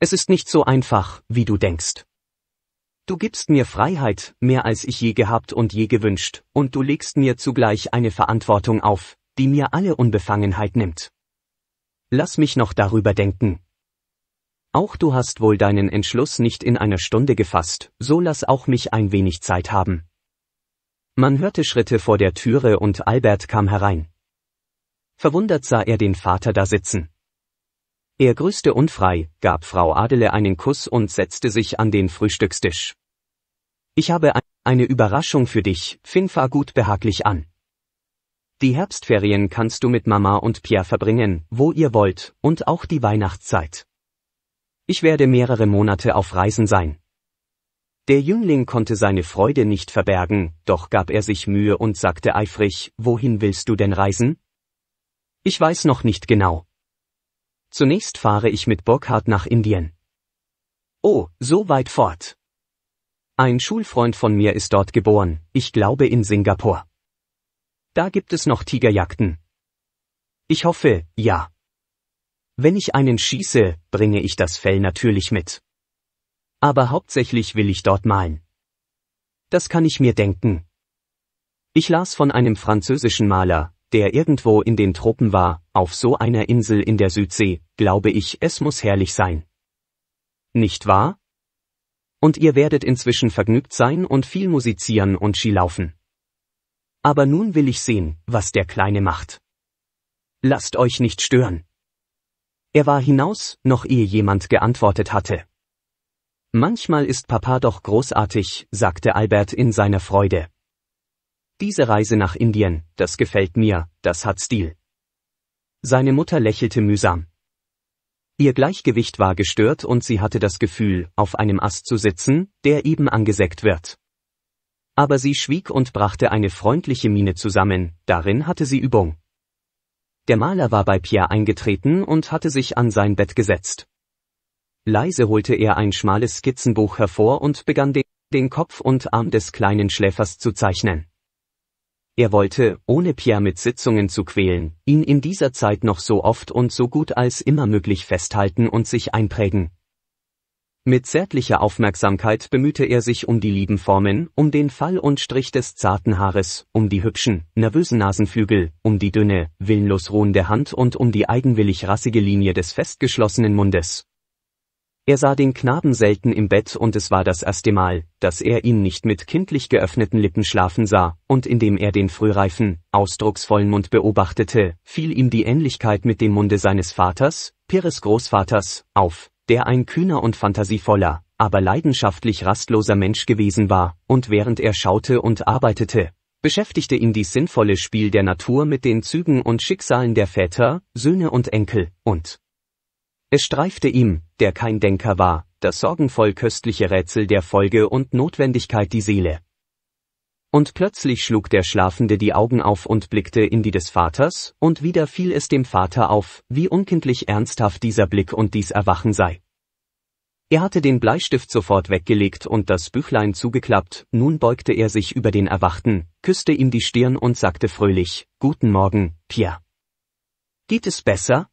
Es ist nicht so einfach, wie du denkst. Du gibst mir Freiheit, mehr als ich je gehabt und je gewünscht, und du legst mir zugleich eine Verantwortung auf, die mir alle Unbefangenheit nimmt. Lass mich noch darüber denken. Auch du hast wohl deinen Entschluss nicht in einer Stunde gefasst, so lass auch mich ein wenig Zeit haben. Man hörte Schritte vor der Türe und Albert kam herein. Verwundert sah er den Vater da sitzen. Er grüßte unfrei, gab Frau Adele einen Kuss und setzte sich an den Frühstückstisch. Ich habe eine Überraschung für dich, Finn fahr gut behaglich an. Die Herbstferien kannst du mit Mama und Pierre verbringen, wo ihr wollt, und auch die Weihnachtszeit. Ich werde mehrere Monate auf Reisen sein. Der Jüngling konnte seine Freude nicht verbergen, doch gab er sich Mühe und sagte eifrig, wohin willst du denn reisen? Ich weiß noch nicht genau. Zunächst fahre ich mit Burkhard nach Indien. Oh, so weit fort. Ein Schulfreund von mir ist dort geboren, ich glaube in Singapur. Da gibt es noch Tigerjagden. Ich hoffe, ja. Wenn ich einen schieße, bringe ich das Fell natürlich mit. Aber hauptsächlich will ich dort malen. Das kann ich mir denken. Ich las von einem französischen Maler, der irgendwo in den Tropen war, auf so einer Insel in der Südsee, glaube ich, es muss herrlich sein. Nicht wahr? Und ihr werdet inzwischen vergnügt sein und viel musizieren und Skilaufen. Aber nun will ich sehen, was der Kleine macht. Lasst euch nicht stören. Er war hinaus, noch ehe jemand geantwortet hatte. Manchmal ist Papa doch großartig, sagte Albert in seiner Freude. Diese Reise nach Indien, das gefällt mir, das hat Stil. Seine Mutter lächelte mühsam. Ihr Gleichgewicht war gestört und sie hatte das Gefühl, auf einem Ast zu sitzen, der eben angesägt wird. Aber sie schwieg und brachte eine freundliche Miene zusammen, darin hatte sie Übung. Der Maler war bei Pierre eingetreten und hatte sich an sein Bett gesetzt. Leise holte er ein schmales Skizzenbuch hervor und begann den, den Kopf und Arm des kleinen Schläfers zu zeichnen. Er wollte, ohne Pierre mit Sitzungen zu quälen, ihn in dieser Zeit noch so oft und so gut als immer möglich festhalten und sich einprägen. Mit zärtlicher Aufmerksamkeit bemühte er sich um die lieben Formen, um den Fall und Strich des zarten Haares, um die hübschen, nervösen Nasenflügel, um die dünne, willenlos ruhende Hand und um die eigenwillig rassige Linie des festgeschlossenen Mundes. Er sah den Knaben selten im Bett und es war das erste Mal, dass er ihn nicht mit kindlich geöffneten Lippen schlafen sah, und indem er den frühreifen, ausdrucksvollen Mund beobachtete, fiel ihm die Ähnlichkeit mit dem Munde seines Vaters, Pires Großvaters, auf, der ein kühner und fantasievoller, aber leidenschaftlich rastloser Mensch gewesen war, und während er schaute und arbeitete, beschäftigte ihn dies sinnvolle Spiel der Natur mit den Zügen und Schicksalen der Väter, Söhne und Enkel, und es streifte ihm, der kein Denker war, das sorgenvoll köstliche Rätsel der Folge und Notwendigkeit die Seele. Und plötzlich schlug der Schlafende die Augen auf und blickte in die des Vaters, und wieder fiel es dem Vater auf, wie unkindlich ernsthaft dieser Blick und dies Erwachen sei. Er hatte den Bleistift sofort weggelegt und das Büchlein zugeklappt, nun beugte er sich über den Erwachten, küsste ihm die Stirn und sagte fröhlich, Guten Morgen, Pierre. Geht es besser?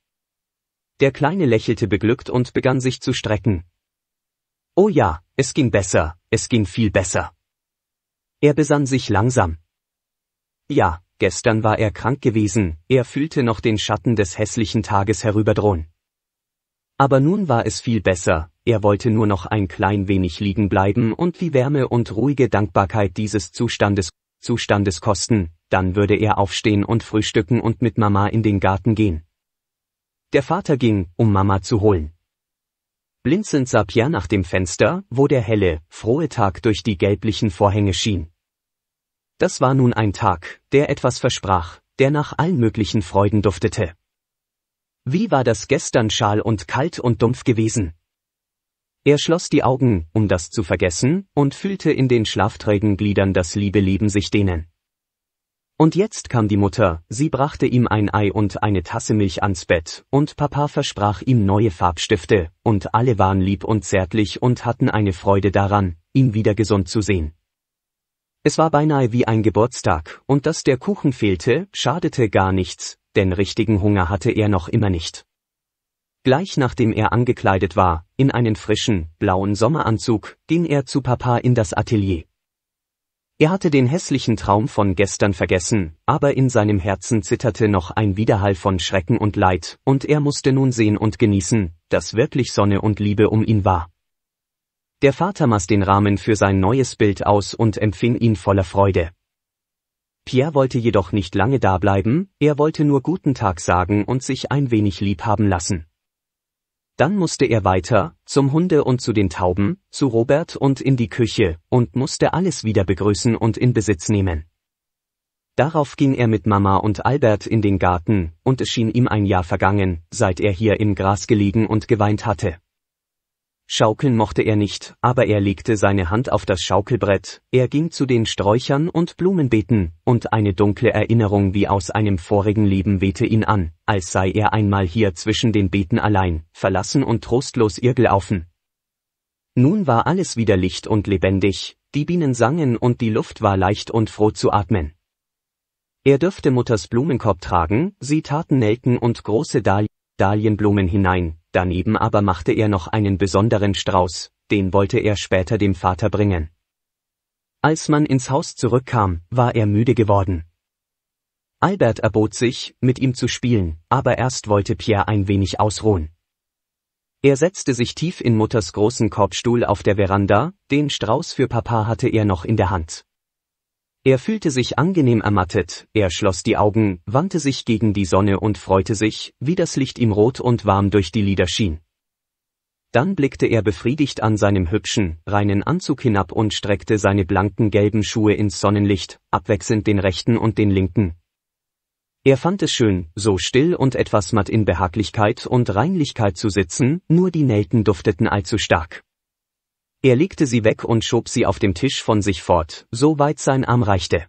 Der Kleine lächelte beglückt und begann sich zu strecken. Oh ja, es ging besser, es ging viel besser. Er besann sich langsam. Ja, gestern war er krank gewesen, er fühlte noch den Schatten des hässlichen Tages herüberdrohen. Aber nun war es viel besser, er wollte nur noch ein klein wenig liegen bleiben und wie Wärme und ruhige Dankbarkeit dieses Zustandes, Zustandes kosten, dann würde er aufstehen und frühstücken und mit Mama in den Garten gehen. Der Vater ging, um Mama zu holen. Blinzelnd sah Pierre nach dem Fenster, wo der helle, frohe Tag durch die gelblichen Vorhänge schien. Das war nun ein Tag, der etwas versprach, der nach allen möglichen Freuden duftete. Wie war das gestern schal und kalt und dumpf gewesen? Er schloss die Augen, um das zu vergessen, und fühlte in den schlafträgen Gliedern das liebe Leben sich dehnen. Und jetzt kam die Mutter, sie brachte ihm ein Ei und eine Tasse Milch ans Bett, und Papa versprach ihm neue Farbstifte, und alle waren lieb und zärtlich und hatten eine Freude daran, ihn wieder gesund zu sehen. Es war beinahe wie ein Geburtstag, und dass der Kuchen fehlte, schadete gar nichts, denn richtigen Hunger hatte er noch immer nicht. Gleich nachdem er angekleidet war, in einen frischen, blauen Sommeranzug, ging er zu Papa in das Atelier. Er hatte den hässlichen Traum von gestern vergessen, aber in seinem Herzen zitterte noch ein Widerhall von Schrecken und Leid, und er musste nun sehen und genießen, dass wirklich Sonne und Liebe um ihn war. Der Vater maß den Rahmen für sein neues Bild aus und empfing ihn voller Freude. Pierre wollte jedoch nicht lange dableiben, er wollte nur guten Tag sagen und sich ein wenig lieb haben lassen. Dann musste er weiter, zum Hunde und zu den Tauben, zu Robert und in die Küche, und musste alles wieder begrüßen und in Besitz nehmen. Darauf ging er mit Mama und Albert in den Garten, und es schien ihm ein Jahr vergangen, seit er hier im Gras gelegen und geweint hatte. Schaukeln mochte er nicht, aber er legte seine Hand auf das Schaukelbrett, er ging zu den Sträuchern und Blumenbeeten, und eine dunkle Erinnerung wie aus einem vorigen Leben wehte ihn an, als sei er einmal hier zwischen den Beeten allein, verlassen und trostlos irrgelaufen. Nun war alles wieder licht und lebendig, die Bienen sangen und die Luft war leicht und froh zu atmen. Er dürfte Mutters Blumenkorb tragen, sie taten Nelken und große Dahl Dahlienblumen hinein, Daneben aber machte er noch einen besonderen Strauß, den wollte er später dem Vater bringen. Als man ins Haus zurückkam, war er müde geworden. Albert erbot sich, mit ihm zu spielen, aber erst wollte Pierre ein wenig ausruhen. Er setzte sich tief in Mutters großen Korbstuhl auf der Veranda, den Strauß für Papa hatte er noch in der Hand. Er fühlte sich angenehm ermattet, er schloss die Augen, wandte sich gegen die Sonne und freute sich, wie das Licht ihm rot und warm durch die Lider schien. Dann blickte er befriedigt an seinem hübschen, reinen Anzug hinab und streckte seine blanken gelben Schuhe ins Sonnenlicht, abwechselnd den rechten und den linken. Er fand es schön, so still und etwas matt in Behaglichkeit und Reinlichkeit zu sitzen, nur die Nelken dufteten allzu stark. Er legte sie weg und schob sie auf dem Tisch von sich fort, so weit sein Arm reichte.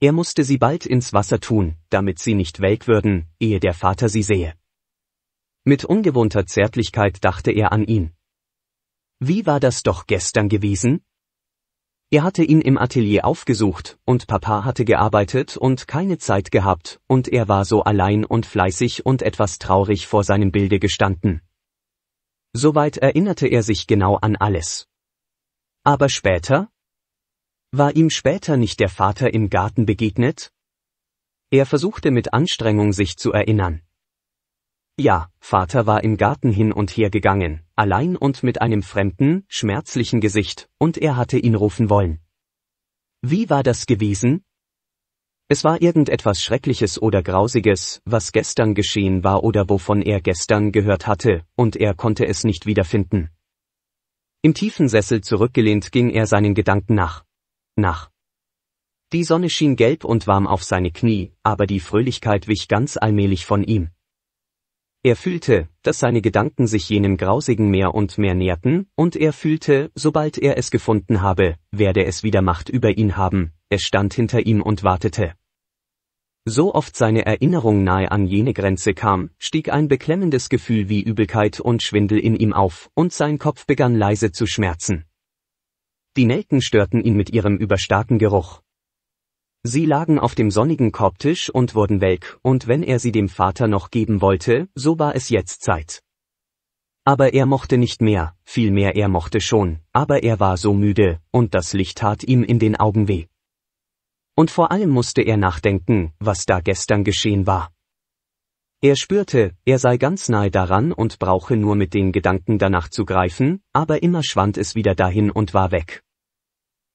Er musste sie bald ins Wasser tun, damit sie nicht welk würden, ehe der Vater sie sehe. Mit ungewohnter Zärtlichkeit dachte er an ihn. Wie war das doch gestern gewesen? Er hatte ihn im Atelier aufgesucht, und Papa hatte gearbeitet und keine Zeit gehabt, und er war so allein und fleißig und etwas traurig vor seinem Bilde gestanden. Soweit erinnerte er sich genau an alles. Aber später? War ihm später nicht der Vater im Garten begegnet? Er versuchte mit Anstrengung sich zu erinnern. Ja, Vater war im Garten hin und her gegangen, allein und mit einem fremden, schmerzlichen Gesicht, und er hatte ihn rufen wollen. Wie war das gewesen? Es war irgendetwas Schreckliches oder Grausiges, was gestern geschehen war oder wovon er gestern gehört hatte, und er konnte es nicht wiederfinden. Im tiefen Sessel zurückgelehnt ging er seinen Gedanken nach. Nach. Die Sonne schien gelb und warm auf seine Knie, aber die Fröhlichkeit wich ganz allmählich von ihm. Er fühlte, dass seine Gedanken sich jenem grausigen mehr und mehr näherten, und er fühlte, sobald er es gefunden habe, werde es wieder Macht über ihn haben, er stand hinter ihm und wartete. So oft seine Erinnerung nahe an jene Grenze kam, stieg ein beklemmendes Gefühl wie Übelkeit und Schwindel in ihm auf, und sein Kopf begann leise zu schmerzen. Die Nelken störten ihn mit ihrem überstarken Geruch. Sie lagen auf dem sonnigen Korbtisch und wurden welk, und wenn er sie dem Vater noch geben wollte, so war es jetzt Zeit. Aber er mochte nicht mehr, vielmehr er mochte schon, aber er war so müde, und das Licht tat ihm in den Augen weh. Und vor allem musste er nachdenken, was da gestern geschehen war. Er spürte, er sei ganz nahe daran und brauche nur mit den Gedanken danach zu greifen, aber immer schwand es wieder dahin und war weg.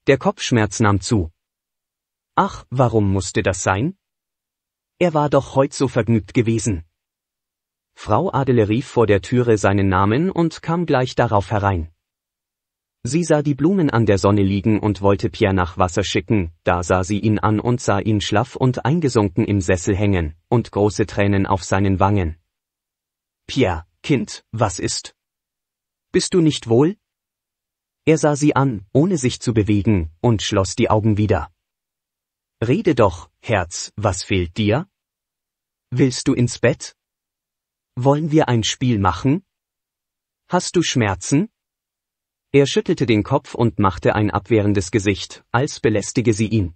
Der Kopfschmerz nahm zu. Ach, warum musste das sein? Er war doch heut so vergnügt gewesen. Frau Adele rief vor der Türe seinen Namen und kam gleich darauf herein. Sie sah die Blumen an der Sonne liegen und wollte Pierre nach Wasser schicken, da sah sie ihn an und sah ihn schlaff und eingesunken im Sessel hängen, und große Tränen auf seinen Wangen. Pierre, Kind, was ist? Bist du nicht wohl? Er sah sie an, ohne sich zu bewegen, und schloss die Augen wieder. Rede doch, Herz, was fehlt dir? Willst du ins Bett? Wollen wir ein Spiel machen? Hast du Schmerzen? Er schüttelte den Kopf und machte ein abwehrendes Gesicht, als belästige sie ihn.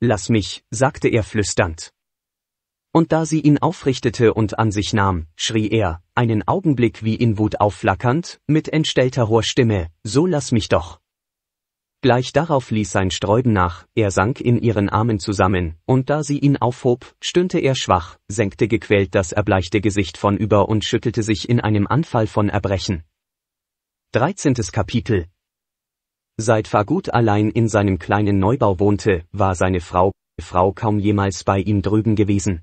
Lass mich, sagte er flüsternd. Und da sie ihn aufrichtete und an sich nahm, schrie er, einen Augenblick wie in Wut aufflackernd, mit entstellter hoher Stimme, so lass mich doch. Gleich darauf ließ sein Sträuben nach, er sank in ihren Armen zusammen, und da sie ihn aufhob, stöhnte er schwach, senkte gequält das erbleichte Gesicht von über und schüttelte sich in einem Anfall von Erbrechen. 13. Kapitel Seit Fagut allein in seinem kleinen Neubau wohnte, war seine Frau, Frau kaum jemals bei ihm drüben gewesen.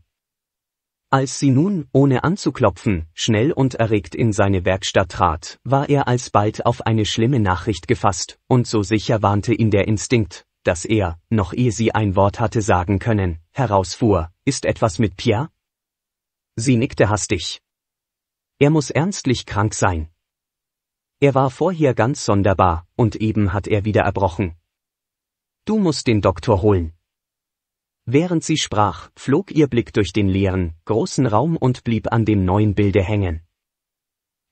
Als sie nun, ohne anzuklopfen, schnell und erregt in seine Werkstatt trat, war er alsbald auf eine schlimme Nachricht gefasst, und so sicher warnte ihn der Instinkt, dass er, noch ehe sie ein Wort hatte sagen können, herausfuhr, ist etwas mit Pierre? Sie nickte hastig. Er muss ernstlich krank sein, er war vorher ganz sonderbar, und eben hat er wieder erbrochen. Du musst den Doktor holen. Während sie sprach, flog ihr Blick durch den leeren, großen Raum und blieb an dem neuen Bilde hängen.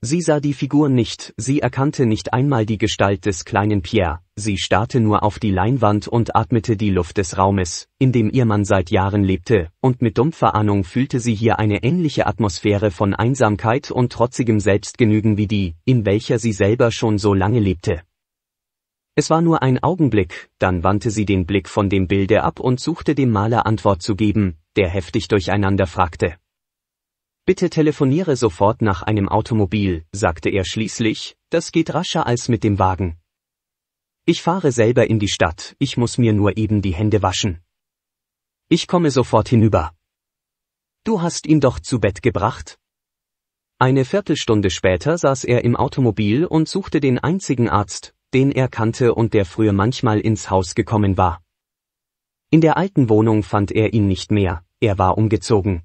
Sie sah die Figur nicht, sie erkannte nicht einmal die Gestalt des kleinen Pierre, sie starrte nur auf die Leinwand und atmete die Luft des Raumes, in dem ihr Mann seit Jahren lebte, und mit dumpfer Ahnung fühlte sie hier eine ähnliche Atmosphäre von Einsamkeit und trotzigem Selbstgenügen wie die, in welcher sie selber schon so lange lebte. Es war nur ein Augenblick, dann wandte sie den Blick von dem Bilde ab und suchte dem Maler Antwort zu geben, der heftig durcheinander fragte. Bitte telefoniere sofort nach einem Automobil, sagte er schließlich, das geht rascher als mit dem Wagen. Ich fahre selber in die Stadt, ich muss mir nur eben die Hände waschen. Ich komme sofort hinüber. Du hast ihn doch zu Bett gebracht? Eine Viertelstunde später saß er im Automobil und suchte den einzigen Arzt, den er kannte und der früher manchmal ins Haus gekommen war. In der alten Wohnung fand er ihn nicht mehr, er war umgezogen.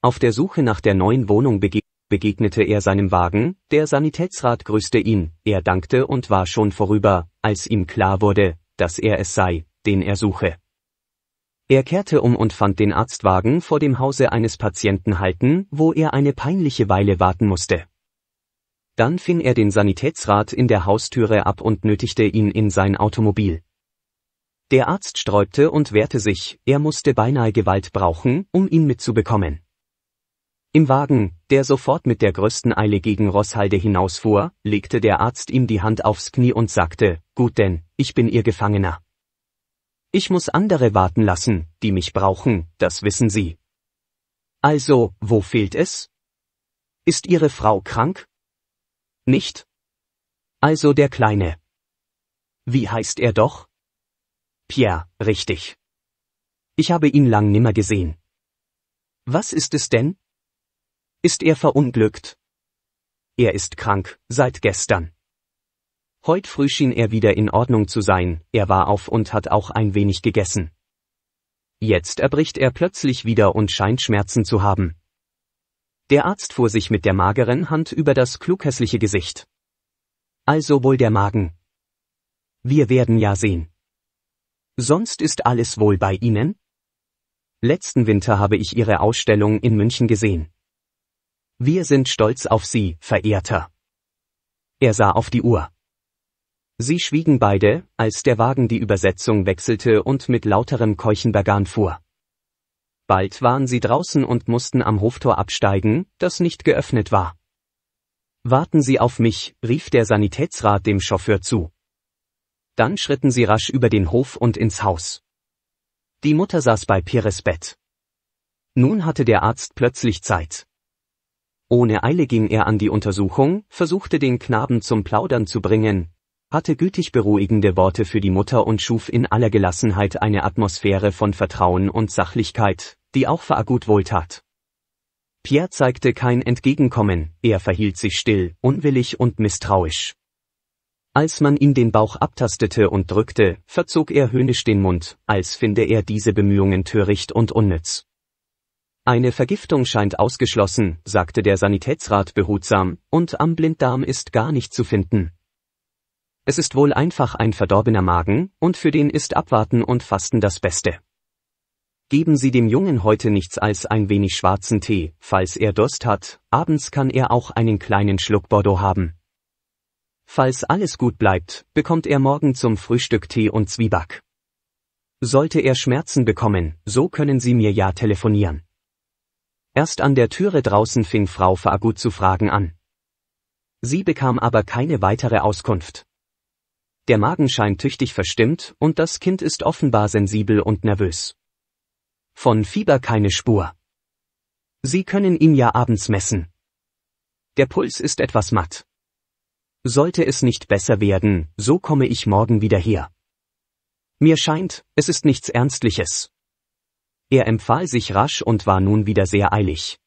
Auf der Suche nach der neuen Wohnung bege begegnete er seinem Wagen, der Sanitätsrat grüßte ihn, er dankte und war schon vorüber, als ihm klar wurde, dass er es sei, den er suche. Er kehrte um und fand den Arztwagen vor dem Hause eines Patienten halten, wo er eine peinliche Weile warten musste. Dann fing er den Sanitätsrat in der Haustüre ab und nötigte ihn in sein Automobil. Der Arzt sträubte und wehrte sich, er musste beinahe Gewalt brauchen, um ihn mitzubekommen. Im Wagen, der sofort mit der größten Eile gegen Rosshalde hinausfuhr, legte der Arzt ihm die Hand aufs Knie und sagte, gut denn, ich bin ihr Gefangener. Ich muss andere warten lassen, die mich brauchen, das wissen Sie. Also, wo fehlt es? Ist Ihre Frau krank? Nicht? Also der Kleine. Wie heißt er doch? Pierre, richtig. Ich habe ihn lang nimmer gesehen. Was ist es denn? ist er verunglückt. Er ist krank, seit gestern. Heut früh schien er wieder in Ordnung zu sein, er war auf und hat auch ein wenig gegessen. Jetzt erbricht er plötzlich wieder und scheint Schmerzen zu haben. Der Arzt fuhr sich mit der mageren Hand über das klughässliche Gesicht. Also wohl der Magen. Wir werden ja sehen. Sonst ist alles wohl bei Ihnen? Letzten Winter habe ich Ihre Ausstellung in München gesehen. Wir sind stolz auf Sie, Verehrter. Er sah auf die Uhr. Sie schwiegen beide, als der Wagen die Übersetzung wechselte und mit lauterem Keuchenbergan fuhr. Bald waren sie draußen und mussten am Hoftor absteigen, das nicht geöffnet war. Warten Sie auf mich, rief der Sanitätsrat dem Chauffeur zu. Dann schritten sie rasch über den Hof und ins Haus. Die Mutter saß bei Pires Bett. Nun hatte der Arzt plötzlich Zeit. Ohne Eile ging er an die Untersuchung, versuchte den Knaben zum Plaudern zu bringen, hatte gütig beruhigende Worte für die Mutter und schuf in aller Gelassenheit eine Atmosphäre von Vertrauen und Sachlichkeit, die auch Fargut wohltat. Pierre zeigte kein Entgegenkommen, er verhielt sich still, unwillig und misstrauisch. Als man ihm den Bauch abtastete und drückte, verzog er höhnisch den Mund, als finde er diese Bemühungen töricht und unnütz. Eine Vergiftung scheint ausgeschlossen, sagte der Sanitätsrat behutsam, und am Blinddarm ist gar nicht zu finden. Es ist wohl einfach ein verdorbener Magen, und für den ist Abwarten und Fasten das Beste. Geben Sie dem Jungen heute nichts als ein wenig schwarzen Tee, falls er Durst hat, abends kann er auch einen kleinen Schluck Bordeaux haben. Falls alles gut bleibt, bekommt er morgen zum Frühstück Tee und Zwieback. Sollte er Schmerzen bekommen, so können Sie mir ja telefonieren. Erst an der Türe draußen fing Frau Fagut zu fragen an. Sie bekam aber keine weitere Auskunft. Der Magen scheint tüchtig verstimmt und das Kind ist offenbar sensibel und nervös. Von Fieber keine Spur. Sie können ihn ja abends messen. Der Puls ist etwas matt. Sollte es nicht besser werden, so komme ich morgen wieder her. Mir scheint, es ist nichts Ernstliches. Er empfahl sich rasch und war nun wieder sehr eilig.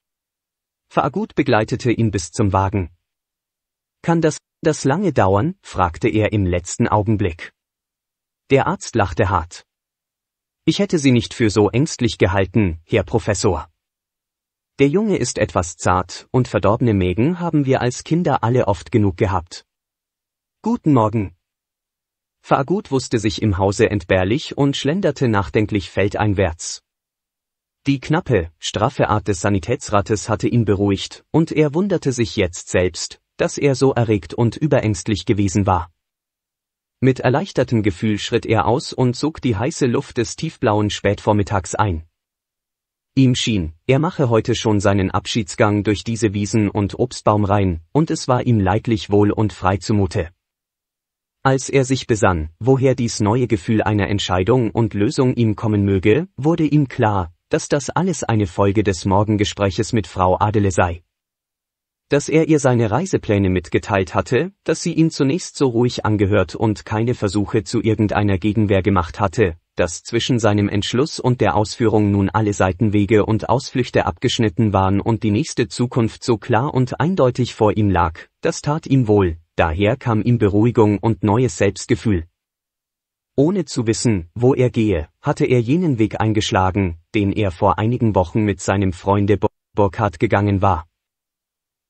Fagut begleitete ihn bis zum Wagen. Kann das, das lange dauern? fragte er im letzten Augenblick. Der Arzt lachte hart. Ich hätte Sie nicht für so ängstlich gehalten, Herr Professor. Der Junge ist etwas zart und verdorbene Mägen haben wir als Kinder alle oft genug gehabt. Guten Morgen. Fagut wusste sich im Hause entbehrlich und schlenderte nachdenklich feldeinwärts. Die knappe, straffe Art des Sanitätsrates hatte ihn beruhigt, und er wunderte sich jetzt selbst, dass er so erregt und überängstlich gewesen war. Mit erleichtertem Gefühl schritt er aus und sog die heiße Luft des tiefblauen Spätvormittags ein. Ihm schien, er mache heute schon seinen Abschiedsgang durch diese Wiesen und Obstbaumreihen, und es war ihm leidlich wohl und frei zumute. Als er sich besann, woher dies neue Gefühl einer Entscheidung und Lösung ihm kommen möge, wurde ihm klar, dass das alles eine Folge des Morgengespräches mit Frau Adele sei. Dass er ihr seine Reisepläne mitgeteilt hatte, dass sie ihn zunächst so ruhig angehört und keine Versuche zu irgendeiner Gegenwehr gemacht hatte, dass zwischen seinem Entschluss und der Ausführung nun alle Seitenwege und Ausflüchte abgeschnitten waren und die nächste Zukunft so klar und eindeutig vor ihm lag, das tat ihm wohl, daher kam ihm Beruhigung und neues Selbstgefühl. Ohne zu wissen, wo er gehe, hatte er jenen Weg eingeschlagen, den er vor einigen Wochen mit seinem Freunde Burkhardt gegangen war.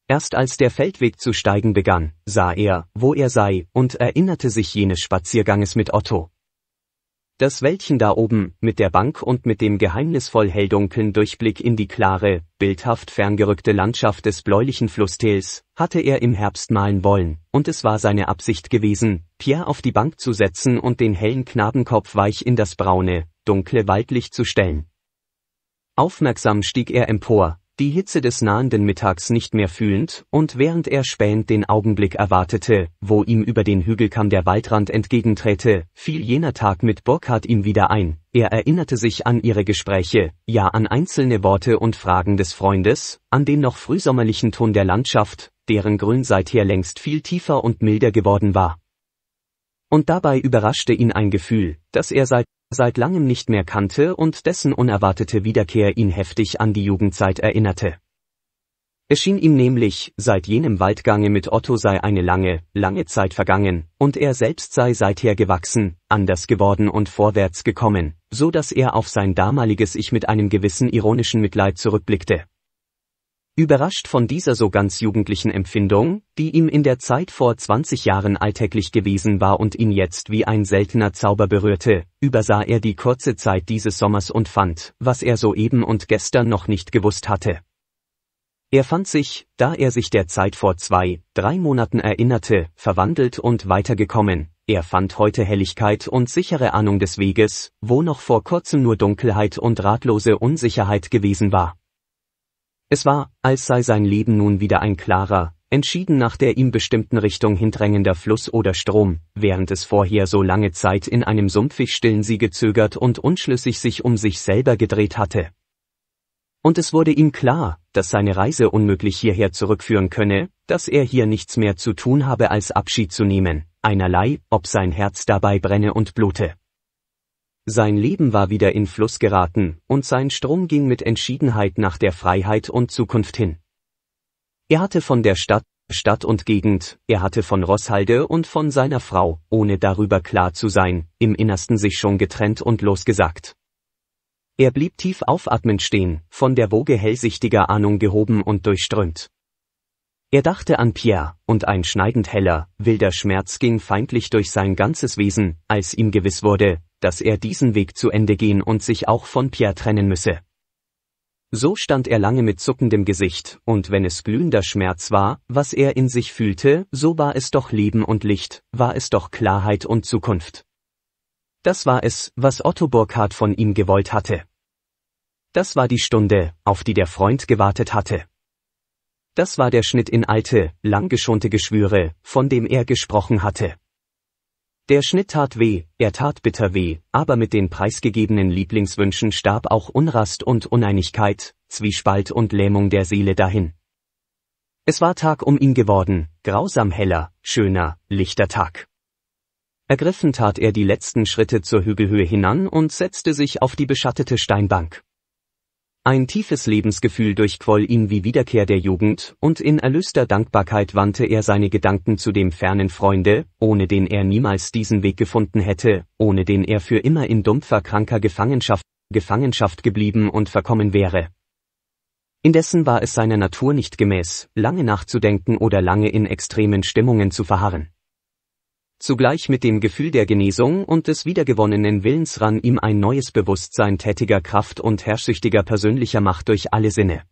Erst als der Feldweg zu steigen begann, sah er, wo er sei, und erinnerte sich jenes Spazierganges mit Otto. Das Wäldchen da oben, mit der Bank und mit dem geheimnisvoll helldunkeln Durchblick in die klare, bildhaft ferngerückte Landschaft des bläulichen Flusstils, hatte er im Herbst malen wollen, und es war seine Absicht gewesen, Pierre auf die Bank zu setzen und den hellen Knabenkopf weich in das braune, dunkle Waldlicht zu stellen. Aufmerksam stieg er empor, die Hitze des nahenden Mittags nicht mehr fühlend, und während er spähend den Augenblick erwartete, wo ihm über den Hügelkamm der Waldrand entgegenträte, fiel jener Tag mit Burkhard ihm wieder ein, er erinnerte sich an ihre Gespräche, ja an einzelne Worte und Fragen des Freundes, an den noch frühsommerlichen Ton der Landschaft, deren Grün seither längst viel tiefer und milder geworden war. Und dabei überraschte ihn ein Gefühl, das er seit seit langem nicht mehr kannte und dessen unerwartete Wiederkehr ihn heftig an die Jugendzeit erinnerte. Es schien ihm nämlich, seit jenem Waldgange mit Otto sei eine lange, lange Zeit vergangen, und er selbst sei seither gewachsen, anders geworden und vorwärts gekommen, so dass er auf sein damaliges Ich mit einem gewissen ironischen Mitleid zurückblickte. Überrascht von dieser so ganz jugendlichen Empfindung, die ihm in der Zeit vor 20 Jahren alltäglich gewesen war und ihn jetzt wie ein seltener Zauber berührte, übersah er die kurze Zeit dieses Sommers und fand, was er soeben und gestern noch nicht gewusst hatte. Er fand sich, da er sich der Zeit vor zwei, drei Monaten erinnerte, verwandelt und weitergekommen, er fand heute Helligkeit und sichere Ahnung des Weges, wo noch vor kurzem nur Dunkelheit und ratlose Unsicherheit gewesen war. Es war, als sei sein Leben nun wieder ein klarer, entschieden nach der ihm bestimmten Richtung hindrängender Fluss oder Strom, während es vorher so lange Zeit in einem sumpfig stillen See gezögert und unschlüssig sich um sich selber gedreht hatte. Und es wurde ihm klar, dass seine Reise unmöglich hierher zurückführen könne, dass er hier nichts mehr zu tun habe als Abschied zu nehmen, einerlei, ob sein Herz dabei brenne und blute. Sein Leben war wieder in Fluss geraten, und sein Strom ging mit Entschiedenheit nach der Freiheit und Zukunft hin. Er hatte von der Stadt, Stadt und Gegend, er hatte von Rosshalde und von seiner Frau, ohne darüber klar zu sein, im Innersten sich schon getrennt und losgesagt. Er blieb tief aufatmend stehen, von der Woge hellsichtiger Ahnung gehoben und durchströmt. Er dachte an Pierre, und ein schneidend heller, wilder Schmerz ging feindlich durch sein ganzes Wesen, als ihm gewiss wurde, dass er diesen Weg zu Ende gehen und sich auch von Pierre trennen müsse. So stand er lange mit zuckendem Gesicht, und wenn es glühender Schmerz war, was er in sich fühlte, so war es doch Leben und Licht, war es doch Klarheit und Zukunft. Das war es, was Otto Burkhardt von ihm gewollt hatte. Das war die Stunde, auf die der Freund gewartet hatte. Das war der Schnitt in alte, langgeschonte Geschwüre, von dem er gesprochen hatte. Der Schnitt tat weh, er tat bitter weh, aber mit den preisgegebenen Lieblingswünschen starb auch Unrast und Uneinigkeit, Zwiespalt und Lähmung der Seele dahin. Es war Tag um ihn geworden, grausam heller, schöner, lichter Tag. Ergriffen tat er die letzten Schritte zur Hügelhöhe hinan und setzte sich auf die beschattete Steinbank. Ein tiefes Lebensgefühl durchquoll ihn wie Wiederkehr der Jugend, und in erlöster Dankbarkeit wandte er seine Gedanken zu dem fernen Freunde, ohne den er niemals diesen Weg gefunden hätte, ohne den er für immer in dumpfer kranker Gefangenschaft, Gefangenschaft geblieben und verkommen wäre. Indessen war es seiner Natur nicht gemäß, lange nachzudenken oder lange in extremen Stimmungen zu verharren zugleich mit dem Gefühl der Genesung und des wiedergewonnenen Willens ran ihm ein neues Bewusstsein tätiger Kraft und herrschsüchtiger persönlicher Macht durch alle Sinne.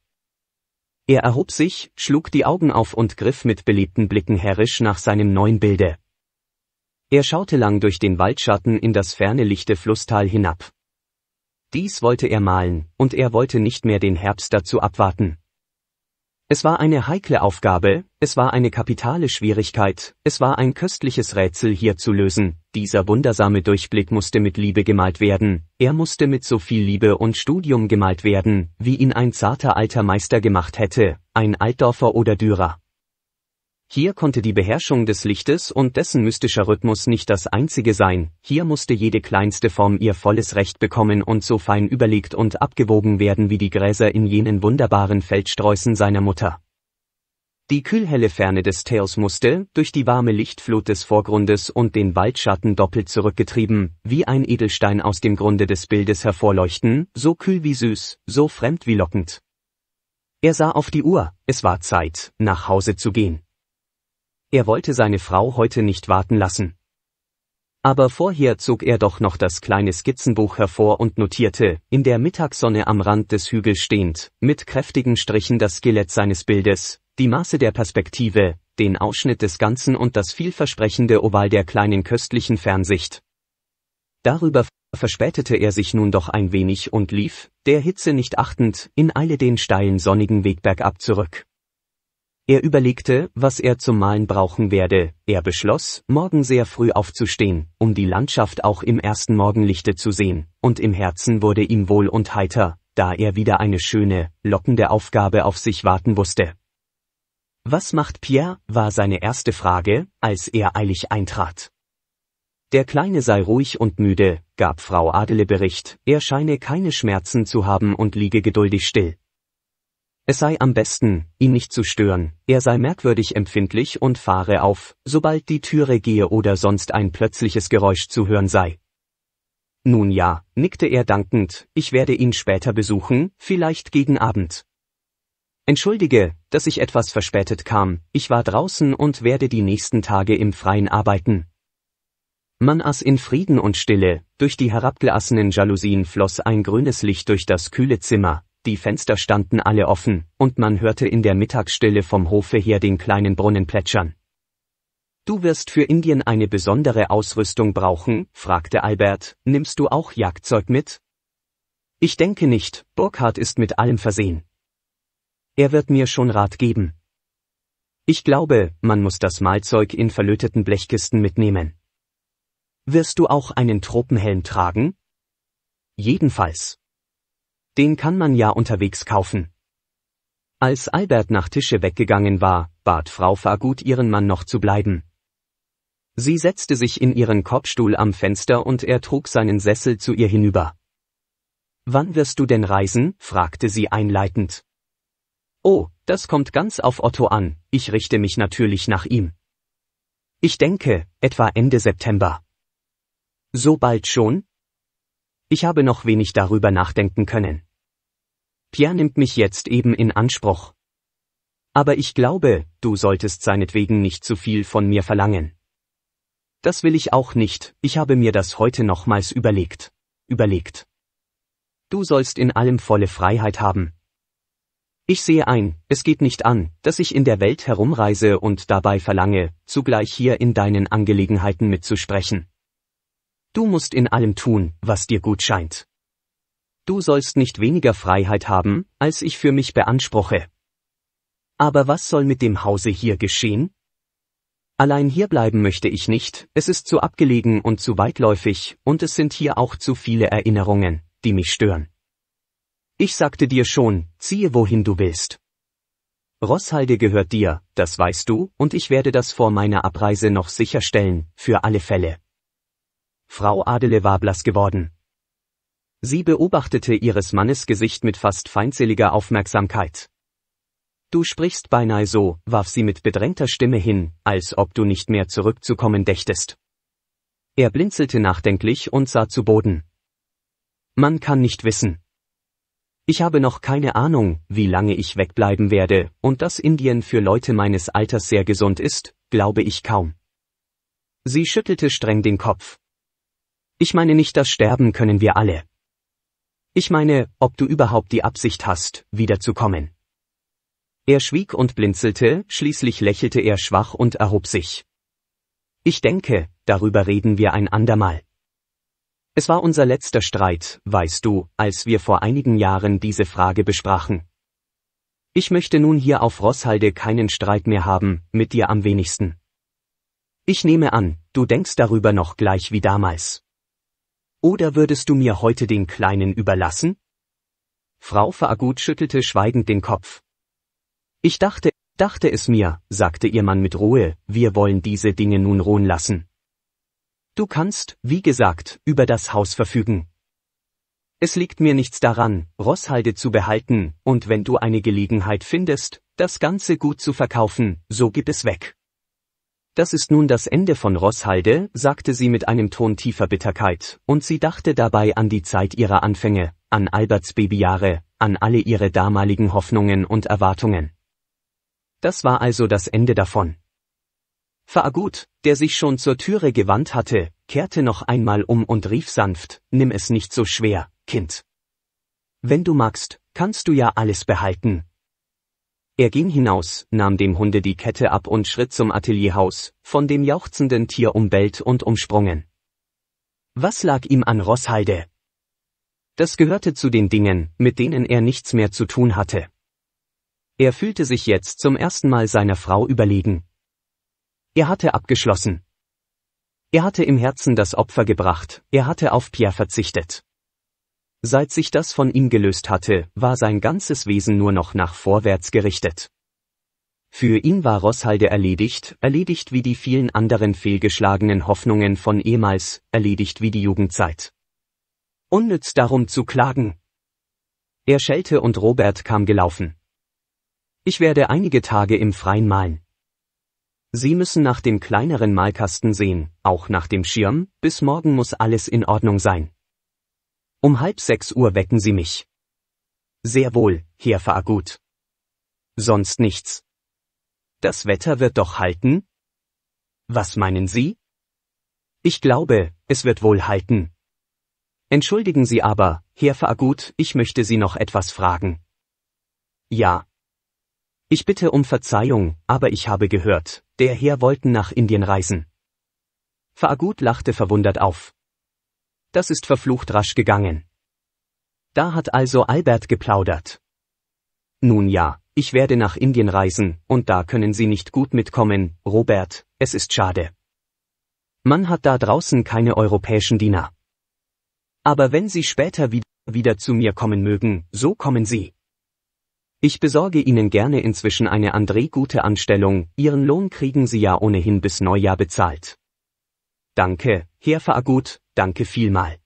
Er erhob sich, schlug die Augen auf und griff mit belebten Blicken herrisch nach seinem neuen Bilde. Er schaute lang durch den Waldschatten in das ferne lichte Flusstal hinab. Dies wollte er malen, und er wollte nicht mehr den Herbst dazu abwarten. Es war eine heikle Aufgabe, es war eine kapitale Schwierigkeit, es war ein köstliches Rätsel hier zu lösen, dieser wundersame Durchblick musste mit Liebe gemalt werden, er musste mit so viel Liebe und Studium gemalt werden, wie ihn ein zarter alter Meister gemacht hätte, ein Altdorfer oder Dürer. Hier konnte die Beherrschung des Lichtes und dessen mystischer Rhythmus nicht das einzige sein, hier musste jede kleinste Form ihr volles Recht bekommen und so fein überlegt und abgewogen werden wie die Gräser in jenen wunderbaren Feldsträußen seiner Mutter. Die kühlhelle Ferne des Theos musste, durch die warme Lichtflut des Vorgrundes und den Waldschatten doppelt zurückgetrieben, wie ein Edelstein aus dem Grunde des Bildes hervorleuchten, so kühl wie süß, so fremd wie lockend. Er sah auf die Uhr, es war Zeit, nach Hause zu gehen. Er wollte seine Frau heute nicht warten lassen. Aber vorher zog er doch noch das kleine Skizzenbuch hervor und notierte, in der Mittagssonne am Rand des Hügels stehend, mit kräftigen Strichen das Skelett seines Bildes, die Maße der Perspektive, den Ausschnitt des Ganzen und das vielversprechende Oval der kleinen köstlichen Fernsicht. Darüber verspätete er sich nun doch ein wenig und lief, der Hitze nicht achtend, in Eile den steilen sonnigen Weg bergab zurück. Er überlegte, was er zum Malen brauchen werde, er beschloss, morgen sehr früh aufzustehen, um die Landschaft auch im ersten Morgenlichte zu sehen, und im Herzen wurde ihm wohl und heiter, da er wieder eine schöne, lockende Aufgabe auf sich warten wusste. Was macht Pierre? war seine erste Frage, als er eilig eintrat. Der Kleine sei ruhig und müde, gab Frau Adele Bericht, er scheine keine Schmerzen zu haben und liege geduldig still. Es sei am besten, ihn nicht zu stören, er sei merkwürdig empfindlich und fahre auf, sobald die Türe gehe oder sonst ein plötzliches Geräusch zu hören sei. Nun ja, nickte er dankend, ich werde ihn später besuchen, vielleicht gegen Abend. Entschuldige, dass ich etwas verspätet kam, ich war draußen und werde die nächsten Tage im Freien arbeiten. Man aß in Frieden und Stille, durch die herabgelassenen Jalousien floss ein grünes Licht durch das kühle Zimmer, die Fenster standen alle offen, und man hörte in der Mittagsstille vom Hofe her den kleinen Brunnen plätschern. Du wirst für Indien eine besondere Ausrüstung brauchen, fragte Albert, nimmst du auch Jagdzeug mit? Ich denke nicht, Burkhardt ist mit allem versehen. Er wird mir schon Rat geben. Ich glaube, man muss das Mahlzeug in verlöteten Blechkisten mitnehmen. Wirst du auch einen Tropenhelm tragen? Jedenfalls. Den kann man ja unterwegs kaufen. Als Albert nach Tische weggegangen war, bat Frau Fagut ihren Mann noch zu bleiben. Sie setzte sich in ihren Korbstuhl am Fenster und er trug seinen Sessel zu ihr hinüber. Wann wirst du denn reisen? fragte sie einleitend. Oh, das kommt ganz auf Otto an, ich richte mich natürlich nach ihm. Ich denke, etwa Ende September. Sobald schon? Ich habe noch wenig darüber nachdenken können. Pierre nimmt mich jetzt eben in Anspruch. Aber ich glaube, du solltest seinetwegen nicht zu viel von mir verlangen. Das will ich auch nicht, ich habe mir das heute nochmals überlegt. Überlegt. Du sollst in allem volle Freiheit haben. Ich sehe ein, es geht nicht an, dass ich in der Welt herumreise und dabei verlange, zugleich hier in deinen Angelegenheiten mitzusprechen. Du musst in allem tun, was dir gut scheint. Du sollst nicht weniger Freiheit haben, als ich für mich beanspruche. Aber was soll mit dem Hause hier geschehen? Allein hierbleiben möchte ich nicht, es ist zu abgelegen und zu weitläufig, und es sind hier auch zu viele Erinnerungen, die mich stören. Ich sagte dir schon, ziehe wohin du willst. Rosshalde gehört dir, das weißt du, und ich werde das vor meiner Abreise noch sicherstellen, für alle Fälle. Frau Adele war blass geworden. Sie beobachtete ihres Mannes Gesicht mit fast feindseliger Aufmerksamkeit. Du sprichst beinahe so, warf sie mit bedrängter Stimme hin, als ob du nicht mehr zurückzukommen dächtest. Er blinzelte nachdenklich und sah zu Boden. Man kann nicht wissen. Ich habe noch keine Ahnung, wie lange ich wegbleiben werde, und dass Indien für Leute meines Alters sehr gesund ist, glaube ich kaum. Sie schüttelte streng den Kopf. Ich meine nicht das Sterben können wir alle. Ich meine, ob du überhaupt die Absicht hast, wiederzukommen. Er schwieg und blinzelte, schließlich lächelte er schwach und erhob sich. Ich denke, darüber reden wir ein andermal. Es war unser letzter Streit, weißt du, als wir vor einigen Jahren diese Frage besprachen. Ich möchte nun hier auf Rosshalde keinen Streit mehr haben, mit dir am wenigsten. Ich nehme an, du denkst darüber noch gleich wie damals. Oder würdest du mir heute den Kleinen überlassen? Frau Fagut schüttelte schweigend den Kopf. Ich dachte, dachte es mir, sagte ihr Mann mit Ruhe, wir wollen diese Dinge nun ruhen lassen. Du kannst, wie gesagt, über das Haus verfügen. Es liegt mir nichts daran, Rosshalde zu behalten, und wenn du eine Gelegenheit findest, das Ganze gut zu verkaufen, so gib es weg. Das ist nun das Ende von Rosshalde, sagte sie mit einem Ton tiefer Bitterkeit, und sie dachte dabei an die Zeit ihrer Anfänge, an Alberts Babyjahre, an alle ihre damaligen Hoffnungen und Erwartungen. Das war also das Ende davon. Faagut, der sich schon zur Türe gewandt hatte, kehrte noch einmal um und rief sanft, nimm es nicht so schwer, Kind. Wenn du magst, kannst du ja alles behalten, er ging hinaus, nahm dem Hunde die Kette ab und schritt zum Atelierhaus, von dem jauchzenden Tier umbellt und umsprungen. Was lag ihm an Rosshalde? Das gehörte zu den Dingen, mit denen er nichts mehr zu tun hatte. Er fühlte sich jetzt zum ersten Mal seiner Frau überlegen. Er hatte abgeschlossen. Er hatte im Herzen das Opfer gebracht, er hatte auf Pierre verzichtet. Seit sich das von ihm gelöst hatte, war sein ganzes Wesen nur noch nach vorwärts gerichtet. Für ihn war Rosshalde erledigt, erledigt wie die vielen anderen fehlgeschlagenen Hoffnungen von ehemals, erledigt wie die Jugendzeit. Unnütz darum zu klagen. Er schellte und Robert kam gelaufen. Ich werde einige Tage im Freien malen. Sie müssen nach dem kleineren Malkasten sehen, auch nach dem Schirm, bis morgen muss alles in Ordnung sein. Um halb sechs Uhr wecken Sie mich. Sehr wohl, Herr Fahrgut. Sonst nichts. Das Wetter wird doch halten? Was meinen Sie? Ich glaube, es wird wohl halten. Entschuldigen Sie aber, Herr Fahrgut, ich möchte Sie noch etwas fragen. Ja. Ich bitte um Verzeihung, aber ich habe gehört, der Herr wollten nach Indien reisen. Fahrgut lachte verwundert auf. Das ist verflucht rasch gegangen. Da hat also Albert geplaudert. Nun ja, ich werde nach Indien reisen, und da können Sie nicht gut mitkommen, Robert, es ist schade. Man hat da draußen keine europäischen Diener. Aber wenn Sie später wieder, zu mir kommen mögen, so kommen Sie. Ich besorge Ihnen gerne inzwischen eine André gute Anstellung, Ihren Lohn kriegen Sie ja ohnehin bis Neujahr bezahlt. Danke, Herr Fagut, Danke vielmal.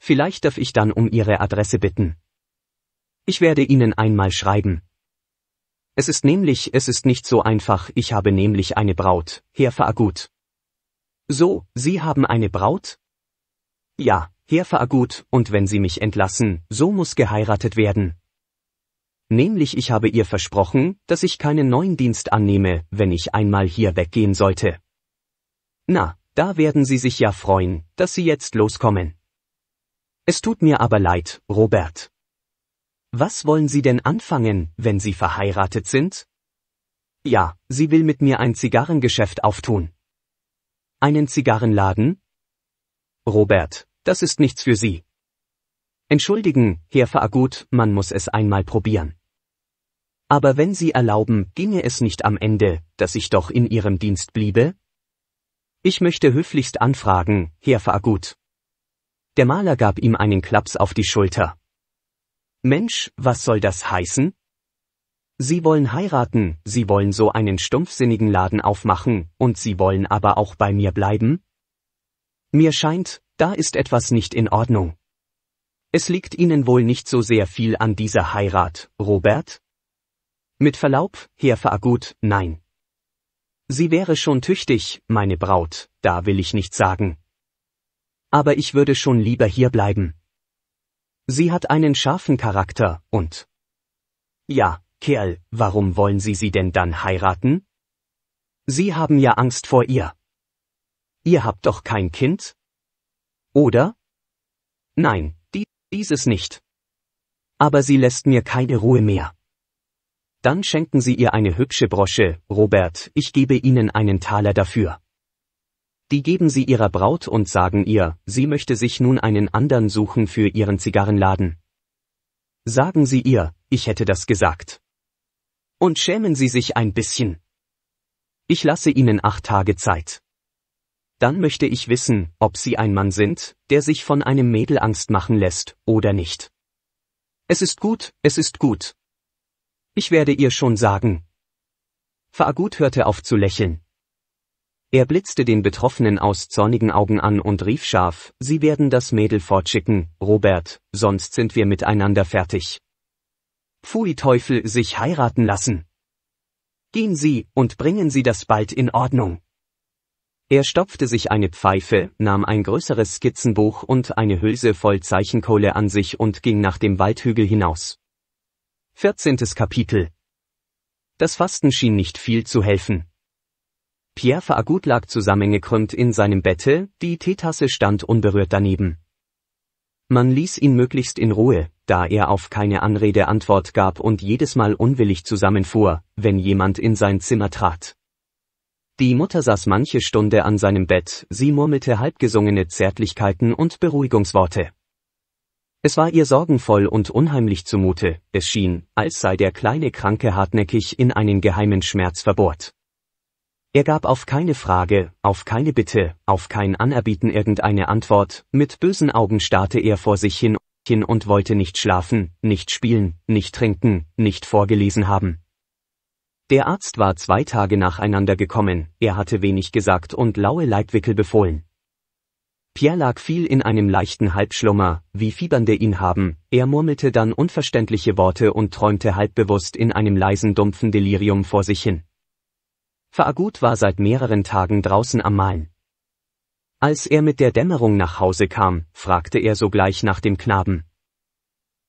Vielleicht darf ich dann um Ihre Adresse bitten. Ich werde Ihnen einmal schreiben. Es ist nämlich, es ist nicht so einfach, ich habe nämlich eine Braut, Herr Faagut. So, Sie haben eine Braut? Ja, Herr Faagut, und wenn Sie mich entlassen, so muss geheiratet werden. Nämlich ich habe ihr versprochen, dass ich keinen neuen Dienst annehme, wenn ich einmal hier weggehen sollte. Na, da werden Sie sich ja freuen, dass Sie jetzt loskommen. Es tut mir aber leid, Robert. Was wollen Sie denn anfangen, wenn Sie verheiratet sind? Ja, sie will mit mir ein Zigarrengeschäft auftun. Einen Zigarrenladen? Robert, das ist nichts für Sie. Entschuldigen, Herr Faagut, man muss es einmal probieren. Aber wenn Sie erlauben, ginge es nicht am Ende, dass ich doch in Ihrem Dienst bliebe? Ich möchte höflichst anfragen, Herr Fagut. Der Maler gab ihm einen Klaps auf die Schulter. Mensch, was soll das heißen? Sie wollen heiraten, Sie wollen so einen stumpfsinnigen Laden aufmachen, und Sie wollen aber auch bei mir bleiben? Mir scheint, da ist etwas nicht in Ordnung. Es liegt Ihnen wohl nicht so sehr viel an dieser Heirat, Robert? Mit Verlaub, Herr Fagut, nein. Sie wäre schon tüchtig, meine Braut, da will ich nichts sagen. Aber ich würde schon lieber hier bleiben. Sie hat einen scharfen Charakter, und. Ja, Kerl, warum wollen Sie sie denn dann heiraten? Sie haben ja Angst vor ihr. Ihr habt doch kein Kind? Oder? Nein, die, dieses nicht. Aber sie lässt mir keine Ruhe mehr. Dann schenken Sie ihr eine hübsche Brosche, Robert, ich gebe Ihnen einen Taler dafür. Die geben sie ihrer Braut und sagen ihr, sie möchte sich nun einen anderen suchen für ihren Zigarrenladen. Sagen sie ihr, ich hätte das gesagt. Und schämen sie sich ein bisschen. Ich lasse ihnen acht Tage Zeit. Dann möchte ich wissen, ob sie ein Mann sind, der sich von einem Mädel Angst machen lässt, oder nicht. Es ist gut, es ist gut, ich werde ihr schon sagen. Fagut hörte auf zu lächeln. Er blitzte den Betroffenen aus zornigen Augen an und rief scharf, Sie werden das Mädel fortschicken, Robert, sonst sind wir miteinander fertig. Pfui Teufel, sich heiraten lassen. Gehen Sie, und bringen Sie das bald in Ordnung. Er stopfte sich eine Pfeife, nahm ein größeres Skizzenbuch und eine Hülse voll Zeichenkohle an sich und ging nach dem Waldhügel hinaus. 14. Kapitel. Das Fasten schien nicht viel zu helfen. Pierre Faragut lag zusammengekrümmt in seinem Bette, die Teetasse stand unberührt daneben. Man ließ ihn möglichst in Ruhe, da er auf keine Anrede Antwort gab und jedes Mal unwillig zusammenfuhr, wenn jemand in sein Zimmer trat. Die Mutter saß manche Stunde an seinem Bett, sie murmelte halbgesungene Zärtlichkeiten und Beruhigungsworte. Es war ihr sorgenvoll und unheimlich zumute, es schien, als sei der kleine Kranke hartnäckig in einen geheimen Schmerz verbohrt. Er gab auf keine Frage, auf keine Bitte, auf kein Anerbieten irgendeine Antwort, mit bösen Augen starrte er vor sich hin und wollte nicht schlafen, nicht spielen, nicht trinken, nicht vorgelesen haben. Der Arzt war zwei Tage nacheinander gekommen, er hatte wenig gesagt und laue Leibwickel befohlen. Pierre lag viel in einem leichten Halbschlummer, wie Fiebernde ihn haben, er murmelte dann unverständliche Worte und träumte halbbewusst in einem leisen dumpfen Delirium vor sich hin. Fagut war seit mehreren Tagen draußen am Malen. Als er mit der Dämmerung nach Hause kam, fragte er sogleich nach dem Knaben.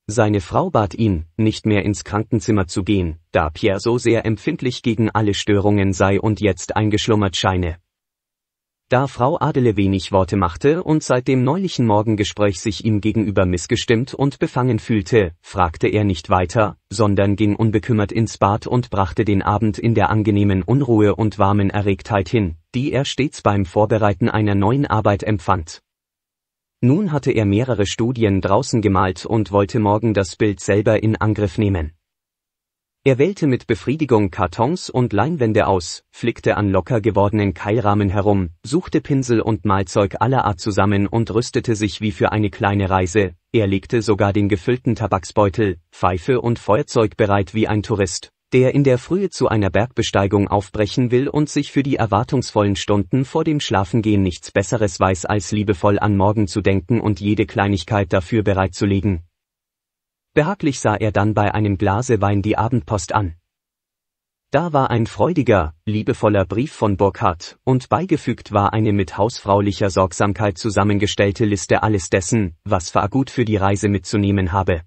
Seine Frau bat ihn, nicht mehr ins Krankenzimmer zu gehen, da Pierre so sehr empfindlich gegen alle Störungen sei und jetzt eingeschlummert scheine. Da Frau Adele wenig Worte machte und seit dem neulichen Morgengespräch sich ihm gegenüber missgestimmt und befangen fühlte, fragte er nicht weiter, sondern ging unbekümmert ins Bad und brachte den Abend in der angenehmen Unruhe und warmen Erregtheit hin, die er stets beim Vorbereiten einer neuen Arbeit empfand. Nun hatte er mehrere Studien draußen gemalt und wollte morgen das Bild selber in Angriff nehmen. Er wählte mit Befriedigung Kartons und Leinwände aus, flickte an locker gewordenen Keilrahmen herum, suchte Pinsel und Malzeug aller Art zusammen und rüstete sich wie für eine kleine Reise, er legte sogar den gefüllten Tabaksbeutel, Pfeife und Feuerzeug bereit wie ein Tourist, der in der Frühe zu einer Bergbesteigung aufbrechen will und sich für die erwartungsvollen Stunden vor dem Schlafengehen nichts Besseres weiß als liebevoll an morgen zu denken und jede Kleinigkeit dafür bereitzulegen. Behaglich sah er dann bei einem Glase Wein die Abendpost an. Da war ein freudiger, liebevoller Brief von Burkhardt, und beigefügt war eine mit hausfraulicher Sorgsamkeit zusammengestellte Liste alles dessen, was Fahrgut für die Reise mitzunehmen habe.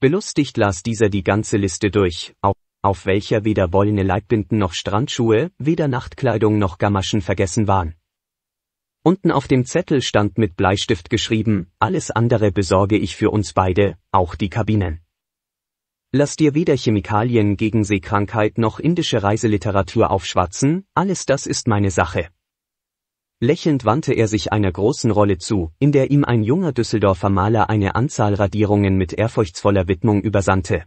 Belustigt las dieser die ganze Liste durch, auf, auf welcher weder wollene Leibbinden noch Strandschuhe, weder Nachtkleidung noch Gamaschen vergessen waren. Unten auf dem Zettel stand mit Bleistift geschrieben, alles andere besorge ich für uns beide, auch die Kabinen. Lass dir weder Chemikalien gegen Seekrankheit noch indische Reiseliteratur aufschwatzen, alles das ist meine Sache. Lächelnd wandte er sich einer großen Rolle zu, in der ihm ein junger Düsseldorfer Maler eine Anzahl Radierungen mit ehrfurchtsvoller Widmung übersandte.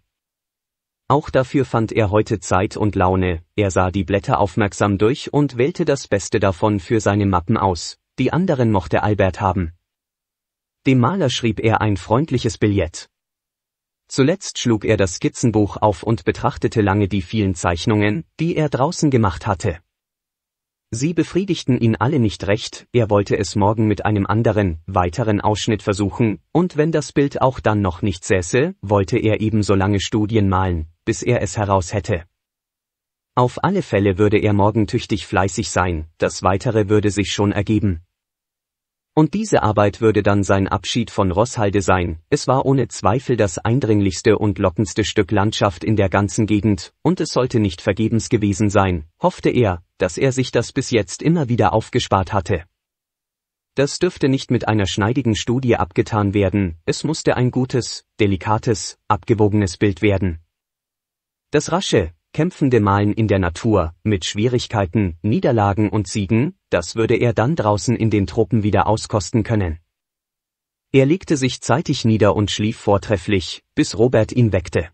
Auch dafür fand er heute Zeit und Laune, er sah die Blätter aufmerksam durch und wählte das Beste davon für seine Mappen aus die anderen mochte Albert haben. Dem Maler schrieb er ein freundliches Billett. Zuletzt schlug er das Skizzenbuch auf und betrachtete lange die vielen Zeichnungen, die er draußen gemacht hatte. Sie befriedigten ihn alle nicht recht, er wollte es morgen mit einem anderen, weiteren Ausschnitt versuchen, und wenn das Bild auch dann noch nicht säße, wollte er ebenso lange Studien malen, bis er es heraus hätte. Auf alle Fälle würde er morgen tüchtig fleißig sein, das weitere würde sich schon ergeben. Und diese Arbeit würde dann sein Abschied von Rosshalde sein, es war ohne Zweifel das eindringlichste und lockendste Stück Landschaft in der ganzen Gegend, und es sollte nicht vergebens gewesen sein, hoffte er, dass er sich das bis jetzt immer wieder aufgespart hatte. Das dürfte nicht mit einer schneidigen Studie abgetan werden, es musste ein gutes, delikates, abgewogenes Bild werden. Das rasche, kämpfende Malen in der Natur, mit Schwierigkeiten, Niederlagen und Siegen, das würde er dann draußen in den Truppen wieder auskosten können. Er legte sich zeitig nieder und schlief vortrefflich, bis Robert ihn weckte.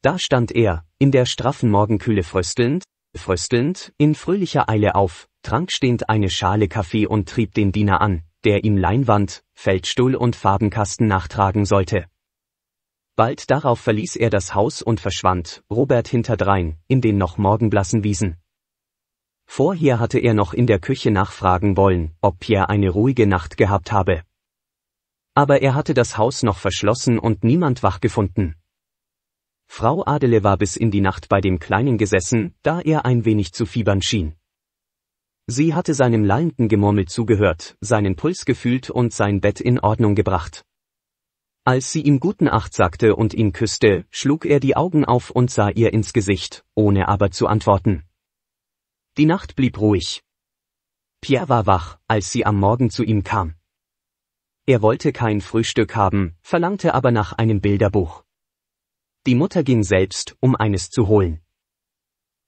Da stand er, in der straffen Morgenkühle fröstelnd, fröstelnd, in fröhlicher Eile auf, trank stehend eine Schale Kaffee und trieb den Diener an, der ihm Leinwand, Feldstuhl und Farbenkasten nachtragen sollte. Bald darauf verließ er das Haus und verschwand, Robert hinterdrein, in den noch morgenblassen Wiesen. Vorher hatte er noch in der Küche nachfragen wollen, ob Pierre eine ruhige Nacht gehabt habe. Aber er hatte das Haus noch verschlossen und niemand wach gefunden. Frau Adele war bis in die Nacht bei dem Kleinen gesessen, da er ein wenig zu fiebern schien. Sie hatte seinem lallenden Gemurmel zugehört, seinen Puls gefühlt und sein Bett in Ordnung gebracht. Als sie ihm guten Acht sagte und ihn küsste, schlug er die Augen auf und sah ihr ins Gesicht, ohne aber zu antworten. Die Nacht blieb ruhig. Pierre war wach, als sie am Morgen zu ihm kam. Er wollte kein Frühstück haben, verlangte aber nach einem Bilderbuch. Die Mutter ging selbst, um eines zu holen.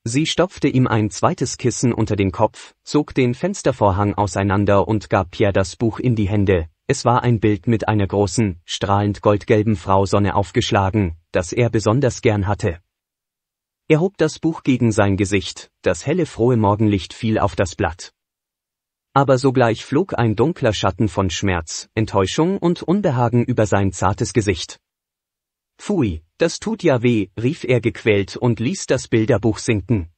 Sie stopfte ihm ein zweites Kissen unter den Kopf, zog den Fenstervorhang auseinander und gab Pierre das Buch in die Hände, es war ein Bild mit einer großen, strahlend goldgelben Frau Sonne aufgeschlagen, das er besonders gern hatte. Er hob das Buch gegen sein Gesicht, das helle frohe Morgenlicht fiel auf das Blatt. Aber sogleich flog ein dunkler Schatten von Schmerz, Enttäuschung und Unbehagen über sein zartes Gesicht. Pfui, das tut ja weh, rief er gequält und ließ das Bilderbuch sinken.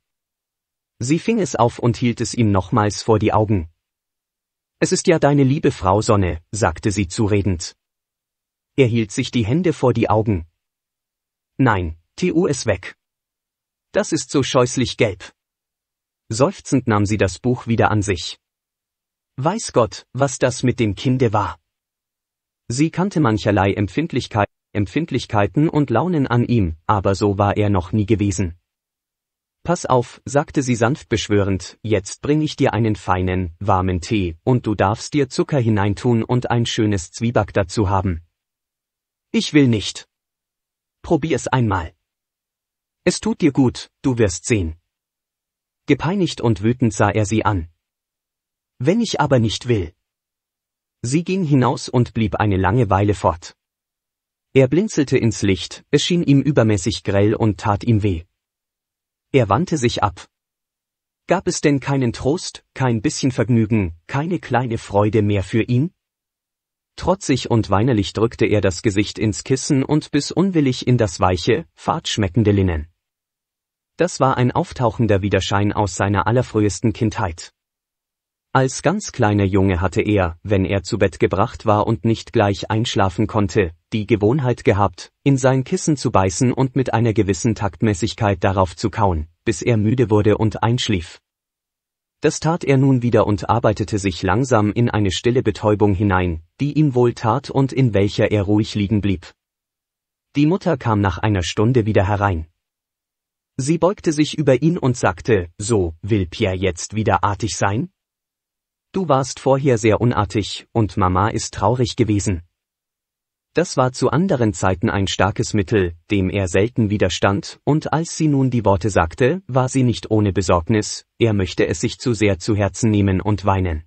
Sie fing es auf und hielt es ihm nochmals vor die Augen. Es ist ja deine liebe Frau Sonne, sagte sie zuredend. Er hielt sich die Hände vor die Augen. Nein, TU ist weg. Das ist so scheußlich gelb. Seufzend nahm sie das Buch wieder an sich. Weiß Gott, was das mit dem Kinde war. Sie kannte mancherlei Empfindlichkeit, Empfindlichkeiten und Launen an ihm, aber so war er noch nie gewesen. Pass auf, sagte sie sanft beschwörend, jetzt bring ich dir einen feinen, warmen Tee, und du darfst dir Zucker hineintun und ein schönes Zwieback dazu haben. Ich will nicht. Probier es einmal. Es tut dir gut, du wirst sehen. Gepeinigt und wütend sah er sie an. Wenn ich aber nicht will. Sie ging hinaus und blieb eine lange Weile fort. Er blinzelte ins Licht, es schien ihm übermäßig grell und tat ihm weh. Er wandte sich ab. Gab es denn keinen Trost, kein bisschen Vergnügen, keine kleine Freude mehr für ihn? Trotzig und weinerlich drückte er das Gesicht ins Kissen und biss unwillig in das weiche, fadschmeckende Linnen. Das war ein auftauchender Widerschein aus seiner allerfrühesten Kindheit. Als ganz kleiner Junge hatte er, wenn er zu Bett gebracht war und nicht gleich einschlafen konnte, die Gewohnheit gehabt, in sein Kissen zu beißen und mit einer gewissen Taktmäßigkeit darauf zu kauen, bis er müde wurde und einschlief. Das tat er nun wieder und arbeitete sich langsam in eine stille Betäubung hinein, die ihm wohl tat und in welcher er ruhig liegen blieb. Die Mutter kam nach einer Stunde wieder herein. Sie beugte sich über ihn und sagte, so, will Pierre jetzt wieder artig sein? Du warst vorher sehr unartig, und Mama ist traurig gewesen. Das war zu anderen Zeiten ein starkes Mittel, dem er selten widerstand, und als sie nun die Worte sagte, war sie nicht ohne Besorgnis, er möchte es sich zu sehr zu Herzen nehmen und weinen.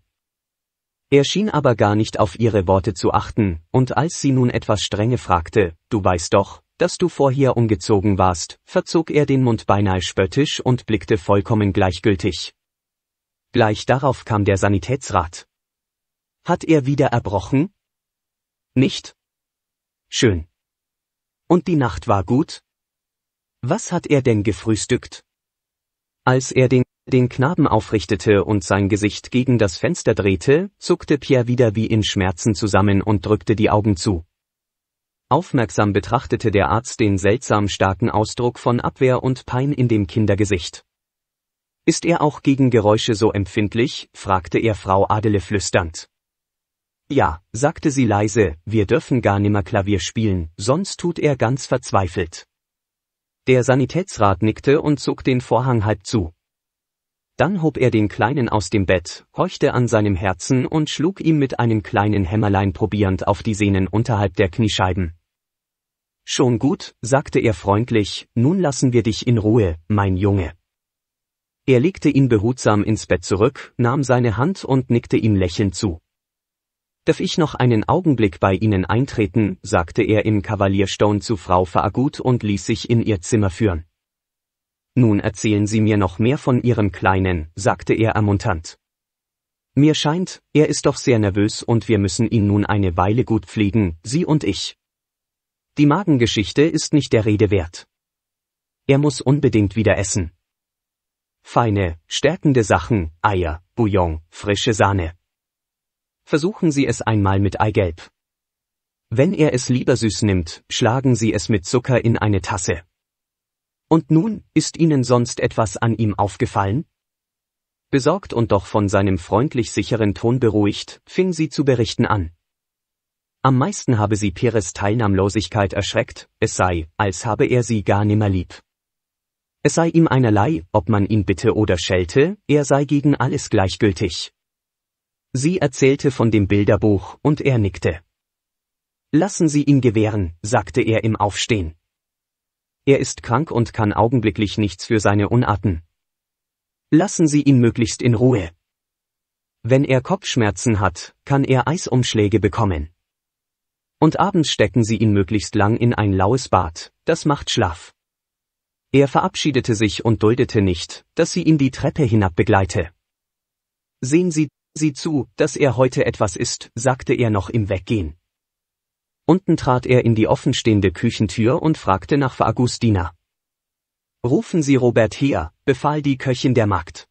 Er schien aber gar nicht auf ihre Worte zu achten, und als sie nun etwas strenge fragte, du weißt doch, dass du vorher umgezogen warst, verzog er den Mund beinahe spöttisch und blickte vollkommen gleichgültig, Gleich darauf kam der Sanitätsrat. Hat er wieder erbrochen? Nicht? Schön. Und die Nacht war gut? Was hat er denn gefrühstückt? Als er den, den Knaben aufrichtete und sein Gesicht gegen das Fenster drehte, zuckte Pierre wieder wie in Schmerzen zusammen und drückte die Augen zu. Aufmerksam betrachtete der Arzt den seltsam starken Ausdruck von Abwehr und Pein in dem Kindergesicht. Ist er auch gegen Geräusche so empfindlich? fragte er Frau Adele flüsternd. Ja, sagte sie leise, wir dürfen gar nimmer Klavier spielen, sonst tut er ganz verzweifelt. Der Sanitätsrat nickte und zog den Vorhang halb zu. Dann hob er den Kleinen aus dem Bett, horchte an seinem Herzen und schlug ihm mit einem kleinen Hämmerlein probierend auf die Sehnen unterhalb der Kniescheiben. Schon gut, sagte er freundlich, nun lassen wir dich in Ruhe, mein Junge. Er legte ihn behutsam ins Bett zurück, nahm seine Hand und nickte ihm lächelnd zu. Darf ich noch einen Augenblick bei Ihnen eintreten, sagte er im Kavalierstone zu Frau Faagut und ließ sich in ihr Zimmer führen. Nun erzählen Sie mir noch mehr von Ihrem Kleinen, sagte er ermunternd. Mir scheint, er ist doch sehr nervös und wir müssen ihn nun eine Weile gut pflegen, Sie und ich. Die Magengeschichte ist nicht der Rede wert. Er muss unbedingt wieder essen. Feine, stärkende Sachen, Eier, Bouillon, frische Sahne. Versuchen Sie es einmal mit Eigelb. Wenn er es lieber süß nimmt, schlagen Sie es mit Zucker in eine Tasse. Und nun, ist Ihnen sonst etwas an ihm aufgefallen? Besorgt und doch von seinem freundlich sicheren Ton beruhigt, fing sie zu berichten an. Am meisten habe sie Peres Teilnahmlosigkeit erschreckt, es sei, als habe er sie gar nimmer lieb. Es sei ihm einerlei, ob man ihn bitte oder schelte, er sei gegen alles gleichgültig. Sie erzählte von dem Bilderbuch, und er nickte. Lassen Sie ihn gewähren, sagte er im Aufstehen. Er ist krank und kann augenblicklich nichts für seine Unarten. Lassen Sie ihn möglichst in Ruhe. Wenn er Kopfschmerzen hat, kann er Eisumschläge bekommen. Und abends stecken Sie ihn möglichst lang in ein laues Bad, das macht schlaf. Er verabschiedete sich und duldete nicht, dass sie ihn die Treppe hinabbegleite. Sehen Sie, Sie zu, dass er heute etwas ist, sagte er noch im Weggehen. Unten trat er in die offenstehende Küchentür und fragte nach Fagustina. Rufen Sie Robert her, befahl die Köchin der Magd.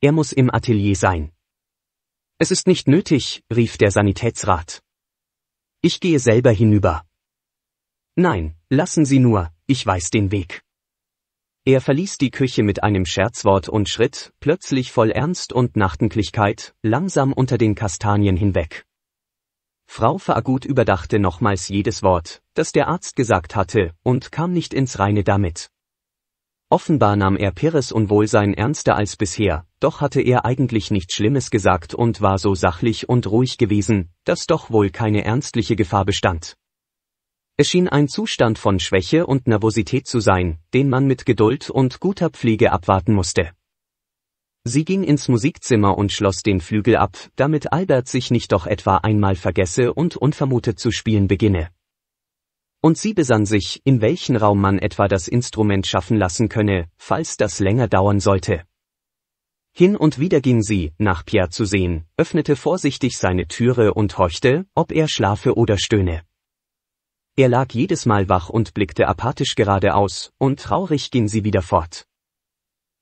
Er muss im Atelier sein. Es ist nicht nötig, rief der Sanitätsrat. Ich gehe selber hinüber. Nein, lassen Sie nur, ich weiß den Weg. Er verließ die Küche mit einem Scherzwort und schritt, plötzlich voll Ernst und Nachdenklichkeit, langsam unter den Kastanien hinweg. Frau Fagut überdachte nochmals jedes Wort, das der Arzt gesagt hatte, und kam nicht ins Reine damit. Offenbar nahm er Pires Unwohlsein ernster als bisher, doch hatte er eigentlich nichts Schlimmes gesagt und war so sachlich und ruhig gewesen, dass doch wohl keine ernstliche Gefahr bestand. Es schien ein Zustand von Schwäche und Nervosität zu sein, den man mit Geduld und guter Pflege abwarten musste. Sie ging ins Musikzimmer und schloss den Flügel ab, damit Albert sich nicht doch etwa einmal vergesse und unvermutet zu spielen beginne. Und sie besann sich, in welchen Raum man etwa das Instrument schaffen lassen könne, falls das länger dauern sollte. Hin und wieder ging sie, nach Pierre zu sehen, öffnete vorsichtig seine Türe und horchte, ob er schlafe oder stöhne. Er lag jedes Mal wach und blickte apathisch geradeaus, und traurig ging sie wieder fort.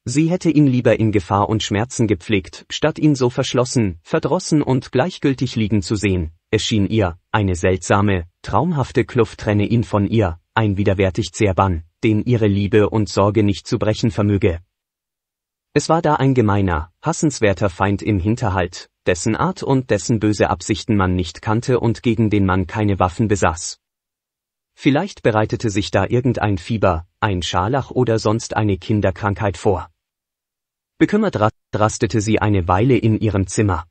Sie hätte ihn lieber in Gefahr und Schmerzen gepflegt, statt ihn so verschlossen, verdrossen und gleichgültig liegen zu sehen, erschien ihr, eine seltsame, traumhafte Kluft trenne ihn von ihr, ein widerwärtig Zerbann, den ihre Liebe und Sorge nicht zu brechen vermöge. Es war da ein gemeiner, hassenswerter Feind im Hinterhalt, dessen Art und dessen böse Absichten man nicht kannte und gegen den man keine Waffen besaß. Vielleicht bereitete sich da irgendein Fieber, ein Scharlach oder sonst eine Kinderkrankheit vor. Bekümmert rastete sie eine Weile in ihrem Zimmer.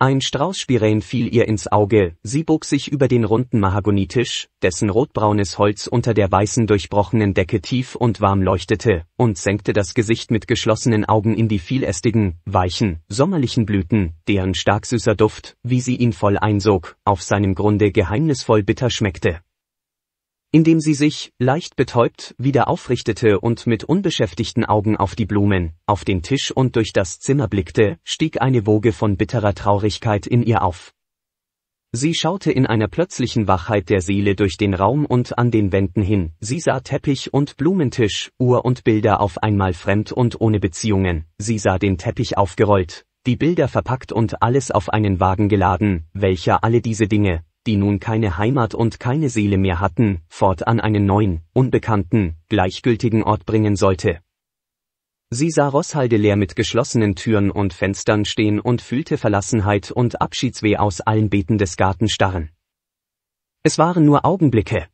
Ein Straußspirän fiel ihr ins Auge, sie bog sich über den runden Mahagonitisch, dessen rotbraunes Holz unter der weißen durchbrochenen Decke tief und warm leuchtete, und senkte das Gesicht mit geschlossenen Augen in die vielästigen, weichen, sommerlichen Blüten, deren stark süßer Duft, wie sie ihn voll einsog, auf seinem Grunde geheimnisvoll bitter schmeckte indem sie sich, leicht betäubt, wieder aufrichtete und mit unbeschäftigten Augen auf die Blumen, auf den Tisch und durch das Zimmer blickte, stieg eine Woge von bitterer Traurigkeit in ihr auf. Sie schaute in einer plötzlichen Wachheit der Seele durch den Raum und an den Wänden hin, sie sah Teppich und Blumentisch, Uhr und Bilder auf einmal fremd und ohne Beziehungen, sie sah den Teppich aufgerollt, die Bilder verpackt und alles auf einen Wagen geladen, welcher alle diese Dinge, die nun keine Heimat und keine Seele mehr hatten, fortan einen neuen, unbekannten, gleichgültigen Ort bringen sollte. Sie sah Rosshalde leer mit geschlossenen Türen und Fenstern stehen und fühlte Verlassenheit und Abschiedsweh aus allen Beeten des Gartens starren. Es waren nur Augenblicke.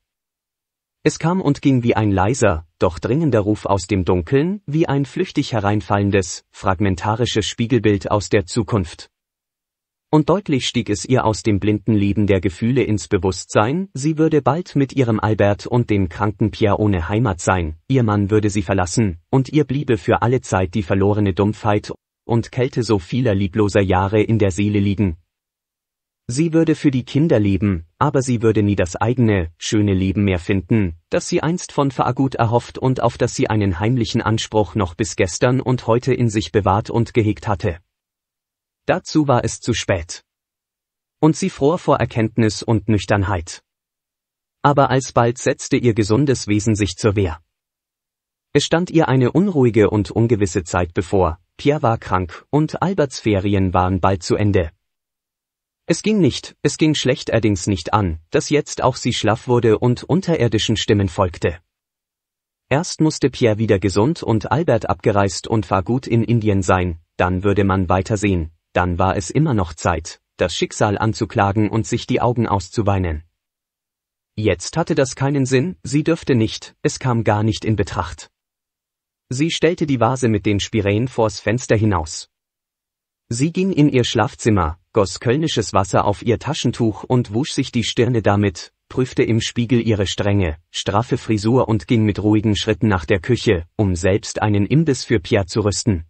Es kam und ging wie ein leiser, doch dringender Ruf aus dem Dunkeln, wie ein flüchtig hereinfallendes, fragmentarisches Spiegelbild aus der Zukunft und deutlich stieg es ihr aus dem blinden Leben der Gefühle ins Bewusstsein, sie würde bald mit ihrem Albert und dem kranken Pierre ohne Heimat sein, ihr Mann würde sie verlassen, und ihr bliebe für alle Zeit die verlorene Dumpfheit und Kälte so vieler liebloser Jahre in der Seele liegen. Sie würde für die Kinder leben, aber sie würde nie das eigene, schöne Leben mehr finden, das sie einst von Faagut erhofft und auf das sie einen heimlichen Anspruch noch bis gestern und heute in sich bewahrt und gehegt hatte. Dazu war es zu spät. Und sie fror vor Erkenntnis und Nüchternheit. Aber alsbald setzte ihr gesundes Wesen sich zur Wehr. Es stand ihr eine unruhige und ungewisse Zeit bevor, Pierre war krank und Alberts Ferien waren bald zu Ende. Es ging nicht, es ging schlechterdings nicht an, dass jetzt auch sie schlaff wurde und unterirdischen Stimmen folgte. Erst musste Pierre wieder gesund und Albert abgereist und war gut in Indien sein, dann würde man weitersehen, dann war es immer noch Zeit, das Schicksal anzuklagen und sich die Augen auszuweinen. Jetzt hatte das keinen Sinn, sie dürfte nicht, es kam gar nicht in Betracht. Sie stellte die Vase mit den Spiräen vors Fenster hinaus. Sie ging in ihr Schlafzimmer, goss kölnisches Wasser auf ihr Taschentuch und wusch sich die Stirne damit, prüfte im Spiegel ihre strenge, straffe Frisur und ging mit ruhigen Schritten nach der Küche, um selbst einen Imbiss für Pierre zu rüsten,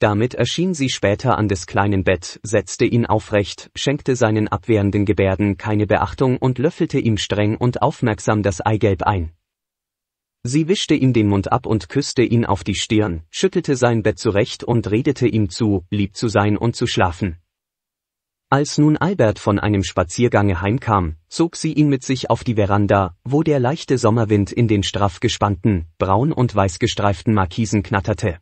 damit erschien sie später an des kleinen Bett, setzte ihn aufrecht, schenkte seinen abwehrenden Gebärden keine Beachtung und löffelte ihm streng und aufmerksam das Eigelb ein. Sie wischte ihm den Mund ab und küsste ihn auf die Stirn, schüttelte sein Bett zurecht und redete ihm zu, lieb zu sein und zu schlafen. Als nun Albert von einem Spaziergange heimkam, zog sie ihn mit sich auf die Veranda, wo der leichte Sommerwind in den straff gespannten, braun und weiß gestreiften Markisen knatterte.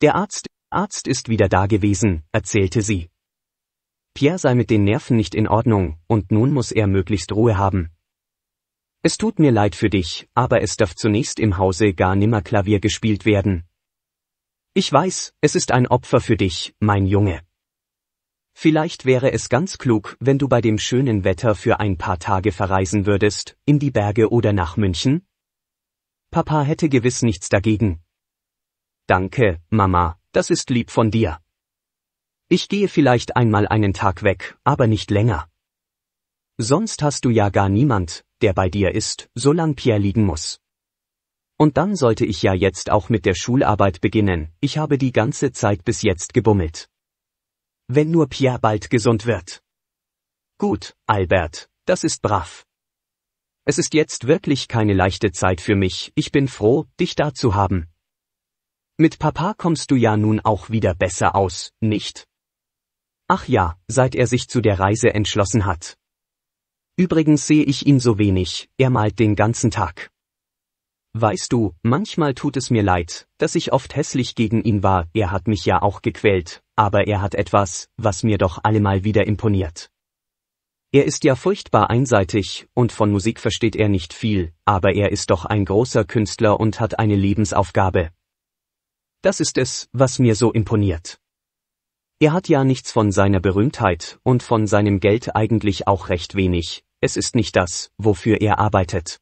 Der Arzt, Arzt ist wieder da gewesen, erzählte sie. Pierre sei mit den Nerven nicht in Ordnung, und nun muss er möglichst Ruhe haben. Es tut mir leid für dich, aber es darf zunächst im Hause gar nimmer Klavier gespielt werden. Ich weiß, es ist ein Opfer für dich, mein Junge. Vielleicht wäre es ganz klug, wenn du bei dem schönen Wetter für ein paar Tage verreisen würdest, in die Berge oder nach München? Papa hätte gewiss nichts dagegen. Danke, Mama, das ist lieb von dir. Ich gehe vielleicht einmal einen Tag weg, aber nicht länger. Sonst hast du ja gar niemand, der bei dir ist, solange Pierre liegen muss. Und dann sollte ich ja jetzt auch mit der Schularbeit beginnen, ich habe die ganze Zeit bis jetzt gebummelt. Wenn nur Pierre bald gesund wird. Gut, Albert, das ist brav. Es ist jetzt wirklich keine leichte Zeit für mich, ich bin froh, dich da zu haben, mit Papa kommst du ja nun auch wieder besser aus, nicht? Ach ja, seit er sich zu der Reise entschlossen hat. Übrigens sehe ich ihn so wenig, er malt den ganzen Tag. Weißt du, manchmal tut es mir leid, dass ich oft hässlich gegen ihn war, er hat mich ja auch gequält, aber er hat etwas, was mir doch allemal wieder imponiert. Er ist ja furchtbar einseitig, und von Musik versteht er nicht viel, aber er ist doch ein großer Künstler und hat eine Lebensaufgabe, das ist es, was mir so imponiert. Er hat ja nichts von seiner Berühmtheit und von seinem Geld eigentlich auch recht wenig, es ist nicht das, wofür er arbeitet.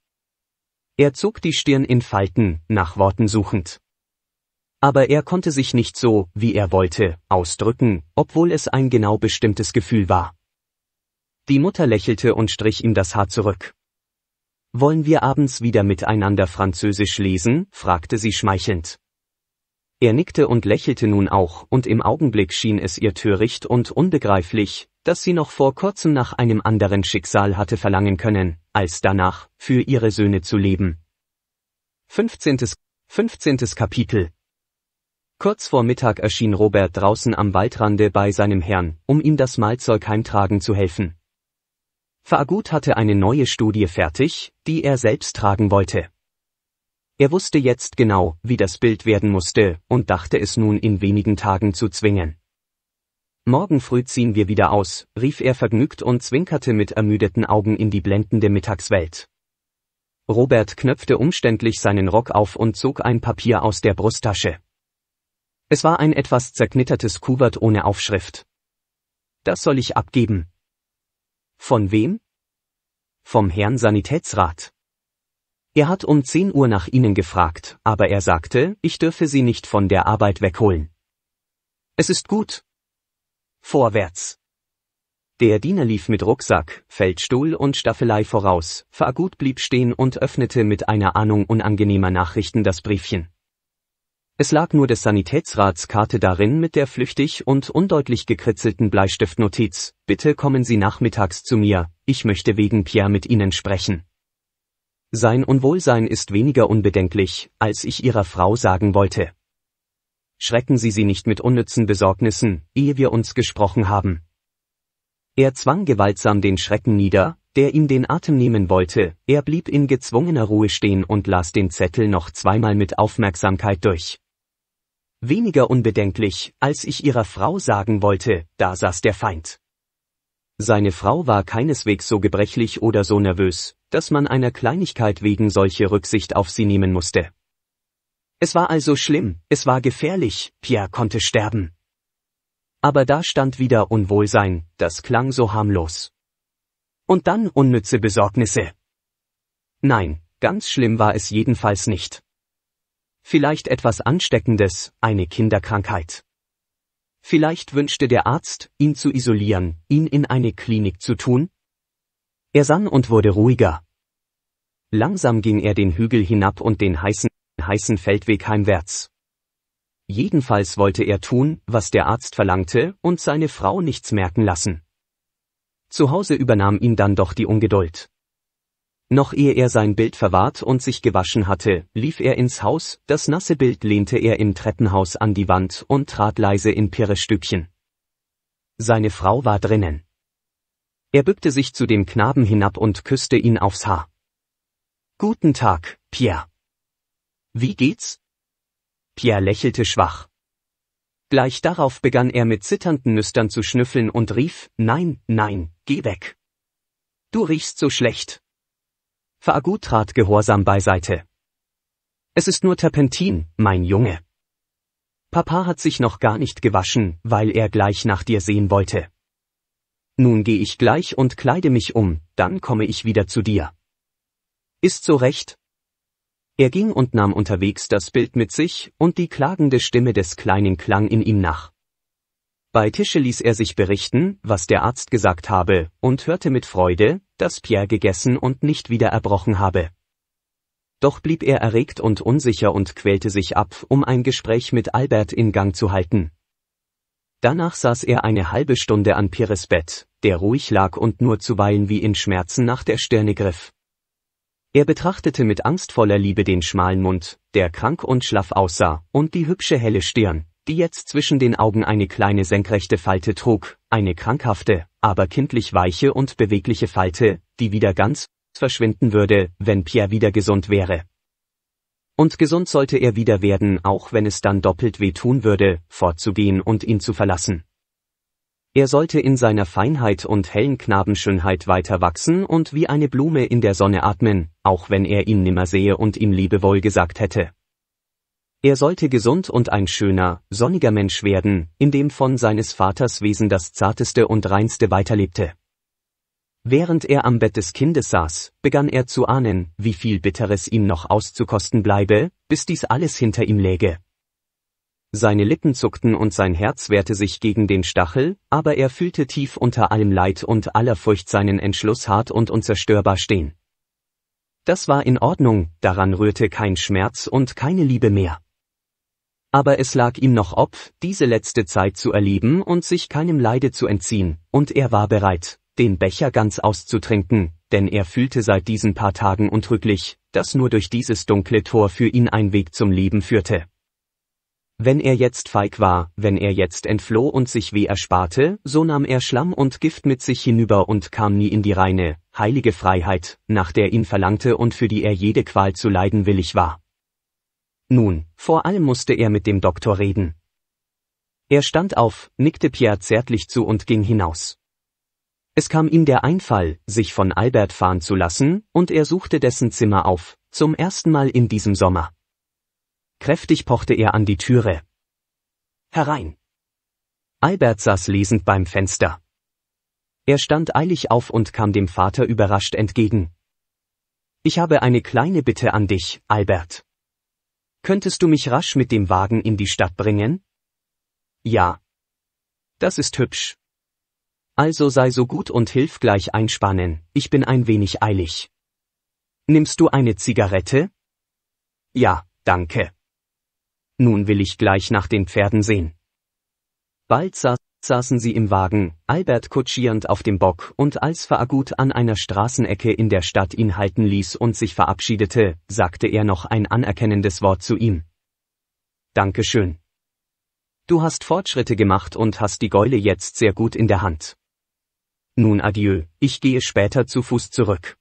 Er zog die Stirn in Falten, nach Worten suchend. Aber er konnte sich nicht so, wie er wollte, ausdrücken, obwohl es ein genau bestimmtes Gefühl war. Die Mutter lächelte und strich ihm das Haar zurück. Wollen wir abends wieder miteinander Französisch lesen? fragte sie schmeichelnd. Er nickte und lächelte nun auch, und im Augenblick schien es ihr töricht und unbegreiflich, dass sie noch vor kurzem nach einem anderen Schicksal hatte verlangen können, als danach, für ihre Söhne zu leben. 15. 15. Kapitel Kurz vor Mittag erschien Robert draußen am Waldrande bei seinem Herrn, um ihm das Mahlzeug heimtragen zu helfen. Fagut hatte eine neue Studie fertig, die er selbst tragen wollte. Er wusste jetzt genau, wie das Bild werden musste, und dachte es nun in wenigen Tagen zu zwingen. Morgen früh ziehen wir wieder aus, rief er vergnügt und zwinkerte mit ermüdeten Augen in die blendende Mittagswelt. Robert knöpfte umständlich seinen Rock auf und zog ein Papier aus der Brusttasche. Es war ein etwas zerknittertes Kuvert ohne Aufschrift. Das soll ich abgeben. Von wem? Vom Herrn Sanitätsrat. Er hat um 10 Uhr nach ihnen gefragt, aber er sagte, ich dürfe sie nicht von der Arbeit wegholen. Es ist gut. Vorwärts. Der Diener lief mit Rucksack, Feldstuhl und Staffelei voraus, Fargut blieb stehen und öffnete mit einer Ahnung unangenehmer Nachrichten das Briefchen. Es lag nur des Sanitätsrats Karte darin mit der flüchtig und undeutlich gekritzelten Bleistiftnotiz, bitte kommen Sie nachmittags zu mir, ich möchte wegen Pierre mit Ihnen sprechen. Sein Unwohlsein ist weniger unbedenklich, als ich Ihrer Frau sagen wollte. Schrecken Sie sie nicht mit unnützen Besorgnissen, ehe wir uns gesprochen haben. Er zwang gewaltsam den Schrecken nieder, der ihm den Atem nehmen wollte, er blieb in gezwungener Ruhe stehen und las den Zettel noch zweimal mit Aufmerksamkeit durch. Weniger unbedenklich, als ich ihrer Frau sagen wollte, da saß der Feind. Seine Frau war keineswegs so gebrechlich oder so nervös, dass man einer Kleinigkeit wegen solche Rücksicht auf sie nehmen musste. Es war also schlimm, es war gefährlich, Pierre konnte sterben. Aber da stand wieder Unwohlsein, das klang so harmlos. Und dann unnütze Besorgnisse. Nein, ganz schlimm war es jedenfalls nicht. Vielleicht etwas Ansteckendes, eine Kinderkrankheit. Vielleicht wünschte der Arzt, ihn zu isolieren, ihn in eine Klinik zu tun? Er sann und wurde ruhiger. Langsam ging er den Hügel hinab und den heißen, heißen Feldweg heimwärts. Jedenfalls wollte er tun, was der Arzt verlangte, und seine Frau nichts merken lassen. Zu Hause übernahm ihn dann doch die Ungeduld. Noch ehe er sein Bild verwahrt und sich gewaschen hatte, lief er ins Haus, das nasse Bild lehnte er im Treppenhaus an die Wand und trat leise in Stübchen. Seine Frau war drinnen. Er bückte sich zu dem Knaben hinab und küsste ihn aufs Haar. Guten Tag, Pierre. Wie geht's? Pierre lächelte schwach. Gleich darauf begann er mit zitternden Nüstern zu schnüffeln und rief, nein, nein, geh weg. Du riechst so schlecht, Faagu trat gehorsam beiseite. Es ist nur Terpentin, mein Junge. Papa hat sich noch gar nicht gewaschen, weil er gleich nach dir sehen wollte. Nun gehe ich gleich und kleide mich um, dann komme ich wieder zu dir. Ist so recht? Er ging und nahm unterwegs das Bild mit sich, und die klagende Stimme des Kleinen klang in ihm nach. Bei Tische ließ er sich berichten, was der Arzt gesagt habe, und hörte mit Freude, dass Pierre gegessen und nicht wieder erbrochen habe. Doch blieb er erregt und unsicher und quälte sich ab, um ein Gespräch mit Albert in Gang zu halten. Danach saß er eine halbe Stunde an Pierres Bett, der ruhig lag und nur zuweilen wie in Schmerzen nach der Stirne griff. Er betrachtete mit angstvoller Liebe den schmalen Mund, der krank und schlaff aussah, und die hübsche helle Stirn, die jetzt zwischen den Augen eine kleine senkrechte Falte trug, eine krankhafte, aber kindlich weiche und bewegliche Falte, die wieder ganz verschwinden würde, wenn Pierre wieder gesund wäre. Und gesund sollte er wieder werden, auch wenn es dann doppelt weh tun würde, fortzugehen und ihn zu verlassen. Er sollte in seiner Feinheit und hellen Knabenschönheit weiter wachsen und wie eine Blume in der Sonne atmen, auch wenn er ihn nimmer sehe und ihm liebevoll gesagt hätte. Er sollte gesund und ein schöner, sonniger Mensch werden, in dem von seines Vaters Wesen das zarteste und reinste weiterlebte. Während er am Bett des Kindes saß, begann er zu ahnen, wie viel Bitteres ihm noch auszukosten bleibe, bis dies alles hinter ihm läge. Seine Lippen zuckten und sein Herz wehrte sich gegen den Stachel, aber er fühlte tief unter allem Leid und aller Furcht seinen Entschluss hart und unzerstörbar stehen. Das war in Ordnung, daran rührte kein Schmerz und keine Liebe mehr aber es lag ihm noch ob, diese letzte Zeit zu erleben und sich keinem Leide zu entziehen, und er war bereit, den Becher ganz auszutrinken, denn er fühlte seit diesen paar Tagen untrüglich, dass nur durch dieses dunkle Tor für ihn ein Weg zum Leben führte. Wenn er jetzt feig war, wenn er jetzt entfloh und sich weh ersparte, so nahm er Schlamm und Gift mit sich hinüber und kam nie in die reine, heilige Freiheit, nach der ihn verlangte und für die er jede Qual zu leiden willig war. Nun, vor allem musste er mit dem Doktor reden. Er stand auf, nickte Pierre zärtlich zu und ging hinaus. Es kam ihm der Einfall, sich von Albert fahren zu lassen, und er suchte dessen Zimmer auf, zum ersten Mal in diesem Sommer. Kräftig pochte er an die Türe. Herein. Albert saß lesend beim Fenster. Er stand eilig auf und kam dem Vater überrascht entgegen. Ich habe eine kleine Bitte an dich, Albert. Könntest du mich rasch mit dem Wagen in die Stadt bringen? Ja. Das ist hübsch. Also sei so gut und hilf gleich einspannen, ich bin ein wenig eilig. Nimmst du eine Zigarette? Ja, danke. Nun will ich gleich nach den Pferden sehen. Bald saß saßen sie im Wagen, Albert kutschierend auf dem Bock und als Faagut an einer Straßenecke in der Stadt ihn halten ließ und sich verabschiedete, sagte er noch ein anerkennendes Wort zu ihm. Dankeschön. Du hast Fortschritte gemacht und hast die Geule jetzt sehr gut in der Hand. Nun adieu, ich gehe später zu Fuß zurück.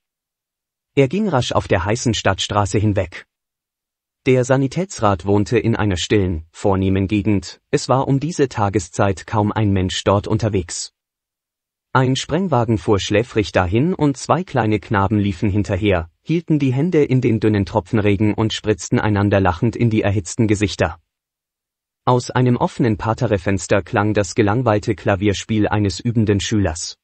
Er ging rasch auf der heißen Stadtstraße hinweg. Der Sanitätsrat wohnte in einer stillen, vornehmen Gegend, es war um diese Tageszeit kaum ein Mensch dort unterwegs. Ein Sprengwagen fuhr schläfrig dahin und zwei kleine Knaben liefen hinterher, hielten die Hände in den dünnen Tropfenregen und spritzten einander lachend in die erhitzten Gesichter. Aus einem offenen Paterefenster klang das gelangweilte Klavierspiel eines übenden Schülers.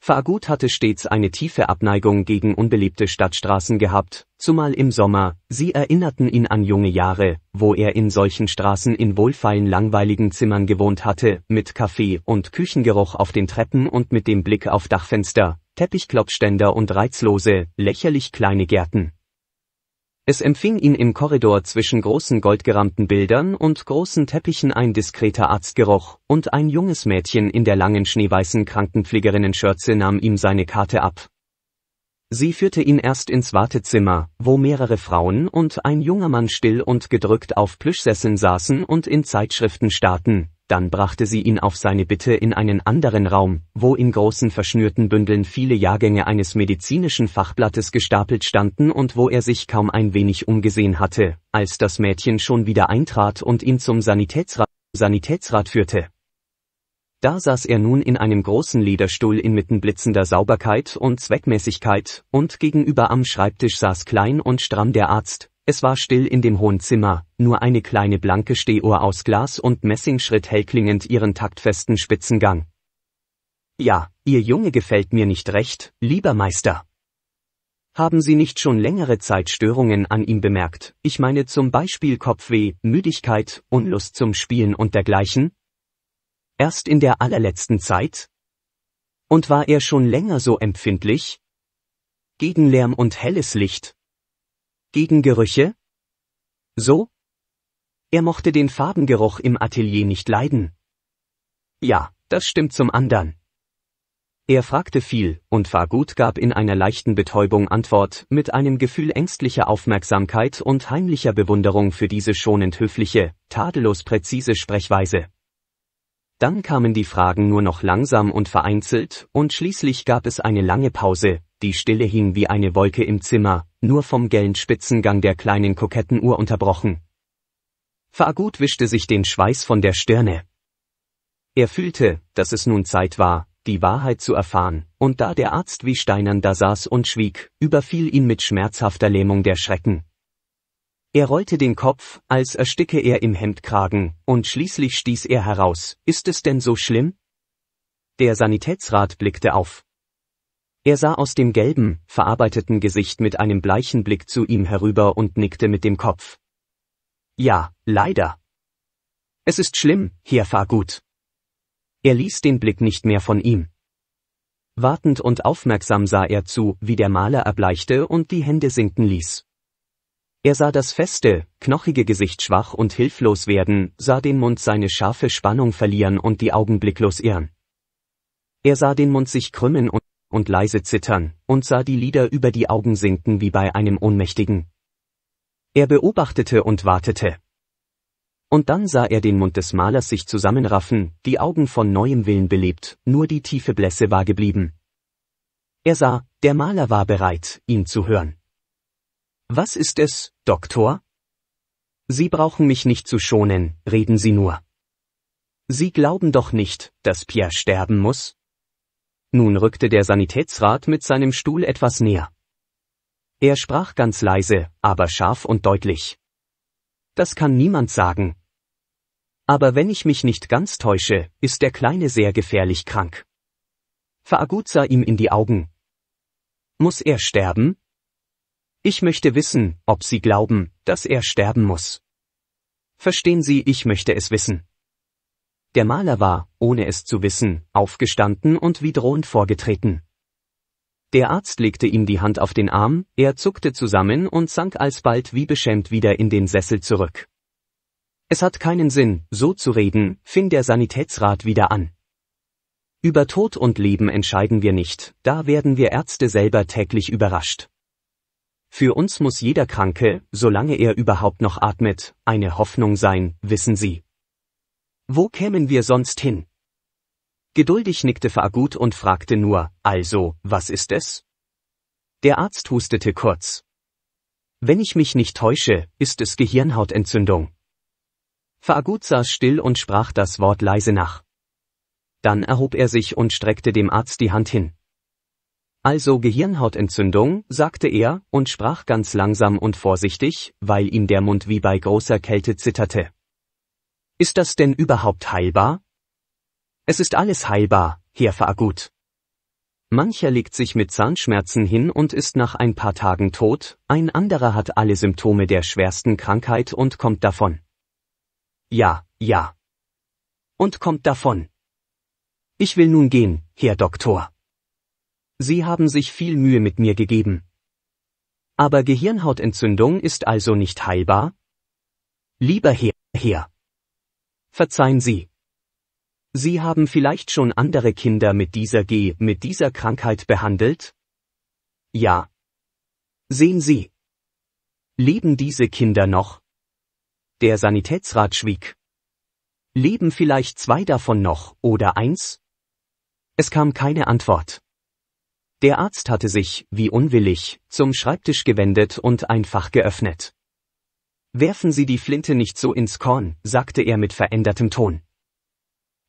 Fagut hatte stets eine tiefe Abneigung gegen unbeliebte Stadtstraßen gehabt, zumal im Sommer, sie erinnerten ihn an junge Jahre, wo er in solchen Straßen in wohlfeilen langweiligen Zimmern gewohnt hatte, mit Kaffee und Küchengeruch auf den Treppen und mit dem Blick auf Dachfenster, Teppichklopfständer und reizlose, lächerlich kleine Gärten. Es empfing ihn im Korridor zwischen großen goldgerammten Bildern und großen Teppichen ein diskreter Arztgeruch, und ein junges Mädchen in der langen schneeweißen Krankenpflegerinnen-Schürze nahm ihm seine Karte ab. Sie führte ihn erst ins Wartezimmer, wo mehrere Frauen und ein junger Mann still und gedrückt auf Plüschsesseln saßen und in Zeitschriften starrten, dann brachte sie ihn auf seine Bitte in einen anderen Raum, wo in großen verschnürten Bündeln viele Jahrgänge eines medizinischen Fachblattes gestapelt standen und wo er sich kaum ein wenig umgesehen hatte, als das Mädchen schon wieder eintrat und ihn zum Sanitätsrat, Sanitätsrat führte. Da saß er nun in einem großen Lederstuhl inmitten blitzender Sauberkeit und Zweckmäßigkeit, und gegenüber am Schreibtisch saß klein und stramm der Arzt, es war still in dem hohen Zimmer, nur eine kleine blanke Stehuhr aus Glas und Messing schritt hellklingend ihren taktfesten Spitzengang. Ja, Ihr Junge gefällt mir nicht recht, lieber Meister. Haben Sie nicht schon längere Zeit Störungen an ihm bemerkt, ich meine zum Beispiel Kopfweh, Müdigkeit, Unlust zum Spielen und dergleichen? Erst in der allerletzten Zeit? Und war er schon länger so empfindlich? Gegen Lärm und helles Licht, gegen Gerüche? So? Er mochte den Farbengeruch im Atelier nicht leiden. Ja, das stimmt zum andern. Er fragte viel, und Fargut gab in einer leichten Betäubung Antwort, mit einem Gefühl ängstlicher Aufmerksamkeit und heimlicher Bewunderung für diese schonend höfliche, tadellos präzise Sprechweise. Dann kamen die Fragen nur noch langsam und vereinzelt, und schließlich gab es eine lange Pause, die Stille hing wie eine Wolke im Zimmer, nur vom gellen Spitzengang der kleinen koketten Uhr unterbrochen. Fagut wischte sich den Schweiß von der Stirne. Er fühlte, dass es nun Zeit war, die Wahrheit zu erfahren, und da der Arzt wie steinern da saß und schwieg, überfiel ihn mit schmerzhafter Lähmung der Schrecken. Er rollte den Kopf, als ersticke er im Hemdkragen, und schließlich stieß er heraus, ist es denn so schlimm? Der Sanitätsrat blickte auf. Er sah aus dem gelben, verarbeiteten Gesicht mit einem bleichen Blick zu ihm herüber und nickte mit dem Kopf. Ja, leider. Es ist schlimm, hier fahr gut. Er ließ den Blick nicht mehr von ihm. Wartend und aufmerksam sah er zu, wie der Maler erbleichte und die Hände sinken ließ. Er sah das feste, knochige Gesicht schwach und hilflos werden, sah den Mund seine scharfe Spannung verlieren und die Augen blicklos irren. Er sah den Mund sich krümmen und leise zittern, und sah die Lider über die Augen sinken wie bei einem Ohnmächtigen. Er beobachtete und wartete. Und dann sah er den Mund des Malers sich zusammenraffen, die Augen von neuem Willen belebt, nur die tiefe Blässe war geblieben. Er sah, der Maler war bereit, ihn zu hören. Was ist es, Doktor? Sie brauchen mich nicht zu schonen, reden Sie nur. Sie glauben doch nicht, dass Pierre sterben muss? Nun rückte der Sanitätsrat mit seinem Stuhl etwas näher. Er sprach ganz leise, aber scharf und deutlich. Das kann niemand sagen. Aber wenn ich mich nicht ganz täusche, ist der Kleine sehr gefährlich krank. Faagut sah ihm in die Augen. Muss er sterben? Ich möchte wissen, ob Sie glauben, dass er sterben muss. Verstehen Sie, ich möchte es wissen. Der Maler war, ohne es zu wissen, aufgestanden und wie drohend vorgetreten. Der Arzt legte ihm die Hand auf den Arm, er zuckte zusammen und sank alsbald wie beschämt wieder in den Sessel zurück. Es hat keinen Sinn, so zu reden, fing der Sanitätsrat wieder an. Über Tod und Leben entscheiden wir nicht, da werden wir Ärzte selber täglich überrascht. Für uns muss jeder Kranke, solange er überhaupt noch atmet, eine Hoffnung sein, wissen Sie. Wo kämen wir sonst hin? Geduldig nickte Fagut und fragte nur, also, was ist es? Der Arzt hustete kurz. Wenn ich mich nicht täusche, ist es Gehirnhautentzündung. Fagut saß still und sprach das Wort leise nach. Dann erhob er sich und streckte dem Arzt die Hand hin. Also Gehirnhautentzündung, sagte er und sprach ganz langsam und vorsichtig, weil ihm der Mund wie bei großer Kälte zitterte. Ist das denn überhaupt heilbar? Es ist alles heilbar, Herr Fagut. Mancher legt sich mit Zahnschmerzen hin und ist nach ein paar Tagen tot, ein anderer hat alle Symptome der schwersten Krankheit und kommt davon. Ja, ja. Und kommt davon. Ich will nun gehen, Herr Doktor. Sie haben sich viel Mühe mit mir gegeben. Aber Gehirnhautentzündung ist also nicht heilbar? Lieber Herr, Herr. Verzeihen Sie. Sie haben vielleicht schon andere Kinder mit dieser G, mit dieser Krankheit behandelt? Ja. Sehen Sie. Leben diese Kinder noch? Der Sanitätsrat schwieg. Leben vielleicht zwei davon noch, oder eins? Es kam keine Antwort. Der Arzt hatte sich, wie unwillig, zum Schreibtisch gewendet und einfach geöffnet. Werfen Sie die Flinte nicht so ins Korn, sagte er mit verändertem Ton.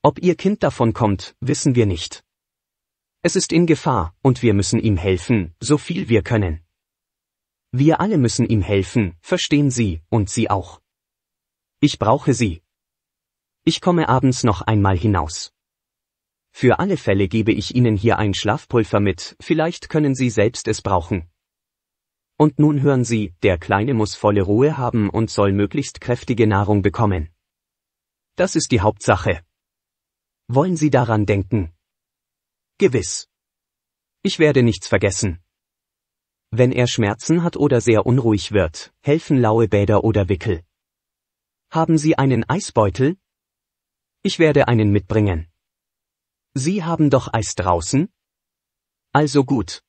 Ob Ihr Kind davon kommt, wissen wir nicht. Es ist in Gefahr, und wir müssen ihm helfen, so viel wir können. Wir alle müssen ihm helfen, verstehen Sie, und Sie auch. Ich brauche Sie. Ich komme abends noch einmal hinaus. Für alle Fälle gebe ich Ihnen hier ein Schlafpulver mit, vielleicht können Sie selbst es brauchen. Und nun hören Sie, der Kleine muss volle Ruhe haben und soll möglichst kräftige Nahrung bekommen. Das ist die Hauptsache. Wollen Sie daran denken? Gewiss. Ich werde nichts vergessen. Wenn er Schmerzen hat oder sehr unruhig wird, helfen laue Bäder oder Wickel. Haben Sie einen Eisbeutel? Ich werde einen mitbringen. Sie haben doch Eis draußen? Also gut,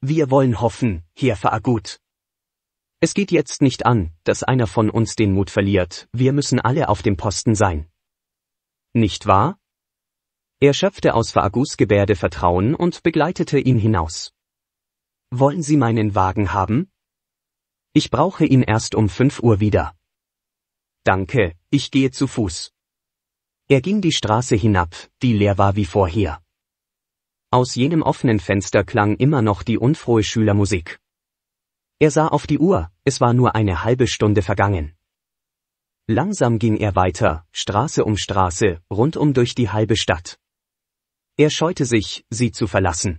wir wollen hoffen, Herr Faagut. Es geht jetzt nicht an, dass einer von uns den Mut verliert, wir müssen alle auf dem Posten sein. Nicht wahr? Er schöpfte aus Fagus Gebärde Vertrauen und begleitete ihn hinaus. Wollen Sie meinen Wagen haben? Ich brauche ihn erst um fünf Uhr wieder. Danke, ich gehe zu Fuß. Er ging die Straße hinab, die leer war wie vorher. Aus jenem offenen Fenster klang immer noch die unfrohe Schülermusik. Er sah auf die Uhr, es war nur eine halbe Stunde vergangen. Langsam ging er weiter, Straße um Straße, rundum durch die halbe Stadt. Er scheute sich, sie zu verlassen.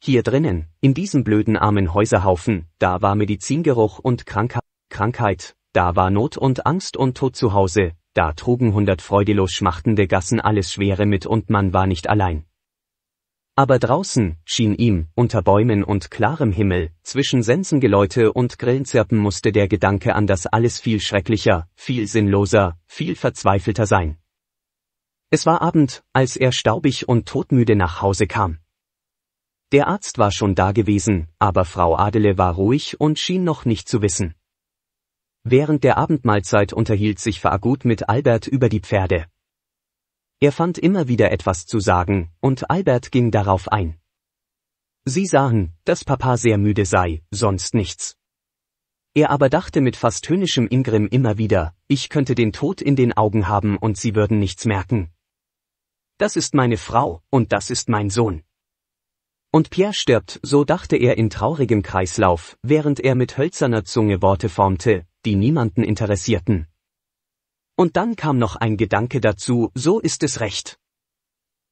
Hier drinnen, in diesem blöden armen Häuserhaufen, da war Medizingeruch und Krankheit, Krankheit, da war Not und Angst und Tod zu Hause, da trugen hundert freudelos schmachtende Gassen alles Schwere mit und man war nicht allein. Aber draußen, schien ihm, unter Bäumen und klarem Himmel, zwischen Sensengeläute und Grillenzirpen musste der Gedanke an das alles viel schrecklicher, viel sinnloser, viel verzweifelter sein. Es war Abend, als er staubig und todmüde nach Hause kam. Der Arzt war schon da gewesen, aber Frau Adele war ruhig und schien noch nicht zu wissen. Während der Abendmahlzeit unterhielt sich Fagut mit Albert über die Pferde. Er fand immer wieder etwas zu sagen, und Albert ging darauf ein. Sie sahen, dass Papa sehr müde sei, sonst nichts. Er aber dachte mit fast höhnischem Ingrim immer wieder, ich könnte den Tod in den Augen haben und sie würden nichts merken. Das ist meine Frau, und das ist mein Sohn. Und Pierre stirbt, so dachte er in traurigem Kreislauf, während er mit hölzerner Zunge Worte formte, die niemanden interessierten. Und dann kam noch ein Gedanke dazu, so ist es recht.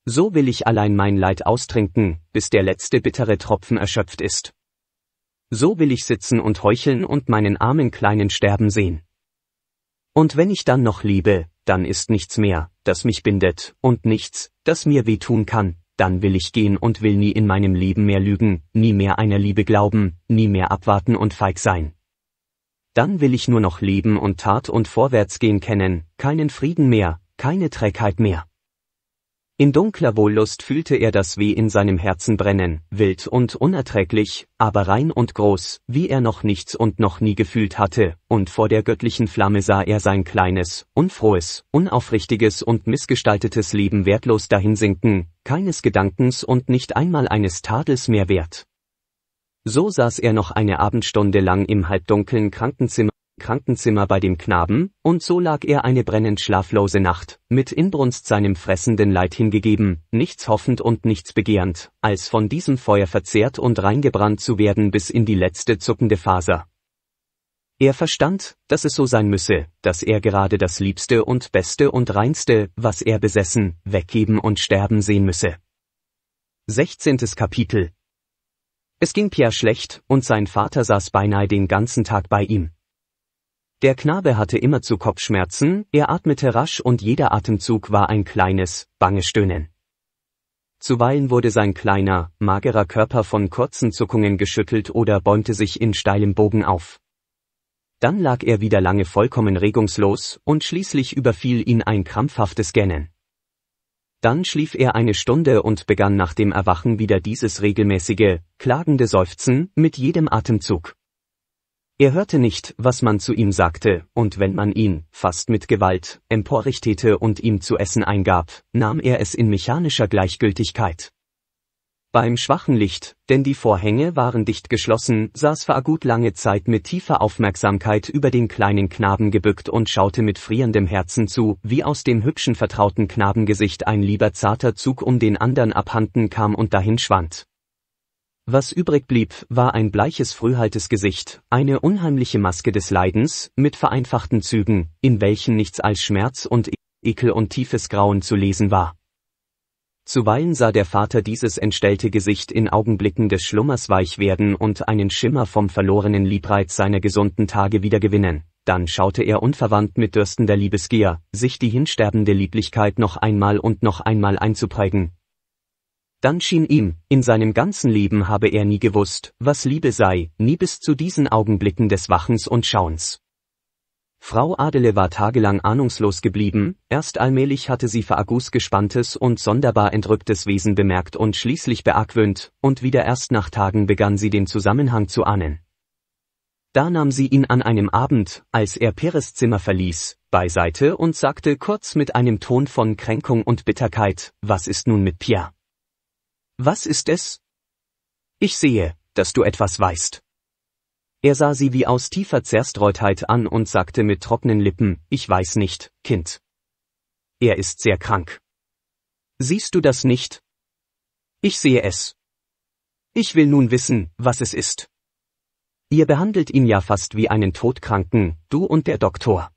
So will ich allein mein Leid austrinken, bis der letzte bittere Tropfen erschöpft ist. So will ich sitzen und heucheln und meinen armen Kleinen sterben sehen. Und wenn ich dann noch liebe, dann ist nichts mehr, das mich bindet, und nichts, das mir wehtun kann, dann will ich gehen und will nie in meinem Leben mehr lügen, nie mehr einer Liebe glauben, nie mehr abwarten und feig sein. Dann will ich nur noch Leben und Tat und Vorwärtsgehen kennen, keinen Frieden mehr, keine Trägheit mehr. In dunkler Wohllust fühlte er das Weh in seinem Herzen brennen, wild und unerträglich, aber rein und groß, wie er noch nichts und noch nie gefühlt hatte, und vor der göttlichen Flamme sah er sein kleines, unfrohes, unaufrichtiges und missgestaltetes Leben wertlos dahinsinken, keines Gedankens und nicht einmal eines Tadels mehr wert. So saß er noch eine Abendstunde lang im halbdunklen Krankenzimmer, Krankenzimmer bei dem Knaben, und so lag er eine brennend schlaflose Nacht, mit Inbrunst seinem fressenden Leid hingegeben, nichts hoffend und nichts begehrend, als von diesem Feuer verzehrt und reingebrannt zu werden bis in die letzte zuckende Faser. Er verstand, dass es so sein müsse, dass er gerade das Liebste und Beste und Reinste, was er besessen, weggeben und sterben sehen müsse. 16. Kapitel es ging Pierre schlecht, und sein Vater saß beinahe den ganzen Tag bei ihm. Der Knabe hatte immerzu Kopfschmerzen, er atmete rasch und jeder Atemzug war ein kleines, bange Stöhnen. Zuweilen wurde sein kleiner, magerer Körper von kurzen Zuckungen geschüttelt oder bäumte sich in steilem Bogen auf. Dann lag er wieder lange vollkommen regungslos und schließlich überfiel ihn ein krampfhaftes Gähnen. Dann schlief er eine Stunde und begann nach dem Erwachen wieder dieses regelmäßige, klagende Seufzen mit jedem Atemzug. Er hörte nicht, was man zu ihm sagte, und wenn man ihn, fast mit Gewalt, emporrichtete und ihm zu essen eingab, nahm er es in mechanischer Gleichgültigkeit. Beim schwachen Licht, denn die Vorhänge waren dicht geschlossen, saß Fargut lange Zeit mit tiefer Aufmerksamkeit über den kleinen Knaben gebückt und schaute mit frierendem Herzen zu, wie aus dem hübschen vertrauten Knabengesicht ein lieber zarter Zug um den anderen abhanden kam und dahin schwand. Was übrig blieb, war ein bleiches frühhaltes Gesicht, eine unheimliche Maske des Leidens, mit vereinfachten Zügen, in welchen nichts als Schmerz und Ekel und tiefes Grauen zu lesen war. Zuweilen sah der Vater dieses entstellte Gesicht in Augenblicken des Schlummers weich werden und einen Schimmer vom verlorenen Liebreiz seiner gesunden Tage wiedergewinnen, dann schaute er unverwandt mit dürstender Liebesgier, sich die hinsterbende Lieblichkeit noch einmal und noch einmal einzuprägen. Dann schien ihm, in seinem ganzen Leben habe er nie gewusst, was Liebe sei, nie bis zu diesen Augenblicken des Wachens und Schauens. Frau Adele war tagelang ahnungslos geblieben, erst allmählich hatte sie Faagus gespanntes und sonderbar entrücktes Wesen bemerkt und schließlich beargwöhnt, und wieder erst nach Tagen begann sie den Zusammenhang zu ahnen. Da nahm sie ihn an einem Abend, als er Peres Zimmer verließ, beiseite und sagte kurz mit einem Ton von Kränkung und Bitterkeit, was ist nun mit Pierre? Was ist es? Ich sehe, dass du etwas weißt. Er sah sie wie aus tiefer Zerstreutheit an und sagte mit trockenen Lippen, ich weiß nicht, Kind. Er ist sehr krank. Siehst du das nicht? Ich sehe es. Ich will nun wissen, was es ist. Ihr behandelt ihn ja fast wie einen Todkranken, du und der Doktor.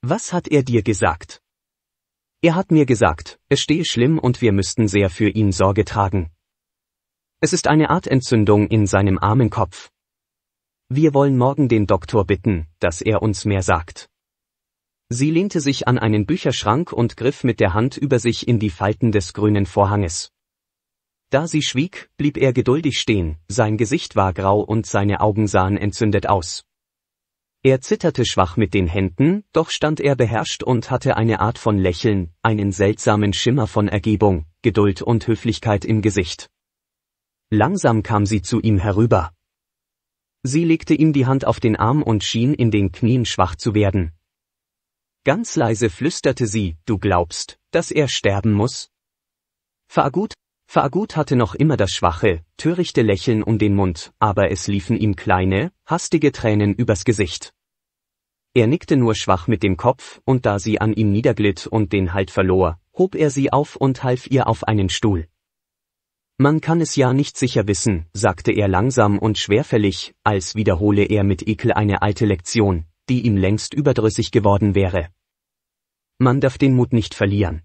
Was hat er dir gesagt? Er hat mir gesagt, es stehe schlimm und wir müssten sehr für ihn Sorge tragen. Es ist eine Art Entzündung in seinem armen Kopf. Wir wollen morgen den Doktor bitten, dass er uns mehr sagt. Sie lehnte sich an einen Bücherschrank und griff mit der Hand über sich in die Falten des grünen Vorhanges. Da sie schwieg, blieb er geduldig stehen, sein Gesicht war grau und seine Augen sahen entzündet aus. Er zitterte schwach mit den Händen, doch stand er beherrscht und hatte eine Art von Lächeln, einen seltsamen Schimmer von Ergebung, Geduld und Höflichkeit im Gesicht. Langsam kam sie zu ihm herüber. Sie legte ihm die Hand auf den Arm und schien in den Knien schwach zu werden. Ganz leise flüsterte sie, du glaubst, dass er sterben muss? Fagut, Fagut hatte noch immer das schwache, törichte Lächeln um den Mund, aber es liefen ihm kleine, hastige Tränen übers Gesicht. Er nickte nur schwach mit dem Kopf, und da sie an ihm niederglitt und den Halt verlor, hob er sie auf und half ihr auf einen Stuhl. Man kann es ja nicht sicher wissen, sagte er langsam und schwerfällig, als wiederhole er mit Ekel eine alte Lektion, die ihm längst überdrüssig geworden wäre. Man darf den Mut nicht verlieren.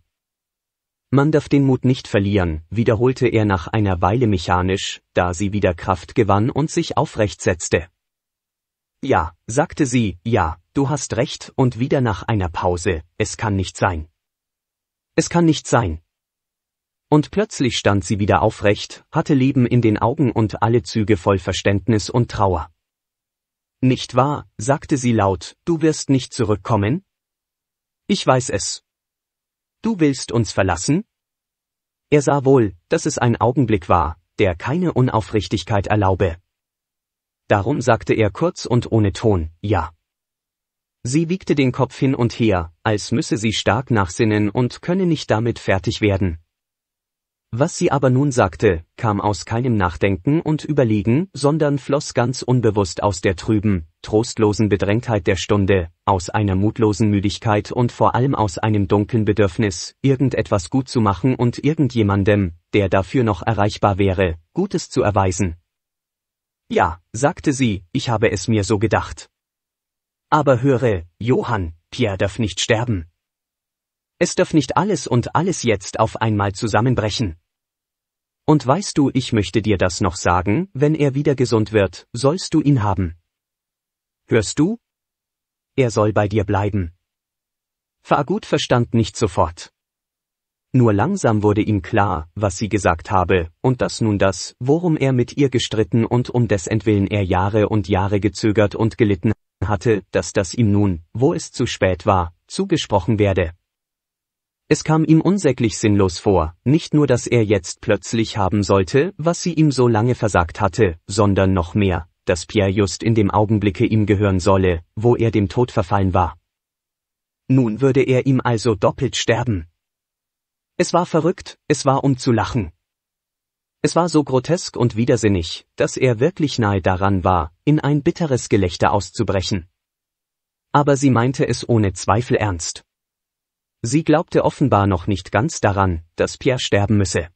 Man darf den Mut nicht verlieren, wiederholte er nach einer Weile mechanisch, da sie wieder Kraft gewann und sich aufrecht setzte. Ja, sagte sie, ja, du hast recht, und wieder nach einer Pause, es kann nicht sein. Es kann nicht sein, und plötzlich stand sie wieder aufrecht, hatte Leben in den Augen und alle Züge voll Verständnis und Trauer. Nicht wahr, sagte sie laut, du wirst nicht zurückkommen? Ich weiß es. Du willst uns verlassen? Er sah wohl, dass es ein Augenblick war, der keine Unaufrichtigkeit erlaube. Darum sagte er kurz und ohne Ton, ja. Sie wiegte den Kopf hin und her, als müsse sie stark nachsinnen und könne nicht damit fertig werden. Was sie aber nun sagte, kam aus keinem Nachdenken und Überlegen, sondern floss ganz unbewusst aus der trüben, trostlosen Bedrängtheit der Stunde, aus einer mutlosen Müdigkeit und vor allem aus einem dunklen Bedürfnis, irgendetwas gut zu machen und irgendjemandem, der dafür noch erreichbar wäre, Gutes zu erweisen. Ja, sagte sie, ich habe es mir so gedacht. Aber höre, Johann, Pierre darf nicht sterben. Es darf nicht alles und alles jetzt auf einmal zusammenbrechen. Und weißt du, ich möchte dir das noch sagen, wenn er wieder gesund wird, sollst du ihn haben. Hörst du? Er soll bei dir bleiben. Fargut verstand nicht sofort. Nur langsam wurde ihm klar, was sie gesagt habe, und dass nun das, worum er mit ihr gestritten und um dessentwillen er Jahre und Jahre gezögert und gelitten hatte, dass das ihm nun, wo es zu spät war, zugesprochen werde. Es kam ihm unsäglich sinnlos vor, nicht nur, dass er jetzt plötzlich haben sollte, was sie ihm so lange versagt hatte, sondern noch mehr, dass Pierre just in dem Augenblicke ihm gehören solle, wo er dem Tod verfallen war. Nun würde er ihm also doppelt sterben. Es war verrückt, es war um zu lachen. Es war so grotesk und widersinnig, dass er wirklich nahe daran war, in ein bitteres Gelächter auszubrechen. Aber sie meinte es ohne Zweifel ernst. Sie glaubte offenbar noch nicht ganz daran, dass Pierre sterben müsse.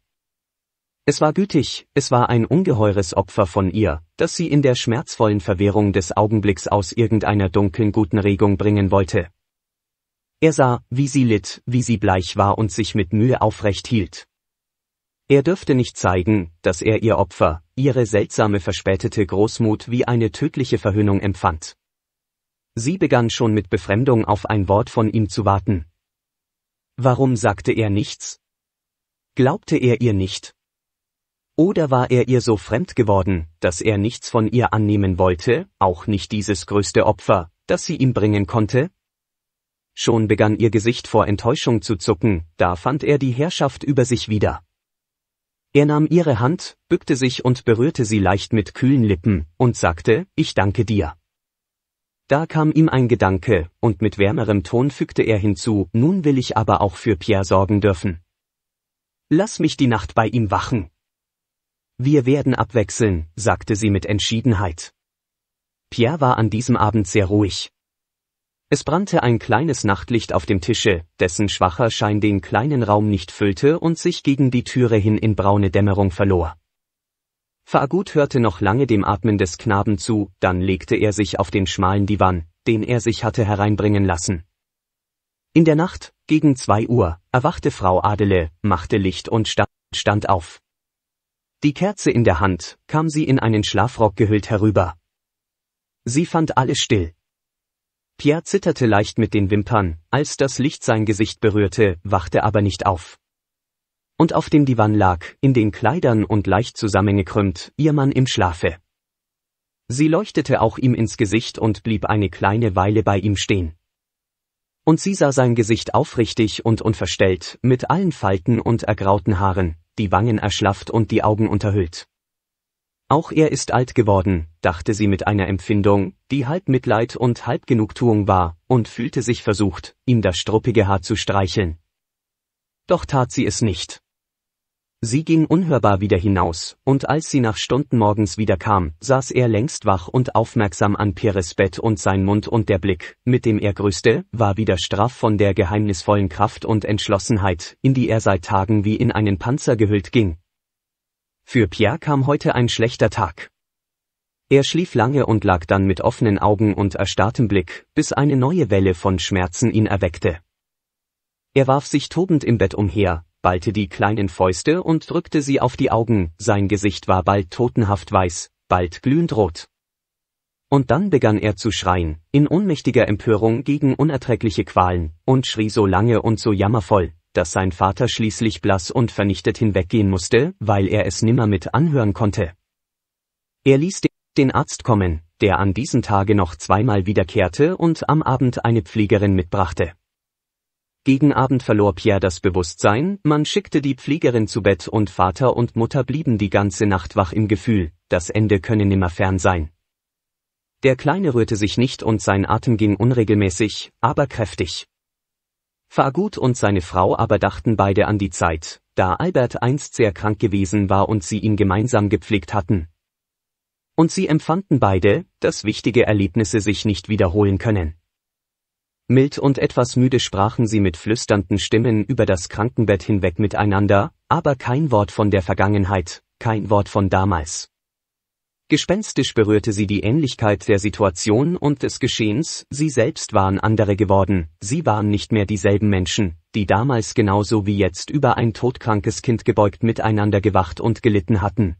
Es war gütig, es war ein ungeheures Opfer von ihr, das sie in der schmerzvollen Verwirrung des Augenblicks aus irgendeiner dunklen guten Regung bringen wollte. Er sah, wie sie litt, wie sie bleich war und sich mit Mühe aufrecht hielt. Er dürfte nicht zeigen, dass er ihr Opfer, ihre seltsame verspätete Großmut wie eine tödliche Verhöhnung empfand. Sie begann schon mit Befremdung auf ein Wort von ihm zu warten. Warum sagte er nichts? Glaubte er ihr nicht? Oder war er ihr so fremd geworden, dass er nichts von ihr annehmen wollte, auch nicht dieses größte Opfer, das sie ihm bringen konnte? Schon begann ihr Gesicht vor Enttäuschung zu zucken, da fand er die Herrschaft über sich wieder. Er nahm ihre Hand, bückte sich und berührte sie leicht mit kühlen Lippen und sagte, ich danke dir. Da kam ihm ein Gedanke, und mit wärmerem Ton fügte er hinzu, nun will ich aber auch für Pierre sorgen dürfen. Lass mich die Nacht bei ihm wachen. Wir werden abwechseln, sagte sie mit Entschiedenheit. Pierre war an diesem Abend sehr ruhig. Es brannte ein kleines Nachtlicht auf dem Tische, dessen schwacher Schein den kleinen Raum nicht füllte und sich gegen die Türe hin in braune Dämmerung verlor. Fagut hörte noch lange dem Atmen des Knaben zu, dann legte er sich auf den schmalen Divan, den er sich hatte hereinbringen lassen. In der Nacht, gegen zwei Uhr, erwachte Frau Adele, machte Licht und stand auf. Die Kerze in der Hand, kam sie in einen Schlafrock gehüllt herüber. Sie fand alles still. Pierre zitterte leicht mit den Wimpern, als das Licht sein Gesicht berührte, wachte aber nicht auf und auf dem Divan lag, in den Kleidern und leicht zusammengekrümmt, ihr Mann im Schlafe. Sie leuchtete auch ihm ins Gesicht und blieb eine kleine Weile bei ihm stehen. Und sie sah sein Gesicht aufrichtig und unverstellt, mit allen Falten und ergrauten Haaren, die Wangen erschlafft und die Augen unterhüllt. Auch er ist alt geworden, dachte sie mit einer Empfindung, die halb Mitleid und halb Genugtuung war, und fühlte sich versucht, ihm das struppige Haar zu streicheln. Doch tat sie es nicht. Sie ging unhörbar wieder hinaus, und als sie nach Stunden morgens wieder kam, saß er längst wach und aufmerksam an Peres Bett und sein Mund und der Blick, mit dem er grüßte, war wieder straff von der geheimnisvollen Kraft und Entschlossenheit, in die er seit Tagen wie in einen Panzer gehüllt ging. Für Pierre kam heute ein schlechter Tag. Er schlief lange und lag dann mit offenen Augen und erstarrtem Blick, bis eine neue Welle von Schmerzen ihn erweckte. Er warf sich tobend im Bett umher, ballte die kleinen Fäuste und drückte sie auf die Augen, sein Gesicht war bald totenhaft weiß, bald glühend rot. Und dann begann er zu schreien, in ohnmächtiger Empörung gegen unerträgliche Qualen, und schrie so lange und so jammervoll, dass sein Vater schließlich blass und vernichtet hinweggehen musste, weil er es nimmer mit anhören konnte. Er ließ den Arzt kommen, der an diesem Tage noch zweimal wiederkehrte und am Abend eine Pflegerin mitbrachte. Gegen Abend verlor Pierre das Bewusstsein, man schickte die Pflegerin zu Bett und Vater und Mutter blieben die ganze Nacht wach im Gefühl, das Ende könne nimmer fern sein. Der Kleine rührte sich nicht und sein Atem ging unregelmäßig, aber kräftig. Fargut und seine Frau aber dachten beide an die Zeit, da Albert einst sehr krank gewesen war und sie ihn gemeinsam gepflegt hatten. Und sie empfanden beide, dass wichtige Erlebnisse sich nicht wiederholen können. Mild und etwas müde sprachen sie mit flüsternden Stimmen über das Krankenbett hinweg miteinander, aber kein Wort von der Vergangenheit, kein Wort von damals. Gespenstisch berührte sie die Ähnlichkeit der Situation und des Geschehens, sie selbst waren andere geworden, sie waren nicht mehr dieselben Menschen, die damals genauso wie jetzt über ein todkrankes Kind gebeugt miteinander gewacht und gelitten hatten.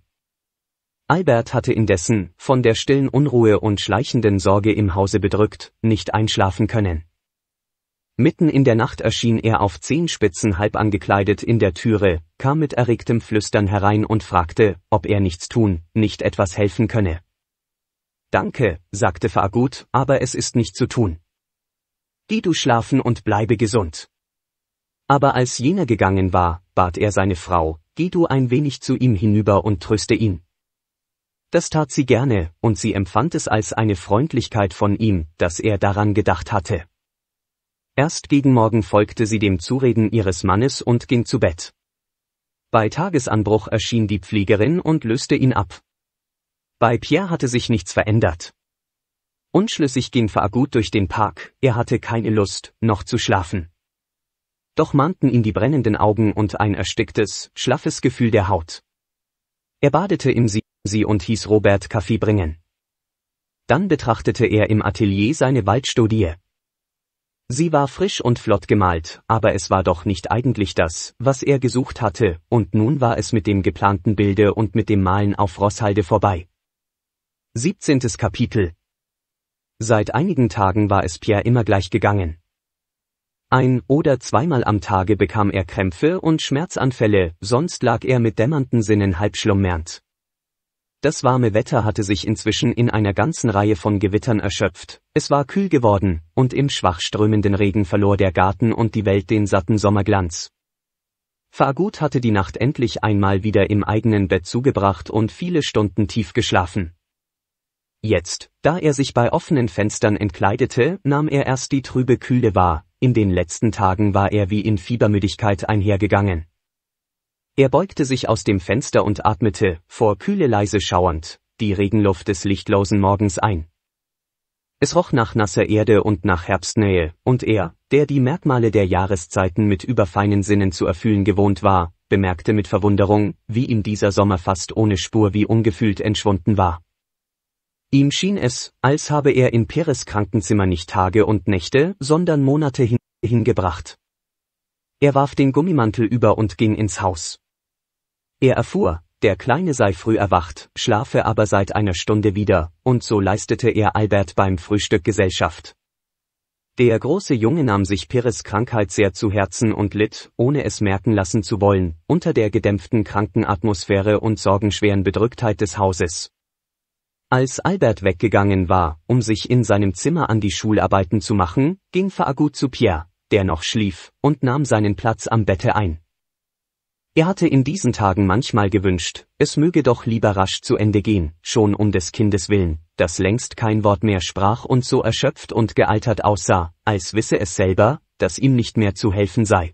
Albert hatte indessen, von der stillen Unruhe und schleichenden Sorge im Hause bedrückt, nicht einschlafen können. Mitten in der Nacht erschien er auf zehn Spitzen halb angekleidet in der Türe, kam mit erregtem Flüstern herein und fragte, ob er nichts tun, nicht etwas helfen könne. Danke, sagte Fagut, aber es ist nicht zu tun. Geh du schlafen und bleibe gesund. Aber als jener gegangen war, bat er seine Frau, geh du ein wenig zu ihm hinüber und tröste ihn. Das tat sie gerne, und sie empfand es als eine Freundlichkeit von ihm, dass er daran gedacht hatte. Erst gegen Morgen folgte sie dem Zureden ihres Mannes und ging zu Bett. Bei Tagesanbruch erschien die Pflegerin und löste ihn ab. Bei Pierre hatte sich nichts verändert. Unschlüssig ging Fagut durch den Park, er hatte keine Lust, noch zu schlafen. Doch mahnten ihn die brennenden Augen und ein ersticktes, schlaffes Gefühl der Haut. Er badete im Sie, sie und hieß Robert Kaffee bringen. Dann betrachtete er im Atelier seine Waldstudie. Sie war frisch und flott gemalt, aber es war doch nicht eigentlich das, was er gesucht hatte, und nun war es mit dem geplanten Bilde und mit dem Malen auf Rosshalde vorbei. 17. Kapitel Seit einigen Tagen war es Pierre immer gleich gegangen. Ein oder zweimal am Tage bekam er Krämpfe und Schmerzanfälle, sonst lag er mit dämmernden Sinnen halb schlummernd. Das warme Wetter hatte sich inzwischen in einer ganzen Reihe von Gewittern erschöpft, es war kühl geworden, und im schwach strömenden Regen verlor der Garten und die Welt den satten Sommerglanz. Fargut hatte die Nacht endlich einmal wieder im eigenen Bett zugebracht und viele Stunden tief geschlafen. Jetzt, da er sich bei offenen Fenstern entkleidete, nahm er erst die trübe Kühle wahr, in den letzten Tagen war er wie in Fiebermüdigkeit einhergegangen. Er beugte sich aus dem Fenster und atmete, vor Kühle leise schauernd, die Regenluft des lichtlosen Morgens ein. Es roch nach nasser Erde und nach Herbstnähe, und er, der die Merkmale der Jahreszeiten mit überfeinen Sinnen zu erfüllen gewohnt war, bemerkte mit Verwunderung, wie ihm dieser Sommer fast ohne Spur wie ungefühlt entschwunden war. Ihm schien es, als habe er in Peres Krankenzimmer nicht Tage und Nächte, sondern Monate hin hingebracht. Er warf den Gummimantel über und ging ins Haus. Er erfuhr, der Kleine sei früh erwacht, schlafe aber seit einer Stunde wieder, und so leistete er Albert beim Frühstück Gesellschaft. Der große Junge nahm sich Pires Krankheit sehr zu Herzen und litt, ohne es merken lassen zu wollen, unter der gedämpften Krankenatmosphäre und sorgenschweren Bedrücktheit des Hauses. Als Albert weggegangen war, um sich in seinem Zimmer an die Schularbeiten zu machen, ging Faagut zu Pierre, der noch schlief, und nahm seinen Platz am Bette ein. Er hatte in diesen Tagen manchmal gewünscht, es möge doch lieber rasch zu Ende gehen, schon um des Kindes willen, das längst kein Wort mehr sprach und so erschöpft und gealtert aussah, als wisse es selber, dass ihm nicht mehr zu helfen sei.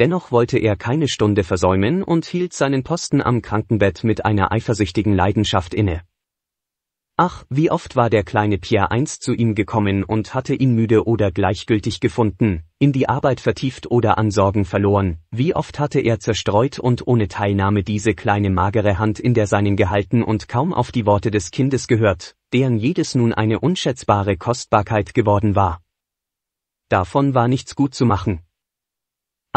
Dennoch wollte er keine Stunde versäumen und hielt seinen Posten am Krankenbett mit einer eifersüchtigen Leidenschaft inne. Ach, wie oft war der kleine Pierre einst zu ihm gekommen und hatte ihn müde oder gleichgültig gefunden, in die Arbeit vertieft oder an Sorgen verloren, wie oft hatte er zerstreut und ohne Teilnahme diese kleine magere Hand in der seinen gehalten und kaum auf die Worte des Kindes gehört, deren jedes nun eine unschätzbare Kostbarkeit geworden war. Davon war nichts gut zu machen,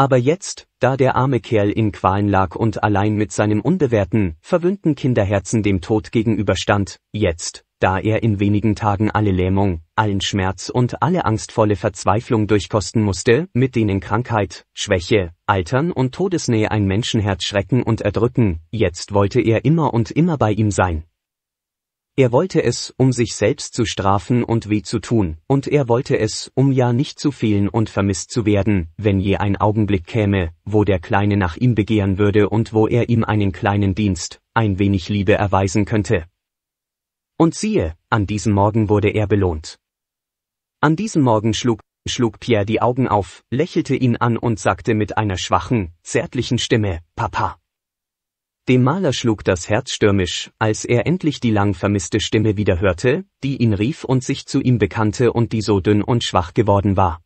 aber jetzt, da der arme Kerl in Qualen lag und allein mit seinem unbewährten, verwöhnten Kinderherzen dem Tod gegenüberstand, jetzt, da er in wenigen Tagen alle Lähmung, allen Schmerz und alle angstvolle Verzweiflung durchkosten musste, mit denen Krankheit, Schwäche, Altern und Todesnähe ein Menschenherz schrecken und erdrücken, jetzt wollte er immer und immer bei ihm sein. Er wollte es, um sich selbst zu strafen und weh zu tun, und er wollte es, um ja nicht zu fehlen und vermisst zu werden, wenn je ein Augenblick käme, wo der Kleine nach ihm begehren würde und wo er ihm einen kleinen Dienst, ein wenig Liebe erweisen könnte. Und siehe, an diesem Morgen wurde er belohnt. An diesem Morgen schlug, schlug Pierre die Augen auf, lächelte ihn an und sagte mit einer schwachen, zärtlichen Stimme, Papa. Dem Maler schlug das Herz stürmisch, als er endlich die lang vermisste Stimme wieder hörte, die ihn rief und sich zu ihm bekannte und die so dünn und schwach geworden war.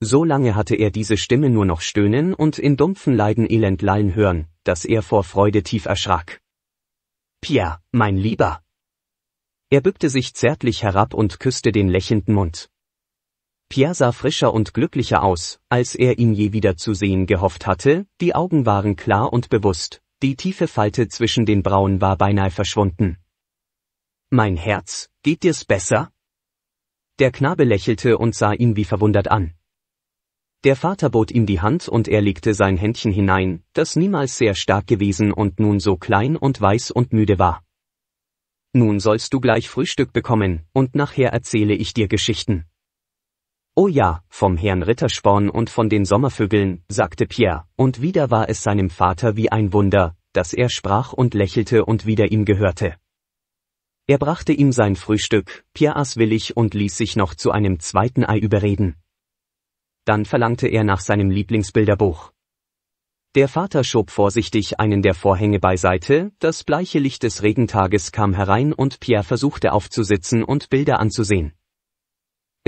So lange hatte er diese Stimme nur noch stöhnen und in dumpfen Leiden elend lallen hören, dass er vor Freude tief erschrak. Pierre, mein Lieber! Er bückte sich zärtlich herab und küsste den lächelnden Mund. Pierre sah frischer und glücklicher aus, als er ihn je wieder zu sehen gehofft hatte, die Augen waren klar und bewusst, die tiefe Falte zwischen den Brauen war beinahe verschwunden. Mein Herz, geht dir's besser? Der Knabe lächelte und sah ihn wie verwundert an. Der Vater bot ihm die Hand und er legte sein Händchen hinein, das niemals sehr stark gewesen und nun so klein und weiß und müde war. Nun sollst du gleich Frühstück bekommen, und nachher erzähle ich dir Geschichten. Oh ja, vom Herrn Rittersporn und von den Sommervögeln, sagte Pierre, und wieder war es seinem Vater wie ein Wunder, dass er sprach und lächelte und wieder ihm gehörte. Er brachte ihm sein Frühstück, Pierre aß willig und ließ sich noch zu einem zweiten Ei überreden. Dann verlangte er nach seinem Lieblingsbilderbuch. Der Vater schob vorsichtig einen der Vorhänge beiseite, das bleiche Licht des Regentages kam herein und Pierre versuchte aufzusitzen und Bilder anzusehen.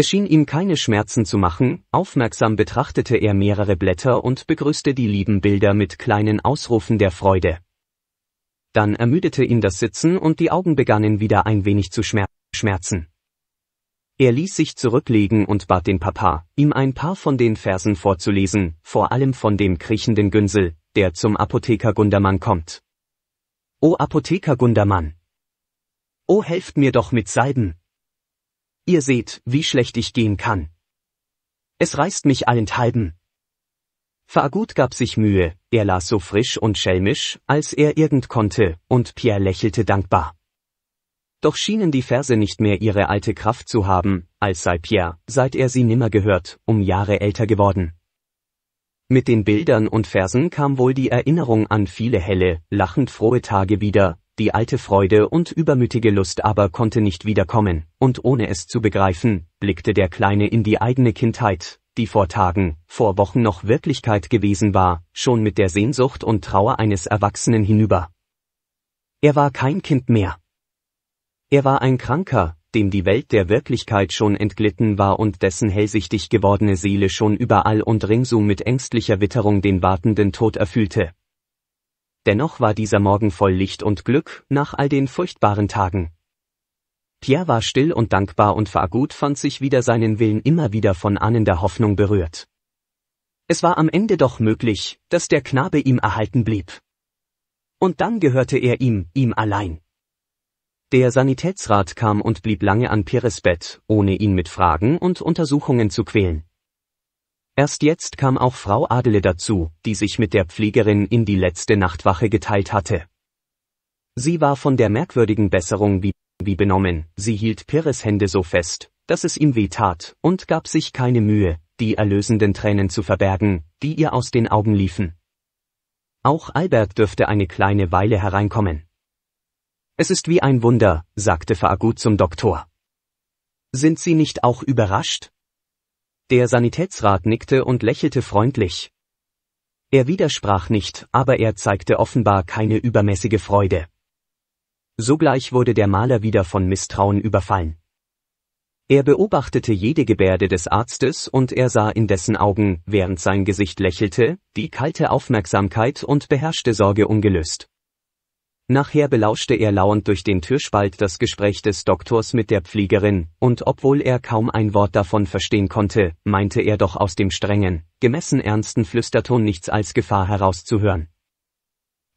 Es schien ihm keine Schmerzen zu machen, aufmerksam betrachtete er mehrere Blätter und begrüßte die lieben Bilder mit kleinen Ausrufen der Freude. Dann ermüdete ihn das Sitzen und die Augen begannen wieder ein wenig zu schmerzen. Er ließ sich zurücklegen und bat den Papa, ihm ein paar von den Versen vorzulesen, vor allem von dem kriechenden Günsel, der zum Apotheker Gundermann kommt. O Apotheker Gundermann! O helft mir doch mit Salben, Ihr seht, wie schlecht ich gehen kann. Es reißt mich allenthalben. Fagut gab sich Mühe, er las so frisch und schelmisch, als er irgend konnte, und Pierre lächelte dankbar. Doch schienen die Verse nicht mehr ihre alte Kraft zu haben, als sei Pierre, seit er sie nimmer gehört, um Jahre älter geworden. Mit den Bildern und Versen kam wohl die Erinnerung an viele helle, lachend frohe Tage wieder, die alte Freude und übermütige Lust aber konnte nicht wiederkommen, und ohne es zu begreifen, blickte der Kleine in die eigene Kindheit, die vor Tagen, vor Wochen noch Wirklichkeit gewesen war, schon mit der Sehnsucht und Trauer eines Erwachsenen hinüber. Er war kein Kind mehr. Er war ein Kranker, dem die Welt der Wirklichkeit schon entglitten war und dessen hellsichtig gewordene Seele schon überall und ringsum mit ängstlicher Witterung den wartenden Tod erfüllte. Dennoch war dieser Morgen voll Licht und Glück, nach all den furchtbaren Tagen. Pierre war still und dankbar und Fagut fand sich wieder seinen Willen immer wieder von ahnender Hoffnung berührt. Es war am Ende doch möglich, dass der Knabe ihm erhalten blieb. Und dann gehörte er ihm, ihm allein. Der Sanitätsrat kam und blieb lange an Pires Bett, ohne ihn mit Fragen und Untersuchungen zu quälen. Erst jetzt kam auch Frau Adele dazu, die sich mit der Pflegerin in die letzte Nachtwache geteilt hatte. Sie war von der merkwürdigen Besserung wie, wie benommen, sie hielt Pires Hände so fest, dass es ihm weh tat, und gab sich keine Mühe, die erlösenden Tränen zu verbergen, die ihr aus den Augen liefen. Auch Albert dürfte eine kleine Weile hereinkommen. Es ist wie ein Wunder, sagte Fagut zum Doktor. Sind Sie nicht auch überrascht? Der Sanitätsrat nickte und lächelte freundlich. Er widersprach nicht, aber er zeigte offenbar keine übermäßige Freude. Sogleich wurde der Maler wieder von Misstrauen überfallen. Er beobachtete jede Gebärde des Arztes und er sah in dessen Augen, während sein Gesicht lächelte, die kalte Aufmerksamkeit und beherrschte Sorge ungelöst. Nachher belauschte er lauernd durch den Türspalt das Gespräch des Doktors mit der Pflegerin, und obwohl er kaum ein Wort davon verstehen konnte, meinte er doch aus dem strengen, gemessen ernsten Flüsterton nichts als Gefahr herauszuhören.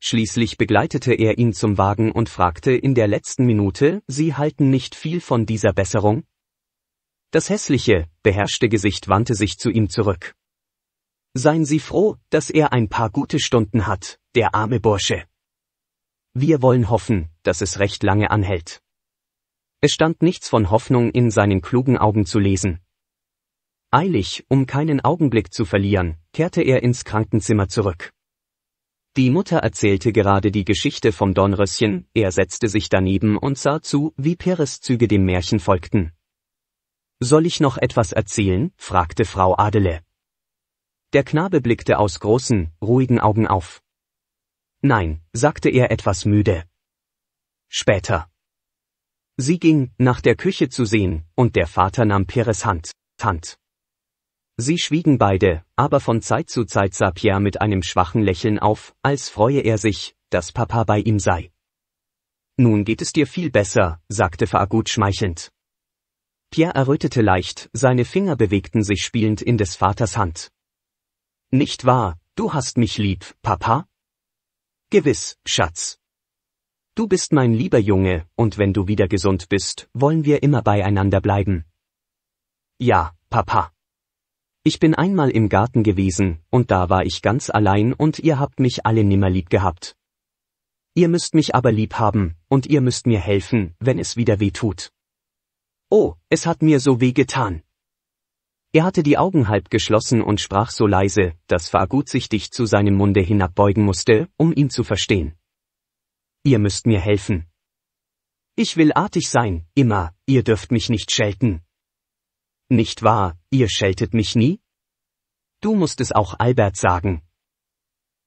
Schließlich begleitete er ihn zum Wagen und fragte in der letzten Minute, Sie halten nicht viel von dieser Besserung? Das hässliche, beherrschte Gesicht wandte sich zu ihm zurück. Seien Sie froh, dass er ein paar gute Stunden hat, der arme Bursche. Wir wollen hoffen, dass es recht lange anhält. Es stand nichts von Hoffnung in seinen klugen Augen zu lesen. Eilig, um keinen Augenblick zu verlieren, kehrte er ins Krankenzimmer zurück. Die Mutter erzählte gerade die Geschichte vom Dornröschen, er setzte sich daneben und sah zu, wie Peres Züge dem Märchen folgten. Soll ich noch etwas erzählen? fragte Frau Adele. Der Knabe blickte aus großen, ruhigen Augen auf. Nein, sagte er etwas müde. Später. Sie ging, nach der Küche zu sehen, und der Vater nahm Pierres Hand, Hand. Sie schwiegen beide, aber von Zeit zu Zeit sah Pierre mit einem schwachen Lächeln auf, als freue er sich, dass Papa bei ihm sei. Nun geht es dir viel besser, sagte Fagut schmeichelnd. Pierre errötete leicht, seine Finger bewegten sich spielend in des Vaters Hand. Nicht wahr, du hast mich lieb, Papa? Gewiss, Schatz. Du bist mein lieber Junge, und wenn du wieder gesund bist, wollen wir immer beieinander bleiben. Ja, Papa. Ich bin einmal im Garten gewesen, und da war ich ganz allein und ihr habt mich alle nimmer lieb gehabt. Ihr müsst mich aber lieb haben, und ihr müsst mir helfen, wenn es wieder weh tut. Oh, es hat mir so weh getan. Er hatte die Augen halb geschlossen und sprach so leise, dass sich gutsichtig zu seinem Munde hinabbeugen musste, um ihn zu verstehen. Ihr müsst mir helfen. Ich will artig sein, immer, ihr dürft mich nicht schelten. Nicht wahr, ihr scheltet mich nie? Du musst es auch Albert sagen.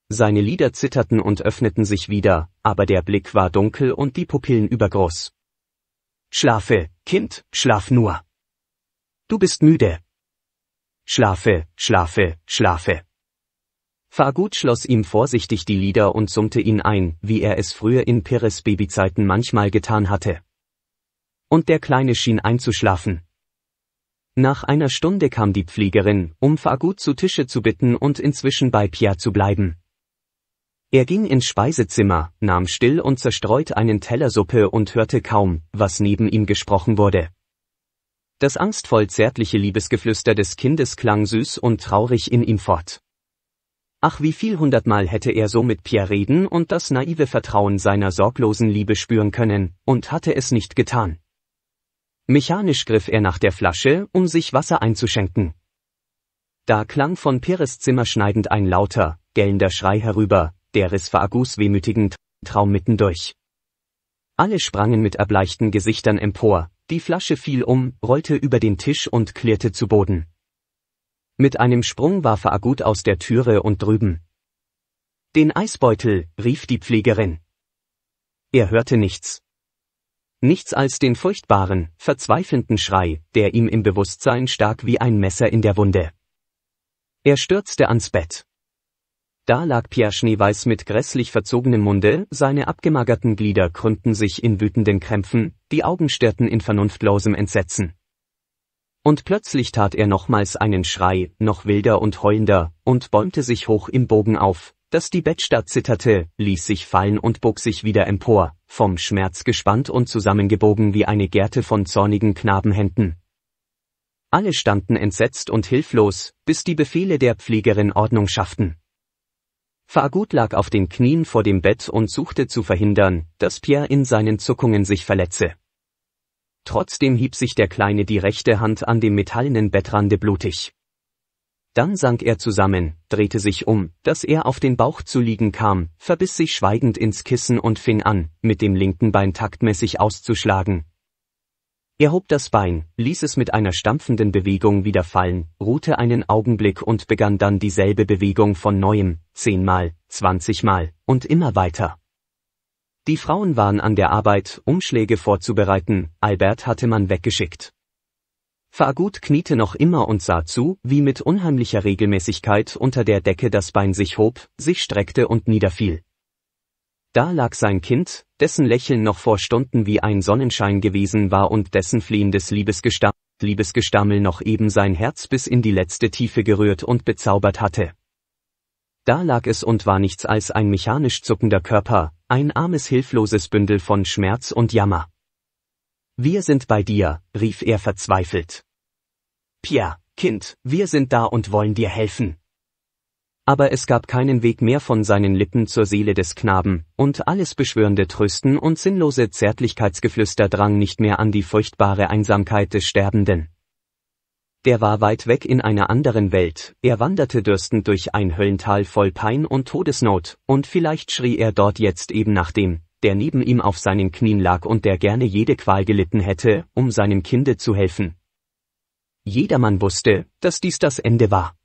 Seine Lider zitterten und öffneten sich wieder, aber der Blick war dunkel und die Pupillen übergroß. Schlafe, Kind, schlaf nur. Du bist müde, Schlafe, schlafe, schlafe. Fagut schloss ihm vorsichtig die Lider und summte ihn ein, wie er es früher in Pires Babyzeiten manchmal getan hatte. Und der Kleine schien einzuschlafen. Nach einer Stunde kam die Pflegerin, um Fagut zu Tische zu bitten und inzwischen bei Pia zu bleiben. Er ging ins Speisezimmer, nahm still und zerstreut einen Tellersuppe und hörte kaum, was neben ihm gesprochen wurde. Das angstvoll zärtliche Liebesgeflüster des Kindes klang süß und traurig in ihm fort. Ach, wie viel hundertmal hätte er so mit Pierre reden und das naive Vertrauen seiner sorglosen Liebe spüren können, und hatte es nicht getan. Mechanisch griff er nach der Flasche, um sich Wasser einzuschenken. Da klang von Pierres Zimmer schneidend ein lauter, gellender Schrei herüber, der riss Fagus wehmütigend Traum mittendurch. Alle sprangen mit erbleichten Gesichtern empor, die Flasche fiel um, rollte über den Tisch und klirrte zu Boden. Mit einem Sprung warf er Agut aus der Türe und drüben. Den Eisbeutel, rief die Pflegerin. Er hörte nichts. Nichts als den furchtbaren, verzweifelnden Schrei, der ihm im Bewusstsein stark wie ein Messer in der Wunde. Er stürzte ans Bett. Da lag Pierre Schneeweiß mit grässlich verzogenem Munde, seine abgemagerten Glieder krümmten sich in wütenden Krämpfen, die Augen stirrten in vernunftlosem Entsetzen. Und plötzlich tat er nochmals einen Schrei, noch wilder und heulender, und bäumte sich hoch im Bogen auf, dass die Bettstatt zitterte, ließ sich fallen und bog sich wieder empor, vom Schmerz gespannt und zusammengebogen wie eine Gerte von zornigen Knabenhänden. Alle standen entsetzt und hilflos, bis die Befehle der Pflegerin Ordnung schafften. Fagut lag auf den Knien vor dem Bett und suchte zu verhindern, dass Pierre in seinen Zuckungen sich verletze. Trotzdem hieb sich der Kleine die rechte Hand an dem metallenen Bettrande blutig. Dann sank er zusammen, drehte sich um, dass er auf den Bauch zu liegen kam, verbiss sich schweigend ins Kissen und fing an, mit dem linken Bein taktmäßig auszuschlagen, er hob das Bein, ließ es mit einer stampfenden Bewegung wieder fallen, ruhte einen Augenblick und begann dann dieselbe Bewegung von neuem, zehnmal, zwanzigmal und immer weiter. Die Frauen waren an der Arbeit, Umschläge vorzubereiten, Albert hatte man weggeschickt. Fagut kniete noch immer und sah zu, wie mit unheimlicher Regelmäßigkeit unter der Decke das Bein sich hob, sich streckte und niederfiel. Da lag sein Kind, dessen Lächeln noch vor Stunden wie ein Sonnenschein gewesen war und dessen flehendes Liebesgestammel, Liebesgestammel noch eben sein Herz bis in die letzte Tiefe gerührt und bezaubert hatte. Da lag es und war nichts als ein mechanisch zuckender Körper, ein armes hilfloses Bündel von Schmerz und Jammer. Wir sind bei dir, rief er verzweifelt. Pierre, Kind, wir sind da und wollen dir helfen aber es gab keinen Weg mehr von seinen Lippen zur Seele des Knaben, und alles beschwörende Trösten und sinnlose Zärtlichkeitsgeflüster drang nicht mehr an die furchtbare Einsamkeit des Sterbenden. Der war weit weg in einer anderen Welt, er wanderte dürstend durch ein Höllental voll Pein und Todesnot, und vielleicht schrie er dort jetzt eben nach dem, der neben ihm auf seinen Knien lag und der gerne jede Qual gelitten hätte, um seinem Kinde zu helfen. Jedermann wusste, dass dies das Ende war.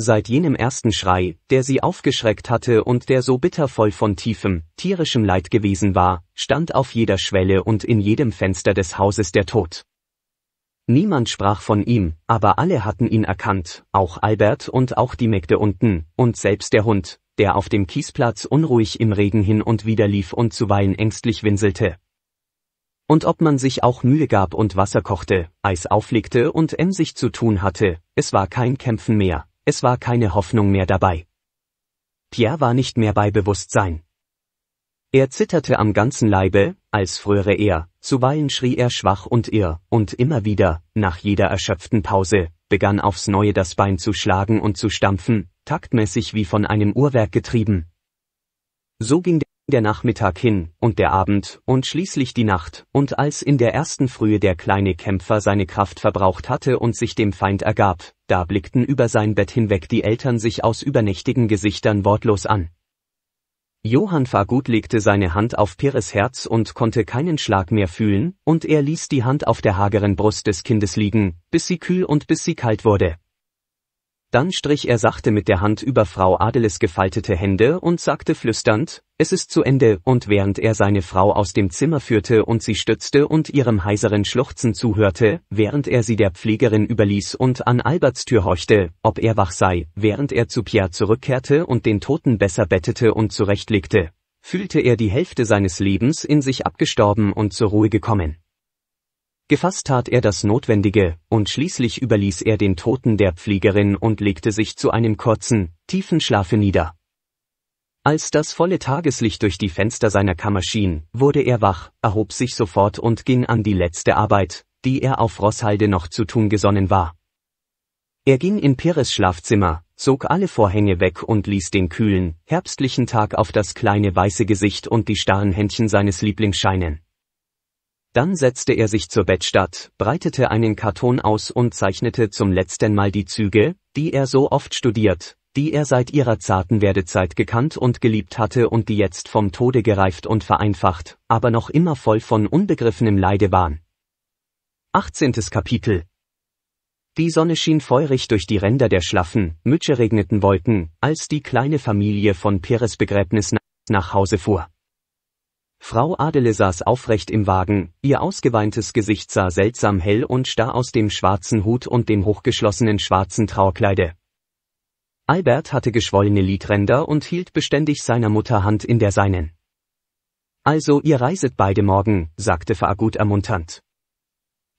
Seit jenem ersten Schrei, der sie aufgeschreckt hatte und der so bittervoll von tiefem, tierischem Leid gewesen war, stand auf jeder Schwelle und in jedem Fenster des Hauses der Tod. Niemand sprach von ihm, aber alle hatten ihn erkannt, auch Albert und auch die Mägde unten, und selbst der Hund, der auf dem Kiesplatz unruhig im Regen hin und wieder lief und zuweilen ängstlich winselte. Und ob man sich auch Mühe gab und Wasser kochte, Eis auflegte und emsig zu tun hatte, es war kein Kämpfen mehr, es war keine Hoffnung mehr dabei. Pierre war nicht mehr bei Bewusstsein. Er zitterte am ganzen Leibe, als fröre er, zuweilen schrie er schwach und irr, und immer wieder, nach jeder erschöpften Pause, begann aufs neue das Bein zu schlagen und zu stampfen, taktmäßig wie von einem Uhrwerk getrieben. So ging der der Nachmittag hin, und der Abend, und schließlich die Nacht, und als in der ersten Frühe der kleine Kämpfer seine Kraft verbraucht hatte und sich dem Feind ergab, da blickten über sein Bett hinweg die Eltern sich aus übernächtigen Gesichtern wortlos an. Johann Fagut legte seine Hand auf Pires Herz und konnte keinen Schlag mehr fühlen, und er ließ die Hand auf der hageren Brust des Kindes liegen, bis sie kühl und bis sie kalt wurde. Dann strich er sachte mit der Hand über Frau Adeles gefaltete Hände und sagte flüsternd, es ist zu Ende, und während er seine Frau aus dem Zimmer führte und sie stützte und ihrem heiseren Schluchzen zuhörte, während er sie der Pflegerin überließ und an Alberts Tür horchte, ob er wach sei, während er zu Pierre zurückkehrte und den Toten besser bettete und zurechtlegte, fühlte er die Hälfte seines Lebens in sich abgestorben und zur Ruhe gekommen. Gefasst tat er das Notwendige, und schließlich überließ er den Toten der Pflegerin und legte sich zu einem kurzen, tiefen Schlafe nieder. Als das volle Tageslicht durch die Fenster seiner Kammer schien, wurde er wach, erhob sich sofort und ging an die letzte Arbeit, die er auf Rosshalde noch zu tun gesonnen war. Er ging in Pires Schlafzimmer, zog alle Vorhänge weg und ließ den kühlen, herbstlichen Tag auf das kleine weiße Gesicht und die starren Händchen seines Lieblings scheinen. Dann setzte er sich zur Bettstatt, breitete einen Karton aus und zeichnete zum letzten Mal die Züge, die er so oft studiert, die er seit ihrer zarten Werdezeit gekannt und geliebt hatte und die jetzt vom Tode gereift und vereinfacht, aber noch immer voll von unbegriffenem Leide waren. 18. Kapitel Die Sonne schien feurig durch die Ränder der schlaffen, mütscheregneten Wolken, als die kleine Familie von Peres Begräbnis nach Hause fuhr. Frau Adele saß aufrecht im Wagen, ihr ausgeweintes Gesicht sah seltsam hell und starr aus dem schwarzen Hut und dem hochgeschlossenen schwarzen Trauerkleide. Albert hatte geschwollene Lidränder und hielt beständig seiner Mutter Hand in der seinen. Also ihr reiset beide morgen, sagte Fagut ermunternd.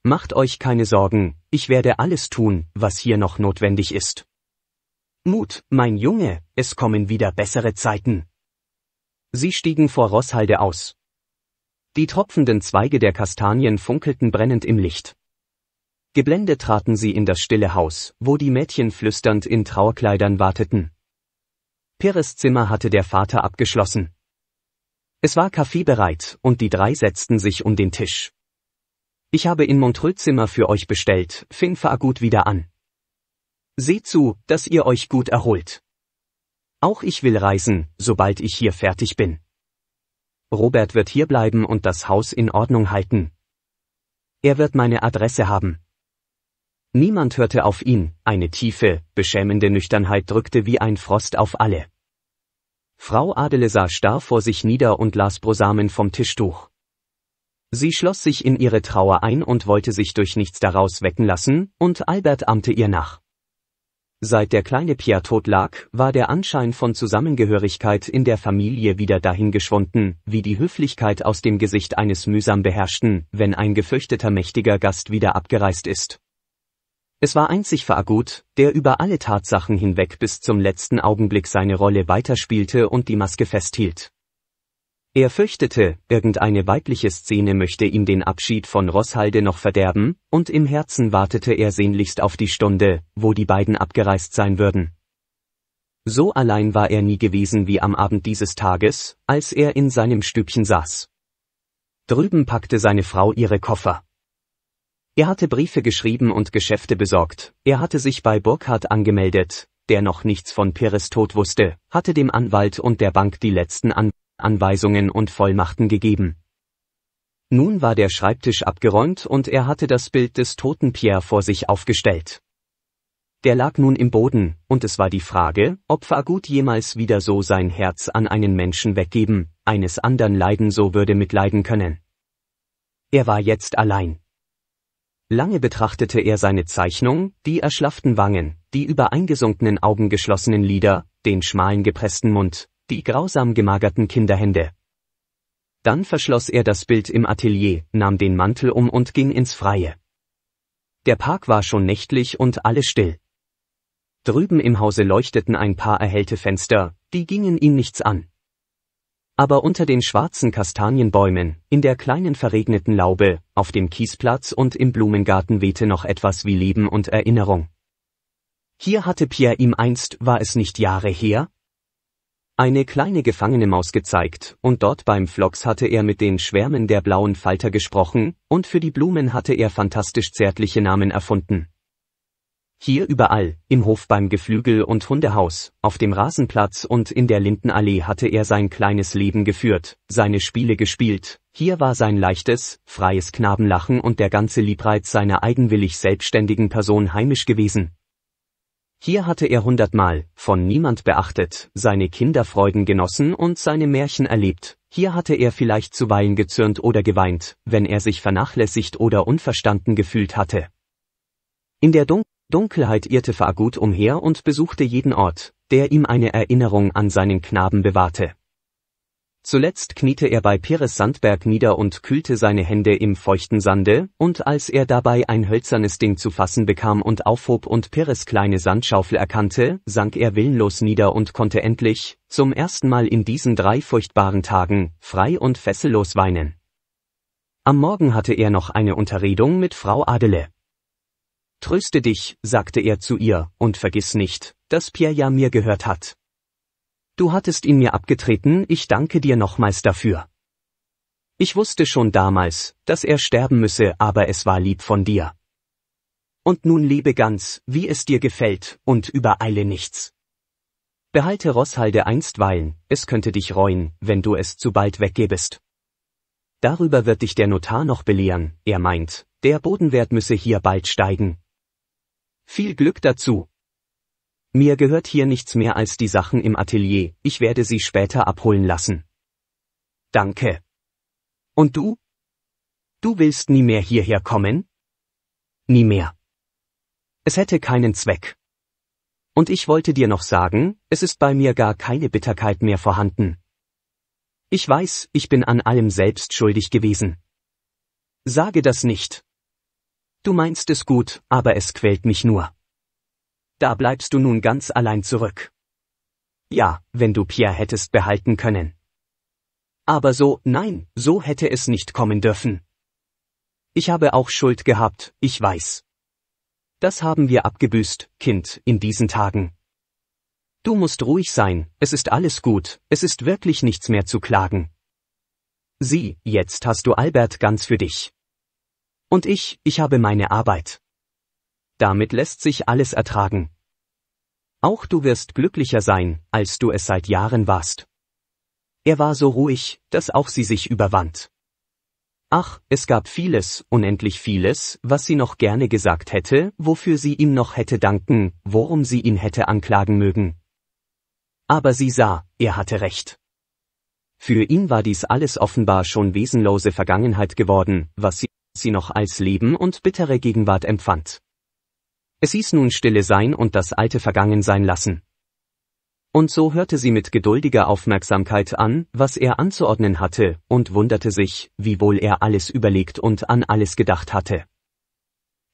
Macht euch keine Sorgen, ich werde alles tun, was hier noch notwendig ist. Mut, mein Junge, es kommen wieder bessere Zeiten. Sie stiegen vor Rosshalde aus. Die tropfenden Zweige der Kastanien funkelten brennend im Licht. Geblendet traten sie in das stille Haus, wo die Mädchen flüsternd in Trauerkleidern warteten. Pires Zimmer hatte der Vater abgeschlossen. Es war Kaffee bereit, und die drei setzten sich um den Tisch. Ich habe in Montreux Zimmer für euch bestellt, Finn fahr gut wieder an. Seht zu, dass ihr euch gut erholt. Auch ich will reisen, sobald ich hier fertig bin. Robert wird hierbleiben und das Haus in Ordnung halten. Er wird meine Adresse haben. Niemand hörte auf ihn, eine tiefe, beschämende Nüchternheit drückte wie ein Frost auf alle. Frau Adele sah starr vor sich nieder und las Brosamen vom Tischtuch. Sie schloss sich in ihre Trauer ein und wollte sich durch nichts daraus wecken lassen, und Albert ahmte ihr nach. Seit der kleine Pierre tot lag, war der Anschein von Zusammengehörigkeit in der Familie wieder dahingeschwunden, wie die Höflichkeit aus dem Gesicht eines mühsam beherrschten, wenn ein gefürchteter mächtiger Gast wieder abgereist ist. Es war einzig Faagut, der über alle Tatsachen hinweg bis zum letzten Augenblick seine Rolle weiterspielte und die Maske festhielt. Er fürchtete, irgendeine weibliche Szene möchte ihm den Abschied von Rosshalde noch verderben, und im Herzen wartete er sehnlichst auf die Stunde, wo die beiden abgereist sein würden. So allein war er nie gewesen wie am Abend dieses Tages, als er in seinem Stübchen saß. Drüben packte seine Frau ihre Koffer. Er hatte Briefe geschrieben und Geschäfte besorgt, er hatte sich bei Burkhardt angemeldet, der noch nichts von Peres Tod wusste, hatte dem Anwalt und der Bank die letzten Anwälte Anweisungen und Vollmachten gegeben. Nun war der Schreibtisch abgeräumt und er hatte das Bild des toten Pierre vor sich aufgestellt. Der lag nun im Boden, und es war die Frage, ob Fagut jemals wieder so sein Herz an einen Menschen weggeben, eines anderen Leiden so würde mitleiden können. Er war jetzt allein. Lange betrachtete er seine Zeichnung, die erschlafften Wangen, die über eingesunkenen Augen geschlossenen Lider, den schmalen gepressten Mund, die grausam gemagerten Kinderhände. Dann verschloss er das Bild im Atelier, nahm den Mantel um und ging ins Freie. Der Park war schon nächtlich und alles still. Drüben im Hause leuchteten ein paar erhellte Fenster, die gingen ihn nichts an. Aber unter den schwarzen Kastanienbäumen, in der kleinen verregneten Laube, auf dem Kiesplatz und im Blumengarten wehte noch etwas wie Leben und Erinnerung. Hier hatte Pierre ihm einst, war es nicht Jahre her, eine kleine gefangene Maus gezeigt, und dort beim Vlogs hatte er mit den Schwärmen der blauen Falter gesprochen, und für die Blumen hatte er fantastisch zärtliche Namen erfunden. Hier überall, im Hof beim Geflügel und Hundehaus, auf dem Rasenplatz und in der Lindenallee hatte er sein kleines Leben geführt, seine Spiele gespielt, hier war sein leichtes, freies Knabenlachen und der ganze Liebreiz seiner eigenwillig selbstständigen Person heimisch gewesen, hier hatte er hundertmal, von niemand beachtet, seine Kinderfreuden genossen und seine Märchen erlebt, hier hatte er vielleicht zuweilen gezürnt oder geweint, wenn er sich vernachlässigt oder unverstanden gefühlt hatte. In der Dun Dunkelheit irrte Fagut umher und besuchte jeden Ort, der ihm eine Erinnerung an seinen Knaben bewahrte. Zuletzt kniete er bei Peres Sandberg nieder und kühlte seine Hände im feuchten Sande, und als er dabei ein hölzernes Ding zu fassen bekam und aufhob und Peres kleine Sandschaufel erkannte, sank er willenlos nieder und konnte endlich, zum ersten Mal in diesen drei furchtbaren Tagen, frei und fessellos weinen. Am Morgen hatte er noch eine Unterredung mit Frau Adele. Tröste dich, sagte er zu ihr, und vergiss nicht, dass Pierre ja mir gehört hat. Du hattest ihn mir abgetreten, ich danke dir nochmals dafür. Ich wusste schon damals, dass er sterben müsse, aber es war lieb von dir. Und nun lebe ganz, wie es dir gefällt, und übereile nichts. Behalte Rosshalde einstweilen, es könnte dich reuen, wenn du es zu bald weggebest. Darüber wird dich der Notar noch belehren, er meint, der Bodenwert müsse hier bald steigen. Viel Glück dazu, mir gehört hier nichts mehr als die Sachen im Atelier, ich werde sie später abholen lassen. Danke. Und du? Du willst nie mehr hierher kommen? Nie mehr. Es hätte keinen Zweck. Und ich wollte dir noch sagen, es ist bei mir gar keine Bitterkeit mehr vorhanden. Ich weiß, ich bin an allem selbst schuldig gewesen. Sage das nicht. Du meinst es gut, aber es quält mich nur. Da bleibst du nun ganz allein zurück. Ja, wenn du Pierre hättest behalten können. Aber so, nein, so hätte es nicht kommen dürfen. Ich habe auch Schuld gehabt, ich weiß. Das haben wir abgebüßt, Kind, in diesen Tagen. Du musst ruhig sein, es ist alles gut, es ist wirklich nichts mehr zu klagen. Sieh, jetzt hast du Albert ganz für dich. Und ich, ich habe meine Arbeit. Damit lässt sich alles ertragen. Auch du wirst glücklicher sein, als du es seit Jahren warst. Er war so ruhig, dass auch sie sich überwand. Ach, es gab vieles, unendlich vieles, was sie noch gerne gesagt hätte, wofür sie ihm noch hätte danken, worum sie ihn hätte anklagen mögen. Aber sie sah, er hatte recht. Für ihn war dies alles offenbar schon wesenlose Vergangenheit geworden, was sie, sie noch als Leben und bittere Gegenwart empfand. Es hieß nun Stille sein und das Alte vergangen sein lassen. Und so hörte sie mit geduldiger Aufmerksamkeit an, was er anzuordnen hatte, und wunderte sich, wie wohl er alles überlegt und an alles gedacht hatte.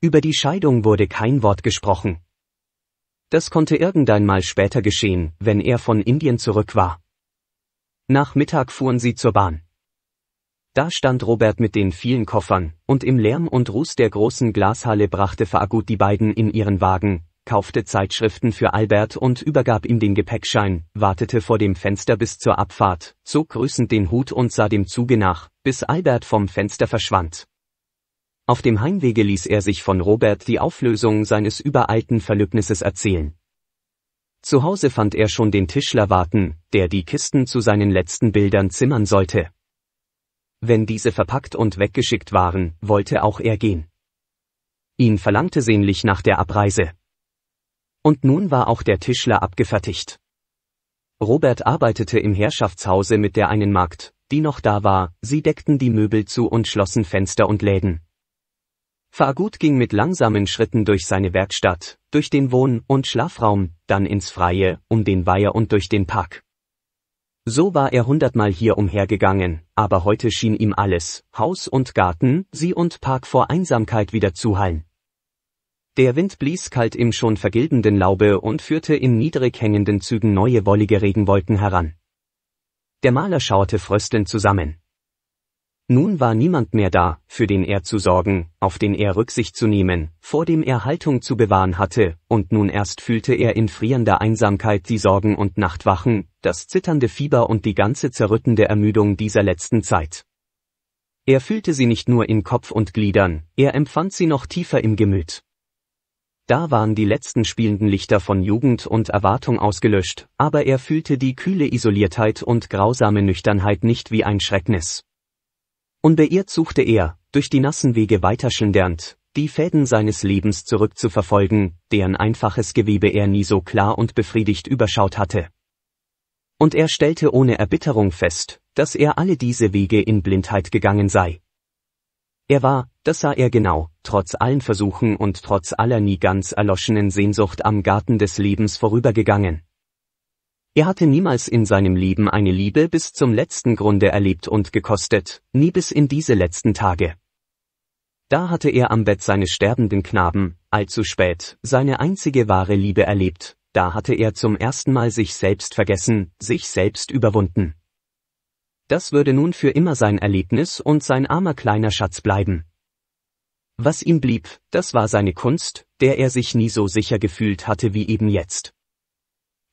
Über die Scheidung wurde kein Wort gesprochen. Das konnte irgendeinmal später geschehen, wenn er von Indien zurück war. Nach Mittag fuhren sie zur Bahn. Da stand Robert mit den vielen Koffern, und im Lärm und Ruß der großen Glashalle brachte Fagut die beiden in ihren Wagen, kaufte Zeitschriften für Albert und übergab ihm den Gepäckschein, wartete vor dem Fenster bis zur Abfahrt, zog grüßend den Hut und sah dem Zuge nach, bis Albert vom Fenster verschwand. Auf dem Heimwege ließ er sich von Robert die Auflösung seines übereilten Verlübnisses erzählen. Zu Hause fand er schon den Tischler warten, der die Kisten zu seinen letzten Bildern zimmern sollte. Wenn diese verpackt und weggeschickt waren, wollte auch er gehen. Ihn verlangte sehnlich nach der Abreise. Und nun war auch der Tischler abgefertigt. Robert arbeitete im Herrschaftshause mit der einen Magd, die noch da war, sie deckten die Möbel zu und schlossen Fenster und Läden. Fargut ging mit langsamen Schritten durch seine Werkstatt, durch den Wohn- und Schlafraum, dann ins Freie, um den Weiher und durch den Park. So war er hundertmal hier umhergegangen, aber heute schien ihm alles, Haus und Garten, See und Park vor Einsamkeit wieder zu hallen. Der Wind blies kalt im schon vergilbenden Laube und führte in niedrig hängenden Zügen neue wollige Regenwolken heran. Der Maler schauerte fröstelnd zusammen. Nun war niemand mehr da, für den er zu sorgen, auf den er Rücksicht zu nehmen, vor dem er Haltung zu bewahren hatte, und nun erst fühlte er in frierender Einsamkeit die Sorgen und Nachtwachen, das zitternde Fieber und die ganze zerrüttende Ermüdung dieser letzten Zeit. Er fühlte sie nicht nur in Kopf und Gliedern, er empfand sie noch tiefer im Gemüt. Da waren die letzten spielenden Lichter von Jugend und Erwartung ausgelöscht, aber er fühlte die kühle Isoliertheit und grausame Nüchternheit nicht wie ein Schrecknis. Unbeirrt suchte er, durch die nassen Wege weiter die Fäden seines Lebens zurückzuverfolgen, deren einfaches Gewebe er nie so klar und befriedigt überschaut hatte. Und er stellte ohne Erbitterung fest, dass er alle diese Wege in Blindheit gegangen sei. Er war, das sah er genau, trotz allen Versuchen und trotz aller nie ganz erloschenen Sehnsucht am Garten des Lebens vorübergegangen. Er hatte niemals in seinem Leben eine Liebe bis zum letzten Grunde erlebt und gekostet, nie bis in diese letzten Tage. Da hatte er am Bett seines sterbenden Knaben, allzu spät, seine einzige wahre Liebe erlebt, da hatte er zum ersten Mal sich selbst vergessen, sich selbst überwunden. Das würde nun für immer sein Erlebnis und sein armer kleiner Schatz bleiben. Was ihm blieb, das war seine Kunst, der er sich nie so sicher gefühlt hatte wie eben jetzt.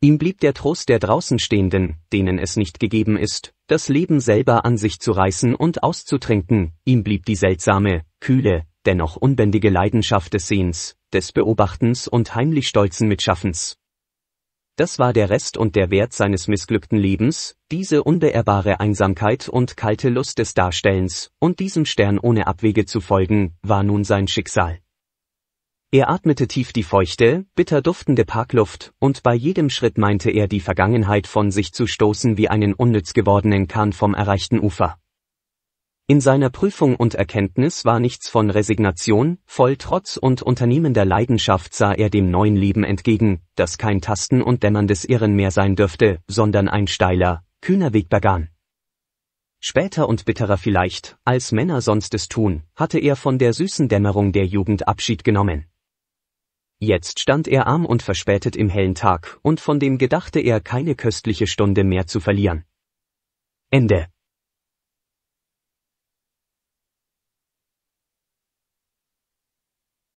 Ihm blieb der Trost der Draußenstehenden, denen es nicht gegeben ist, das Leben selber an sich zu reißen und auszutrinken, ihm blieb die seltsame, kühle, dennoch unbändige Leidenschaft des Sehens, des Beobachtens und heimlich stolzen Mitschaffens. Das war der Rest und der Wert seines missglückten Lebens, diese unbeehrbare Einsamkeit und kalte Lust des Darstellens, und diesem Stern ohne Abwege zu folgen, war nun sein Schicksal. Er atmete tief die feuchte, bitter duftende Parkluft, und bei jedem Schritt meinte er die Vergangenheit von sich zu stoßen wie einen unnütz gewordenen Kahn vom erreichten Ufer. In seiner Prüfung und Erkenntnis war nichts von Resignation, voll Trotz und unternehmender Leidenschaft sah er dem neuen Leben entgegen, das kein Tasten und dämmerndes Irren mehr sein dürfte, sondern ein steiler, kühner Weg begann. Später und bitterer vielleicht, als Männer sonst es tun, hatte er von der süßen Dämmerung der Jugend Abschied genommen. Jetzt stand er arm und verspätet im hellen Tag, und von dem gedachte er keine köstliche Stunde mehr zu verlieren. Ende